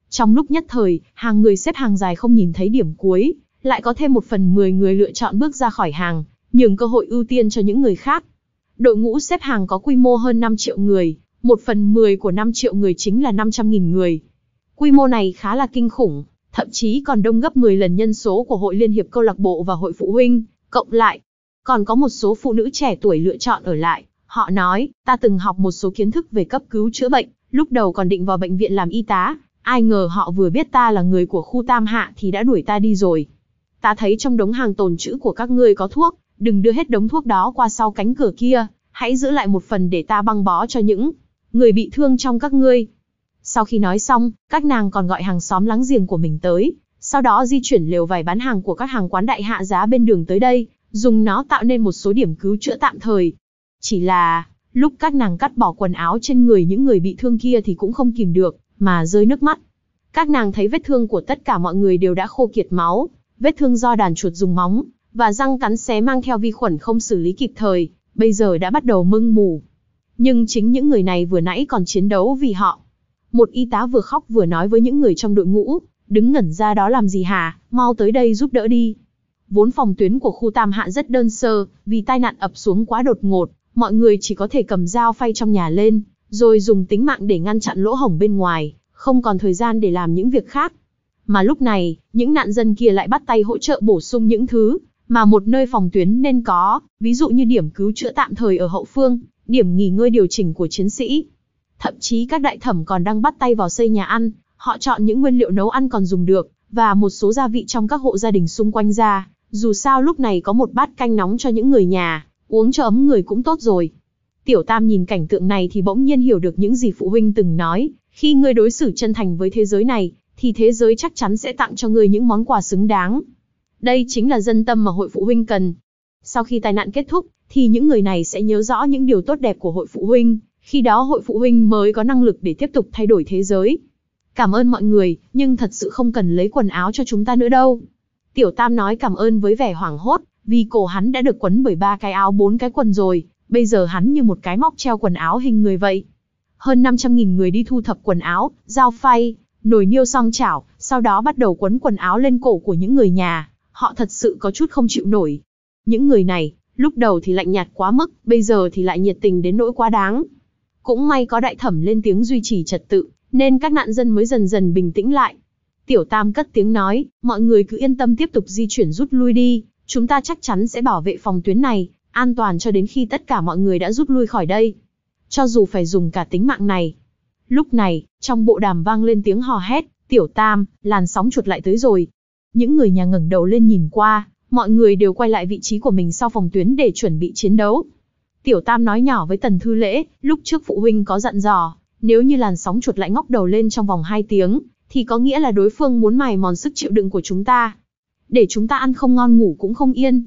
Trong lúc nhất thời, hàng người xếp hàng dài không nhìn thấy điểm cuối, lại có thêm một phần 10 người lựa chọn bước ra khỏi hàng, nhường cơ hội ưu tiên cho những người khác. Đội ngũ xếp hàng có quy mô hơn 5 triệu người, một phần 10 của 5 triệu người chính là 500.000 người. Quy mô này khá là kinh khủng, thậm chí còn đông gấp 10 lần nhân số của Hội Liên hiệp Câu lạc bộ và Hội Phụ huynh, cộng lại. Còn có một số phụ nữ trẻ tuổi lựa chọn ở lại. Họ nói, ta từng học một số kiến thức về cấp cứu chữa bệnh, lúc đầu còn định vào bệnh viện làm y tá, ai ngờ họ vừa biết ta là người của khu Tam Hạ thì đã đuổi ta đi rồi. Ta thấy trong đống hàng tồn trữ của các ngươi có thuốc, đừng đưa hết đống thuốc đó qua sau cánh cửa kia, hãy giữ lại một phần để ta băng bó cho những người bị thương trong các ngươi. Sau khi nói xong, các nàng còn gọi hàng xóm láng giềng của mình tới, sau đó di chuyển lều vải bán hàng của các hàng quán đại hạ giá bên đường tới đây, dùng nó tạo nên một số điểm cứu chữa tạm thời. Chỉ là, lúc các nàng cắt bỏ quần áo trên người những người bị thương kia thì cũng không kìm được, mà rơi nước mắt. Các nàng thấy vết thương của tất cả mọi người đều đã khô kiệt máu, Vết thương do đàn chuột dùng móng và răng cắn xé mang theo vi khuẩn không xử lý kịp thời, bây giờ đã bắt đầu mưng mù. Nhưng chính những người này vừa nãy còn chiến đấu vì họ. Một y tá vừa khóc vừa nói với những người trong đội ngũ, đứng ngẩn ra đó làm gì hả, mau tới đây giúp đỡ đi. Vốn phòng tuyến của khu Tam Hạ rất đơn sơ, vì tai nạn ập xuống quá đột ngột, mọi người chỉ có thể cầm dao phay trong nhà lên, rồi dùng tính mạng để ngăn chặn lỗ hổng bên ngoài, không còn thời gian để làm những việc khác. Mà lúc này, những nạn dân kia lại bắt tay hỗ trợ bổ sung những thứ mà một nơi phòng tuyến nên có, ví dụ như điểm cứu chữa tạm thời ở hậu phương, điểm nghỉ ngơi điều chỉnh của chiến sĩ. Thậm chí các đại thẩm còn đang bắt tay vào xây nhà ăn, họ chọn những nguyên liệu nấu ăn còn dùng được, và một số gia vị trong các hộ gia đình xung quanh ra, dù sao lúc này có một bát canh nóng cho những người nhà, uống cho ấm người cũng tốt rồi. Tiểu Tam nhìn cảnh tượng này thì bỗng nhiên hiểu được những gì phụ huynh từng nói, khi ngươi đối xử chân thành với thế giới này, thì thế giới chắc chắn sẽ tặng cho người những món quà xứng đáng. Đây chính là dân tâm mà hội phụ huynh cần. Sau khi tai nạn kết thúc, thì những người này sẽ nhớ rõ những điều tốt đẹp của hội phụ huynh, khi đó hội phụ huynh mới có năng lực để tiếp tục thay đổi thế giới. Cảm ơn mọi người, nhưng thật sự không cần lấy quần áo cho chúng ta nữa đâu. Tiểu Tam nói cảm ơn với vẻ hoảng hốt, vì cổ hắn đã được quấn bởi ba cái áo bốn cái quần rồi, bây giờ hắn như một cái móc treo quần áo hình người vậy. Hơn 500.000 người đi thu thập quần áo, dao phay, nồi niêu xong chảo, sau đó bắt đầu quấn quần áo lên cổ của những người nhà, họ thật sự có chút không chịu nổi. Những người này, lúc đầu thì lạnh nhạt quá mức, bây giờ thì lại nhiệt tình đến nỗi quá đáng. Cũng may có đại thẩm lên tiếng duy trì trật tự, nên các nạn dân mới dần dần bình tĩnh lại. Tiểu Tam cất tiếng nói, mọi người cứ yên tâm tiếp tục di chuyển rút lui đi, chúng ta chắc chắn sẽ bảo vệ phòng tuyến này, an toàn cho đến khi tất cả mọi người đã rút lui khỏi đây. Cho dù phải dùng cả tính mạng này, Lúc này, trong bộ đàm vang lên tiếng hò hét, tiểu tam, làn sóng chuột lại tới rồi. Những người nhà ngẩng đầu lên nhìn qua, mọi người đều quay lại vị trí của mình sau phòng tuyến để chuẩn bị chiến đấu. Tiểu tam nói nhỏ với tần thư lễ, lúc trước phụ huynh có dặn dò, nếu như làn sóng chuột lại ngóc đầu lên trong vòng 2 tiếng, thì có nghĩa là đối phương muốn mài mòn sức chịu đựng của chúng ta. Để chúng ta ăn không ngon ngủ cũng không yên.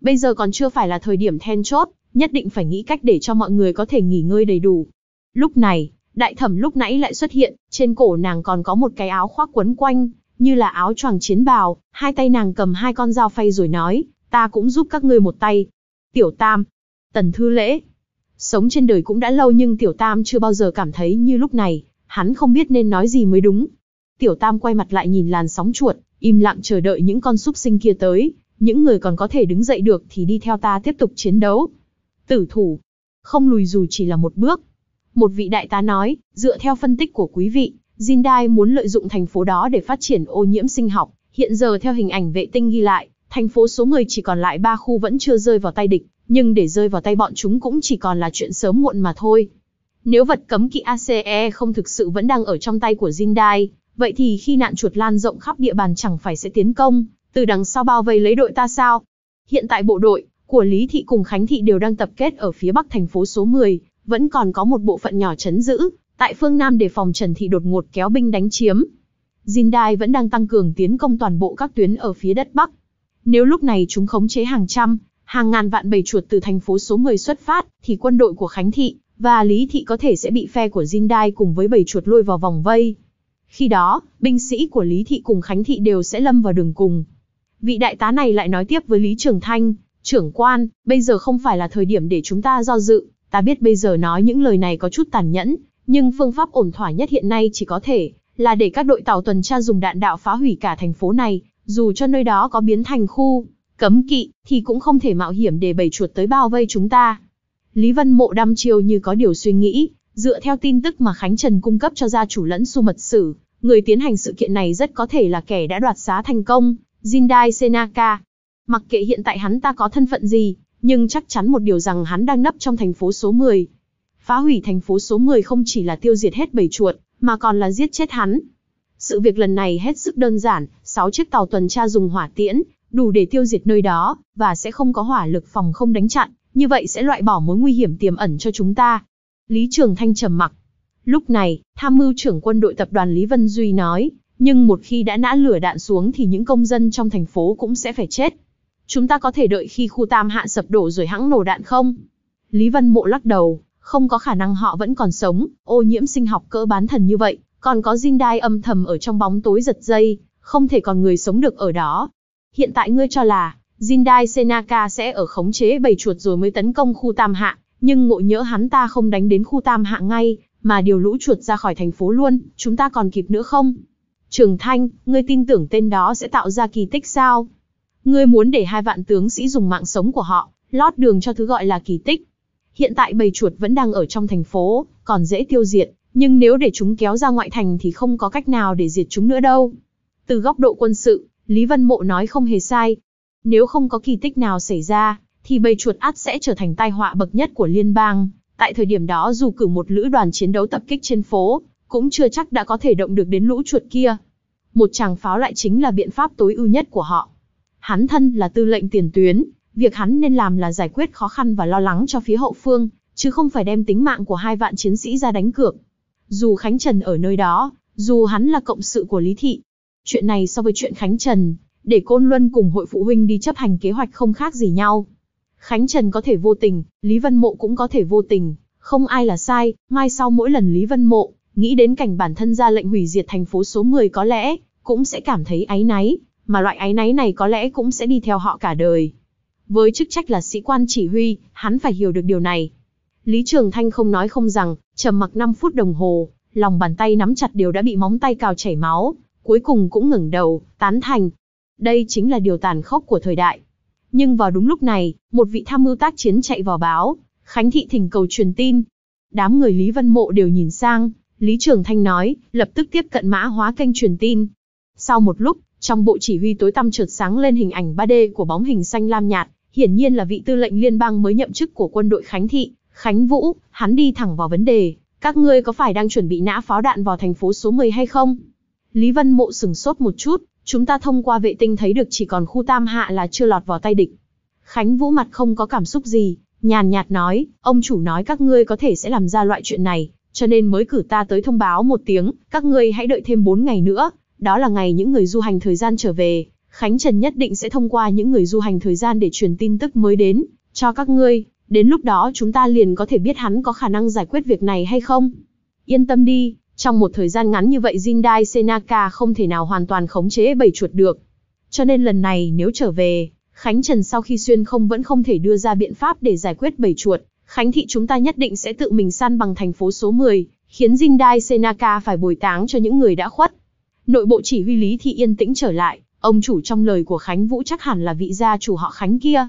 Bây giờ còn chưa phải là thời điểm then chốt, nhất định phải nghĩ cách để cho mọi người có thể nghỉ ngơi đầy đủ. Lúc này, Đại thẩm lúc nãy lại xuất hiện, trên cổ nàng còn có một cái áo khoác quấn quanh, như là áo choàng chiến bào, hai tay nàng cầm hai con dao phay rồi nói, ta cũng giúp các ngươi một tay. Tiểu Tam, Tần Thư Lễ, sống trên đời cũng đã lâu nhưng Tiểu Tam chưa bao giờ cảm thấy như lúc này, hắn không biết nên nói gì mới đúng. Tiểu Tam quay mặt lại nhìn làn sóng chuột, im lặng chờ đợi những con súc sinh kia tới, những người còn có thể đứng dậy được thì đi theo ta tiếp tục chiến đấu. Tử thủ, không lùi dù chỉ là một bước, một vị đại tá nói, dựa theo phân tích của quý vị, Jindai muốn lợi dụng thành phố đó để phát triển ô nhiễm sinh học. Hiện giờ theo hình ảnh vệ tinh ghi lại, thành phố số 10 chỉ còn lại 3 khu vẫn chưa rơi vào tay địch, nhưng để rơi vào tay bọn chúng cũng chỉ còn là chuyện sớm muộn mà thôi. Nếu vật cấm kỵ ACE không thực sự vẫn đang ở trong tay của Jindai, vậy thì khi nạn chuột lan rộng khắp địa bàn chẳng phải sẽ tiến công, từ đằng sau bao vây lấy đội ta sao? Hiện tại bộ đội của Lý Thị cùng Khánh Thị đều đang tập kết ở phía bắc thành phố số 10, vẫn còn có một bộ phận nhỏ chấn giữ, tại phương Nam để phòng Trần Thị đột ngột kéo binh đánh chiếm. Jin Dai vẫn đang tăng cường tiến công toàn bộ các tuyến ở phía đất Bắc. Nếu lúc này chúng khống chế hàng trăm, hàng ngàn vạn bầy chuột từ thành phố số 10 xuất phát, thì quân đội của Khánh Thị và Lý Thị có thể sẽ bị phe của Jin Dai cùng với bầy chuột lôi vào vòng vây. Khi đó, binh sĩ của Lý Thị cùng Khánh Thị đều sẽ lâm vào đường cùng. Vị đại tá này lại nói tiếp với Lý Trường Thanh, trưởng quan, bây giờ không phải là thời điểm để chúng ta do dự, Ta biết bây giờ nói những lời này có chút tàn nhẫn, nhưng phương pháp ổn thỏa nhất hiện nay chỉ có thể là để các đội tàu tuần tra dùng đạn đạo phá hủy cả thành phố này, dù cho nơi đó có biến thành khu cấm kỵ, thì cũng không thể mạo hiểm để bầy chuột tới bao vây chúng ta. Lý Vân Mộ đăm chiêu như có điều suy nghĩ, dựa theo tin tức mà Khánh Trần cung cấp cho gia chủ lẫn su mật sử, người tiến hành sự kiện này rất có thể là kẻ đã đoạt xá thành công, Jindai Senaka. Mặc kệ hiện tại hắn ta có thân phận gì, nhưng chắc chắn một điều rằng hắn đang nấp trong thành phố số 10. Phá hủy thành phố số 10 không chỉ là tiêu diệt hết bầy chuột, mà còn là giết chết hắn. Sự việc lần này hết sức đơn giản, 6 chiếc tàu tuần tra dùng hỏa tiễn, đủ để tiêu diệt nơi đó, và sẽ không có hỏa lực phòng không đánh chặn, như vậy sẽ loại bỏ mối nguy hiểm tiềm ẩn cho chúng ta. Lý Trường Thanh trầm mặc. Lúc này, tham mưu trưởng quân đội tập đoàn Lý Vân Duy nói, nhưng một khi đã nã lửa đạn xuống thì những công dân trong thành phố cũng sẽ phải chết. Chúng ta có thể đợi khi khu tam hạ sập đổ rồi hãng nổ đạn không? Lý Vân Mộ lắc đầu, không có khả năng họ vẫn còn sống, ô nhiễm sinh học cỡ bán thần như vậy, còn có Jindai âm thầm ở trong bóng tối giật dây, không thể còn người sống được ở đó. Hiện tại ngươi cho là, Jindai Senaka sẽ ở khống chế bầy chuột rồi mới tấn công khu tam hạ, nhưng ngộ nhỡ hắn ta không đánh đến khu tam hạ ngay, mà điều lũ chuột ra khỏi thành phố luôn, chúng ta còn kịp nữa không? Trường Thanh, ngươi tin tưởng tên đó sẽ tạo ra kỳ tích sao? Ngươi muốn để hai vạn tướng sĩ dùng mạng sống của họ, lót đường cho thứ gọi là kỳ tích. Hiện tại bầy chuột vẫn đang ở trong thành phố, còn dễ tiêu diệt, nhưng nếu để chúng kéo ra ngoại thành thì không có cách nào để diệt chúng nữa đâu. Từ góc độ quân sự, Lý Vân Mộ nói không hề sai. Nếu không có kỳ tích nào xảy ra, thì bầy chuột át sẽ trở thành tai họa bậc nhất của liên bang. Tại thời điểm đó dù cử một lữ đoàn chiến đấu tập kích trên phố, cũng chưa chắc đã có thể động được đến lũ chuột kia. Một tràng pháo lại chính là biện pháp tối ưu nhất của họ. Hắn thân là tư lệnh tiền tuyến, việc hắn nên làm là giải quyết khó khăn và lo lắng cho phía hậu phương, chứ không phải đem tính mạng của hai vạn chiến sĩ ra đánh cược. Dù Khánh Trần ở nơi đó, dù hắn là cộng sự của Lý Thị. Chuyện này so với chuyện Khánh Trần, để Côn Luân cùng hội phụ huynh đi chấp hành kế hoạch không khác gì nhau. Khánh Trần có thể vô tình, Lý Vân Mộ cũng có thể vô tình, không ai là sai, mai sau mỗi lần Lý Vân Mộ, nghĩ đến cảnh bản thân ra lệnh hủy diệt thành phố số 10 có lẽ, cũng sẽ cảm thấy áy náy, mà loại áy náy này có lẽ cũng sẽ đi theo họ cả đời. Với chức trách là sĩ quan chỉ huy, hắn phải hiểu được điều này. Lý Trường Thanh không nói không rằng, trầm mặc 5 phút đồng hồ, lòng bàn tay nắm chặt đều đã bị móng tay cào chảy máu, cuối cùng cũng ngẩng đầu, tán thành. Đây chính là điều tàn khốc của thời đại. Nhưng vào đúng lúc này, một vị tham mưu tác chiến chạy vào báo, Khánh thị thỉnh cầu truyền tin. Đám người Lý Vân Mộ đều nhìn sang, Lý Trường Thanh nói, lập tức tiếp cận mã hóa kênh truyền tin. Sau một lúc, trong bộ chỉ huy tối tăm chợt sáng lên hình ảnh 3D của bóng hình xanh lam nhạt, hiển nhiên là vị tư lệnh liên bang mới nhậm chức của quân đội Khánh Thị, Khánh Vũ, hắn đi thẳng vào vấn đề, các ngươi có phải đang chuẩn bị nã pháo đạn vào thành phố số 10 hay không? Lý Vân Mộ sừng sốt một chút, chúng ta thông qua vệ tinh thấy được chỉ còn khu Tam Hạ là chưa lọt vào tay địch. Khánh Vũ mặt không có cảm xúc gì, nhàn nhạt nói, ông chủ nói các ngươi có thể sẽ làm ra loại chuyện này, cho nên mới cử ta tới thông báo một tiếng, các ngươi hãy đợi thêm 4 ngày nữa, đó là ngày những người du hành thời gian trở về, Khánh Trần nhất định sẽ thông qua những người du hành thời gian để truyền tin tức mới đến, cho các ngươi, đến lúc đó chúng ta liền có thể biết hắn có khả năng giải quyết việc này hay không. Yên tâm đi, trong một thời gian ngắn như vậy Jindai Senaka không thể nào hoàn toàn khống chế bầy chuột được. Cho nên lần này nếu trở về, Khánh Trần sau khi xuyên không vẫn không thể đưa ra biện pháp để giải quyết bầy chuột, Khánh thị chúng ta nhất định sẽ tự mình săn bằng thành phố số 10, khiến Jindai Senaka phải bồi táng cho những người đã khuất. Nội bộ chỉ huy Lý Thị yên tĩnh trở lại, ông chủ trong lời của Khánh Vũ chắc hẳn là vị gia chủ họ Khánh kia.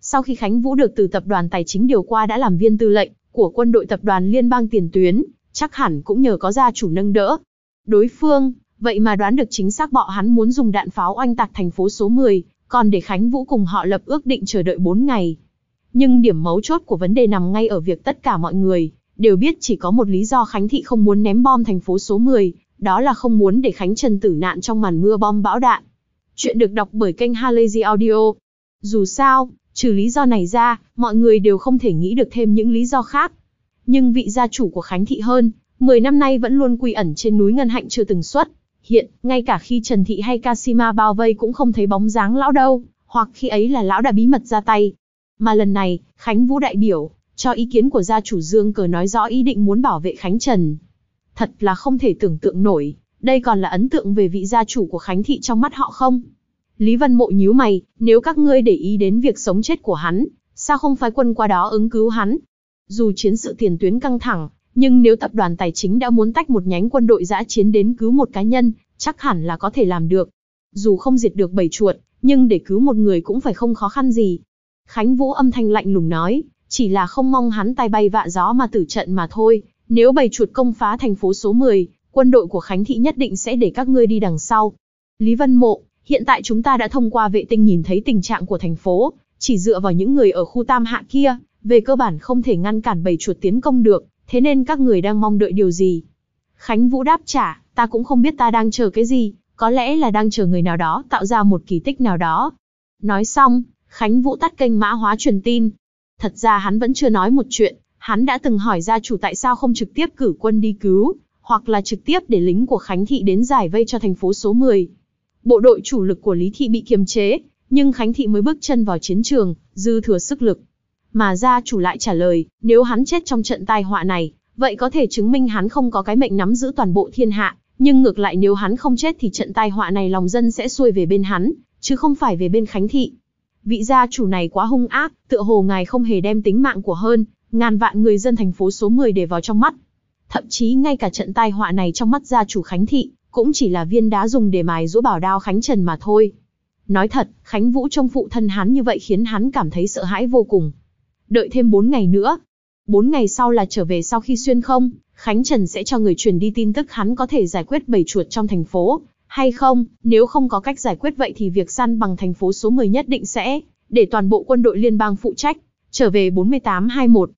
Sau khi Khánh Vũ được từ tập đoàn tài chính điều qua đã làm viên tư lệnh của quân đội tập đoàn liên bang tiền tuyến, chắc hẳn cũng nhờ có gia chủ nâng đỡ. Đối phương, vậy mà đoán được chính xác bọn hắn muốn dùng đạn pháo oanh tạc thành phố số 10, còn để Khánh Vũ cùng họ lập ước định chờ đợi 4 ngày. Nhưng điểm mấu chốt của vấn đề nằm ngay ở việc tất cả mọi người đều biết chỉ có một lý do Khánh Thị không muốn ném bom thành phố số 10, đó là không muốn để Khánh Trần tử nạn trong màn mưa bom bão đạn. Chuyện được đọc bởi kênh Halazy Audio. Dù sao, trừ lý do này ra, mọi người đều không thể nghĩ được thêm những lý do khác. Nhưng vị gia chủ của Khánh Thị hơn, 10 năm nay vẫn luôn quy ẩn trên núi Ngân Hạnh chưa từng xuất. Hiện, ngay cả khi Trần Thị hay Kasima bao vây cũng không thấy bóng dáng lão đâu, hoặc khi ấy là lão đã bí mật ra tay. Mà lần này, Khánh Vũ đại biểu, cho ý kiến của gia chủ Dương Cờ nói rõ ý định muốn bảo vệ Khánh Trần, thật là không thể tưởng tượng nổi, đây còn là ấn tượng về vị gia chủ của Khánh Thị trong mắt họ không? Lý Vân Mộ nhíu mày, nếu các ngươi để ý đến việc sống chết của hắn, sao không phái quân qua đó ứng cứu hắn? Dù chiến sự tiền tuyến căng thẳng, nhưng nếu tập đoàn tài chính đã muốn tách một nhánh quân đội giã chiến đến cứu một cá nhân, chắc hẳn là có thể làm được. Dù không diệt được bầy chuột, nhưng để cứu một người cũng phải không khó khăn gì. Khánh Vũ âm thanh lạnh lùng nói, chỉ là không mong hắn tay bay vạ gió mà tử trận mà thôi, nếu bày chuột công phá thành phố số 10, quân đội của Khánh Thị nhất định sẽ để các ngươi đi đằng sau. Lý Vân Mộ, hiện tại chúng ta đã thông qua vệ tinh nhìn thấy tình trạng của thành phố, chỉ dựa vào những người ở khu tam hạ kia, về cơ bản không thể ngăn cản bầy chuột tiến công được, thế nên các người đang mong đợi điều gì? Khánh Vũ đáp trả, ta cũng không biết ta đang chờ cái gì, có lẽ là đang chờ người nào đó tạo ra một kỳ tích nào đó. Nói xong, Khánh Vũ tắt kênh mã hóa truyền tin. Thật ra hắn vẫn chưa nói một chuyện, Hắn đã từng hỏi gia chủ tại sao không trực tiếp cử quân đi cứu, hoặc là trực tiếp để lính của Khánh Thị đến giải vây cho thành phố số 10. Bộ đội chủ lực của Lý Thị bị kiềm chế, nhưng Khánh Thị mới bước chân vào chiến trường, dư thừa sức lực. Mà gia chủ lại trả lời, nếu hắn chết trong trận tai họa này, vậy có thể chứng minh hắn không có cái mệnh nắm giữ toàn bộ thiên hạ, nhưng ngược lại nếu hắn không chết thì trận tai họa này lòng dân sẽ xuôi về bên hắn, chứ không phải về bên Khánh Thị. Vị gia chủ này quá hung ác, tựa hồ ngài không hề đem tính mạng của hơn ngàn vạn người dân thành phố số 10 để vào trong mắt. Thậm chí ngay cả trận tai họa này trong mắt gia chủ Khánh Thị, cũng chỉ là viên đá dùng để mài rũ bảo đao Khánh Trần mà thôi. Nói thật, Khánh Vũ trong phụ thân hắn như vậy khiến hắn cảm thấy sợ hãi vô cùng. Đợi thêm 4 ngày nữa. 4 ngày sau là trở về sau khi xuyên không, Khánh Trần sẽ cho người truyền đi tin tức hắn có thể giải quyết bầy chuột trong thành phố, hay không, nếu không có cách giải quyết vậy thì việc săn bằng thành phố số 10 nhất định sẽ, để toàn bộ quân đội liên bang phụ trách, trở về 4821.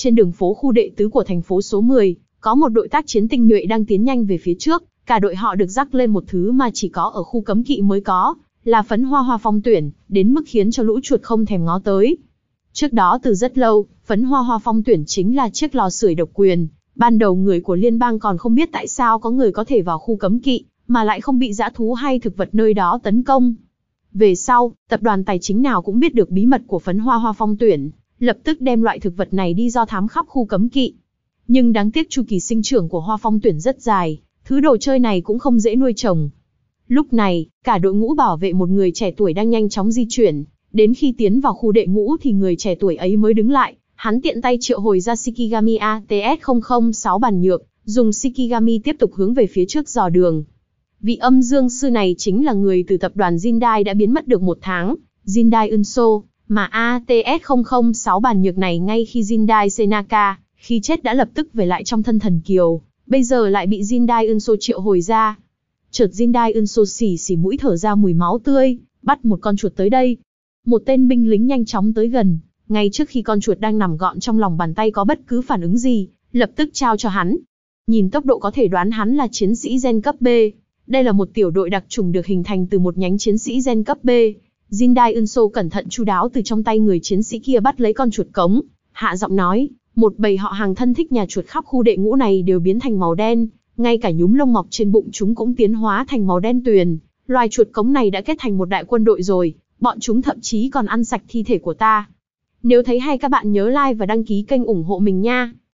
Trên đường phố khu đệ tứ của thành phố số 10, có một đội tác chiến tinh nhuệ đang tiến nhanh về phía trước, cả đội họ được rắc lên một thứ mà chỉ có ở khu cấm kỵ mới có, là phấn hoa hoa phong tuyển, đến mức khiến cho lũ chuột không thèm ngó tới. Trước đó từ rất lâu, phấn hoa hoa phong tuyển chính là chiếc lò sưởi độc quyền, ban đầu người của liên bang còn không biết tại sao có người có thể vào khu cấm kỵ, mà lại không bị dã thú hay thực vật nơi đó tấn công. Về sau, tập đoàn tài chính nào cũng biết được bí mật của phấn hoa hoa phong tuyển, lập tức đem loại thực vật này đi do thám khắp khu cấm kỵ. Nhưng đáng tiếc chu kỳ sinh trưởng của hoa phong tuyển rất dài, thứ đồ chơi này cũng không dễ nuôi trồng. Lúc này, cả đội ngũ bảo vệ một người trẻ tuổi đang nhanh chóng di chuyển, đến khi tiến vào khu đệ ngũ thì người trẻ tuổi ấy mới đứng lại, hắn tiện tay triệu hồi ra Shikigami ATS-006 bàn nhược, dùng Shikigami tiếp tục hướng về phía trước dò đường. Vị âm dương sư này chính là người từ tập đoàn Jindai đã biến mất được một tháng, Jindai Unso, mà ATS-006 bàn nhược này ngay khi Jindai Senaka, khi chết đã lập tức về lại trong thân thần kiều, bây giờ lại bị Jindai Unso triệu hồi ra. Chợt Jindai Unso xỉ xỉ mũi thở ra mùi máu tươi, bắt một con chuột tới đây. Một tên binh lính nhanh chóng tới gần, ngay trước khi con chuột đang nằm gọn trong lòng bàn tay có bất cứ phản ứng gì, lập tức trao cho hắn. Nhìn tốc độ có thể đoán hắn là chiến sĩ gen cấp B. Đây là một tiểu đội đặc trùng được hình thành từ một nhánh chiến sĩ gen cấp B, Jin Dai Eunso cẩn thận chu đáo từ trong tay người chiến sĩ kia bắt lấy con chuột cống, hạ giọng nói, một bầy họ hàng thân thích nhà chuột khắp khu đệ ngũ này đều biến thành màu đen, ngay cả nhúm lông mọc trên bụng chúng cũng tiến hóa thành màu đen tuyền. Loài chuột cống này đã kết thành một đại quân đội rồi, bọn chúng thậm chí còn ăn sạch thi thể của ta. Nếu thấy hay các bạn nhớ like và đăng ký kênh ủng hộ mình nha.